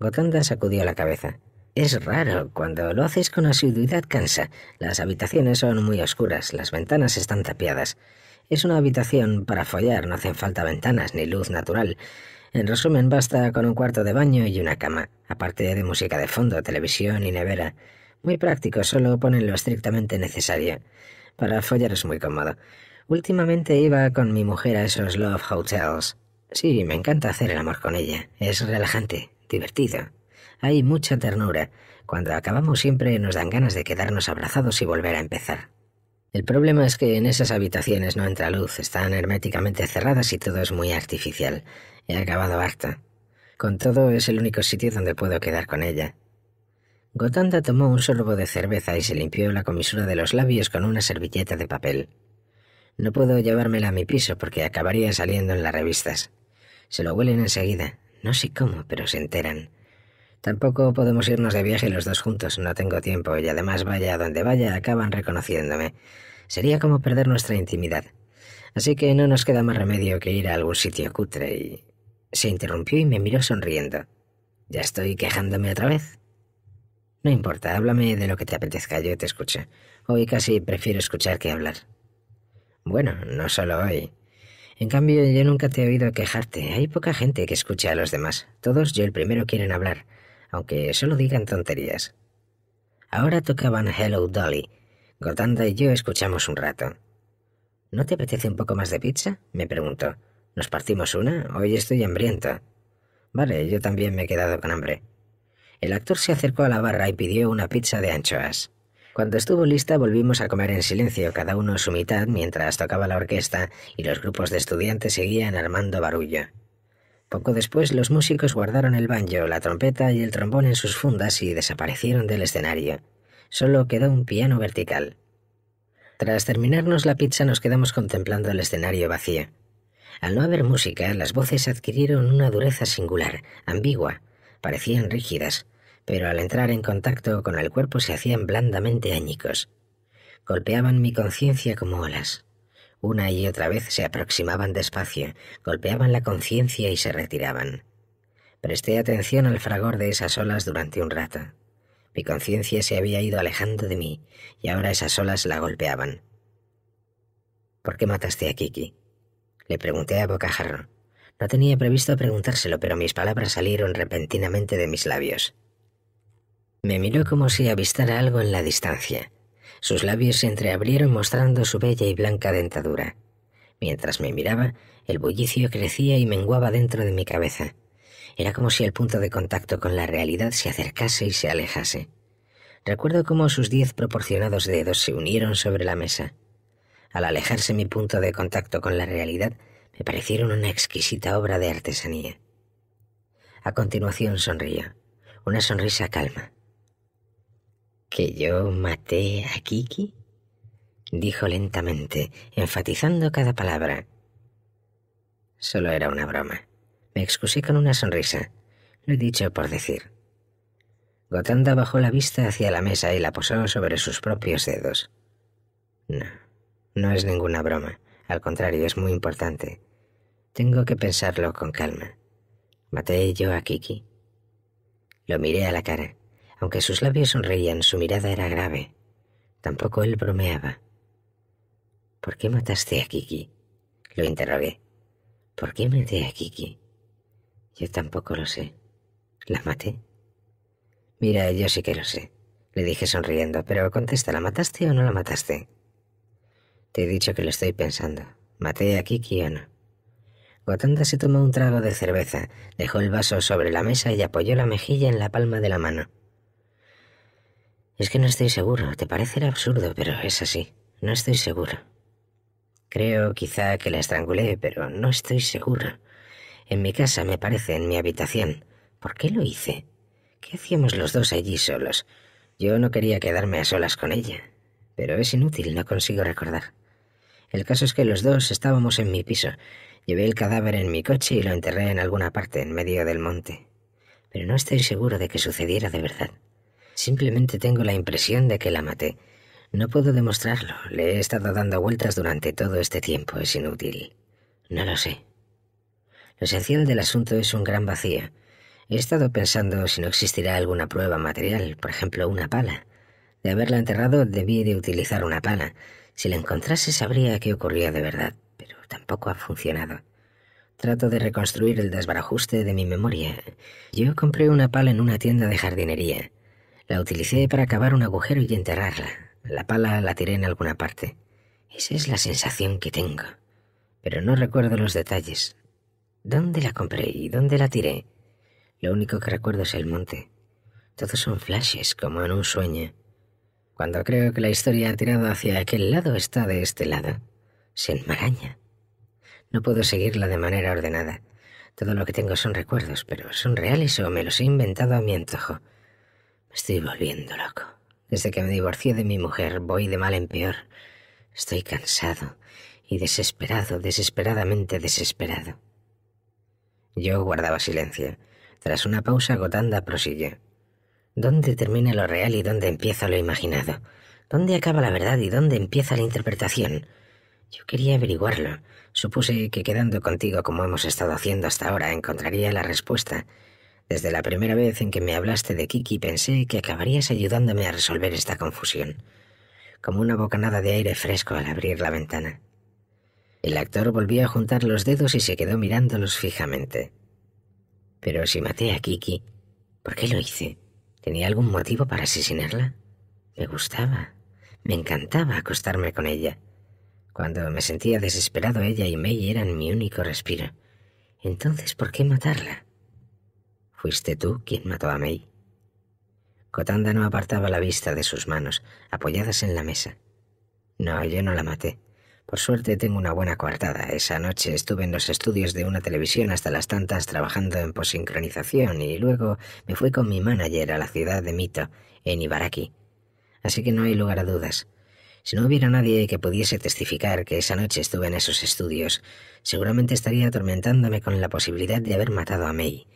Gotanda sacudió la cabeza. Es raro, cuando lo haces con asiduidad cansa. Las habitaciones son muy oscuras, las ventanas están tapiadas. Es una habitación para follar, no hacen falta ventanas ni luz natural. En resumen, basta con un cuarto de baño y una cama, aparte de música de fondo, televisión y nevera. Muy práctico, solo ponen lo estrictamente necesario. Para follar es muy cómodo. Últimamente iba con mi mujer a esos Love Hotels. Sí, me encanta hacer el amor con ella. Es relajante, divertido. Hay mucha ternura. Cuando acabamos siempre nos dan ganas de quedarnos abrazados y volver a empezar. El problema es que en esas habitaciones no entra luz, están herméticamente cerradas y todo es muy artificial. He acabado harta. Con todo, es el único sitio donde puedo quedar con ella. Gotanda tomó un sorbo de cerveza y se limpió la comisura de los labios con una servilleta de papel. No puedo llevármela a mi piso porque acabaría saliendo en las revistas. Se lo huelen enseguida. No sé cómo, pero se enteran. Tampoco podemos irnos de viaje los dos juntos, no tengo tiempo y además vaya a donde vaya acaban reconociéndome. Sería como perder nuestra intimidad. Así que no nos queda más remedio que ir a algún sitio cutre y... Se interrumpió y me miró sonriendo. ¿Ya estoy quejándome otra vez? No importa, háblame de lo que te apetezca, yo te escucho. Hoy casi prefiero escuchar que hablar. Bueno, no solo hoy. En cambio, yo nunca te he oído quejarte. Hay poca gente que escuche a los demás. Todos, yo el primero, quieren hablar aunque solo digan tonterías. Ahora tocaban Hello Dolly. Gotanda y yo escuchamos un rato. ¿No te apetece un poco más de pizza? me preguntó. ¿Nos partimos una? Hoy estoy hambriento. Vale, yo también me he quedado con hambre. El actor se acercó a la barra y pidió una pizza de anchoas. Cuando estuvo lista volvimos a comer en silencio, cada uno su mitad, mientras tocaba la orquesta y los grupos de estudiantes seguían armando barullo. Poco después los músicos guardaron el banjo, la trompeta y el trombón en sus fundas y desaparecieron del escenario. Solo quedó un piano vertical. Tras terminarnos la pizza nos quedamos contemplando el escenario vacío. Al no haber música, las voces adquirieron una dureza singular, ambigua, parecían rígidas, pero al entrar en contacto con el cuerpo se hacían blandamente añicos. Golpeaban mi conciencia como olas. Una y otra vez se aproximaban despacio, golpeaban la conciencia y se retiraban. Presté atención al fragor de esas olas durante un rato. Mi conciencia se había ido alejando de mí y ahora esas olas la golpeaban. ¿Por qué mataste a Kiki? Le pregunté a bocajarro. No tenía previsto preguntárselo, pero mis palabras salieron repentinamente de mis labios. Me miró como si avistara algo en la distancia. Sus labios se entreabrieron mostrando su bella y blanca dentadura. Mientras me miraba, el bullicio crecía y menguaba dentro de mi cabeza. Era como si el punto de contacto con la realidad se acercase y se alejase. Recuerdo cómo sus diez proporcionados dedos se unieron sobre la mesa. Al alejarse mi punto de contacto con la realidad, me parecieron una exquisita obra de artesanía. A continuación sonrío, una sonrisa calma, ¿Que yo maté a Kiki? dijo lentamente, enfatizando cada palabra. Solo era una broma. Me excusé con una sonrisa. Lo he dicho por decir. Gotanda bajó la vista hacia la mesa y la posó sobre sus propios dedos. No, no es ninguna broma. Al contrario, es muy importante. Tengo que pensarlo con calma. Maté yo a Kiki. Lo miré a la cara. Aunque sus labios sonreían, su mirada era grave. Tampoco él bromeaba. ¿Por qué mataste a Kiki? Lo interrogué. ¿Por qué maté a Kiki? Yo tampoco lo sé. ¿La maté? Mira, yo sí que lo sé, le dije sonriendo, pero contesta, ¿la mataste o no la mataste? Te he dicho que lo estoy pensando. ¿Maté a Kiki o no? Gotanda se tomó un trago de cerveza, dejó el vaso sobre la mesa y apoyó la mejilla en la palma de la mano. Es que no estoy seguro, te parecerá absurdo, pero es así. No estoy seguro. Creo quizá que la estrangulé, pero no estoy seguro. En mi casa, me parece, en mi habitación. ¿Por qué lo hice? ¿Qué hacíamos los dos allí solos? Yo no quería quedarme a solas con ella. Pero es inútil, no consigo recordar. El caso es que los dos estábamos en mi piso. Llevé el cadáver en mi coche y lo enterré en alguna parte, en medio del monte. Pero no estoy seguro de que sucediera de verdad. Simplemente tengo la impresión de que la maté. No puedo demostrarlo. Le he estado dando vueltas durante todo este tiempo. Es inútil. No lo sé. Lo esencial del asunto es un gran vacío. He estado pensando si no existirá alguna prueba material, por ejemplo, una pala. De haberla enterrado debí de utilizar una pala. Si la encontrase sabría qué ocurría de verdad, pero tampoco ha funcionado. Trato de reconstruir el desbarajuste de mi memoria. Yo compré una pala en una tienda de jardinería. La utilicé para cavar un agujero y enterrarla. La pala la tiré en alguna parte. Esa es la sensación que tengo. Pero no recuerdo los detalles. ¿Dónde la compré y dónde la tiré? Lo único que recuerdo es el monte. Todos son flashes, como en un sueño. Cuando creo que la historia ha tirado hacia aquel lado, está de este lado. Se enmaraña. No puedo seguirla de manera ordenada. Todo lo que tengo son recuerdos, pero son reales o me los he inventado a mi antojo estoy volviendo loco. Desde que me divorcié de mi mujer voy de mal en peor. Estoy cansado y desesperado, desesperadamente desesperado. Yo guardaba silencio. Tras una pausa, Gotanda prosiguió. ¿Dónde termina lo real y dónde empieza lo imaginado? ¿Dónde acaba la verdad y dónde empieza la interpretación? Yo quería averiguarlo. Supuse que quedando contigo como hemos estado haciendo hasta ahora encontraría la respuesta, desde la primera vez en que me hablaste de Kiki pensé que acabarías ayudándome a resolver esta confusión, como una bocanada de aire fresco al abrir la ventana. El actor volvió a juntar los dedos y se quedó mirándolos fijamente. Pero si maté a Kiki, ¿por qué lo hice? ¿Tenía algún motivo para asesinarla? Me gustaba. Me encantaba acostarme con ella. Cuando me sentía desesperado, ella y May eran mi único respiro. Entonces, ¿por qué matarla? Fuiste tú quien mató a May. Cotanda no apartaba la vista de sus manos, apoyadas en la mesa. No, yo no la maté. Por suerte tengo una buena coartada. Esa noche estuve en los estudios de una televisión hasta las tantas trabajando en posincronización y luego me fui con mi manager a la ciudad de Mito, en Ibaraki. Así que no hay lugar a dudas. Si no hubiera nadie que pudiese testificar que esa noche estuve en esos estudios, seguramente estaría atormentándome con la posibilidad de haber matado a May,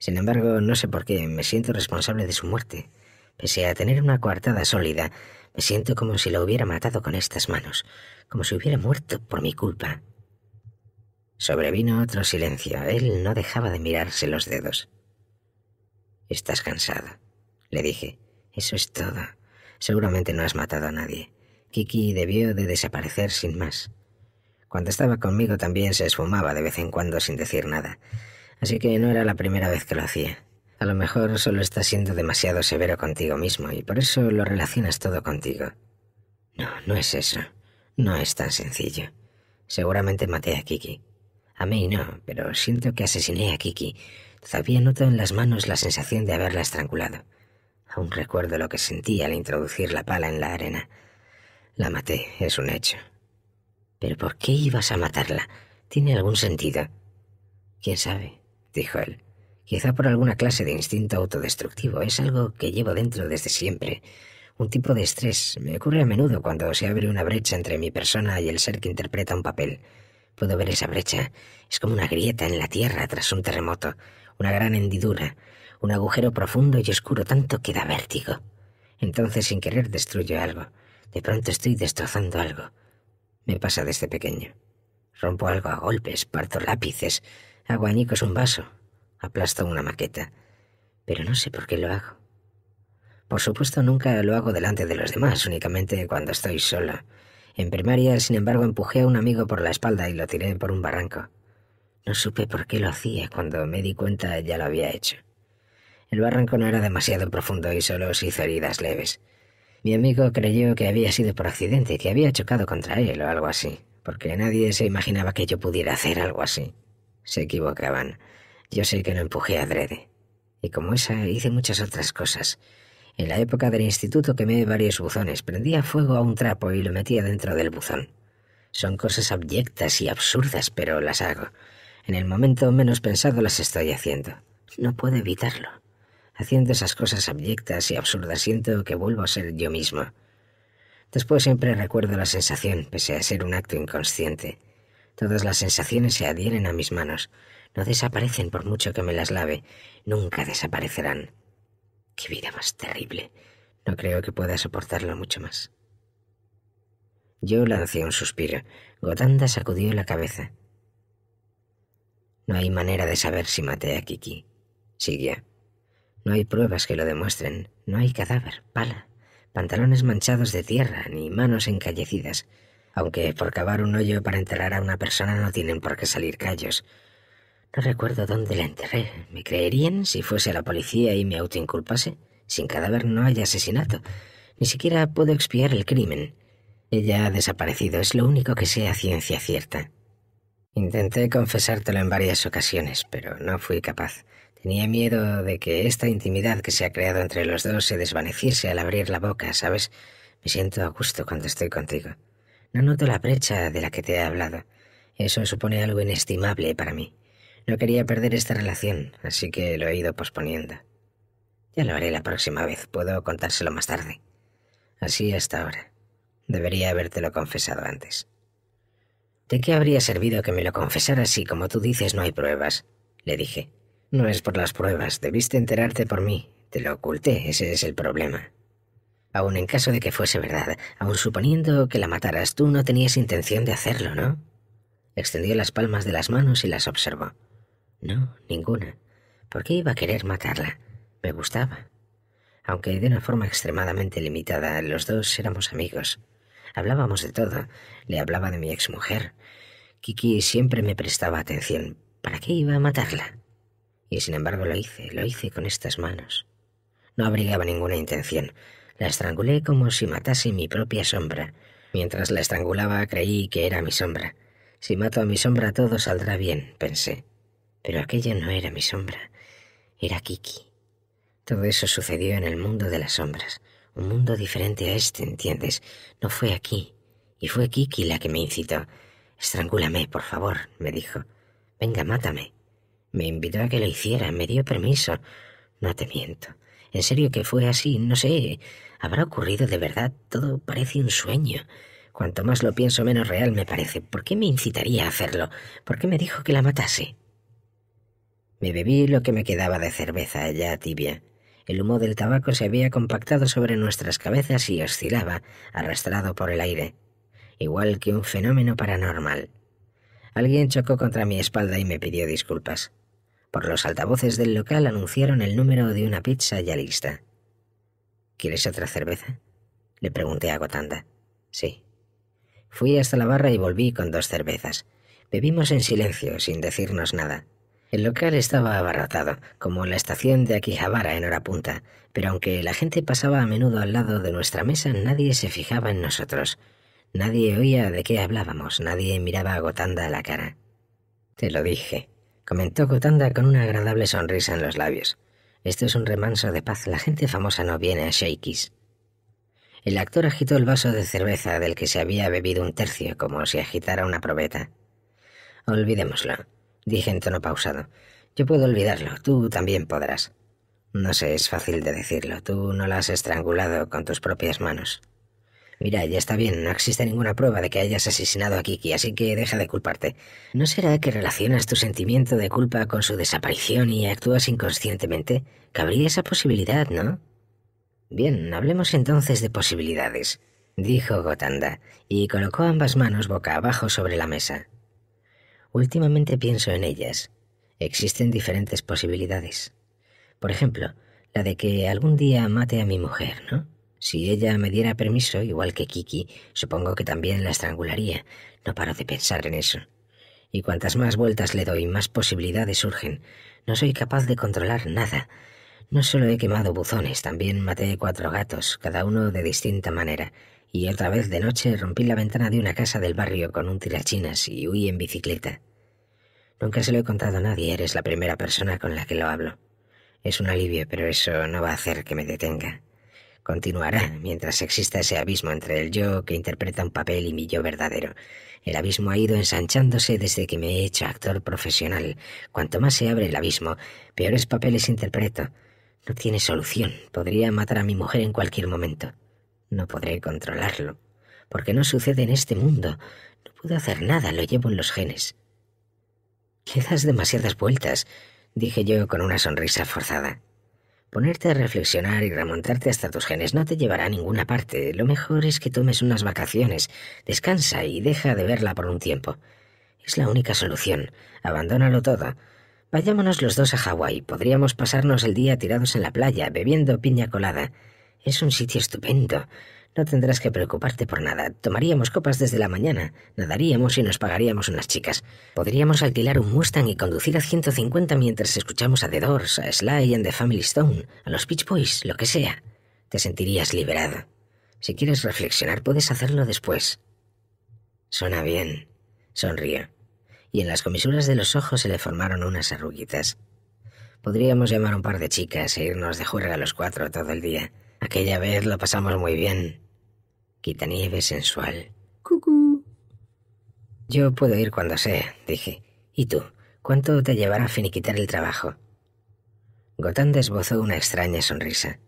sin embargo, no sé por qué me siento responsable de su muerte. Pese a tener una coartada sólida, me siento como si lo hubiera matado con estas manos, como si hubiera muerto por mi culpa. Sobrevino otro silencio. Él no dejaba de mirarse los dedos. Estás cansado, le dije. Eso es todo. Seguramente no has matado a nadie. Kiki debió de desaparecer sin más. Cuando estaba conmigo también se esfumaba de vez en cuando sin decir nada así que no era la primera vez que lo hacía. A lo mejor solo estás siendo demasiado severo contigo mismo y por eso lo relacionas todo contigo. No, no es eso. No es tan sencillo. Seguramente maté a Kiki. A mí no, pero siento que asesiné a Kiki. Todavía noto en las manos la sensación de haberla estrangulado. Aún recuerdo lo que sentí al introducir la pala en la arena. La maté, es un hecho. Pero ¿por qué ibas a matarla? ¿Tiene algún sentido? ¿Quién sabe? dijo él. Quizá por alguna clase de instinto autodestructivo. Es algo que llevo dentro desde siempre. Un tipo de estrés. Me ocurre a menudo cuando se abre una brecha entre mi persona y el ser que interpreta un papel. Puedo ver esa brecha. Es como una grieta en la tierra tras un terremoto, una gran hendidura, un agujero profundo y oscuro tanto que da vértigo. Entonces sin querer destruyo algo. De pronto estoy destrozando algo. Me pasa desde pequeño. Rompo algo a golpes, parto lápices, es un vaso, aplasto una maqueta, pero no sé por qué lo hago. Por supuesto, nunca lo hago delante de los demás, únicamente cuando estoy sola. En primaria, sin embargo, empujé a un amigo por la espalda y lo tiré por un barranco. No supe por qué lo hacía, cuando me di cuenta ya lo había hecho. El barranco no era demasiado profundo y solo se hizo heridas leves. Mi amigo creyó que había sido por accidente, que había chocado contra él o algo así, porque nadie se imaginaba que yo pudiera hacer algo así. Se equivocaban. Yo sé que no empujé adrede. Y como esa, hice muchas otras cosas. En la época del instituto quemé varios buzones, prendía fuego a un trapo y lo metía dentro del buzón. Son cosas abyectas y absurdas, pero las hago. En el momento menos pensado las estoy haciendo. No puedo evitarlo. Haciendo esas cosas abyectas y absurdas siento que vuelvo a ser yo mismo. Después siempre recuerdo la sensación, pese a ser un acto inconsciente. Todas las sensaciones se adhieren a mis manos. No desaparecen por mucho que me las lave. Nunca desaparecerán. Qué vida más terrible. No creo que pueda soportarlo mucho más. Yo lancé un suspiro. Gotanda sacudió la cabeza. No hay manera de saber si maté a Kiki. Siguió. No hay pruebas que lo demuestren. No hay cadáver, pala, pantalones manchados de tierra, ni manos encallecidas aunque por cavar un hoyo para enterrar a una persona no tienen por qué salir callos. No recuerdo dónde la enterré. ¿Me creerían si fuese a la policía y me autoinculpase? Sin cadáver no hay asesinato. Ni siquiera puedo expiar el crimen. Ella ha desaparecido, es lo único que sea ciencia cierta. Intenté confesártelo en varias ocasiones, pero no fui capaz. Tenía miedo de que esta intimidad que se ha creado entre los dos se desvaneciese al abrir la boca, ¿sabes? Me siento a gusto cuando estoy contigo. No noto la brecha de la que te he hablado. Eso supone algo inestimable para mí. No quería perder esta relación, así que lo he ido posponiendo. Ya lo haré la próxima vez, puedo contárselo más tarde. Así hasta ahora. Debería habértelo confesado antes. ¿De qué habría servido que me lo confesara si, como tú dices, no hay pruebas? Le dije. No es por las pruebas, debiste enterarte por mí. Te lo oculté, ese es el problema. Aun en caso de que fuese verdad, aun suponiendo que la mataras, tú no tenías intención de hacerlo, ¿no? Extendió las palmas de las manos y las observó. No, ninguna. ¿Por qué iba a querer matarla? Me gustaba. Aunque de una forma extremadamente limitada, los dos éramos amigos. Hablábamos de todo. Le hablaba de mi exmujer. Kiki siempre me prestaba atención. ¿Para qué iba a matarla? Y sin embargo lo hice, lo hice con estas manos. No abrigaba ninguna intención. La estrangulé como si matase mi propia sombra. Mientras la estrangulaba creí que era mi sombra. Si mato a mi sombra todo saldrá bien, pensé. Pero aquella no era mi sombra, era Kiki. Todo eso sucedió en el mundo de las sombras, un mundo diferente a este, ¿entiendes? No fue aquí. Y fue Kiki la que me incitó. Estrangúlame, por favor, me dijo. Venga, mátame. Me invitó a que lo hiciera, me dio permiso. No te miento. En serio que fue así, no sé habrá ocurrido de verdad, todo parece un sueño. Cuanto más lo pienso, menos real me parece. ¿Por qué me incitaría a hacerlo? ¿Por qué me dijo que la matase? Me bebí lo que me quedaba de cerveza, ya tibia. El humo del tabaco se había compactado sobre nuestras cabezas y oscilaba, arrastrado por el aire, igual que un fenómeno paranormal. Alguien chocó contra mi espalda y me pidió disculpas. Por los altavoces del local anunciaron el número de una pizza ya lista. ¿Quieres otra cerveza? Le pregunté a Gotanda. Sí. Fui hasta la barra y volví con dos cervezas. Bebimos en silencio, sin decirnos nada. El local estaba abarrotado, como la estación de Akihabara en hora punta, pero aunque la gente pasaba a menudo al lado de nuestra mesa, nadie se fijaba en nosotros. Nadie oía de qué hablábamos, nadie miraba a Gotanda a la cara. Te lo dije, comentó Gotanda con una agradable sonrisa en los labios. Esto es un remanso de paz. La gente famosa no viene a Shakey's. El actor agitó el vaso de cerveza del que se había bebido un tercio, como si agitara una probeta. Olvidémoslo, dije en tono pausado. Yo puedo olvidarlo, tú también podrás. No sé, es fácil de decirlo. Tú no la has estrangulado con tus propias manos. Mira, ya está bien, no existe ninguna prueba de que hayas asesinado a Kiki, así que deja de culparte. ¿No será que relacionas tu sentimiento de culpa con su desaparición y actúas inconscientemente? Cabría esa posibilidad, ¿no? Bien, hablemos entonces de posibilidades, dijo Gotanda, y colocó ambas manos boca abajo sobre la mesa. Últimamente pienso en ellas. Existen diferentes posibilidades. Por ejemplo, la de que algún día mate a mi mujer, ¿no? Si ella me diera permiso, igual que Kiki, supongo que también la estrangularía. No paro de pensar en eso. Y cuantas más vueltas le doy, más posibilidades surgen. No soy capaz de controlar nada. No solo he quemado buzones, también maté cuatro gatos, cada uno de distinta manera. Y otra vez de noche rompí la ventana de una casa del barrio con un tirachinas y huí en bicicleta. Nunca se lo he contado a nadie, eres la primera persona con la que lo hablo. Es un alivio, pero eso no va a hacer que me detenga. Continuará mientras exista ese abismo entre el yo que interpreta un papel y mi yo verdadero. El abismo ha ido ensanchándose desde que me he hecho actor profesional. Cuanto más se abre el abismo, peores papeles interpreto. No tiene solución. Podría matar a mi mujer en cualquier momento. No podré controlarlo. Porque no sucede en este mundo. No puedo hacer nada, lo llevo en los genes. Quedas demasiadas vueltas, dije yo con una sonrisa forzada. Ponerte a reflexionar y remontarte hasta tus genes no te llevará a ninguna parte. Lo mejor es que tomes unas vacaciones, descansa y deja de verla por un tiempo. Es la única solución. Abandónalo todo. Vayámonos los dos a Hawái. Podríamos pasarnos el día tirados en la playa, bebiendo piña colada. Es un sitio estupendo. No tendrás que preocuparte por nada. Tomaríamos copas desde la mañana, nadaríamos y nos pagaríamos unas chicas. Podríamos alquilar un Mustang y conducir a 150 mientras escuchamos a The Doors, a Sly and the Family Stone, a los Beach Boys, lo que sea. Te sentirías liberado. Si quieres reflexionar, puedes hacerlo después. Suena bien, sonrió, y en las comisuras de los ojos se le formaron unas arruguitas. Podríamos llamar a un par de chicas e irnos de juerga los cuatro todo el día. Aquella vez lo pasamos muy bien. Quita nieve sensual. Cucú. Yo puedo ir cuando sea, dije. ¿Y tú? ¿Cuánto te llevará a finiquitar el trabajo? Gotán desbozó una extraña sonrisa.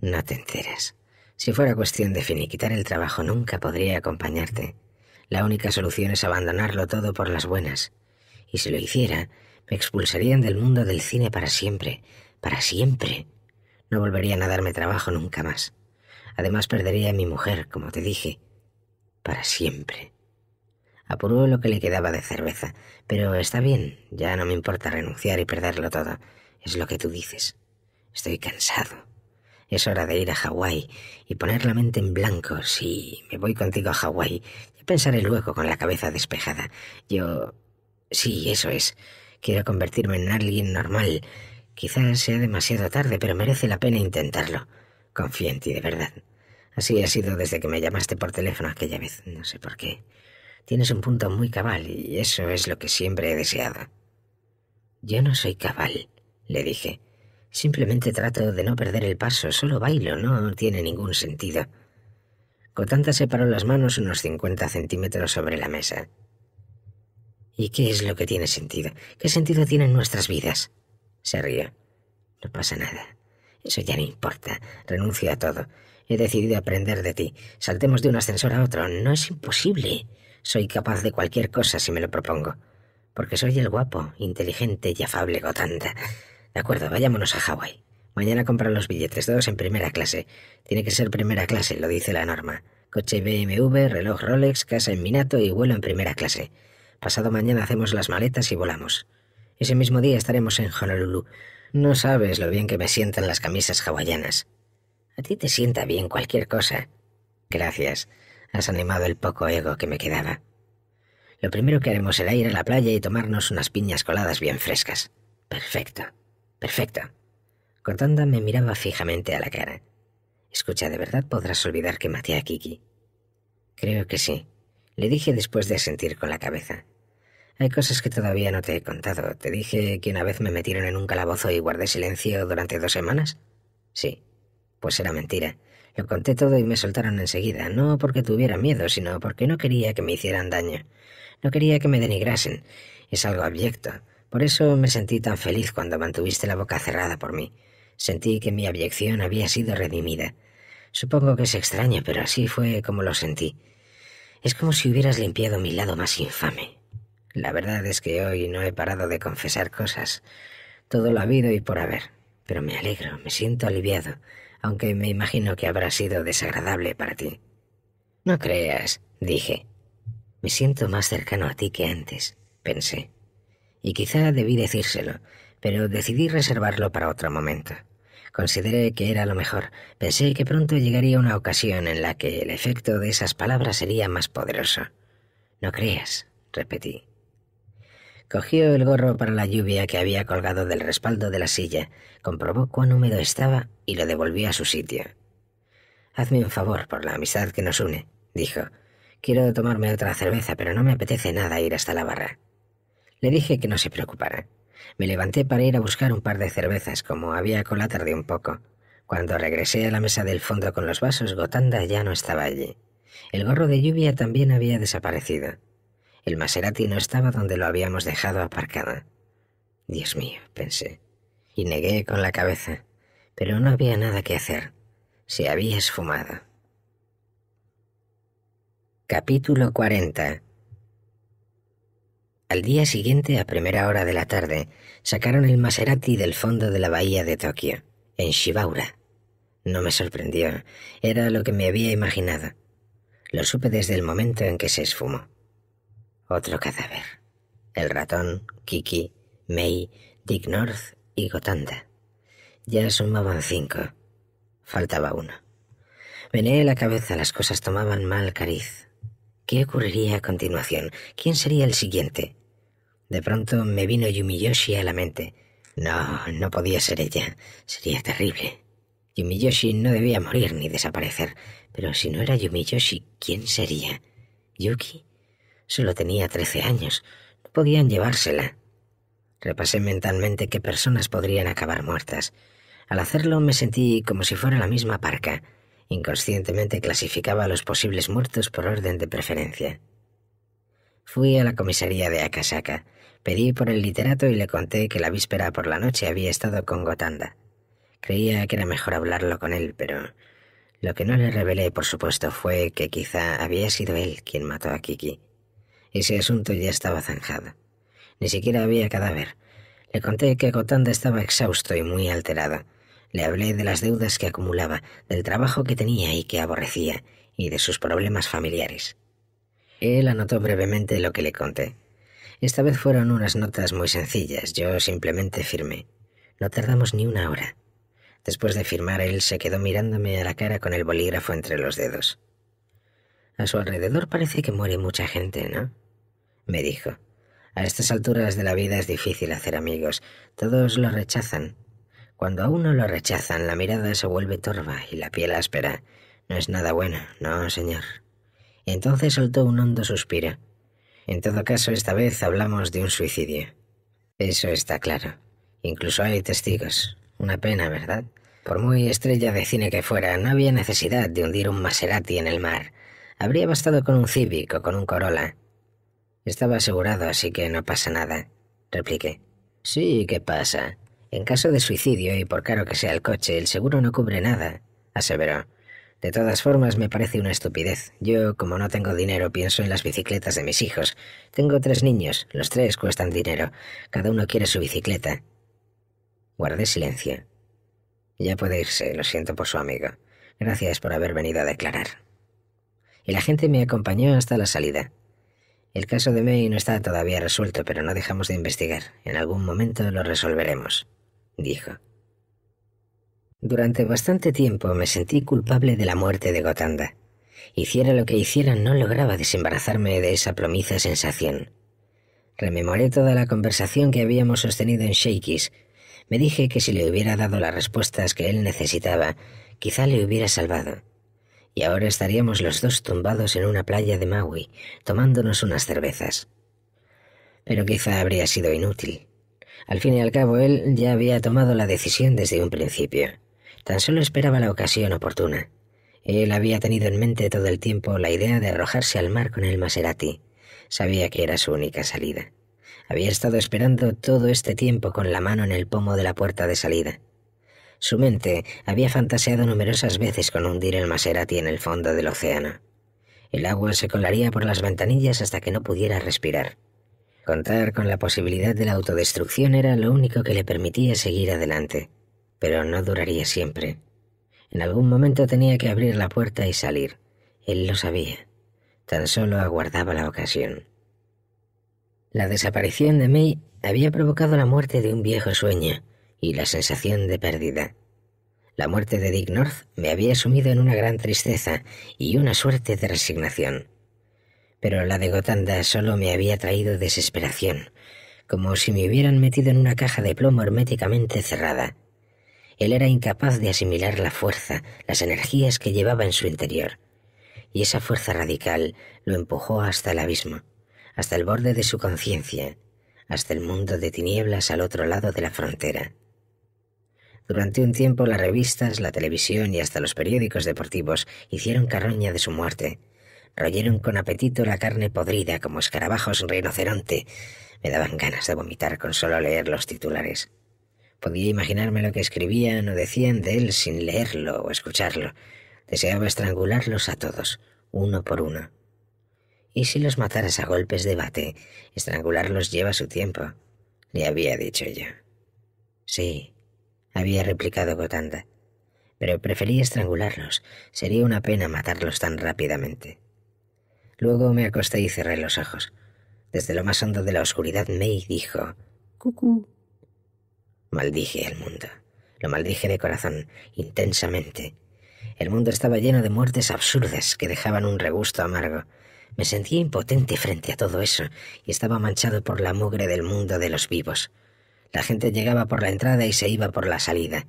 No te enteras. Si fuera cuestión de finiquitar el trabajo, nunca podría acompañarte. La única solución es abandonarlo todo por las buenas. Y si lo hiciera, me expulsarían del mundo del cine para siempre, para siempre. No volverían a darme trabajo nunca más. Además perdería a mi mujer, como te dije, para siempre. Apuró lo que le quedaba de cerveza, pero está bien, ya no me importa renunciar y perderlo todo. Es lo que tú dices. Estoy cansado. Es hora de ir a Hawái y poner la mente en blanco. Si me voy contigo a Hawái, ya pensaré luego con la cabeza despejada. Yo... Sí, eso es. Quiero convertirme en alguien normal, Quizás sea demasiado tarde, pero merece la pena intentarlo. Confío en ti, de verdad. Así ha sido desde que me llamaste por teléfono aquella vez. No sé por qué. Tienes un punto muy cabal y eso es lo que siempre he deseado. Yo no soy cabal, le dije. Simplemente trato de no perder el paso, solo bailo, no tiene ningún sentido. Cotanta separó las manos unos 50 centímetros sobre la mesa. ¿Y qué es lo que tiene sentido? ¿Qué sentido tienen nuestras vidas? Se ríe. No pasa nada. Eso ya no importa. Renuncio a todo. He decidido aprender de ti. Saltemos de un ascensor a otro. No es imposible. Soy capaz de cualquier cosa si me lo propongo. Porque soy el guapo, inteligente y afable Gotanda. De acuerdo, vayámonos a Hawái. Mañana compran los billetes, todos en primera clase. Tiene que ser primera clase, lo dice la norma. Coche BMW, reloj Rolex, casa en Minato y vuelo en primera clase. Pasado mañana hacemos las maletas y volamos. Ese mismo día estaremos en Honolulu. No sabes lo bien que me sientan las camisas hawaianas. A ti te sienta bien cualquier cosa. Gracias. Has animado el poco ego que me quedaba. Lo primero que haremos será ir a la playa y tomarnos unas piñas coladas bien frescas. Perfecto. Perfecto. Cortanda me miraba fijamente a la cara. Escucha, ¿de verdad podrás olvidar que maté a Kiki? Creo que sí, le dije después de asentir con la cabeza. Hay cosas que todavía no te he contado. ¿Te dije que una vez me metieron en un calabozo y guardé silencio durante dos semanas? Sí. Pues era mentira. Lo conté todo y me soltaron enseguida, no porque tuviera miedo, sino porque no quería que me hicieran daño. No quería que me denigrasen. Es algo abyecto. Por eso me sentí tan feliz cuando mantuviste la boca cerrada por mí. Sentí que mi abyección había sido redimida. Supongo que es extraño, pero así fue como lo sentí. Es como si hubieras limpiado mi lado más infame, la verdad es que hoy no he parado de confesar cosas. Todo lo ha habido y por haber. Pero me alegro, me siento aliviado, aunque me imagino que habrá sido desagradable para ti. No creas, dije. Me siento más cercano a ti que antes, pensé. Y quizá debí decírselo, pero decidí reservarlo para otro momento. Consideré que era lo mejor. Pensé que pronto llegaría una ocasión en la que el efecto de esas palabras sería más poderoso. No creas, repetí. Cogió el gorro para la lluvia que había colgado del respaldo de la silla, comprobó cuán húmedo estaba y lo devolvió a su sitio. Hazme un favor por la amistad que nos une, dijo. Quiero tomarme otra cerveza, pero no me apetece nada ir hasta la barra. Le dije que no se preocupara. Me levanté para ir a buscar un par de cervezas, como había colado un poco. Cuando regresé a la mesa del fondo con los vasos, Gotanda ya no estaba allí. El gorro de lluvia también había desaparecido. El Maserati no estaba donde lo habíamos dejado aparcado. Dios mío, pensé, y negué con la cabeza, pero no había nada que hacer. Se había esfumado. Capítulo 40 Al día siguiente, a primera hora de la tarde, sacaron el Maserati del fondo de la bahía de Tokio, en Shibaura. No me sorprendió, era lo que me había imaginado. Lo supe desde el momento en que se esfumó otro cadáver. El ratón, Kiki, May, Dick North y Gotanda. Ya sumaban cinco. Faltaba uno. Meneé la cabeza, las cosas tomaban mal cariz. ¿Qué ocurriría a continuación? ¿Quién sería el siguiente? De pronto me vino Yumiyoshi a la mente. No, no podía ser ella. Sería terrible. Yumiyoshi no debía morir ni desaparecer. Pero si no era Yumiyoshi, ¿quién sería? ¿Yuki? Solo tenía trece años. No podían llevársela. Repasé mentalmente qué personas podrían acabar muertas. Al hacerlo me sentí como si fuera la misma parca. Inconscientemente clasificaba los posibles muertos por orden de preferencia. Fui a la comisaría de Akasaka. Pedí por el literato y le conté que la víspera por la noche había estado con Gotanda. Creía que era mejor hablarlo con él, pero lo que no le revelé, por supuesto, fue que quizá había sido él quien mató a Kiki. Ese asunto ya estaba zanjado. Ni siquiera había cadáver. Le conté que Gotanda estaba exhausto y muy alterada. Le hablé de las deudas que acumulaba, del trabajo que tenía y que aborrecía, y de sus problemas familiares. Él anotó brevemente lo que le conté. Esta vez fueron unas notas muy sencillas, yo simplemente firmé. No tardamos ni una hora. Después de firmar, él se quedó mirándome a la cara con el bolígrafo entre los dedos. A su alrededor parece que muere mucha gente, ¿no? me dijo. A estas alturas de la vida es difícil hacer amigos. Todos lo rechazan. Cuando a uno lo rechazan, la mirada se vuelve torva y la piel áspera. No es nada bueno, no, señor. Entonces soltó un hondo suspiro. En todo caso, esta vez hablamos de un suicidio. Eso está claro. Incluso hay testigos. Una pena, ¿verdad? Por muy estrella de cine que fuera, no había necesidad de hundir un Maserati en el mar. Habría bastado con un Civic o con un Corolla. Estaba asegurado, así que no pasa nada, repliqué. Sí, ¿qué pasa? En caso de suicidio, y por caro que sea el coche, el seguro no cubre nada, aseveró. De todas formas, me parece una estupidez. Yo, como no tengo dinero, pienso en las bicicletas de mis hijos. Tengo tres niños, los tres cuestan dinero. Cada uno quiere su bicicleta. Guardé silencio. Ya puede irse, lo siento por su amigo. Gracias por haber venido a declarar. El agente me acompañó hasta la salida. El caso de May no está todavía resuelto, pero no dejamos de investigar. En algún momento lo resolveremos, dijo. Durante bastante tiempo me sentí culpable de la muerte de Gotanda. Hiciera lo que hiciera, no lograba desembarazarme de esa promisa sensación. Rememoré toda la conversación que habíamos sostenido en Shakey's. Me dije que si le hubiera dado las respuestas que él necesitaba, quizá le hubiera salvado y ahora estaríamos los dos tumbados en una playa de Maui, tomándonos unas cervezas. Pero quizá habría sido inútil. Al fin y al cabo, él ya había tomado la decisión desde un principio. Tan solo esperaba la ocasión oportuna. Él había tenido en mente todo el tiempo la idea de arrojarse al mar con el Maserati. Sabía que era su única salida. Había estado esperando todo este tiempo con la mano en el pomo de la puerta de salida. Su mente había fantaseado numerosas veces con hundir el Maserati en el fondo del océano. El agua se colaría por las ventanillas hasta que no pudiera respirar. Contar con la posibilidad de la autodestrucción era lo único que le permitía seguir adelante, pero no duraría siempre. En algún momento tenía que abrir la puerta y salir. Él lo sabía. Tan solo aguardaba la ocasión. La desaparición de May había provocado la muerte de un viejo sueño, y la sensación de pérdida. La muerte de Dick North me había sumido en una gran tristeza y una suerte de resignación. Pero la de Gotanda solo me había traído desesperación, como si me hubieran metido en una caja de plomo herméticamente cerrada. Él era incapaz de asimilar la fuerza, las energías que llevaba en su interior. Y esa fuerza radical lo empujó hasta el abismo, hasta el borde de su conciencia, hasta el mundo de tinieblas al otro lado de la frontera. Durante un tiempo las revistas, la televisión y hasta los periódicos deportivos hicieron carroña de su muerte. Rollaron con apetito la carne podrida como escarabajos rinoceronte. Me daban ganas de vomitar con solo leer los titulares. Podía imaginarme lo que escribían o decían de él sin leerlo o escucharlo. Deseaba estrangularlos a todos, uno por uno. ¿Y si los mataras a golpes de bate? Estrangularlos lleva su tiempo, le había dicho yo. Sí, había replicado Gotanda. Pero preferí estrangularlos. Sería una pena matarlos tan rápidamente. Luego me acosté y cerré los ojos. Desde lo más hondo de la oscuridad, May dijo: Cucú. Maldije el mundo. Lo maldije de corazón, intensamente. El mundo estaba lleno de muertes absurdas que dejaban un regusto amargo. Me sentía impotente frente a todo eso y estaba manchado por la mugre del mundo de los vivos. La gente llegaba por la entrada y se iba por la salida.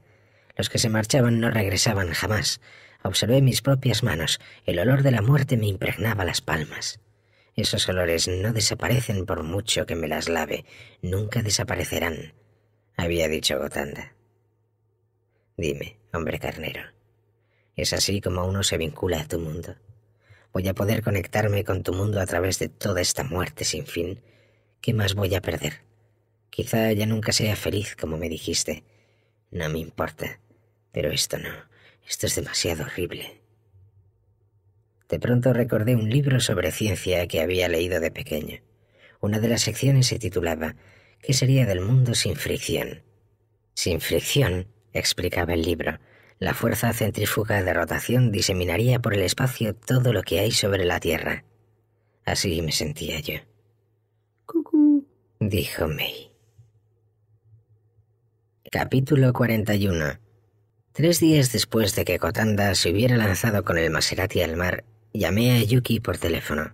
Los que se marchaban no regresaban jamás. Observé mis propias manos. El olor de la muerte me impregnaba las palmas. Esos olores no desaparecen por mucho que me las lave. Nunca desaparecerán, había dicho Gotanda. Dime, hombre carnero, ¿es así como uno se vincula a tu mundo? ¿Voy a poder conectarme con tu mundo a través de toda esta muerte sin fin? ¿Qué más voy a perder? Quizá ya nunca sea feliz como me dijiste. No me importa. Pero esto no. Esto es demasiado horrible. De pronto recordé un libro sobre ciencia que había leído de pequeño. Una de las secciones se titulaba ¿Qué sería del mundo sin fricción? Sin fricción, explicaba el libro, la fuerza centrífuga de rotación diseminaría por el espacio todo lo que hay sobre la Tierra. Así me sentía yo. Cucú, dijo May. Capítulo 41 Tres días después de que Kotanda se hubiera lanzado con el Maserati al mar, llamé a Yuki por teléfono.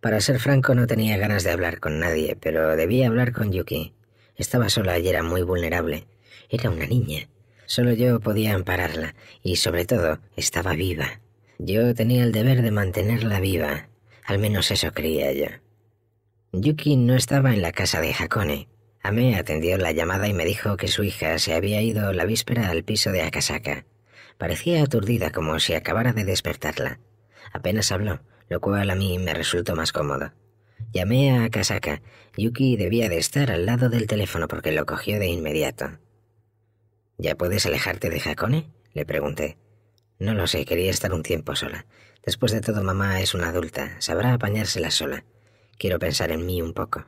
Para ser franco, no tenía ganas de hablar con nadie, pero debía hablar con Yuki. Estaba sola y era muy vulnerable. Era una niña. Solo yo podía ampararla, y sobre todo, estaba viva. Yo tenía el deber de mantenerla viva. Al menos eso creía yo. Yuki no estaba en la casa de Hakone, Ame atendió la llamada y me dijo que su hija se había ido la víspera al piso de Akasaka. Parecía aturdida como si acabara de despertarla. Apenas habló, lo cual a mí me resultó más cómodo. Llamé a Akasaka. Yuki debía de estar al lado del teléfono porque lo cogió de inmediato. ¿Ya puedes alejarte de Hakone? le pregunté. No lo sé, quería estar un tiempo sola. Después de todo, mamá es una adulta, sabrá apañársela sola. Quiero pensar en mí un poco.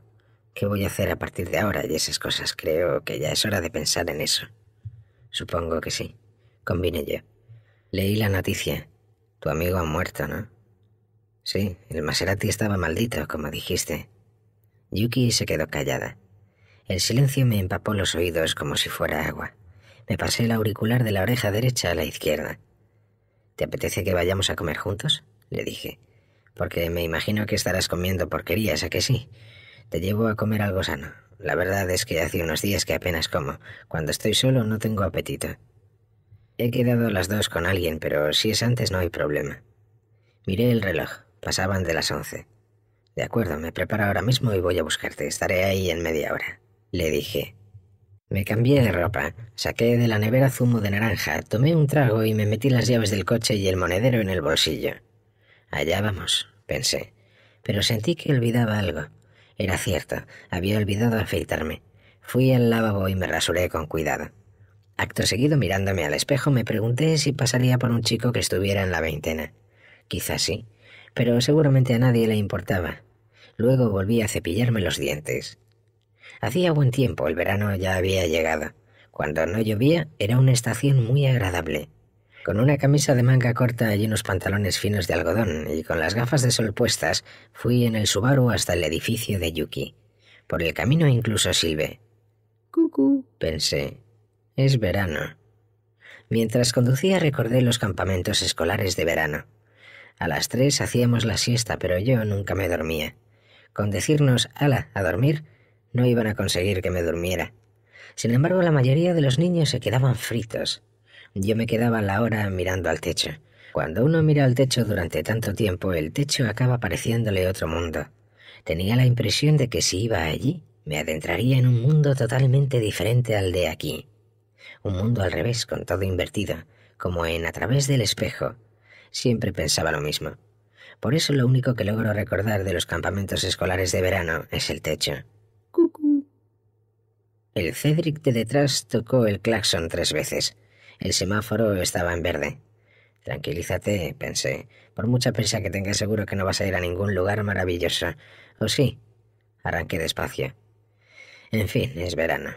¿Qué voy a hacer a partir de ahora y esas cosas? Creo que ya es hora de pensar en eso. Supongo que sí. Combine yo. Leí la noticia. Tu amigo ha muerto, ¿no? Sí, el Maserati estaba maldito, como dijiste. Yuki se quedó callada. El silencio me empapó los oídos como si fuera agua. Me pasé el auricular de la oreja derecha a la izquierda. ¿Te apetece que vayamos a comer juntos? le dije. Porque me imagino que estarás comiendo porquerías, ¿a que sí? Te llevo a comer algo sano. La verdad es que hace unos días que apenas como. Cuando estoy solo no tengo apetito. He quedado las dos con alguien, pero si es antes no hay problema. Miré el reloj. Pasaban de las once. De acuerdo, me preparo ahora mismo y voy a buscarte. Estaré ahí en media hora. Le dije. Me cambié de ropa, saqué de la nevera zumo de naranja, tomé un trago y me metí las llaves del coche y el monedero en el bolsillo. Allá vamos, pensé, pero sentí que olvidaba algo. Era cierto, había olvidado afeitarme. Fui al lavabo y me rasuré con cuidado. Acto seguido, mirándome al espejo, me pregunté si pasaría por un chico que estuviera en la veintena. Quizás sí, pero seguramente a nadie le importaba. Luego volví a cepillarme los dientes. Hacía buen tiempo, el verano ya había llegado. Cuando no llovía, era una estación muy agradable. Con una camisa de manga corta y unos pantalones finos de algodón y con las gafas de sol puestas, fui en el Subaru hasta el edificio de Yuki. Por el camino incluso silbé. Cucú, pensé. Es verano. Mientras conducía recordé los campamentos escolares de verano. A las tres hacíamos la siesta, pero yo nunca me dormía. Con decirnos ala a dormir, no iban a conseguir que me durmiera. Sin embargo, la mayoría de los niños se quedaban fritos. Yo me quedaba la hora mirando al techo. Cuando uno mira al techo durante tanto tiempo, el techo acaba pareciéndole otro mundo. Tenía la impresión de que si iba allí, me adentraría en un mundo totalmente diferente al de aquí. Un mundo al revés, con todo invertido, como en a través del espejo. Siempre pensaba lo mismo. Por eso lo único que logro recordar de los campamentos escolares de verano es el techo. El Cedric de detrás tocó el claxon tres veces. El semáforo estaba en verde. Tranquilízate, pensé. Por mucha prisa que tengas, seguro que no vas a ir a ningún lugar maravilloso. ¿O sí? Arranqué despacio. En fin, es verano.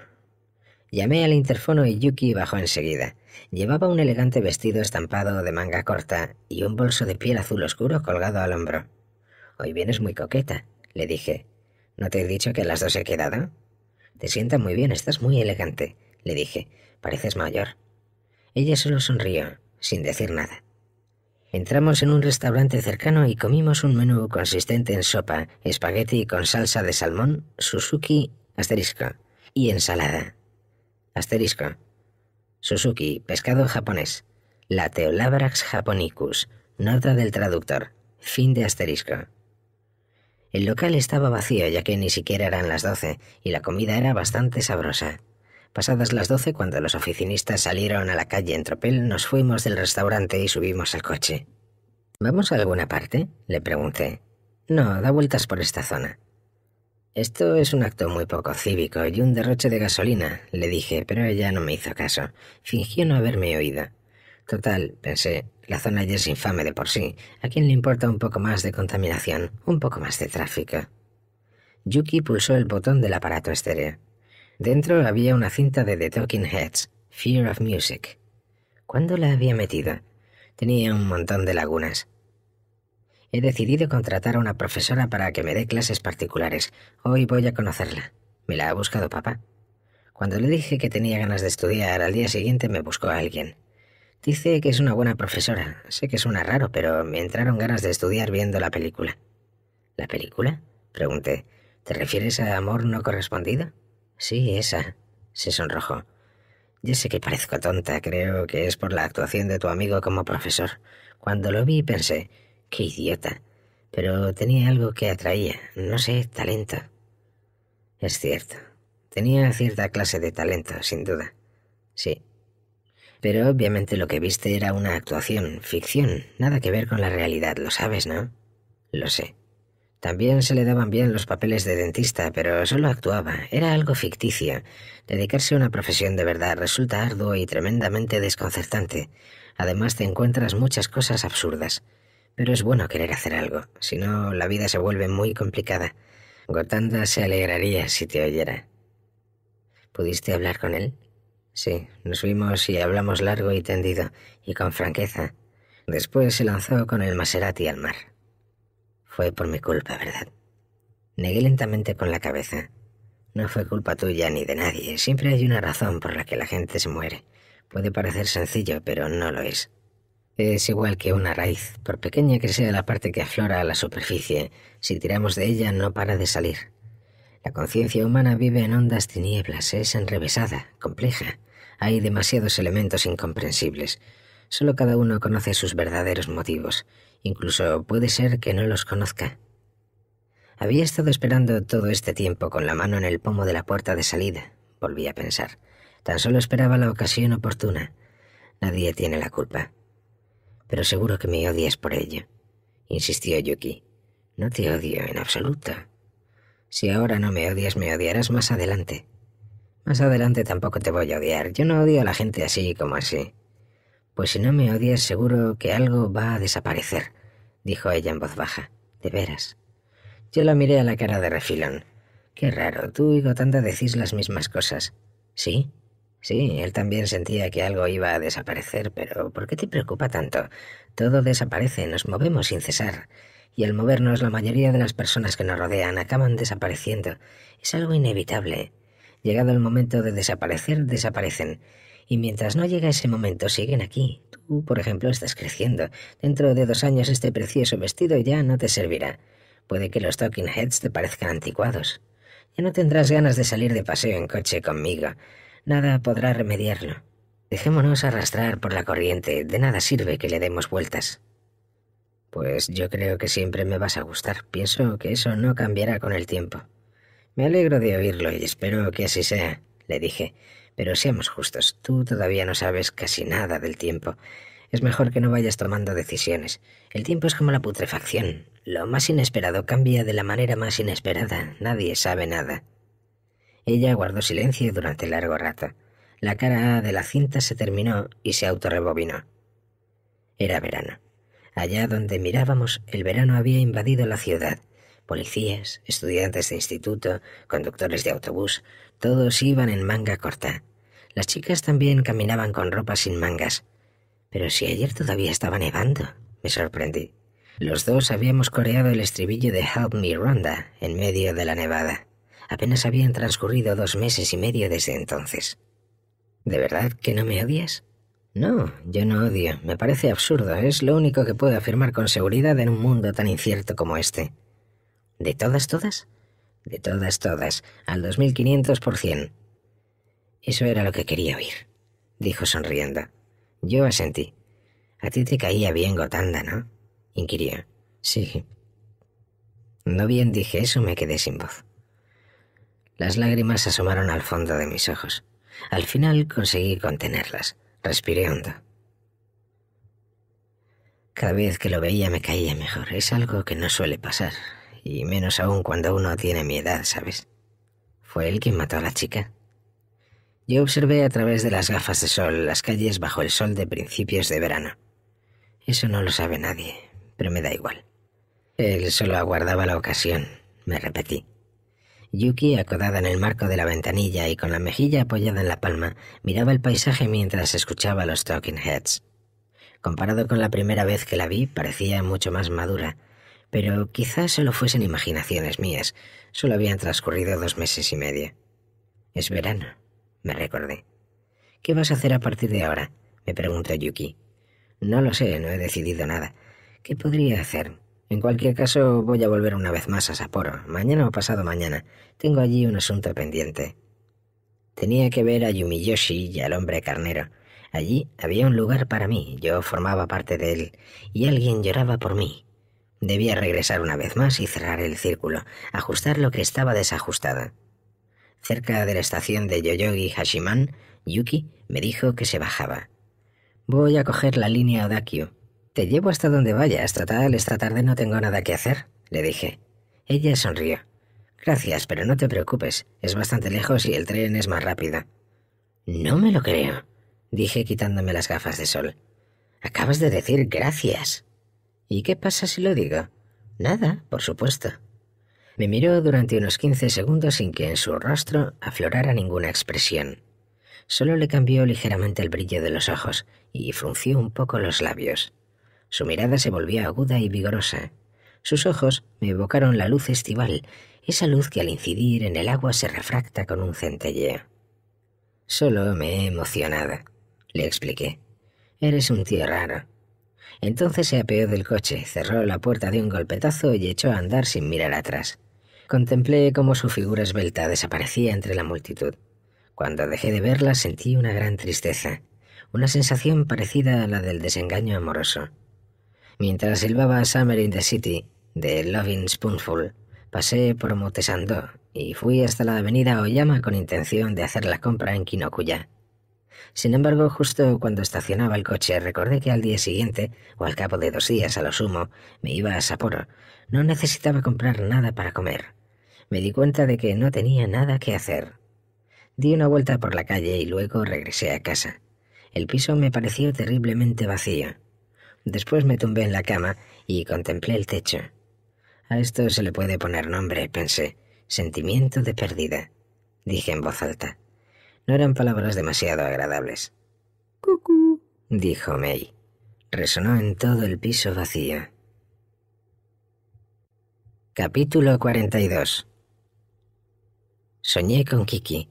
Llamé al interfono y Yuki bajó enseguida. Llevaba un elegante vestido estampado de manga corta y un bolso de piel azul oscuro colgado al hombro. Hoy vienes muy coqueta, le dije. ¿No te he dicho que a las dos he quedado? Te sientas muy bien, estás muy elegante, le dije. Pareces mayor. Ella solo sonrió, sin decir nada. Entramos en un restaurante cercano y comimos un menú consistente en sopa, espagueti con salsa de salmón, Suzuki, asterisco, y ensalada. Asterisco. Suzuki, pescado japonés. La japonicus. Nota del traductor. Fin de asterisco. El local estaba vacío ya que ni siquiera eran las doce y la comida era bastante sabrosa. Pasadas las doce, cuando los oficinistas salieron a la calle en tropel, nos fuimos del restaurante y subimos al coche. ¿Vamos a alguna parte? le pregunté. No, da vueltas por esta zona. Esto es un acto muy poco cívico y un derroche de gasolina, le dije, pero ella no me hizo caso. Fingió no haberme oído. Total, pensé, la zona ya es infame de por sí. ¿A quién le importa un poco más de contaminación, un poco más de tráfico? Yuki pulsó el botón del aparato estéreo. Dentro había una cinta de The Talking Heads, Fear of Music. ¿Cuándo la había metido? Tenía un montón de lagunas. He decidido contratar a una profesora para que me dé clases particulares. Hoy voy a conocerla. Me la ha buscado papá. Cuando le dije que tenía ganas de estudiar, al día siguiente me buscó a alguien. Dice que es una buena profesora. Sé que suena raro, pero me entraron ganas de estudiar viendo la película. ¿La película? Pregunté. ¿Te refieres a amor no correspondido? Sí, esa. Se sonrojó. Ya sé que parezco tonta, creo que es por la actuación de tu amigo como profesor. Cuando lo vi pensé, qué idiota. Pero tenía algo que atraía, no sé, talento. Es cierto. Tenía cierta clase de talento, sin duda. Sí. Pero obviamente lo que viste era una actuación, ficción, nada que ver con la realidad, lo sabes, ¿no? Lo sé. También se le daban bien los papeles de dentista, pero solo actuaba, era algo ficticio. Dedicarse a una profesión de verdad resulta arduo y tremendamente desconcertante. Además te encuentras muchas cosas absurdas. Pero es bueno querer hacer algo, si no la vida se vuelve muy complicada. Gotanda se alegraría si te oyera. ¿Pudiste hablar con él? Sí, nos vimos y hablamos largo y tendido, y con franqueza. Después se lanzó con el Maserati al mar. Fue por mi culpa, ¿verdad? Negué lentamente con la cabeza. No fue culpa tuya ni de nadie. Siempre hay una razón por la que la gente se muere. Puede parecer sencillo, pero no lo es. Es igual que una raíz. Por pequeña que sea la parte que aflora a la superficie, si tiramos de ella no para de salir. La conciencia humana vive en ondas tinieblas, es enrevesada, compleja. Hay demasiados elementos incomprensibles. Solo cada uno conoce sus verdaderos motivos. Incluso puede ser que no los conozca. Había estado esperando todo este tiempo con la mano en el pomo de la puerta de salida, volví a pensar. Tan solo esperaba la ocasión oportuna. Nadie tiene la culpa. Pero seguro que me odias por ello, insistió Yuki. No te odio en absoluto. Si ahora no me odias, me odiarás más adelante. Más adelante tampoco te voy a odiar. Yo no odio a la gente así como así. Pues si no me odias, seguro que algo va a desaparecer, dijo ella en voz baja. De veras. Yo la miré a la cara de refilón. Qué raro, tú y Gotanda decís las mismas cosas. ¿Sí? Sí, él también sentía que algo iba a desaparecer, pero ¿por qué te preocupa tanto? Todo desaparece, nos movemos sin cesar. Y al movernos, la mayoría de las personas que nos rodean acaban desapareciendo. Es algo inevitable. Llegado el momento de desaparecer, desaparecen. Y mientras no llega ese momento, siguen aquí. Tú, por ejemplo, estás creciendo. Dentro de dos años este precioso vestido ya no te servirá. Puede que los talking heads te parezcan anticuados. Ya no tendrás ganas de salir de paseo en coche conmigo. Nada podrá remediarlo. Dejémonos arrastrar por la corriente. De nada sirve que le demos vueltas. Pues yo creo que siempre me vas a gustar. Pienso que eso no cambiará con el tiempo. Me alegro de oírlo y espero que así sea, le dije. Pero seamos justos, tú todavía no sabes casi nada del tiempo. Es mejor que no vayas tomando decisiones. El tiempo es como la putrefacción. Lo más inesperado cambia de la manera más inesperada. Nadie sabe nada. Ella guardó silencio durante largo rato. La cara de la cinta se terminó y se autorrebobinó. Era verano. Allá donde mirábamos, el verano había invadido la ciudad. Policías, estudiantes de instituto, conductores de autobús, todos iban en manga corta. Las chicas también caminaban con ropa sin mangas. Pero si ayer todavía estaba nevando, me sorprendí. Los dos habíamos coreado el estribillo de Help Me Ronda en medio de la nevada. Apenas habían transcurrido dos meses y medio desde entonces. ¿De verdad que no me odias? No, yo no odio. Me parece absurdo. Es lo único que puedo afirmar con seguridad en un mundo tan incierto como este. ¿De todas, todas? De todas, todas. Al 2500%. Eso era lo que quería oír, dijo sonriendo. Yo asentí. A ti te caía bien Gotanda, ¿no? inquirió. Sí. No bien dije eso, me quedé sin voz. Las lágrimas asomaron al fondo de mis ojos. Al final conseguí contenerlas. Respiré hondo. Cada vez que lo veía me caía mejor. Es algo que no suele pasar. Y menos aún cuando uno tiene mi edad, ¿sabes? ¿Fue él quien mató a la chica? Yo observé a través de las gafas de sol las calles bajo el sol de principios de verano. Eso no lo sabe nadie, pero me da igual. Él solo aguardaba la ocasión, me repetí. Yuki, acodada en el marco de la ventanilla y con la mejilla apoyada en la palma, miraba el paisaje mientras escuchaba los Talking Heads. Comparado con la primera vez que la vi, parecía mucho más madura, pero quizás solo fuesen imaginaciones mías. Solo habían transcurrido dos meses y medio. Es verano me recordé. ¿Qué vas a hacer a partir de ahora? me preguntó Yuki. No lo sé, no he decidido nada. ¿Qué podría hacer? En cualquier caso, voy a volver una vez más a Sapporo, mañana o pasado mañana. Tengo allí un asunto pendiente. Tenía que ver a Yumiyoshi y al hombre carnero. Allí había un lugar para mí, yo formaba parte de él, y alguien lloraba por mí. Debía regresar una vez más y cerrar el círculo, ajustar lo que estaba desajustado cerca de la estación de Yoyogi Hashiman, Yuki me dijo que se bajaba. Voy a coger la línea Odakyu. Te llevo hasta donde vayas, total, esta tarde no tengo nada que hacer, le dije. Ella sonrió. Gracias, pero no te preocupes, es bastante lejos y el tren es más rápido. No me lo creo, dije quitándome las gafas de sol. Acabas de decir gracias. ¿Y qué pasa si lo digo? Nada, por supuesto. Me miró durante unos quince segundos sin que en su rostro aflorara ninguna expresión. Solo le cambió ligeramente el brillo de los ojos y frunció un poco los labios. Su mirada se volvió aguda y vigorosa. Sus ojos me evocaron la luz estival, esa luz que al incidir en el agua se refracta con un centelleo. Solo me he emocionado, le expliqué. Eres un tío raro. Entonces se apeó del coche, cerró la puerta de un golpetazo y echó a andar sin mirar atrás. Contemplé cómo su figura esbelta desaparecía entre la multitud. Cuando dejé de verla sentí una gran tristeza, una sensación parecida a la del desengaño amoroso. Mientras silbaba Summer in the City de Loving Spoonful, pasé por Motesando y fui hasta la avenida Oyama con intención de hacer la compra en Kinokuya. Sin embargo, justo cuando estacionaba el coche, recordé que al día siguiente, o al cabo de dos días a lo sumo, me iba a Sapporo. No necesitaba comprar nada para comer me di cuenta de que no tenía nada que hacer. Di una vuelta por la calle y luego regresé a casa. El piso me pareció terriblemente vacío. Después me tumbé en la cama y contemplé el techo. A esto se le puede poner nombre, pensé. Sentimiento de pérdida, dije en voz alta. No eran palabras demasiado agradables. Cucú, dijo May. Resonó en todo el piso vacío. Capítulo 42 Soñé con Kiki.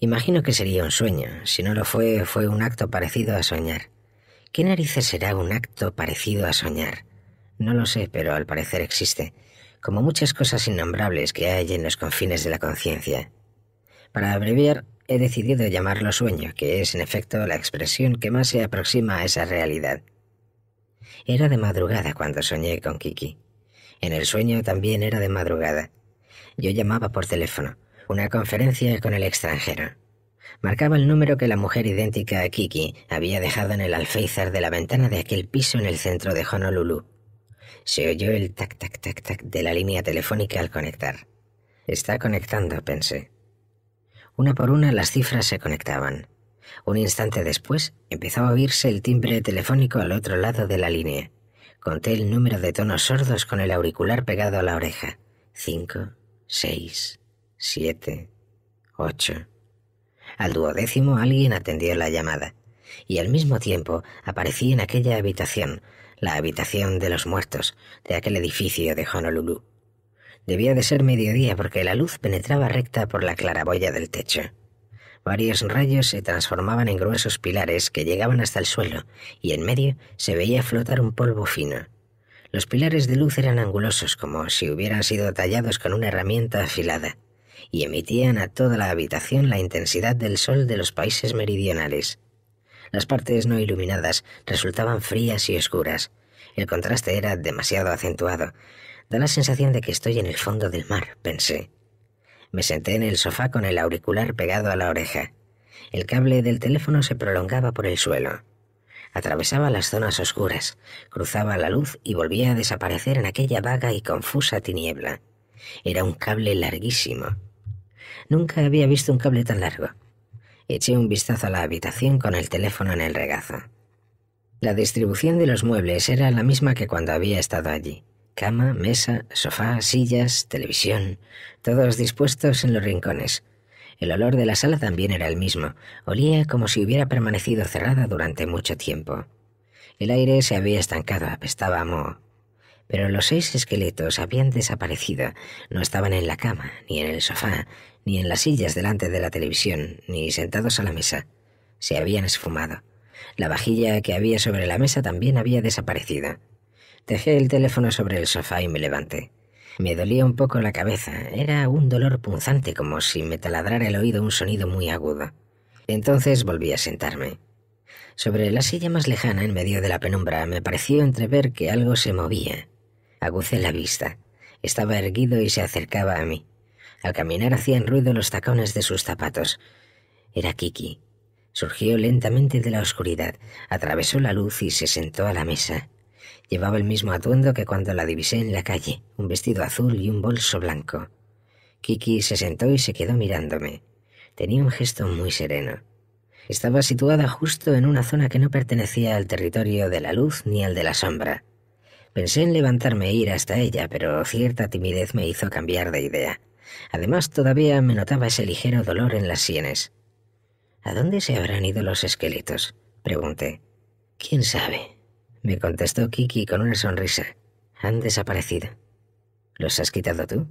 Imagino que sería un sueño. Si no lo fue, fue un acto parecido a soñar. ¿Qué narices será un acto parecido a soñar? No lo sé, pero al parecer existe, como muchas cosas innombrables que hay en los confines de la conciencia. Para abreviar, he decidido llamarlo sueño, que es en efecto la expresión que más se aproxima a esa realidad. Era de madrugada cuando soñé con Kiki. En el sueño también era de madrugada. Yo llamaba por teléfono una conferencia con el extranjero. Marcaba el número que la mujer idéntica a Kiki había dejado en el alféizar de la ventana de aquel piso en el centro de Honolulu. Se oyó el tac tac tac tac de la línea telefónica al conectar. Está conectando, pensé. Una por una las cifras se conectaban. Un instante después empezó a oírse el timbre telefónico al otro lado de la línea. Conté el número de tonos sordos con el auricular pegado a la oreja. Cinco, seis, siete, ocho. Al duodécimo alguien atendió la llamada, y al mismo tiempo aparecí en aquella habitación, la habitación de los muertos, de aquel edificio de Honolulu. Debía de ser mediodía porque la luz penetraba recta por la claraboya del techo. Varios rayos se transformaban en gruesos pilares que llegaban hasta el suelo, y en medio se veía flotar un polvo fino. Los pilares de luz eran angulosos como si hubieran sido tallados con una herramienta afilada y emitían a toda la habitación la intensidad del sol de los países meridionales. Las partes no iluminadas resultaban frías y oscuras. El contraste era demasiado acentuado. Da la sensación de que estoy en el fondo del mar, pensé. Me senté en el sofá con el auricular pegado a la oreja. El cable del teléfono se prolongaba por el suelo. Atravesaba las zonas oscuras, cruzaba la luz y volvía a desaparecer en aquella vaga y confusa tiniebla. Era un cable larguísimo, Nunca había visto un cable tan largo. Eché un vistazo a la habitación con el teléfono en el regazo. La distribución de los muebles era la misma que cuando había estado allí. Cama, mesa, sofá, sillas, televisión, todos dispuestos en los rincones. El olor de la sala también era el mismo. Olía como si hubiera permanecido cerrada durante mucho tiempo. El aire se había estancado, apestaba a moho. Pero los seis esqueletos habían desaparecido. No estaban en la cama, ni en el sofá, ni en las sillas delante de la televisión, ni sentados a la mesa. Se habían esfumado. La vajilla que había sobre la mesa también había desaparecido. Dejé el teléfono sobre el sofá y me levanté. Me dolía un poco la cabeza, era un dolor punzante como si me taladrara el oído un sonido muy agudo. Entonces volví a sentarme. Sobre la silla más lejana, en medio de la penumbra, me pareció entrever que algo se movía. Agucé la vista. Estaba erguido y se acercaba a mí. Al caminar hacían ruido los tacones de sus zapatos. Era Kiki. Surgió lentamente de la oscuridad, atravesó la luz y se sentó a la mesa. Llevaba el mismo atuendo que cuando la divisé en la calle, un vestido azul y un bolso blanco. Kiki se sentó y se quedó mirándome. Tenía un gesto muy sereno. Estaba situada justo en una zona que no pertenecía al territorio de la luz ni al de la sombra. Pensé en levantarme e ir hasta ella, pero cierta timidez me hizo cambiar de idea. Además, todavía me notaba ese ligero dolor en las sienes. ¿A dónde se habrán ido los esqueletos? pregunté. ¿Quién sabe? me contestó Kiki con una sonrisa. Han desaparecido. ¿Los has quitado tú?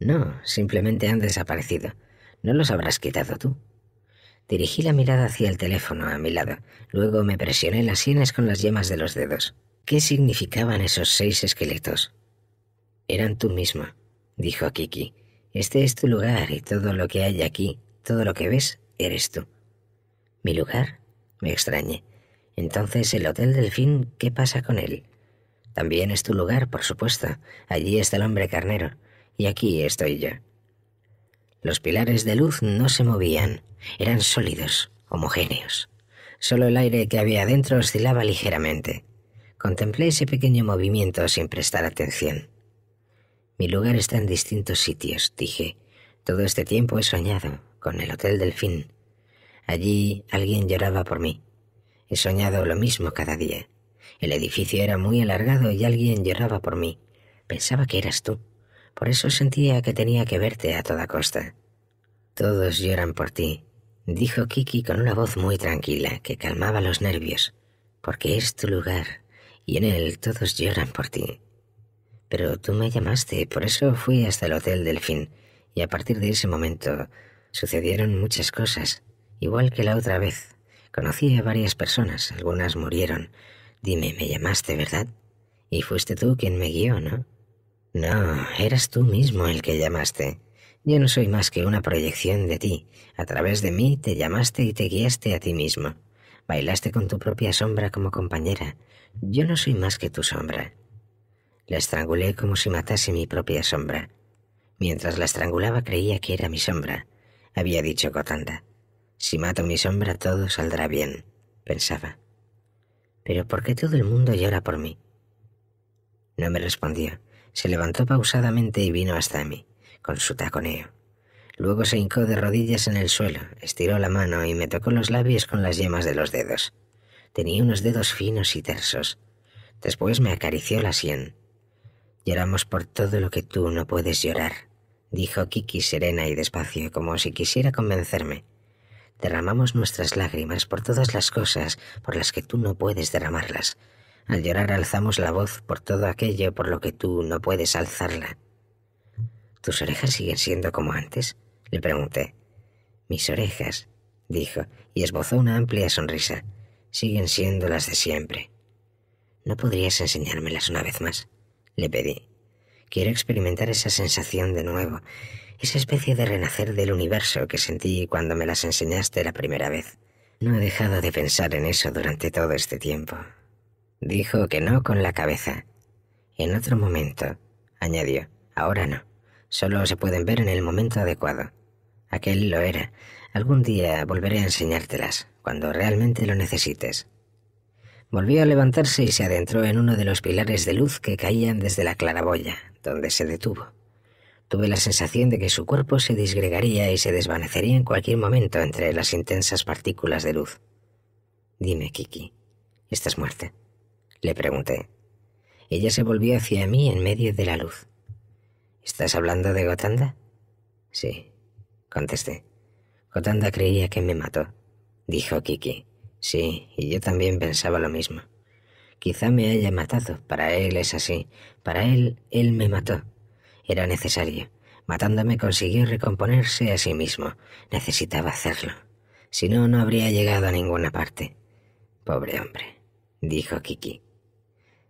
No, simplemente han desaparecido. No los habrás quitado tú. Dirigí la mirada hacia el teléfono a mi lado. Luego me presioné las sienes con las yemas de los dedos. ¿Qué significaban esos seis esqueletos? Eran tú misma, dijo Kiki. Este es tu lugar y todo lo que hay aquí, todo lo que ves, eres tú. ¿Mi lugar? Me extrañé. Entonces, ¿el Hotel Delfín qué pasa con él? También es tu lugar, por supuesto. Allí está el hombre carnero. Y aquí estoy yo. Los pilares de luz no se movían. Eran sólidos, homogéneos. Solo el aire que había adentro oscilaba ligeramente. Contemplé ese pequeño movimiento sin prestar atención. Mi lugar está en distintos sitios, dije. Todo este tiempo he soñado con el Hotel Delfín. Allí alguien lloraba por mí. He soñado lo mismo cada día. El edificio era muy alargado y alguien lloraba por mí. Pensaba que eras tú. Por eso sentía que tenía que verte a toda costa. Todos lloran por ti, dijo Kiki con una voz muy tranquila que calmaba los nervios, porque es tu lugar y en él todos lloran por ti. Pero tú me llamaste, por eso fui hasta el Hotel Delfín, y a partir de ese momento sucedieron muchas cosas, igual que la otra vez. Conocí a varias personas, algunas murieron. Dime, me llamaste, ¿verdad? Y fuiste tú quien me guió, ¿no? No, eras tú mismo el que llamaste. Yo no soy más que una proyección de ti. A través de mí te llamaste y te guiaste a ti mismo. Bailaste con tu propia sombra como compañera. Yo no soy más que tu sombra. La estrangulé como si matase mi propia sombra. Mientras la estrangulaba creía que era mi sombra, había dicho Cotanda. Si mato mi sombra todo saldrá bien, pensaba. Pero ¿por qué todo el mundo llora por mí? No me respondió. Se levantó pausadamente y vino hasta mí, con su taconeo. Luego se hincó de rodillas en el suelo, estiró la mano y me tocó los labios con las yemas de los dedos. Tenía unos dedos finos y tersos. Después me acarició la sien. Lloramos por todo lo que tú no puedes llorar, dijo Kiki serena y despacio, como si quisiera convencerme. Derramamos nuestras lágrimas por todas las cosas por las que tú no puedes derramarlas. Al llorar alzamos la voz por todo aquello por lo que tú no puedes alzarla. ¿Tus orejas siguen siendo como antes? le pregunté. Mis orejas, dijo, y esbozó una amplia sonrisa, siguen siendo las de siempre. ¿No podrías enseñármelas una vez más? le pedí. Quiero experimentar esa sensación de nuevo, esa especie de renacer del universo que sentí cuando me las enseñaste la primera vez. No he dejado de pensar en eso durante todo este tiempo. Dijo que no con la cabeza. En otro momento, añadió, ahora no. Solo se pueden ver en el momento adecuado. Aquel lo era. Algún día volveré a enseñártelas, cuando realmente lo necesites. Volvió a levantarse y se adentró en uno de los pilares de luz que caían desde la claraboya, donde se detuvo. Tuve la sensación de que su cuerpo se disgregaría y se desvanecería en cualquier momento entre las intensas partículas de luz. Dime, Kiki, ¿estás muerta? Le pregunté. Ella se volvió hacia mí en medio de la luz. ¿Estás hablando de Gotanda? Sí, contesté. Gotanda creía que me mató, dijo Kiki. Sí, y yo también pensaba lo mismo. Quizá me haya matado, para él es así, para él, él me mató. Era necesario. Matándome consiguió recomponerse a sí mismo. Necesitaba hacerlo. Si no, no habría llegado a ninguna parte. Pobre hombre, dijo Kiki.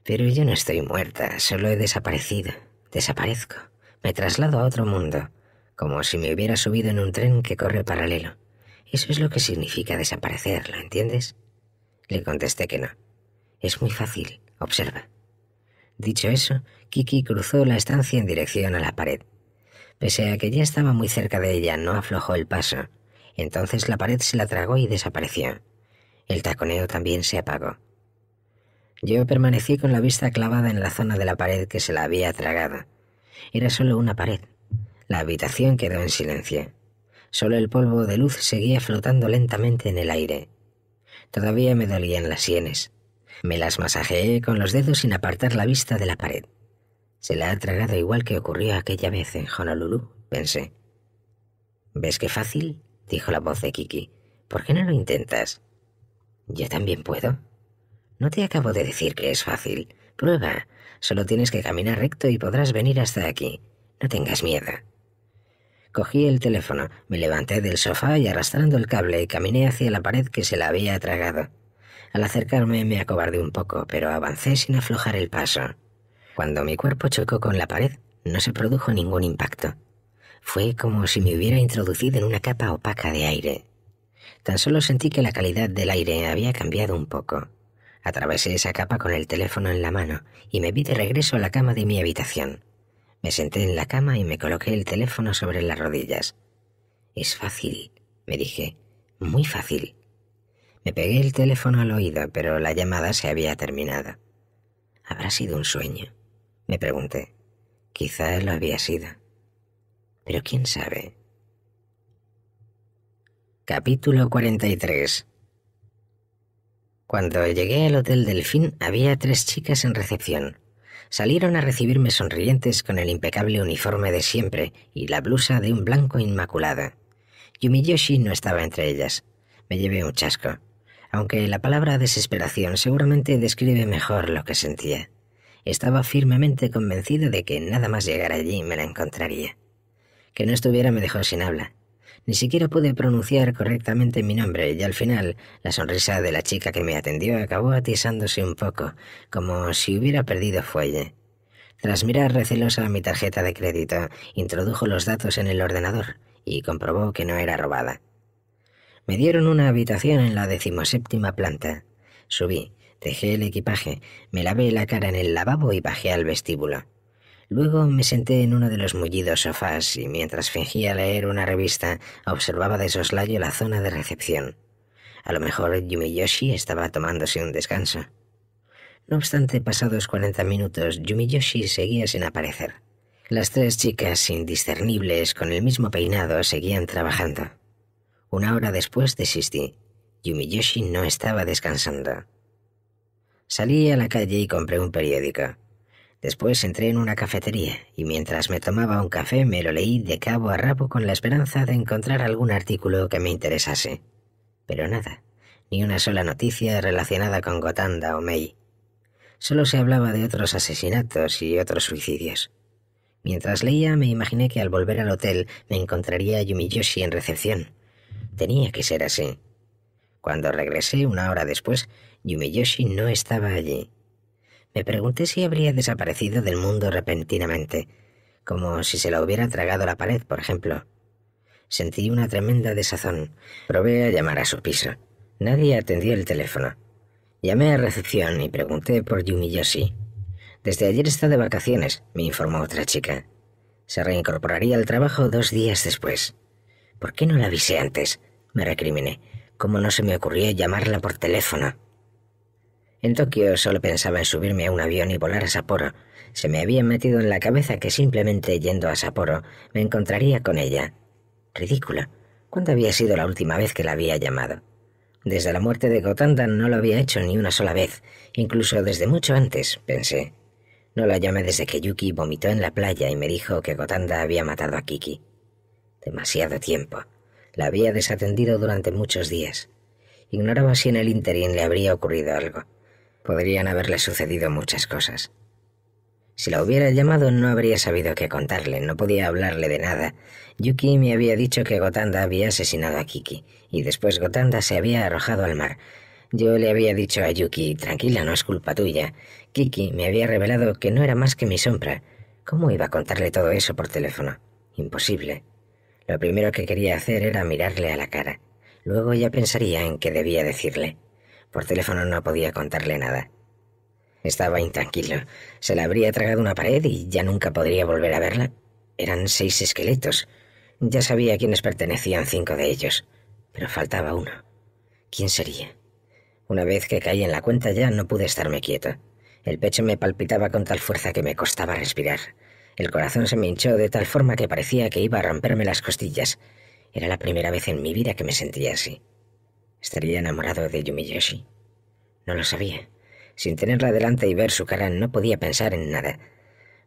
Pero yo no estoy muerta, solo he desaparecido. Desaparezco. Me traslado a otro mundo, como si me hubiera subido en un tren que corre paralelo. Eso es lo que significa desaparecer, ¿lo entiendes? Le contesté que no. Es muy fácil, observa. Dicho eso, Kiki cruzó la estancia en dirección a la pared. Pese a que ya estaba muy cerca de ella, no aflojó el paso. Entonces la pared se la tragó y desapareció. El taconeo también se apagó. Yo permanecí con la vista clavada en la zona de la pared que se la había tragado. Era solo una pared. La habitación quedó en silencio. Solo el polvo de luz seguía flotando lentamente en el aire. Todavía me dolían las sienes. Me las masajeé con los dedos sin apartar la vista de la pared. Se la ha tragado igual que ocurrió aquella vez en Honolulu, pensé. ¿Ves qué fácil? dijo la voz de Kiki. ¿Por qué no lo intentas? Yo también puedo. No te acabo de decir que es fácil. Prueba. Solo tienes que caminar recto y podrás venir hasta aquí. No tengas miedo. Cogí el teléfono, me levanté del sofá y arrastrando el cable caminé hacia la pared que se la había tragado. Al acercarme me acobardé un poco, pero avancé sin aflojar el paso. Cuando mi cuerpo chocó con la pared, no se produjo ningún impacto. Fue como si me hubiera introducido en una capa opaca de aire. Tan solo sentí que la calidad del aire había cambiado un poco. Atravesé esa capa con el teléfono en la mano y me vi de regreso a la cama de mi habitación. Me senté en la cama y me coloqué el teléfono sobre las rodillas. Es fácil, me dije, muy fácil. Me pegué el teléfono al oído, pero la llamada se había terminado. ¿Habrá sido un sueño? Me pregunté. Quizá lo había sido. Pero quién sabe. Capítulo 43 Cuando llegué al Hotel Delfín había tres chicas en recepción salieron a recibirme sonrientes con el impecable uniforme de siempre y la blusa de un blanco inmaculada. Yumiyoshi no estaba entre ellas. Me llevé un chasco, aunque la palabra desesperación seguramente describe mejor lo que sentía. Estaba firmemente convencido de que nada más llegar allí me la encontraría. Que no estuviera me dejó sin habla. Ni siquiera pude pronunciar correctamente mi nombre y al final la sonrisa de la chica que me atendió acabó atisándose un poco, como si hubiera perdido fuelle. Tras mirar recelosa mi tarjeta de crédito, introdujo los datos en el ordenador y comprobó que no era robada. Me dieron una habitación en la decimoséptima planta. Subí, dejé el equipaje, me lavé la cara en el lavabo y bajé al vestíbulo. Luego me senté en uno de los mullidos sofás y mientras fingía leer una revista, observaba de soslayo la zona de recepción. A lo mejor Yumiyoshi estaba tomándose un descanso. No obstante, pasados cuarenta minutos, Yumiyoshi seguía sin aparecer. Las tres chicas indiscernibles con el mismo peinado seguían trabajando. Una hora después desistí. Yumiyoshi no estaba descansando. Salí a la calle y compré un periódico. Después entré en una cafetería y mientras me tomaba un café me lo leí de cabo a rabo con la esperanza de encontrar algún artículo que me interesase. Pero nada, ni una sola noticia relacionada con Gotanda o Mei. Solo se hablaba de otros asesinatos y otros suicidios. Mientras leía me imaginé que al volver al hotel me encontraría a Yumiyoshi en recepción. Tenía que ser así. Cuando regresé una hora después, Yumiyoshi no estaba allí. Me pregunté si habría desaparecido del mundo repentinamente, como si se la hubiera tragado la pared, por ejemplo. Sentí una tremenda desazón. Probé a llamar a su piso. Nadie atendió el teléfono. Llamé a recepción y pregunté por Yoshi. Desde ayer está de vacaciones, me informó otra chica. Se reincorporaría al trabajo dos días después. ¿Por qué no la avisé antes? Me recriminé. ¿Cómo no se me ocurrió llamarla por teléfono? En Tokio solo pensaba en subirme a un avión y volar a Sapporo. Se me había metido en la cabeza que simplemente yendo a Sapporo me encontraría con ella. Ridícula. ¿Cuándo había sido la última vez que la había llamado? Desde la muerte de Gotanda no lo había hecho ni una sola vez, incluso desde mucho antes, pensé. No la llamé desde que Yuki vomitó en la playa y me dijo que Gotanda había matado a Kiki. Demasiado tiempo. La había desatendido durante muchos días. Ignoraba si en el interín le habría ocurrido algo podrían haberle sucedido muchas cosas. Si la hubiera llamado no habría sabido qué contarle, no podía hablarle de nada. Yuki me había dicho que Gotanda había asesinado a Kiki, y después Gotanda se había arrojado al mar. Yo le había dicho a Yuki, tranquila, no es culpa tuya. Kiki me había revelado que no era más que mi sombra. ¿Cómo iba a contarle todo eso por teléfono? Imposible. Lo primero que quería hacer era mirarle a la cara. Luego ya pensaría en qué debía decirle. Por teléfono no podía contarle nada. Estaba intranquilo. Se la habría tragado una pared y ya nunca podría volver a verla. Eran seis esqueletos. Ya sabía a quiénes pertenecían cinco de ellos, pero faltaba uno. ¿Quién sería? Una vez que caí en la cuenta ya no pude estarme quieto. El pecho me palpitaba con tal fuerza que me costaba respirar. El corazón se me hinchó de tal forma que parecía que iba a romperme las costillas. Era la primera vez en mi vida que me sentía así. Estaría enamorado de Yumiyoshi. No lo sabía. Sin tenerla delante y ver su cara no podía pensar en nada.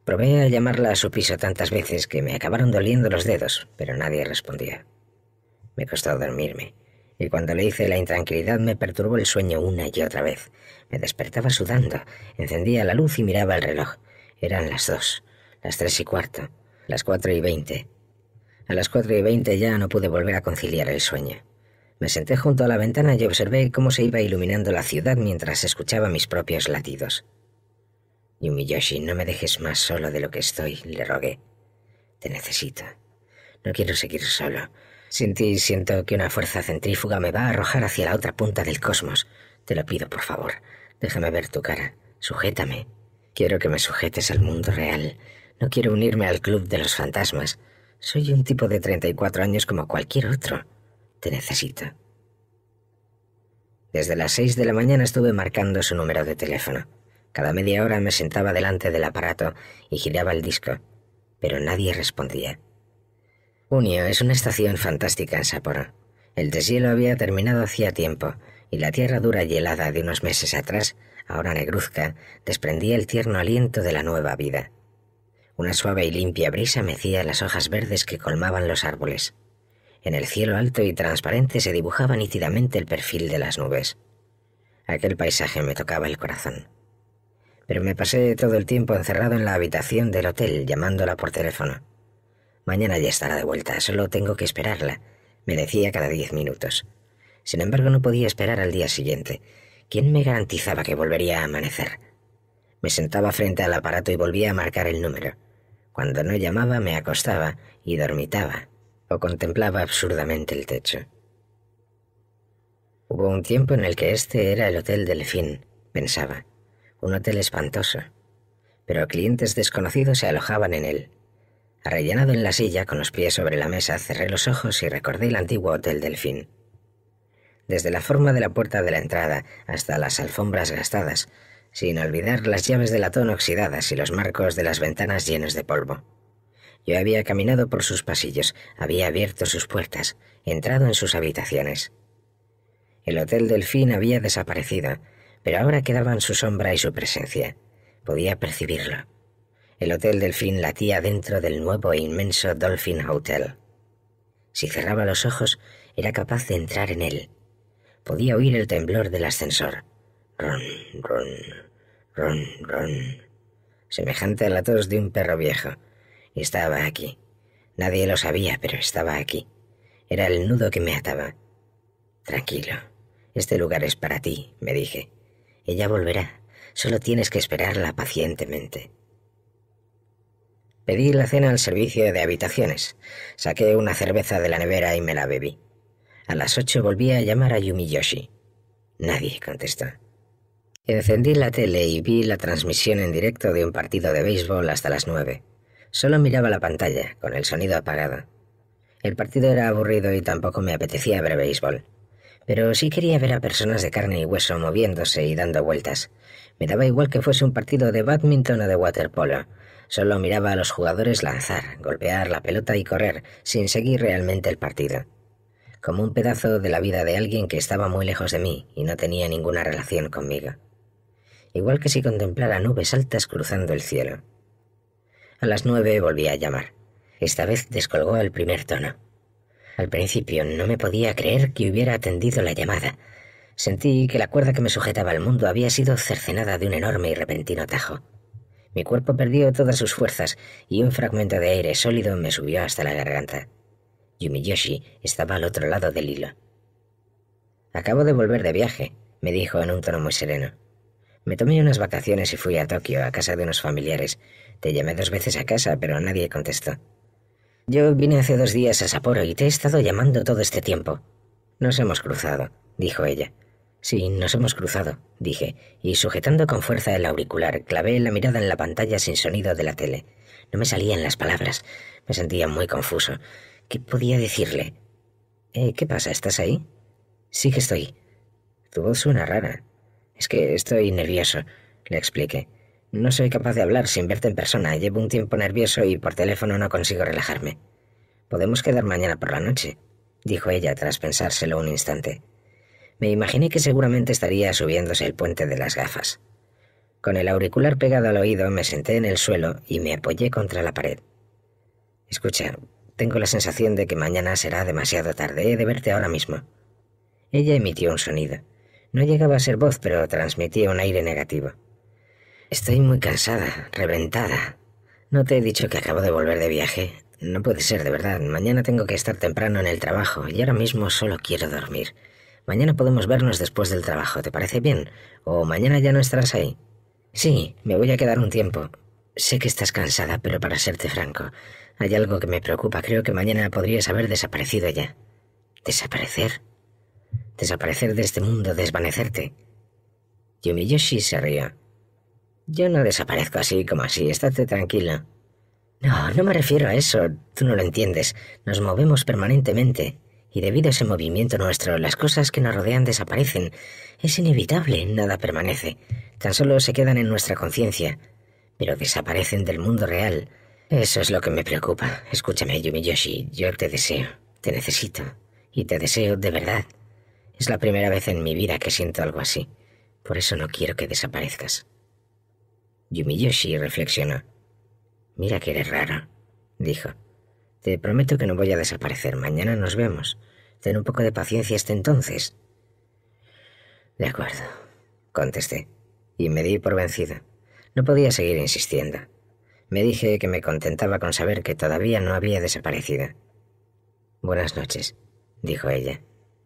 Probé a llamarla a su piso tantas veces que me acabaron doliendo los dedos, pero nadie respondía. Me costó dormirme, y cuando le hice la intranquilidad me perturbó el sueño una y otra vez. Me despertaba sudando, encendía la luz y miraba el reloj. Eran las dos, las tres y cuarto, las cuatro y veinte. A las cuatro y veinte ya no pude volver a conciliar el sueño. Me senté junto a la ventana y observé cómo se iba iluminando la ciudad mientras escuchaba mis propios latidos. Yumiyoshi, no me dejes más solo de lo que estoy, le rogué. Te necesito. No quiero seguir solo. Sin ti siento que una fuerza centrífuga me va a arrojar hacia la otra punta del cosmos. Te lo pido, por favor. Déjame ver tu cara. Sujétame. Quiero que me sujetes al mundo real. No quiero unirme al club de los fantasmas. Soy un tipo de treinta y cuatro años como cualquier otro te necesito». Desde las seis de la mañana estuve marcando su número de teléfono. Cada media hora me sentaba delante del aparato y giraba el disco, pero nadie respondía. Unio es una estación fantástica en Sapporo. El deshielo había terminado hacía tiempo, y la tierra dura y helada de unos meses atrás, ahora negruzca, desprendía el tierno aliento de la nueva vida. Una suave y limpia brisa mecía las hojas verdes que colmaban los árboles. En el cielo alto y transparente se dibujaba nítidamente el perfil de las nubes. Aquel paisaje me tocaba el corazón. Pero me pasé todo el tiempo encerrado en la habitación del hotel llamándola por teléfono. Mañana ya estará de vuelta, solo tengo que esperarla, me decía cada diez minutos. Sin embargo, no podía esperar al día siguiente. ¿Quién me garantizaba que volvería a amanecer? Me sentaba frente al aparato y volvía a marcar el número. Cuando no llamaba me acostaba y dormitaba, o contemplaba absurdamente el techo. Hubo un tiempo en el que este era el Hotel Delfín, pensaba, un hotel espantoso, pero clientes desconocidos se alojaban en él. Arrellanado en la silla, con los pies sobre la mesa, cerré los ojos y recordé el antiguo Hotel Delfín. Desde la forma de la puerta de la entrada hasta las alfombras gastadas, sin olvidar las llaves de latón oxidadas y los marcos de las ventanas llenos de polvo. Yo había caminado por sus pasillos, había abierto sus puertas, entrado en sus habitaciones. El Hotel Delfín había desaparecido, pero ahora quedaban su sombra y su presencia. Podía percibirlo. El Hotel Delfín latía dentro del nuevo e inmenso Dolphin Hotel. Si cerraba los ojos, era capaz de entrar en él. Podía oír el temblor del ascensor. Ron, ron, ron, ron. Semejante a la tos de un perro viejo, estaba aquí. Nadie lo sabía, pero estaba aquí. Era el nudo que me ataba. Tranquilo. Este lugar es para ti, me dije. Ella volverá. Solo tienes que esperarla pacientemente. Pedí la cena al servicio de habitaciones. Saqué una cerveza de la nevera y me la bebí. A las ocho volví a llamar a Yumi Yoshi. Nadie contestó. Encendí la tele y vi la transmisión en directo de un partido de béisbol hasta las nueve. Solo miraba la pantalla, con el sonido apagado. El partido era aburrido y tampoco me apetecía ver béisbol. Pero sí quería ver a personas de carne y hueso moviéndose y dando vueltas. Me daba igual que fuese un partido de badminton o de waterpolo. Solo miraba a los jugadores lanzar, golpear la pelota y correr, sin seguir realmente el partido. Como un pedazo de la vida de alguien que estaba muy lejos de mí y no tenía ninguna relación conmigo. Igual que si contemplara nubes altas cruzando el cielo. A las nueve volví a llamar. Esta vez descolgó el primer tono. Al principio no me podía creer que hubiera atendido la llamada. Sentí que la cuerda que me sujetaba al mundo había sido cercenada de un enorme y repentino tajo. Mi cuerpo perdió todas sus fuerzas y un fragmento de aire sólido me subió hasta la garganta. Yumiyoshi estaba al otro lado del hilo. Acabo de volver de viaje, me dijo en un tono muy sereno. Me tomé unas vacaciones y fui a Tokio, a casa de unos familiares, te llamé dos veces a casa, pero nadie contestó. Yo vine hace dos días a Sapporo y te he estado llamando todo este tiempo. Nos hemos cruzado, dijo ella. Sí, nos hemos cruzado, dije, y sujetando con fuerza el auricular, clavé la mirada en la pantalla sin sonido de la tele. No me salían las palabras. Me sentía muy confuso. ¿Qué podía decirle? Eh, ¿Qué pasa? ¿Estás ahí? Sí que estoy. Tu voz suena rara. Es que estoy nervioso, le expliqué. No soy capaz de hablar sin verte en persona. Llevo un tiempo nervioso y por teléfono no consigo relajarme. Podemos quedar mañana por la noche, dijo ella tras pensárselo un instante. Me imaginé que seguramente estaría subiéndose el puente de las gafas. Con el auricular pegado al oído me senté en el suelo y me apoyé contra la pared. Escucha, tengo la sensación de que mañana será demasiado tarde. He de verte ahora mismo. Ella emitió un sonido. No llegaba a ser voz, pero transmitía un aire negativo. Estoy muy cansada, reventada. ¿No te he dicho que acabo de volver de viaje? No puede ser, de verdad. Mañana tengo que estar temprano en el trabajo y ahora mismo solo quiero dormir. Mañana podemos vernos después del trabajo, ¿te parece bien? ¿O mañana ya no estarás ahí? Sí, me voy a quedar un tiempo. Sé que estás cansada, pero para serte franco, hay algo que me preocupa. Creo que mañana podrías haber desaparecido ya. ¿Desaparecer? Desaparecer de este mundo, desvanecerte. Yumiyoshi se rió. Yo no desaparezco así como así, estate tranquila. No, no me refiero a eso, tú no lo entiendes. Nos movemos permanentemente, y debido a ese movimiento nuestro, las cosas que nos rodean desaparecen. Es inevitable, nada permanece. Tan solo se quedan en nuestra conciencia, pero desaparecen del mundo real. Eso es lo que me preocupa. Escúchame, Yoshi, yo te deseo, te necesito, y te deseo de verdad. Es la primera vez en mi vida que siento algo así. Por eso no quiero que desaparezcas. Yumiyoshi reflexionó. Mira que eres raro, dijo. Te prometo que no voy a desaparecer. Mañana nos vemos. Ten un poco de paciencia hasta entonces. De acuerdo, contesté, y me di por vencida. No podía seguir insistiendo. Me dije que me contentaba con saber que todavía no había desaparecido. Buenas noches, dijo ella,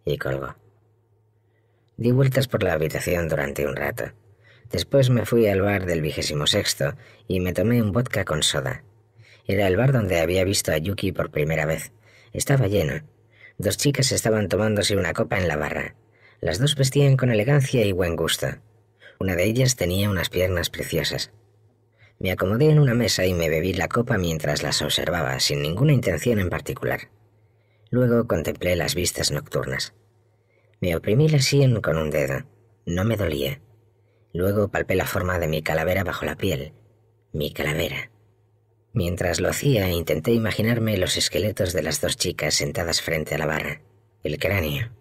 y colgó. Di vueltas por la habitación durante un rato. Después me fui al bar del vigésimo sexto y me tomé un vodka con soda. Era el bar donde había visto a Yuki por primera vez. Estaba lleno. Dos chicas estaban tomándose una copa en la barra. Las dos vestían con elegancia y buen gusto. Una de ellas tenía unas piernas preciosas. Me acomodé en una mesa y me bebí la copa mientras las observaba, sin ninguna intención en particular. Luego contemplé las vistas nocturnas. Me oprimí la sien con un dedo. No me dolía. Luego palpé la forma de mi calavera bajo la piel. Mi calavera. Mientras lo hacía, intenté imaginarme los esqueletos de las dos chicas sentadas frente a la barra. El cráneo,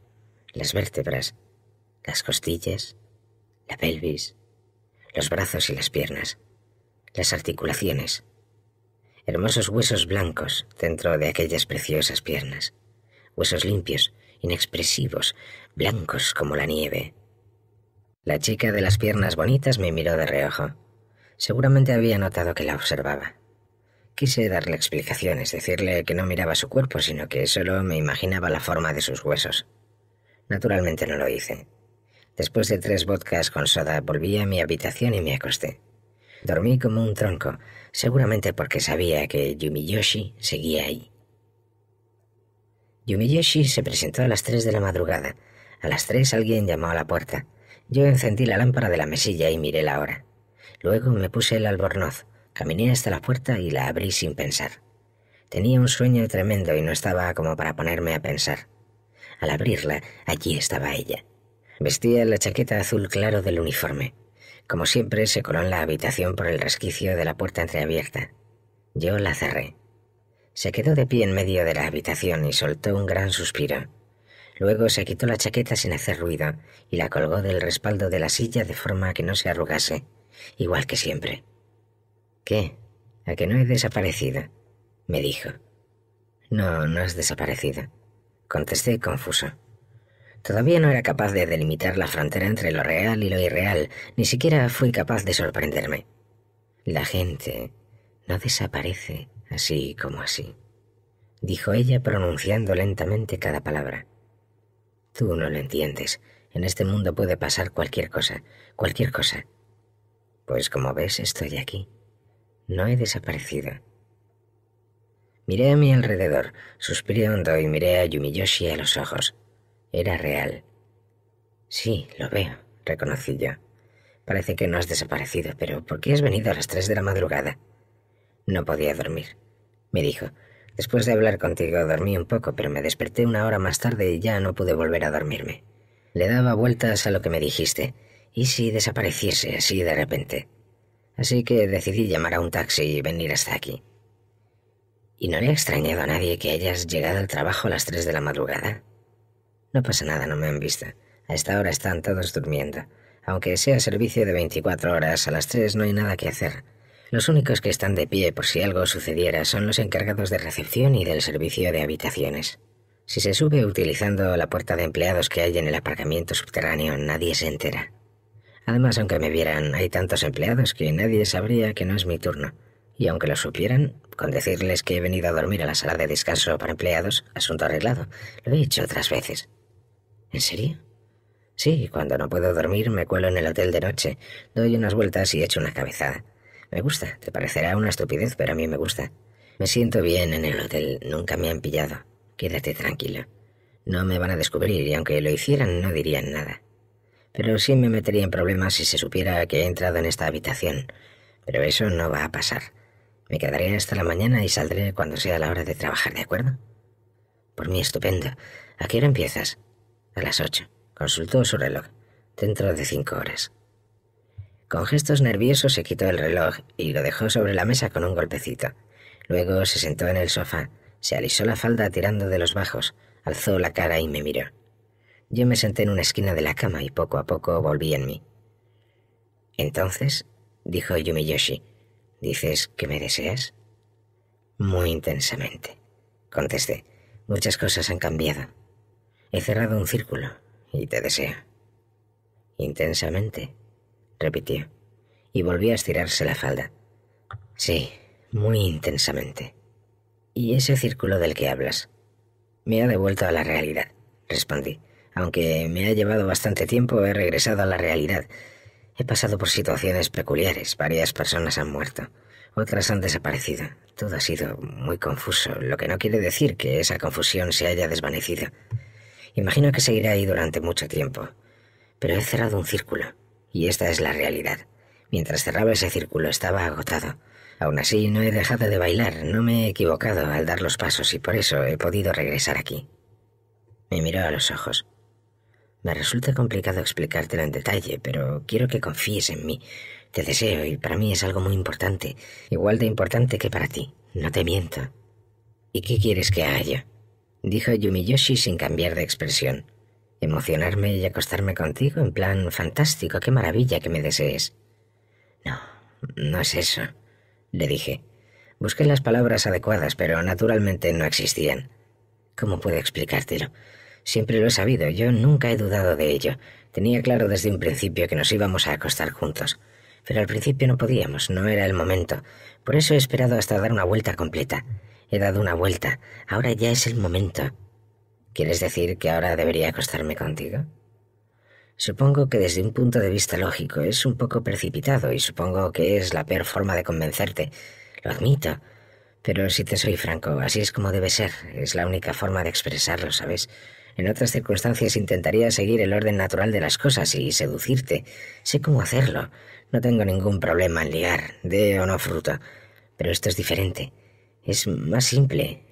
las vértebras, las costillas, la pelvis, los brazos y las piernas, las articulaciones. Hermosos huesos blancos dentro de aquellas preciosas piernas. Huesos limpios, inexpresivos, blancos como la nieve, la chica de las piernas bonitas me miró de reojo. Seguramente había notado que la observaba. Quise darle explicaciones, decirle que no miraba su cuerpo, sino que solo me imaginaba la forma de sus huesos. Naturalmente no lo hice. Después de tres vodkas con soda volví a mi habitación y me acosté. Dormí como un tronco, seguramente porque sabía que Yumiyoshi seguía ahí. Yumiyoshi se presentó a las tres de la madrugada. A las tres alguien llamó a la puerta. Yo encendí la lámpara de la mesilla y miré la hora. Luego me puse el albornoz, caminé hasta la puerta y la abrí sin pensar. Tenía un sueño tremendo y no estaba como para ponerme a pensar. Al abrirla, allí estaba ella. Vestía la chaqueta azul claro del uniforme. Como siempre, se coló en la habitación por el resquicio de la puerta entreabierta. Yo la cerré. Se quedó de pie en medio de la habitación y soltó un gran suspiro. Luego se quitó la chaqueta sin hacer ruido y la colgó del respaldo de la silla de forma que no se arrugase, igual que siempre. ¿Qué? ¿A que no he desaparecido? me dijo. No, no has desaparecido, contesté confuso. Todavía no era capaz de delimitar la frontera entre lo real y lo irreal, ni siquiera fui capaz de sorprenderme. La gente no desaparece así como así, dijo ella pronunciando lentamente cada palabra. Tú no lo entiendes. En este mundo puede pasar cualquier cosa, cualquier cosa. Pues como ves, estoy aquí. No he desaparecido. Miré a mi alrededor, suspirando hondo y miré a Yumiyoshi a los ojos. Era real. Sí, lo veo, reconocí yo. Parece que no has desaparecido, pero ¿por qué has venido a las tres de la madrugada? No podía dormir, me dijo, Después de hablar contigo dormí un poco, pero me desperté una hora más tarde y ya no pude volver a dormirme. Le daba vueltas a lo que me dijiste. ¿Y si desapareciese así de repente? Así que decidí llamar a un taxi y venir hasta aquí. ¿Y no le ha extrañado a nadie que hayas llegado al trabajo a las tres de la madrugada? No pasa nada, no me han visto. A esta hora están todos durmiendo. Aunque sea servicio de 24 horas, a las 3 no hay nada que hacer. Los únicos que están de pie por si algo sucediera son los encargados de recepción y del servicio de habitaciones. Si se sube utilizando la puerta de empleados que hay en el aparcamiento subterráneo, nadie se entera. Además, aunque me vieran, hay tantos empleados que nadie sabría que no es mi turno. Y aunque lo supieran, con decirles que he venido a dormir a la sala de descanso para empleados, asunto arreglado. Lo he hecho otras veces. ¿En serio? Sí, cuando no puedo dormir me cuelo en el hotel de noche, doy unas vueltas y echo una cabezada. Me gusta, te parecerá una estupidez, pero a mí me gusta. Me siento bien en el hotel, nunca me han pillado. Quédate tranquilo. No me van a descubrir y aunque lo hicieran no dirían nada. Pero sí me metería en problemas si se supiera que he entrado en esta habitación. Pero eso no va a pasar. Me quedaré hasta la mañana y saldré cuando sea la hora de trabajar, ¿de acuerdo? Por mí, estupendo. ¿A qué hora empiezas? A las ocho. Consultó su reloj. Dentro de cinco horas. Con gestos nerviosos se quitó el reloj y lo dejó sobre la mesa con un golpecito. Luego se sentó en el sofá, se alisó la falda tirando de los bajos, alzó la cara y me miró. Yo me senté en una esquina de la cama y poco a poco volví en mí. Entonces, dijo Yumiyoshi, ¿dices que me deseas? Muy intensamente, contesté. Muchas cosas han cambiado. He cerrado un círculo y te deseo. Intensamente, repitió, y volvió a estirarse la falda. Sí, muy intensamente. ¿Y ese círculo del que hablas? Me ha devuelto a la realidad, respondí. Aunque me ha llevado bastante tiempo, he regresado a la realidad. He pasado por situaciones peculiares. Varias personas han muerto. Otras han desaparecido. Todo ha sido muy confuso, lo que no quiere decir que esa confusión se haya desvanecido. Imagino que seguirá ahí durante mucho tiempo. Pero he cerrado un círculo. Y esta es la realidad. Mientras cerraba ese círculo estaba agotado. Aún así, no he dejado de bailar, no me he equivocado al dar los pasos y por eso he podido regresar aquí. Me miró a los ojos. Me resulta complicado explicártelo en detalle, pero quiero que confíes en mí. Te deseo y para mí es algo muy importante, igual de importante que para ti. No te miento. ¿Y qué quieres que haya? Dijo Yumiyoshi sin cambiar de expresión emocionarme y acostarme contigo en plan fantástico, qué maravilla que me desees. No, no es eso, le dije. Busqué las palabras adecuadas, pero naturalmente no existían. ¿Cómo puedo explicártelo? Siempre lo he sabido, yo nunca he dudado de ello. Tenía claro desde un principio que nos íbamos a acostar juntos, pero al principio no podíamos, no era el momento. Por eso he esperado hasta dar una vuelta completa. He dado una vuelta, ahora ya es el momento. ¿Quieres decir que ahora debería acostarme contigo? Supongo que desde un punto de vista lógico es un poco precipitado y supongo que es la peor forma de convencerte. Lo admito. Pero si te soy franco, así es como debe ser. Es la única forma de expresarlo, ¿sabes? En otras circunstancias intentaría seguir el orden natural de las cosas y seducirte. Sé cómo hacerlo. No tengo ningún problema en ligar, de o no fruta. Pero esto es diferente. Es más simple.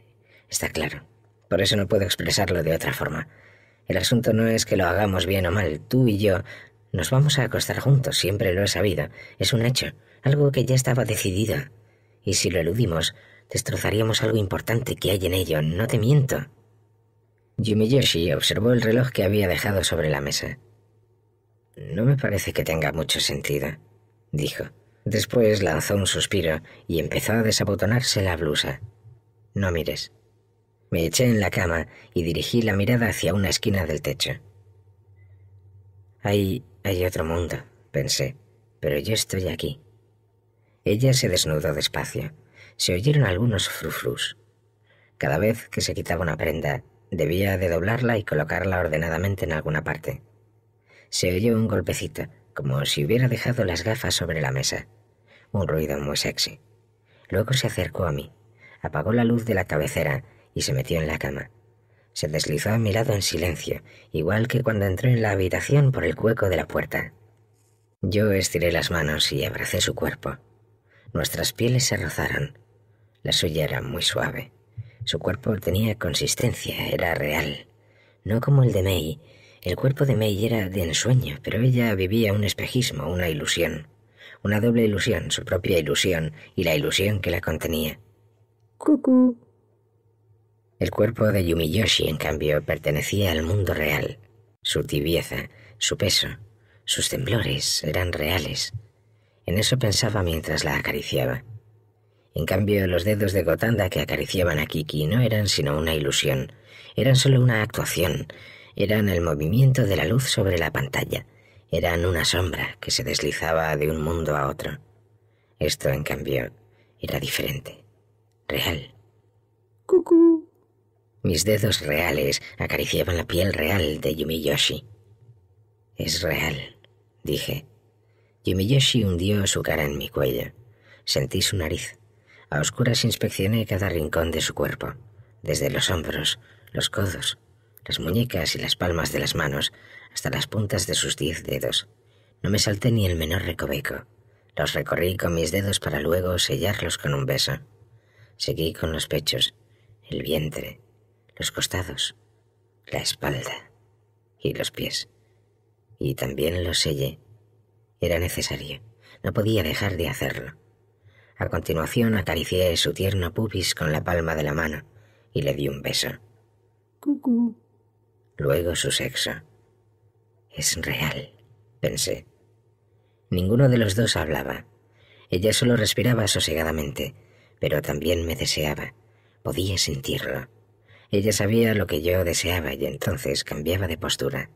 Está claro. Por eso no puedo expresarlo de otra forma. El asunto no es que lo hagamos bien o mal. Tú y yo nos vamos a acostar juntos, siempre lo he sabido. Es un hecho, algo que ya estaba decidido. Y si lo eludimos, destrozaríamos algo importante que hay en ello, no te miento. Yoshi observó el reloj que había dejado sobre la mesa. No me parece que tenga mucho sentido, dijo. Después lanzó un suspiro y empezó a desabotonarse la blusa. No mires. Me eché en la cama y dirigí la mirada hacia una esquina del techo. Ahí hay otro mundo, pensé, pero yo estoy aquí. Ella se desnudó despacio. Se oyeron algunos frufrus. Cada vez que se quitaba una prenda, debía de doblarla y colocarla ordenadamente en alguna parte. Se oyó un golpecito, como si hubiera dejado las gafas sobre la mesa. Un ruido muy sexy. Luego se acercó a mí, apagó la luz de la cabecera y se metió en la cama. Se deslizó a mi lado en silencio, igual que cuando entró en la habitación por el hueco de la puerta. Yo estiré las manos y abracé su cuerpo. Nuestras pieles se rozaron. La suya era muy suave. Su cuerpo tenía consistencia, era real. No como el de May. El cuerpo de May era de ensueño, pero ella vivía un espejismo, una ilusión. Una doble ilusión, su propia ilusión y la ilusión que la contenía. Cucú. El cuerpo de Yumiyoshi, en cambio, pertenecía al mundo real. Su tibieza, su peso, sus temblores eran reales. En eso pensaba mientras la acariciaba. En cambio, los dedos de Gotanda que acariciaban a Kiki no eran sino una ilusión, eran solo una actuación, eran el movimiento de la luz sobre la pantalla, eran una sombra que se deslizaba de un mundo a otro. Esto, en cambio, era diferente, real. Cucú. Mis dedos reales acariciaban la piel real de Yumiyoshi. Es real, dije. Yumiyoshi hundió su cara en mi cuello. Sentí su nariz. A oscuras inspeccioné cada rincón de su cuerpo, desde los hombros, los codos, las muñecas y las palmas de las manos, hasta las puntas de sus diez dedos. No me salté ni el menor recoveco. Los recorrí con mis dedos para luego sellarlos con un beso. Seguí con los pechos, el vientre, los costados, la espalda y los pies. Y también lo sellé. Era necesario. No podía dejar de hacerlo. A continuación acaricié su tierno pubis con la palma de la mano y le di un beso. Cucú. Luego su sexo. Es real, pensé. Ninguno de los dos hablaba. Ella solo respiraba sosegadamente, pero también me deseaba. Podía sentirlo. Ella sabía lo que yo deseaba y entonces cambiaba de postura.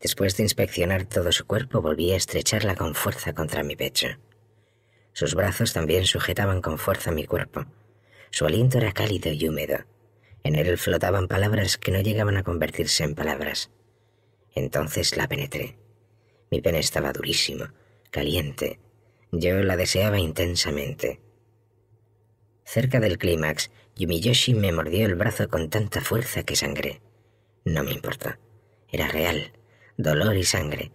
Después de inspeccionar todo su cuerpo, volví a estrecharla con fuerza contra mi pecho. Sus brazos también sujetaban con fuerza mi cuerpo. Su aliento era cálido y húmedo. En él flotaban palabras que no llegaban a convertirse en palabras. Entonces la penetré. Mi pene estaba durísimo, caliente. Yo la deseaba intensamente. Cerca del clímax, Yumiyoshi me mordió el brazo con tanta fuerza que sangré. No me importó. Era real. Dolor y sangre.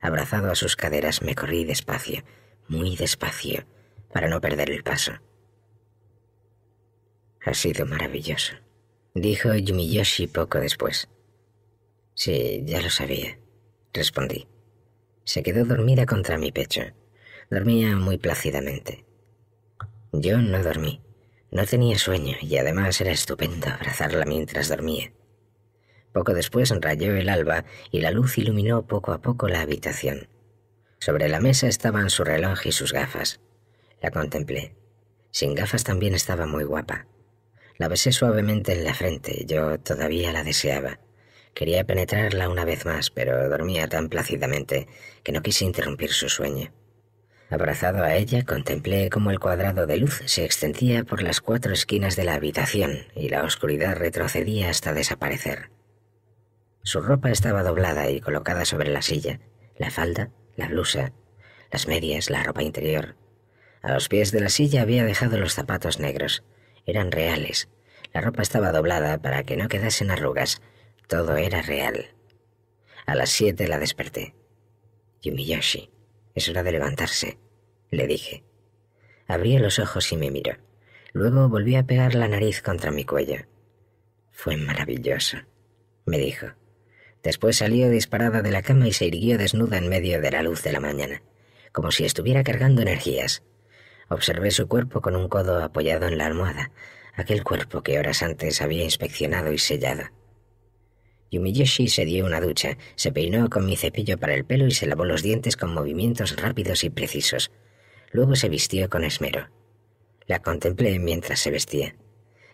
Abrazado a sus caderas me corrí despacio, muy despacio, para no perder el paso. Ha sido maravilloso, dijo Yumiyoshi poco después. Sí, ya lo sabía, respondí. Se quedó dormida contra mi pecho. Dormía muy plácidamente. Yo no dormí. No tenía sueño y además era estupendo abrazarla mientras dormía. Poco después rayó el alba y la luz iluminó poco a poco la habitación. Sobre la mesa estaban su reloj y sus gafas. La contemplé. Sin gafas también estaba muy guapa. La besé suavemente en la frente, yo todavía la deseaba. Quería penetrarla una vez más, pero dormía tan plácidamente que no quise interrumpir su sueño. Abrazado a ella, contemplé cómo el cuadrado de luz se extendía por las cuatro esquinas de la habitación y la oscuridad retrocedía hasta desaparecer. Su ropa estaba doblada y colocada sobre la silla, la falda, la blusa, las medias, la ropa interior. A los pies de la silla había dejado los zapatos negros. Eran reales. La ropa estaba doblada para que no quedasen arrugas. Todo era real. A las siete la desperté. Yumiyoshi. Es hora de levantarse, le dije. Abrí los ojos y me miró. Luego volví a pegar la nariz contra mi cuello. Fue maravilloso, me dijo. Después salió disparada de la cama y se irguió desnuda en medio de la luz de la mañana, como si estuviera cargando energías. Observé su cuerpo con un codo apoyado en la almohada, aquel cuerpo que horas antes había inspeccionado y sellado. Yumiyoshi se dio una ducha, se peinó con mi cepillo para el pelo y se lavó los dientes con movimientos rápidos y precisos. Luego se vistió con esmero. La contemplé mientras se vestía.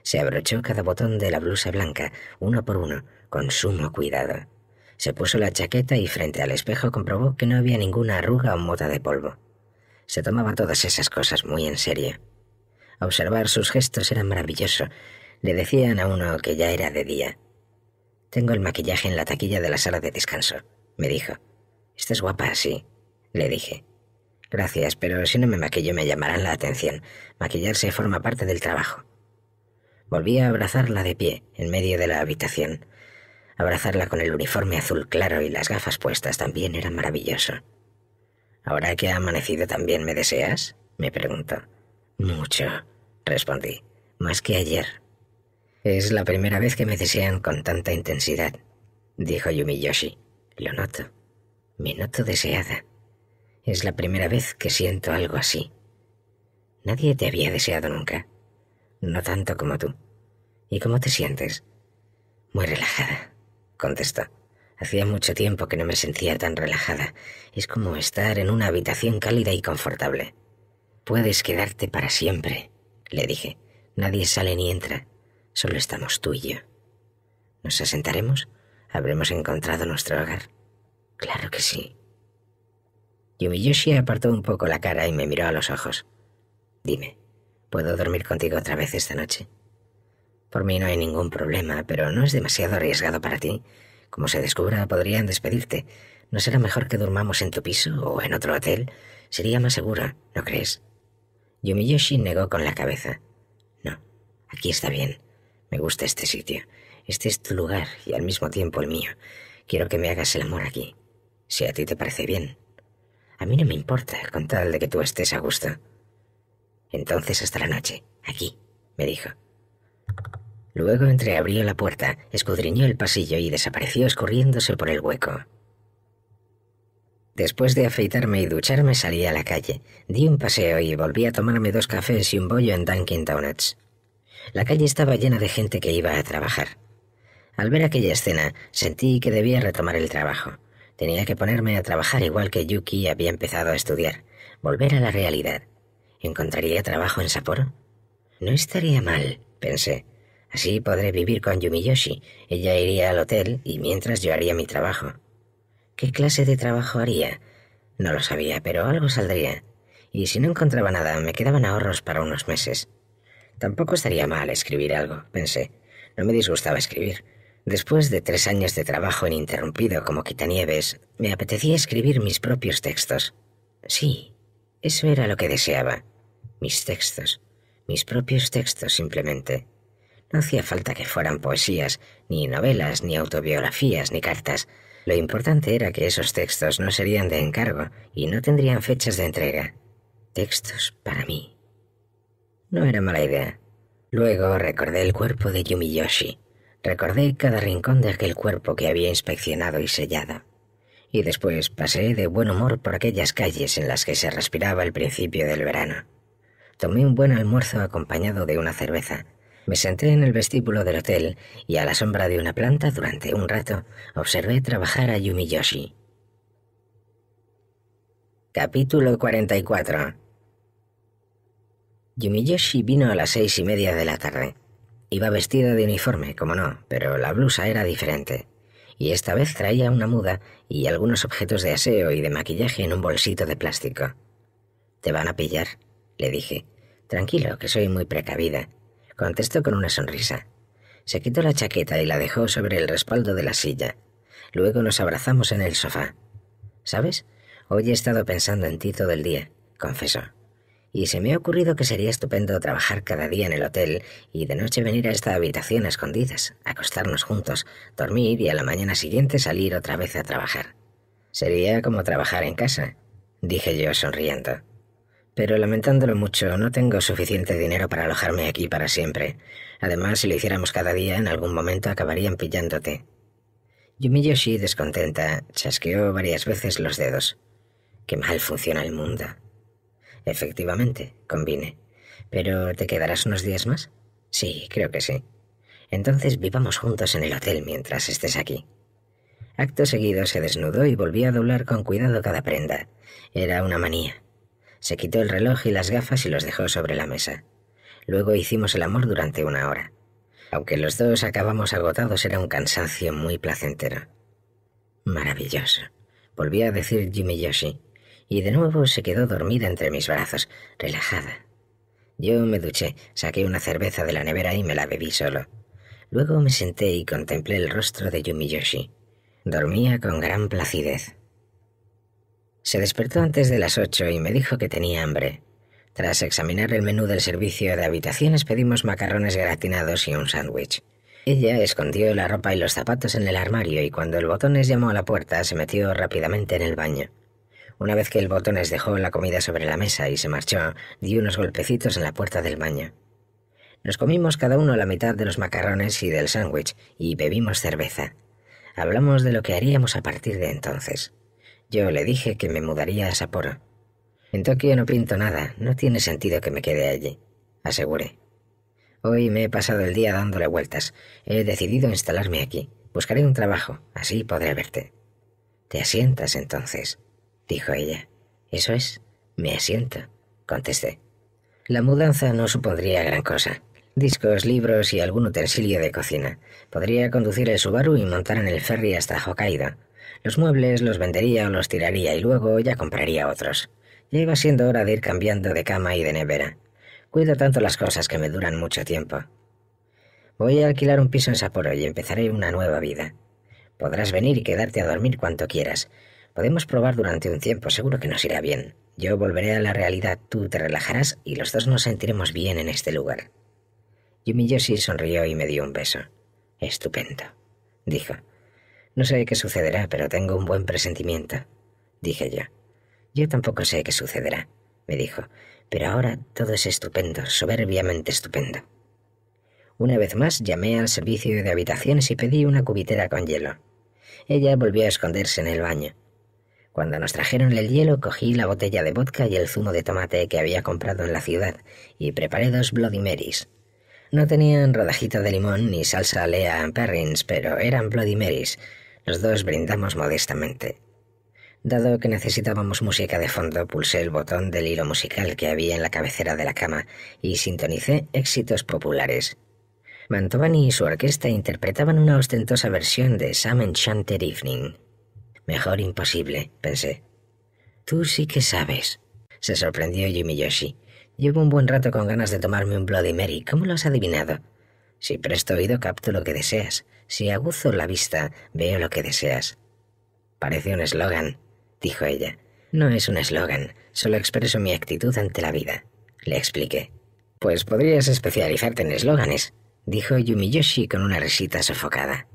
Se abrochó cada botón de la blusa blanca, uno por uno, con sumo cuidado. Se puso la chaqueta y frente al espejo comprobó que no había ninguna arruga o mota de polvo. Se tomaba todas esas cosas muy en serio. Observar sus gestos era maravilloso. Le decían a uno que ya era de día. Tengo el maquillaje en la taquilla de la sala de descanso, me dijo. Estás guapa así, le dije. Gracias, pero si no me maquillo me llamarán la atención. Maquillarse forma parte del trabajo. Volví a abrazarla de pie, en medio de la habitación. Abrazarla con el uniforme azul claro y las gafas puestas también era maravilloso. ¿Ahora que ha amanecido también me deseas? me preguntó. Mucho, respondí, más que ayer. Es la primera vez que me desean con tanta intensidad, dijo Yumiyoshi. Lo noto. Me noto deseada. Es la primera vez que siento algo así. Nadie te había deseado nunca. No tanto como tú. ¿Y cómo te sientes? Muy relajada, contestó. Hacía mucho tiempo que no me sentía tan relajada. Es como estar en una habitación cálida y confortable. Puedes quedarte para siempre, le dije. Nadie sale ni entra. Solo estamos tú y yo. Nos asentaremos. Habremos encontrado nuestro hogar. Claro que sí. Yumiyoshi apartó un poco la cara y me miró a los ojos. Dime, ¿puedo dormir contigo otra vez esta noche? Por mí no hay ningún problema, pero no es demasiado arriesgado para ti. Como se descubra, podrían despedirte. ¿No será mejor que durmamos en tu piso o en otro hotel? Sería más seguro, ¿no crees? Yumiyoshi negó con la cabeza. No, aquí está bien. Me gusta este sitio. Este es tu lugar y al mismo tiempo el mío. Quiero que me hagas el amor aquí. Si a ti te parece bien. A mí no me importa, con tal de que tú estés a gusto. Entonces hasta la noche. Aquí, me dijo. Luego entreabrió la puerta, escudriñó el pasillo y desapareció escurriéndose por el hueco. Después de afeitarme y ducharme salí a la calle, di un paseo y volví a tomarme dos cafés y un bollo en Dunkin' Donuts. La calle estaba llena de gente que iba a trabajar. Al ver aquella escena, sentí que debía retomar el trabajo. Tenía que ponerme a trabajar igual que Yuki había empezado a estudiar, volver a la realidad. ¿Encontraría trabajo en Sapporo? No estaría mal, pensé. Así podré vivir con Yumiyoshi. Ella iría al hotel y mientras yo haría mi trabajo. ¿Qué clase de trabajo haría? No lo sabía, pero algo saldría. Y si no encontraba nada, me quedaban ahorros para unos meses. Tampoco estaría mal escribir algo, pensé. No me disgustaba escribir. Después de tres años de trabajo ininterrumpido como quitanieves, me apetecía escribir mis propios textos. Sí, eso era lo que deseaba. Mis textos. Mis propios textos simplemente. No hacía falta que fueran poesías, ni novelas, ni autobiografías, ni cartas. Lo importante era que esos textos no serían de encargo y no tendrían fechas de entrega. Textos para mí. No era mala idea. Luego recordé el cuerpo de Yumiyoshi. Recordé cada rincón de aquel cuerpo que había inspeccionado y sellado. Y después pasé de buen humor por aquellas calles en las que se respiraba el principio del verano. Tomé un buen almuerzo acompañado de una cerveza. Me senté en el vestíbulo del hotel y a la sombra de una planta durante un rato observé trabajar a Yumiyoshi. Capítulo 44 Yumiyoshi vino a las seis y media de la tarde. Iba vestida de uniforme, como no, pero la blusa era diferente. Y esta vez traía una muda y algunos objetos de aseo y de maquillaje en un bolsito de plástico. ¿Te van a pillar? le dije. Tranquilo, que soy muy precavida. Contestó con una sonrisa. Se quitó la chaqueta y la dejó sobre el respaldo de la silla. Luego nos abrazamos en el sofá. ¿Sabes? Hoy he estado pensando en ti todo el día, confesó y se me ha ocurrido que sería estupendo trabajar cada día en el hotel y de noche venir a esta habitación a escondidas, acostarnos juntos, dormir y a la mañana siguiente salir otra vez a trabajar. Sería como trabajar en casa, dije yo sonriendo. Pero lamentándolo mucho, no tengo suficiente dinero para alojarme aquí para siempre. Además, si lo hiciéramos cada día, en algún momento acabarían pillándote. Yumiyoshi, descontenta, chasqueó varias veces los dedos. Qué mal funciona el mundo. Efectivamente, convine. ¿Pero te quedarás unos días más? Sí, creo que sí. Entonces vivamos juntos en el hotel mientras estés aquí. Acto seguido se desnudó y volvió a doblar con cuidado cada prenda. Era una manía. Se quitó el reloj y las gafas y los dejó sobre la mesa. Luego hicimos el amor durante una hora. Aunque los dos acabamos agotados, era un cansancio muy placentero. Maravilloso, volví a decir Jimmy Yoshi y de nuevo se quedó dormida entre mis brazos, relajada. Yo me duché, saqué una cerveza de la nevera y me la bebí solo. Luego me senté y contemplé el rostro de Yumiyoshi. Dormía con gran placidez. Se despertó antes de las ocho y me dijo que tenía hambre. Tras examinar el menú del servicio de habitaciones pedimos macarrones gratinados y un sándwich. Ella escondió la ropa y los zapatos en el armario y cuando el botones llamó a la puerta se metió rápidamente en el baño. Una vez que el botones dejó la comida sobre la mesa y se marchó, di unos golpecitos en la puerta del baño. Nos comimos cada uno la mitad de los macarrones y del sándwich y bebimos cerveza. Hablamos de lo que haríamos a partir de entonces. Yo le dije que me mudaría a Sapporo. En Tokio no pinto nada, no tiene sentido que me quede allí, aseguré. Hoy me he pasado el día dándole vueltas. He decidido instalarme aquí. Buscaré un trabajo, así podré verte. ¿Te asientas entonces? dijo ella. Eso es, Me asiento, contesté. La mudanza no supondría gran cosa. Discos, libros y algún utensilio de cocina. Podría conducir el Subaru y montar en el ferry hasta Hokkaido. Los muebles los vendería o los tiraría y luego ya compraría otros. Ya iba siendo hora de ir cambiando de cama y de nevera. Cuido tanto las cosas que me duran mucho tiempo. Voy a alquilar un piso en Sapporo y empezaré una nueva vida. Podrás venir y quedarte a dormir cuanto quieras, Podemos probar durante un tiempo, seguro que nos irá bien. Yo volveré a la realidad, tú te relajarás y los dos nos sentiremos bien en este lugar. Yumi Yoshi sonrió y me dio un beso. Estupendo, dijo. No sé qué sucederá, pero tengo un buen presentimiento, dije yo. Yo tampoco sé qué sucederá, me dijo, pero ahora todo es estupendo, soberbiamente estupendo. Una vez más llamé al servicio de habitaciones y pedí una cubitera con hielo. Ella volvió a esconderse en el baño. Cuando nos trajeron el hielo, cogí la botella de vodka y el zumo de tomate que había comprado en la ciudad y preparé dos Bloody Marys. No tenían rodajito de limón ni salsa Lea Perrins, pero eran Bloody Marys. Los dos brindamos modestamente. Dado que necesitábamos música de fondo, pulsé el botón del hilo musical que había en la cabecera de la cama y sintonicé éxitos populares. Mantovani y su orquesta interpretaban una ostentosa versión de «Some Enchanted Evening. Mejor imposible, pensé. Tú sí que sabes. Se sorprendió Yumi Yoshi. Llevo un buen rato con ganas de tomarme un Bloody Mary. ¿Cómo lo has adivinado? Si presto oído, capto lo que deseas. Si aguzo la vista, veo lo que deseas. Parece un eslogan, dijo ella. No es un eslogan, solo expreso mi actitud ante la vida. Le expliqué. Pues podrías especializarte en eslóganes, dijo Yumiyoshi con una risita sofocada.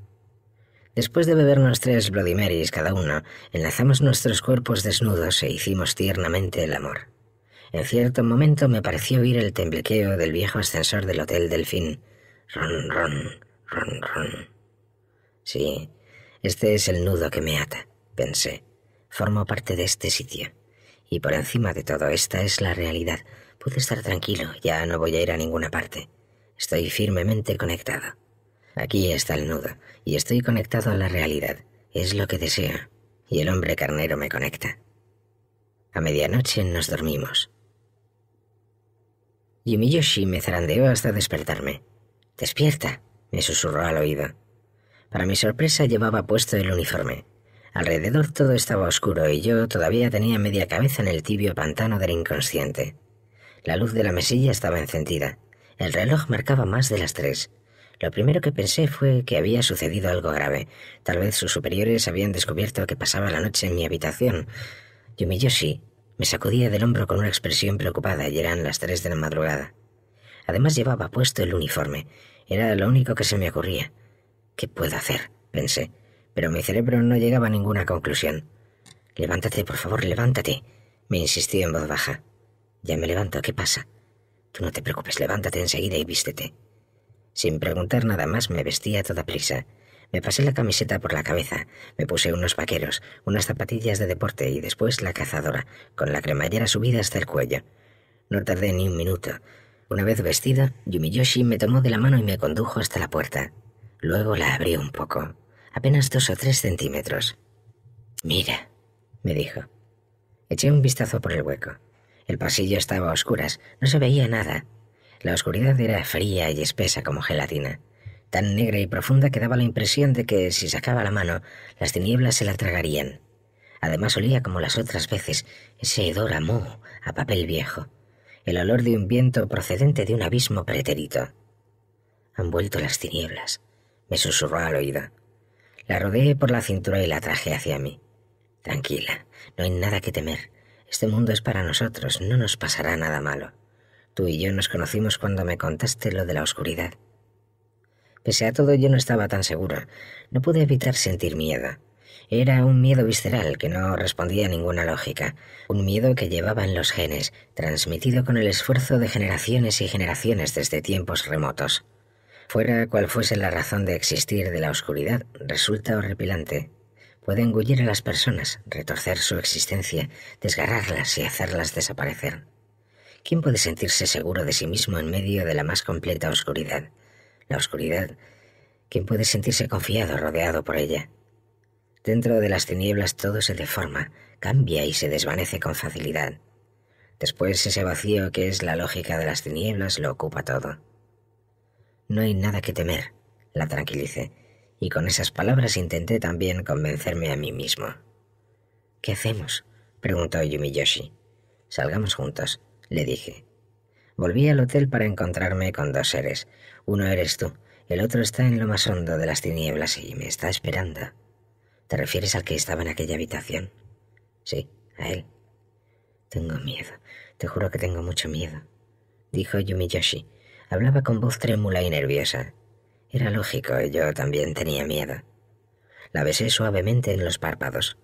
Después de bebernos tres Bloody Marys cada uno, enlazamos nuestros cuerpos desnudos e hicimos tiernamente el amor. En cierto momento me pareció oír el temblequeo del viejo ascensor del Hotel Delfín. Ron, ron, ron, ron. Sí, este es el nudo que me ata, pensé. Formo parte de este sitio. Y por encima de todo, esta es la realidad. Pude estar tranquilo, ya no voy a ir a ninguna parte. Estoy firmemente conectado. Aquí está el nudo, y estoy conectado a la realidad. Es lo que deseo, y el hombre carnero me conecta. A medianoche nos dormimos. Yumiyoshi me zarandeó hasta despertarme. Despierta, me susurró al oído. Para mi sorpresa llevaba puesto el uniforme. Alrededor todo estaba oscuro y yo todavía tenía media cabeza en el tibio pantano del inconsciente. La luz de la mesilla estaba encendida. El reloj marcaba más de las tres. Lo primero que pensé fue que había sucedido algo grave. Tal vez sus superiores habían descubierto que pasaba la noche en mi habitación. Yumiyoshi me sacudía del hombro con una expresión preocupada y eran las tres de la madrugada. Además llevaba puesto el uniforme. Era lo único que se me ocurría. ¿Qué puedo hacer? pensé, pero mi cerebro no llegaba a ninguna conclusión. Levántate, por favor, levántate, me insistió en voz baja. Ya me levanto, ¿qué pasa? Tú no te preocupes, levántate enseguida y vístete. Sin preguntar nada más me vestí a toda prisa. Me pasé la camiseta por la cabeza, me puse unos vaqueros, unas zapatillas de deporte y después la cazadora, con la cremallera subida hasta el cuello. No tardé ni un minuto. Una vez vestida, Yumiyoshi me tomó de la mano y me condujo hasta la puerta. Luego la abrió un poco, apenas dos o tres centímetros. Mira, me dijo. Eché un vistazo por el hueco. El pasillo estaba a oscuras, no se veía nada, la oscuridad era fría y espesa como gelatina, tan negra y profunda que daba la impresión de que si sacaba la mano, las tinieblas se la tragarían. Además olía como las otras veces, ese hedor a moho, a papel viejo, el olor de un viento procedente de un abismo pretérito. Han vuelto las tinieblas, me susurró al oído. La rodeé por la cintura y la traje hacia mí. Tranquila, no hay nada que temer. Este mundo es para nosotros, no nos pasará nada malo. Tú y yo nos conocimos cuando me contaste lo de la oscuridad. Pese a todo yo no estaba tan segura. No pude evitar sentir miedo. Era un miedo visceral que no respondía a ninguna lógica, un miedo que llevaba en los genes, transmitido con el esfuerzo de generaciones y generaciones desde tiempos remotos. Fuera cual fuese la razón de existir de la oscuridad, resulta horripilante. Puede engullir a las personas, retorcer su existencia, desgarrarlas y hacerlas desaparecer. ¿Quién puede sentirse seguro de sí mismo en medio de la más completa oscuridad? La oscuridad. ¿Quién puede sentirse confiado, rodeado por ella? Dentro de las tinieblas todo se deforma, cambia y se desvanece con facilidad. Después ese vacío que es la lógica de las tinieblas lo ocupa todo. No hay nada que temer, la tranquilicé, y con esas palabras intenté también convencerme a mí mismo. ¿Qué hacemos? preguntó Yumiyoshi. Salgamos juntos le dije. Volví al hotel para encontrarme con dos seres. Uno eres tú, el otro está en lo más hondo de las tinieblas y me está esperando. ¿Te refieres al que estaba en aquella habitación? Sí, a él. Tengo miedo, te juro que tengo mucho miedo, dijo Yumiyoshi. Hablaba con voz trémula y nerviosa. Era lógico, yo también tenía miedo. La besé suavemente en los párpados.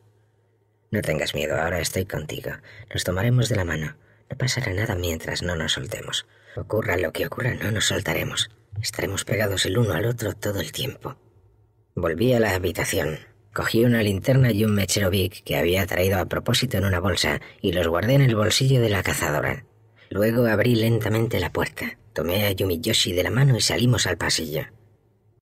No tengas miedo, ahora estoy contigo. Nos tomaremos de la mano. No pasará nada mientras no nos soltemos. Ocurra lo que ocurra, no nos soltaremos. Estaremos pegados el uno al otro todo el tiempo. Volví a la habitación. Cogí una linterna y un mechero Big que había traído a propósito en una bolsa y los guardé en el bolsillo de la cazadora. Luego abrí lentamente la puerta. Tomé a Yumi Yoshi de la mano y salimos al pasillo.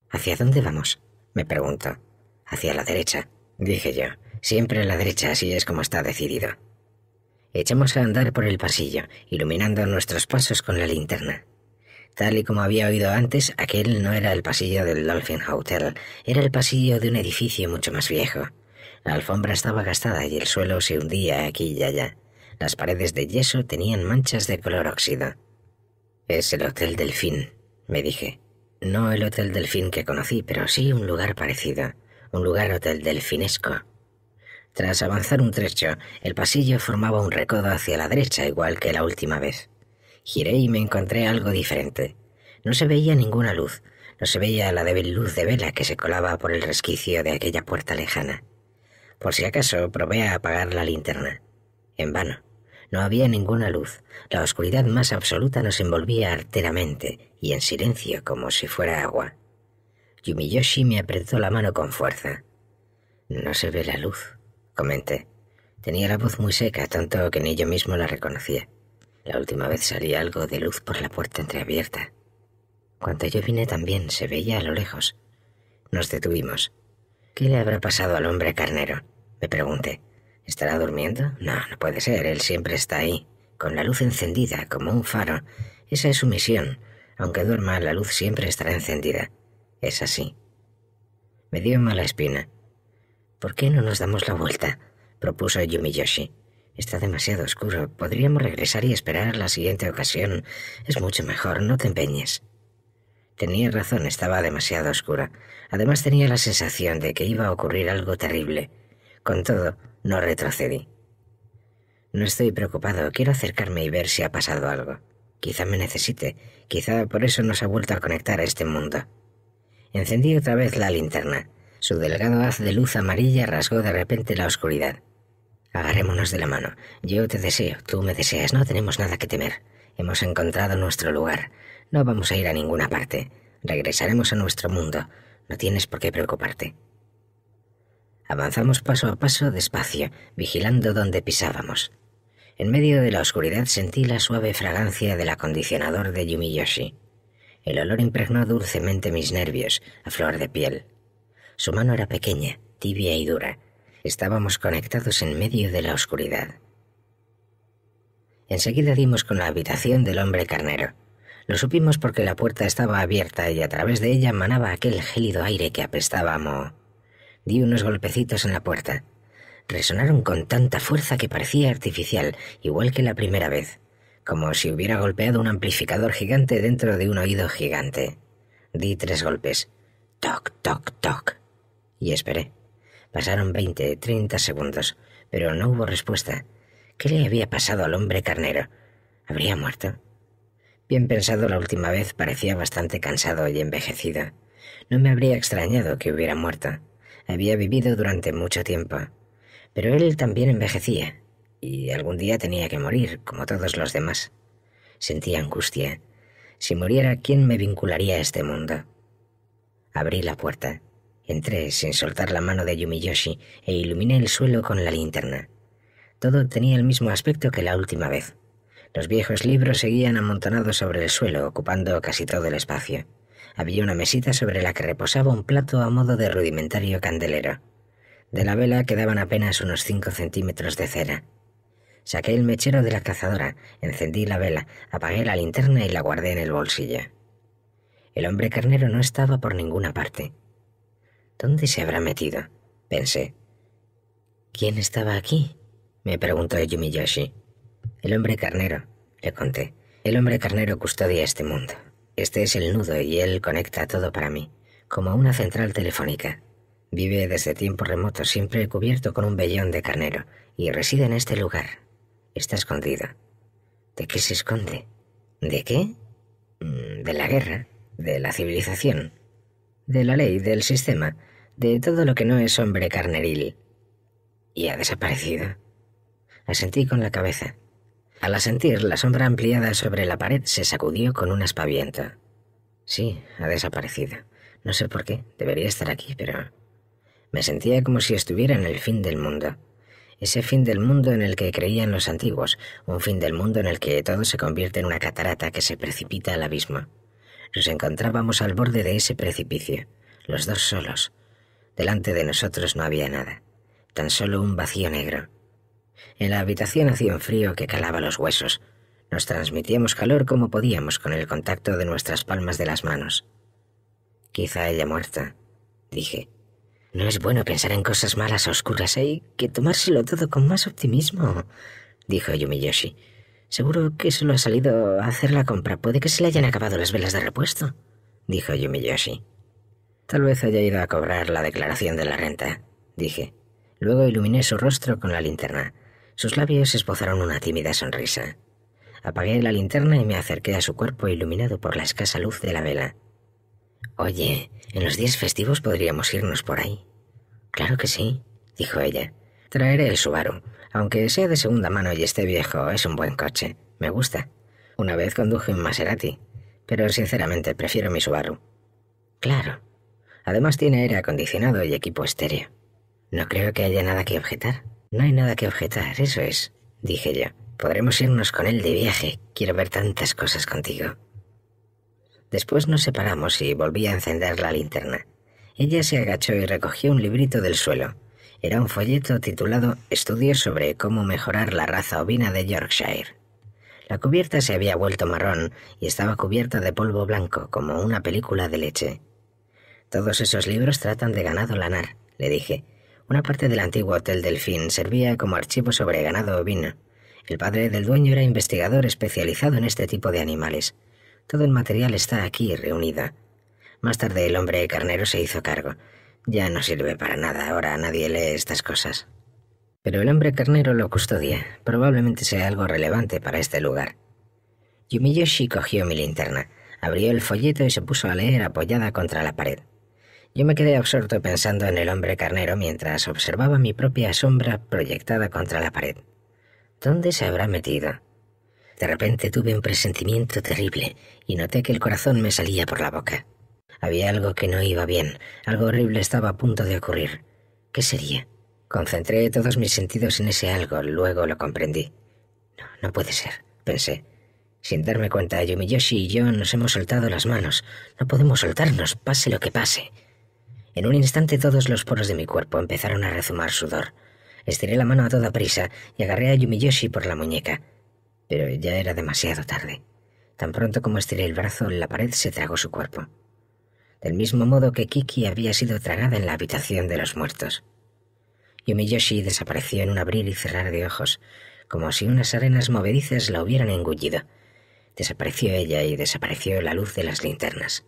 ¿Hacia dónde vamos? me preguntó. Hacia la derecha, dije yo. Siempre a la derecha, así es como está decidido. Echamos a andar por el pasillo, iluminando nuestros pasos con la linterna. Tal y como había oído antes, aquel no era el pasillo del Dolphin Hotel, era el pasillo de un edificio mucho más viejo. La alfombra estaba gastada y el suelo se hundía aquí y allá. Las paredes de yeso tenían manchas de color óxido. Es el Hotel Delfín, me dije. No el Hotel Delfín que conocí, pero sí un lugar parecido, un lugar hotel delfinesco. Tras avanzar un trecho, el pasillo formaba un recodo hacia la derecha igual que la última vez. Giré y me encontré algo diferente. No se veía ninguna luz, no se veía la débil luz de vela que se colaba por el resquicio de aquella puerta lejana. Por si acaso probé a apagar la linterna. En vano. No había ninguna luz. La oscuridad más absoluta nos envolvía arteramente y en silencio como si fuera agua. Yumiyoshi me apretó la mano con fuerza. No se ve la luz, comenté. Tenía la voz muy seca, tanto que ni yo mismo la reconocía. La última vez salía algo de luz por la puerta entreabierta. Cuando yo vine también se veía a lo lejos. Nos detuvimos. ¿Qué le habrá pasado al hombre carnero? Me pregunté. ¿Estará durmiendo? No, no puede ser. Él siempre está ahí, con la luz encendida, como un faro. Esa es su misión. Aunque duerma, la luz siempre estará encendida. Es así. Me dio mala espina. ¿Por qué no nos damos la vuelta? propuso Yumiyoshi. Está demasiado oscuro. Podríamos regresar y esperar la siguiente ocasión. Es mucho mejor, no te empeñes. Tenía razón, estaba demasiado oscura. Además tenía la sensación de que iba a ocurrir algo terrible. Con todo, no retrocedí. No estoy preocupado, quiero acercarme y ver si ha pasado algo. Quizá me necesite, quizá por eso nos ha vuelto a conectar a este mundo. Encendí otra vez la linterna. Su delgado haz de luz amarilla rasgó de repente la oscuridad. Agarrémonos de la mano. Yo te deseo, tú me deseas, no tenemos nada que temer. Hemos encontrado nuestro lugar. No vamos a ir a ninguna parte. Regresaremos a nuestro mundo. No tienes por qué preocuparte. Avanzamos paso a paso despacio, vigilando donde pisábamos. En medio de la oscuridad sentí la suave fragancia del acondicionador de Yumiyoshi. El olor impregnó dulcemente mis nervios, a flor de piel. Su mano era pequeña, tibia y dura. Estábamos conectados en medio de la oscuridad. Enseguida dimos con la habitación del hombre carnero. Lo supimos porque la puerta estaba abierta y a través de ella manaba aquel gélido aire que apestaba a moho. Di unos golpecitos en la puerta. Resonaron con tanta fuerza que parecía artificial, igual que la primera vez, como si hubiera golpeado un amplificador gigante dentro de un oído gigante. Di tres golpes. Toc, toc, toc y esperé. Pasaron veinte, treinta segundos, pero no hubo respuesta. ¿Qué le había pasado al hombre carnero? ¿Habría muerto? Bien pensado la última vez, parecía bastante cansado y envejecido. No me habría extrañado que hubiera muerto. Había vivido durante mucho tiempo. Pero él también envejecía, y algún día tenía que morir, como todos los demás. Sentía angustia. Si muriera, ¿quién me vincularía a este mundo? Abrí la puerta. Entré sin soltar la mano de Yumiyoshi e iluminé el suelo con la linterna. Todo tenía el mismo aspecto que la última vez. Los viejos libros seguían amontonados sobre el suelo, ocupando casi todo el espacio. Había una mesita sobre la que reposaba un plato a modo de rudimentario candelero. De la vela quedaban apenas unos cinco centímetros de cera. Saqué el mechero de la cazadora, encendí la vela, apagué la linterna y la guardé en el bolsillo. El hombre carnero no estaba por ninguna parte. ¿Dónde se habrá metido? pensé. ¿Quién estaba aquí? me preguntó Yumiyoshi. El hombre carnero, le conté. El hombre carnero custodia este mundo. Este es el nudo y él conecta todo para mí, como una central telefónica. Vive desde tiempo remoto, siempre cubierto con un vellón de carnero, y reside en este lugar. Está escondido. ¿De qué se esconde? ¿De qué? Mm, de la guerra, de la civilización, de la ley, del sistema, de todo lo que no es hombre carneril. Y ha desaparecido. Asentí con la cabeza. Al asentir, la sombra ampliada sobre la pared se sacudió con un aspaviento. Sí, ha desaparecido. No sé por qué, debería estar aquí, pero... Me sentía como si estuviera en el fin del mundo. Ese fin del mundo en el que creían los antiguos, un fin del mundo en el que todo se convierte en una catarata que se precipita al abismo. Nos encontrábamos al borde de ese precipicio, los dos solos, Delante de nosotros no había nada, tan solo un vacío negro. En la habitación hacía un frío que calaba los huesos. Nos transmitíamos calor como podíamos con el contacto de nuestras palmas de las manos. Quizá ella muerta, dije. No es bueno pensar en cosas malas o oscuras, hay que tomárselo todo con más optimismo, dijo Yumiyoshi. Seguro que solo ha salido a hacer la compra, puede que se le hayan acabado las velas de repuesto, dijo Yumiyoshi. Tal vez haya ido a cobrar la declaración de la renta, dije. Luego iluminé su rostro con la linterna. Sus labios esbozaron una tímida sonrisa. Apagué la linterna y me acerqué a su cuerpo iluminado por la escasa luz de la vela. Oye, en los días festivos podríamos irnos por ahí. Claro que sí, dijo ella. Traeré el Subaru. Aunque sea de segunda mano y esté viejo, es un buen coche. Me gusta. Una vez conduje un Maserati, pero sinceramente prefiero mi Subaru. Claro, Además tiene aire acondicionado y equipo estéreo. No creo que haya nada que objetar. No hay nada que objetar, eso es, dije yo. Podremos irnos con él de viaje. Quiero ver tantas cosas contigo. Después nos separamos y volví a encender la linterna. Ella se agachó y recogió un librito del suelo. Era un folleto titulado Estudios sobre cómo mejorar la raza ovina de Yorkshire. La cubierta se había vuelto marrón y estaba cubierta de polvo blanco como una película de leche. Todos esos libros tratan de ganado lanar, le dije. Una parte del antiguo Hotel Delfín servía como archivo sobre ganado ovino. El padre del dueño era investigador especializado en este tipo de animales. Todo el material está aquí reunido. Más tarde el hombre carnero se hizo cargo. Ya no sirve para nada, ahora nadie lee estas cosas. Pero el hombre carnero lo custodia. Probablemente sea algo relevante para este lugar. Yumiyoshi cogió mi linterna, abrió el folleto y se puso a leer apoyada contra la pared. Yo me quedé absorto pensando en el hombre carnero mientras observaba mi propia sombra proyectada contra la pared. ¿Dónde se habrá metido? De repente tuve un presentimiento terrible y noté que el corazón me salía por la boca. Había algo que no iba bien, algo horrible estaba a punto de ocurrir. ¿Qué sería? Concentré todos mis sentidos en ese algo, luego lo comprendí. No, no puede ser, pensé. Sin darme cuenta, Yumiyoshi y yo nos hemos soltado las manos. No podemos soltarnos, pase lo que pase. En un instante todos los poros de mi cuerpo empezaron a rezumar sudor. Estiré la mano a toda prisa y agarré a Yumiyoshi por la muñeca. Pero ya era demasiado tarde. Tan pronto como estiré el brazo, la pared se tragó su cuerpo. Del mismo modo que Kiki había sido tragada en la habitación de los muertos. Yumiyoshi desapareció en un abrir y cerrar de ojos, como si unas arenas movedizas la hubieran engullido. Desapareció ella y desapareció la luz de las linternas.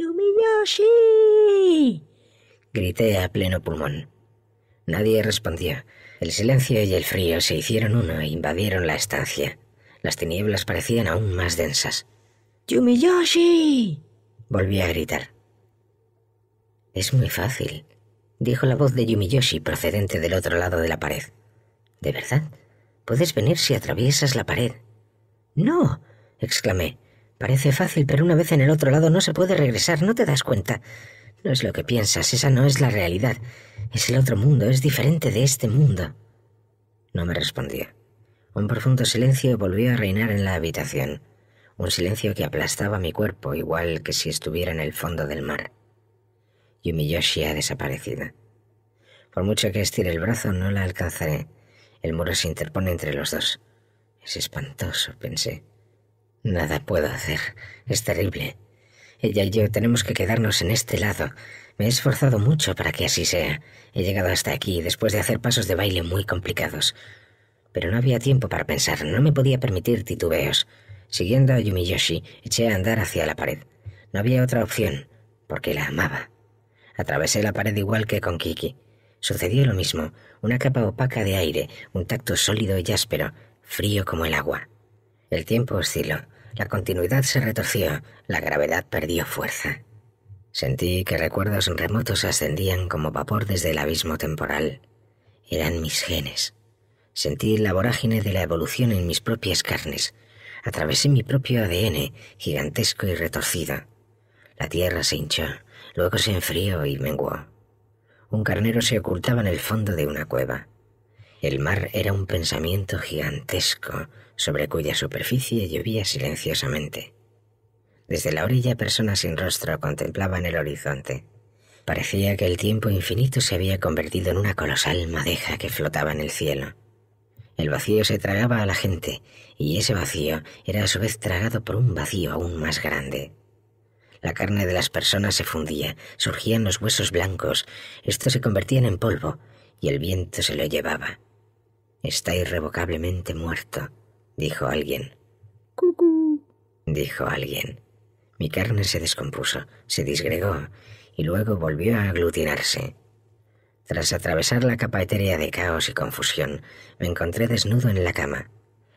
¡Yumiyoshi! Grité a pleno pulmón. Nadie respondió. El silencio y el frío se hicieron uno e invadieron la estancia. Las tinieblas parecían aún más densas. ¡Yumiyoshi! Volví a gritar. Es muy fácil, dijo la voz de Yumiyoshi procedente del otro lado de la pared. ¿De verdad? Puedes venir si atraviesas la pared. No, exclamé. Parece fácil, pero una vez en el otro lado no se puede regresar, no te das cuenta. No es lo que piensas, esa no es la realidad. Es el otro mundo, es diferente de este mundo. No me respondió. Un profundo silencio volvió a reinar en la habitación, un silencio que aplastaba mi cuerpo igual que si estuviera en el fondo del mar. Yumiyoshi ha desaparecido. Por mucho que estire el brazo, no la alcanzaré. El muro se interpone entre los dos. Es espantoso, pensé. Nada puedo hacer. Es terrible. Ella y yo tenemos que quedarnos en este lado. Me he esforzado mucho para que así sea. He llegado hasta aquí después de hacer pasos de baile muy complicados. Pero no había tiempo para pensar, no me podía permitir titubeos. Siguiendo a Yumiyoshi, eché a andar hacia la pared. No había otra opción, porque la amaba. Atravesé la pared igual que con Kiki. Sucedió lo mismo, una capa opaca de aire, un tacto sólido y áspero, frío como el agua. El tiempo osciló. La continuidad se retorció, la gravedad perdió fuerza. Sentí que recuerdos remotos ascendían como vapor desde el abismo temporal. Eran mis genes. Sentí la vorágine de la evolución en mis propias carnes. Atravesé mi propio ADN, gigantesco y retorcido. La tierra se hinchó, luego se enfrió y menguó. Un carnero se ocultaba en el fondo de una cueva. El mar era un pensamiento gigantesco, sobre cuya superficie llovía silenciosamente. Desde la orilla personas sin rostro contemplaban el horizonte. Parecía que el tiempo infinito se había convertido en una colosal madeja que flotaba en el cielo. El vacío se tragaba a la gente, y ese vacío era a su vez tragado por un vacío aún más grande. La carne de las personas se fundía, surgían los huesos blancos, estos se convertían en polvo, y el viento se lo llevaba. Está irrevocablemente muerto, dijo alguien. Cucú, dijo alguien. Mi carne se descompuso, se disgregó y luego volvió a aglutinarse. Tras atravesar la capa etérea de caos y confusión, me encontré desnudo en la cama.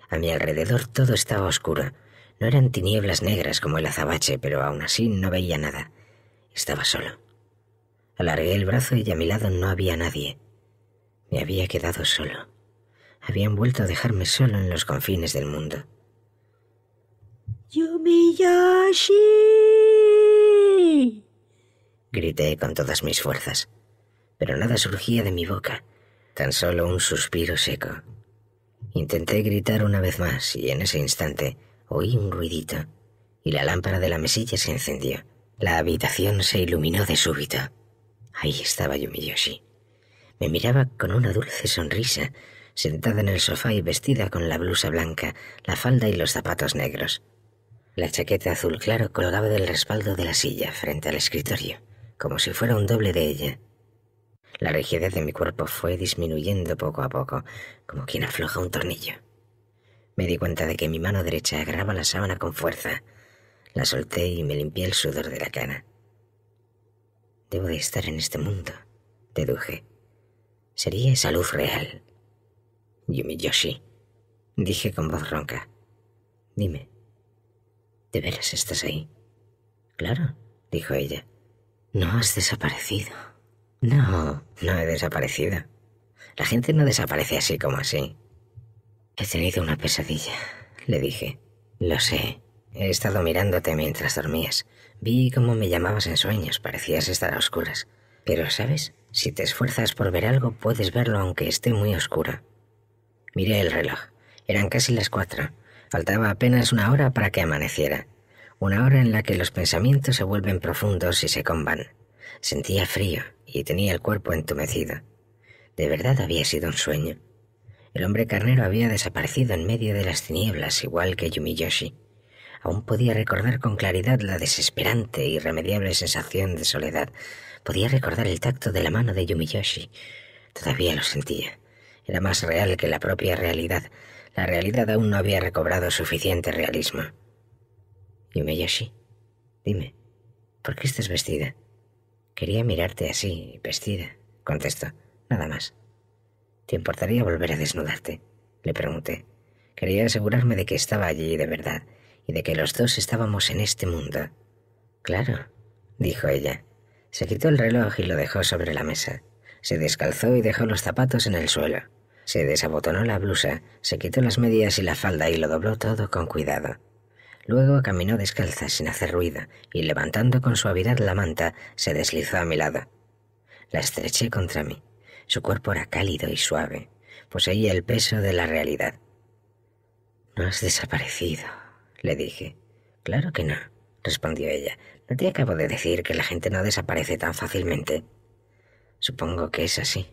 A mi alrededor todo estaba oscuro. No eran tinieblas negras como el azabache, pero aún así no veía nada. Estaba solo. Alargué el brazo y a mi lado no había nadie. Me había quedado solo habían vuelto a dejarme solo en los confines del mundo. —¡Yumiyoshi! Grité con todas mis fuerzas, pero nada surgía de mi boca, tan solo un suspiro seco. Intenté gritar una vez más y en ese instante oí un ruidito y la lámpara de la mesilla se encendió. La habitación se iluminó de súbito. Ahí estaba Yumiyoshi. Me miraba con una dulce sonrisa sentada en el sofá y vestida con la blusa blanca, la falda y los zapatos negros. La chaqueta azul claro colgaba del respaldo de la silla frente al escritorio, como si fuera un doble de ella. La rigidez de mi cuerpo fue disminuyendo poco a poco, como quien afloja un tornillo. Me di cuenta de que mi mano derecha agarraba la sábana con fuerza. La solté y me limpié el sudor de la cara. Debo de estar en este mundo, deduje. Sería esa luz real, Yoshi, dije con voz ronca. Dime, ¿de veras estás ahí? Claro, dijo ella. No has desaparecido. No, no he desaparecido. La gente no desaparece así como así. He tenido una pesadilla, le dije. Lo sé. He estado mirándote mientras dormías. Vi cómo me llamabas en sueños, parecías estar a oscuras. Pero, ¿sabes? Si te esfuerzas por ver algo, puedes verlo aunque esté muy oscura. Miré el reloj. Eran casi las cuatro. Faltaba apenas una hora para que amaneciera. Una hora en la que los pensamientos se vuelven profundos y se comban. Sentía frío y tenía el cuerpo entumecido. De verdad había sido un sueño. El hombre carnero había desaparecido en medio de las tinieblas, igual que Yumiyoshi. Aún podía recordar con claridad la desesperante e irremediable sensación de soledad. Podía recordar el tacto de la mano de Yumiyoshi. Todavía lo sentía era más real que la propia realidad. La realidad aún no había recobrado suficiente realismo. así, dime, ¿por qué estás vestida? Quería mirarte así, vestida, contestó, nada más. ¿Te importaría volver a desnudarte? Le pregunté. Quería asegurarme de que estaba allí de verdad y de que los dos estábamos en este mundo. Claro, dijo ella. Se quitó el reloj y lo dejó sobre la mesa. Se descalzó y dejó los zapatos en el suelo. Se desabotonó la blusa, se quitó las medias y la falda y lo dobló todo con cuidado. Luego caminó descalza sin hacer ruido y levantando con suavidad la manta se deslizó a mi lado. La estreché contra mí. Su cuerpo era cálido y suave. Poseía el peso de la realidad. No has desaparecido, le dije. Claro que no, respondió ella. No te acabo de decir que la gente no desaparece tan fácilmente. Supongo que es así,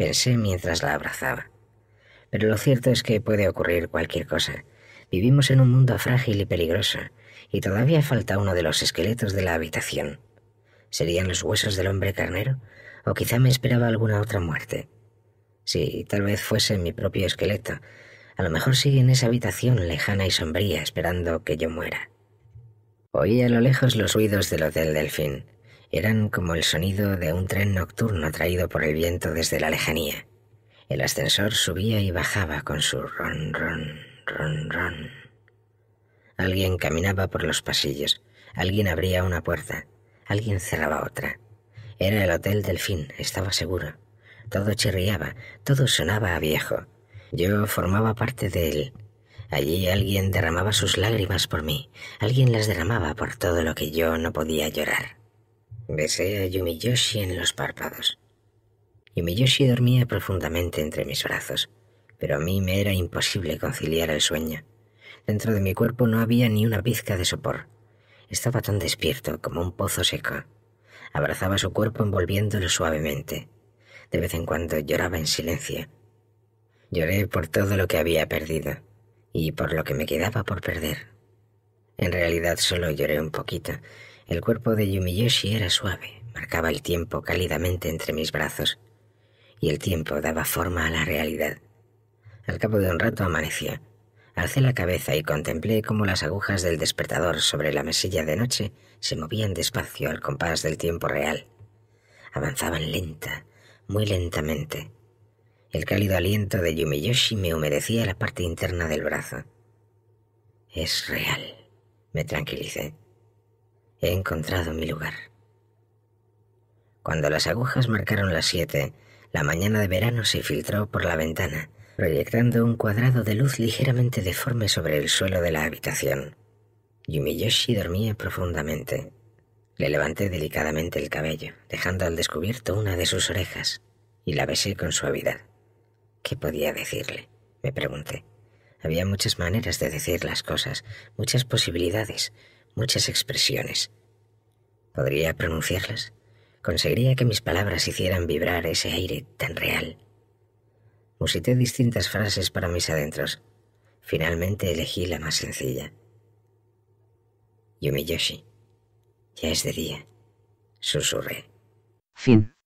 pensé mientras la abrazaba. Pero lo cierto es que puede ocurrir cualquier cosa. Vivimos en un mundo frágil y peligroso, y todavía falta uno de los esqueletos de la habitación. ¿Serían los huesos del hombre carnero? ¿O quizá me esperaba alguna otra muerte? Sí, tal vez fuese mi propio esqueleto. A lo mejor sigue en esa habitación lejana y sombría esperando que yo muera. Oí a lo lejos los ruidos del Hotel Delfín eran como el sonido de un tren nocturno traído por el viento desde la lejanía. El ascensor subía y bajaba con su ron, ron, ron, ron. Alguien caminaba por los pasillos, alguien abría una puerta, alguien cerraba otra. Era el Hotel Delfín, estaba seguro. Todo chirriaba, todo sonaba a viejo. Yo formaba parte de él. Allí alguien derramaba sus lágrimas por mí, alguien las derramaba por todo lo que yo no podía llorar. Besé a Yumiyoshi en los párpados. Yumiyoshi dormía profundamente entre mis brazos, pero a mí me era imposible conciliar el sueño. Dentro de mi cuerpo no había ni una pizca de sopor. Estaba tan despierto como un pozo seco. Abrazaba su cuerpo envolviéndolo suavemente. De vez en cuando lloraba en silencio. Lloré por todo lo que había perdido y por lo que me quedaba por perder. En realidad solo lloré un poquito el cuerpo de Yumiyoshi era suave, marcaba el tiempo cálidamente entre mis brazos, y el tiempo daba forma a la realidad. Al cabo de un rato amanecía. Alcé la cabeza y contemplé cómo las agujas del despertador sobre la mesilla de noche se movían despacio al compás del tiempo real. Avanzaban lenta, muy lentamente. El cálido aliento de Yumiyoshi me humedecía la parte interna del brazo. Es real, me tranquilicé. He encontrado mi lugar. Cuando las agujas marcaron las siete, la mañana de verano se filtró por la ventana, proyectando un cuadrado de luz ligeramente deforme sobre el suelo de la habitación. Yumiyoshi dormía profundamente. Le levanté delicadamente el cabello, dejando al descubierto una de sus orejas, y la besé con suavidad. ¿Qué podía decirle? me pregunté. Había muchas maneras de decir las cosas, muchas posibilidades, muchas expresiones. Podría pronunciarlas. Conseguiría que mis palabras hicieran vibrar ese aire tan real. Musité distintas frases para mis adentros. Finalmente elegí la más sencilla. Yumiyoshi. Ya es de día. Susurré. Fin.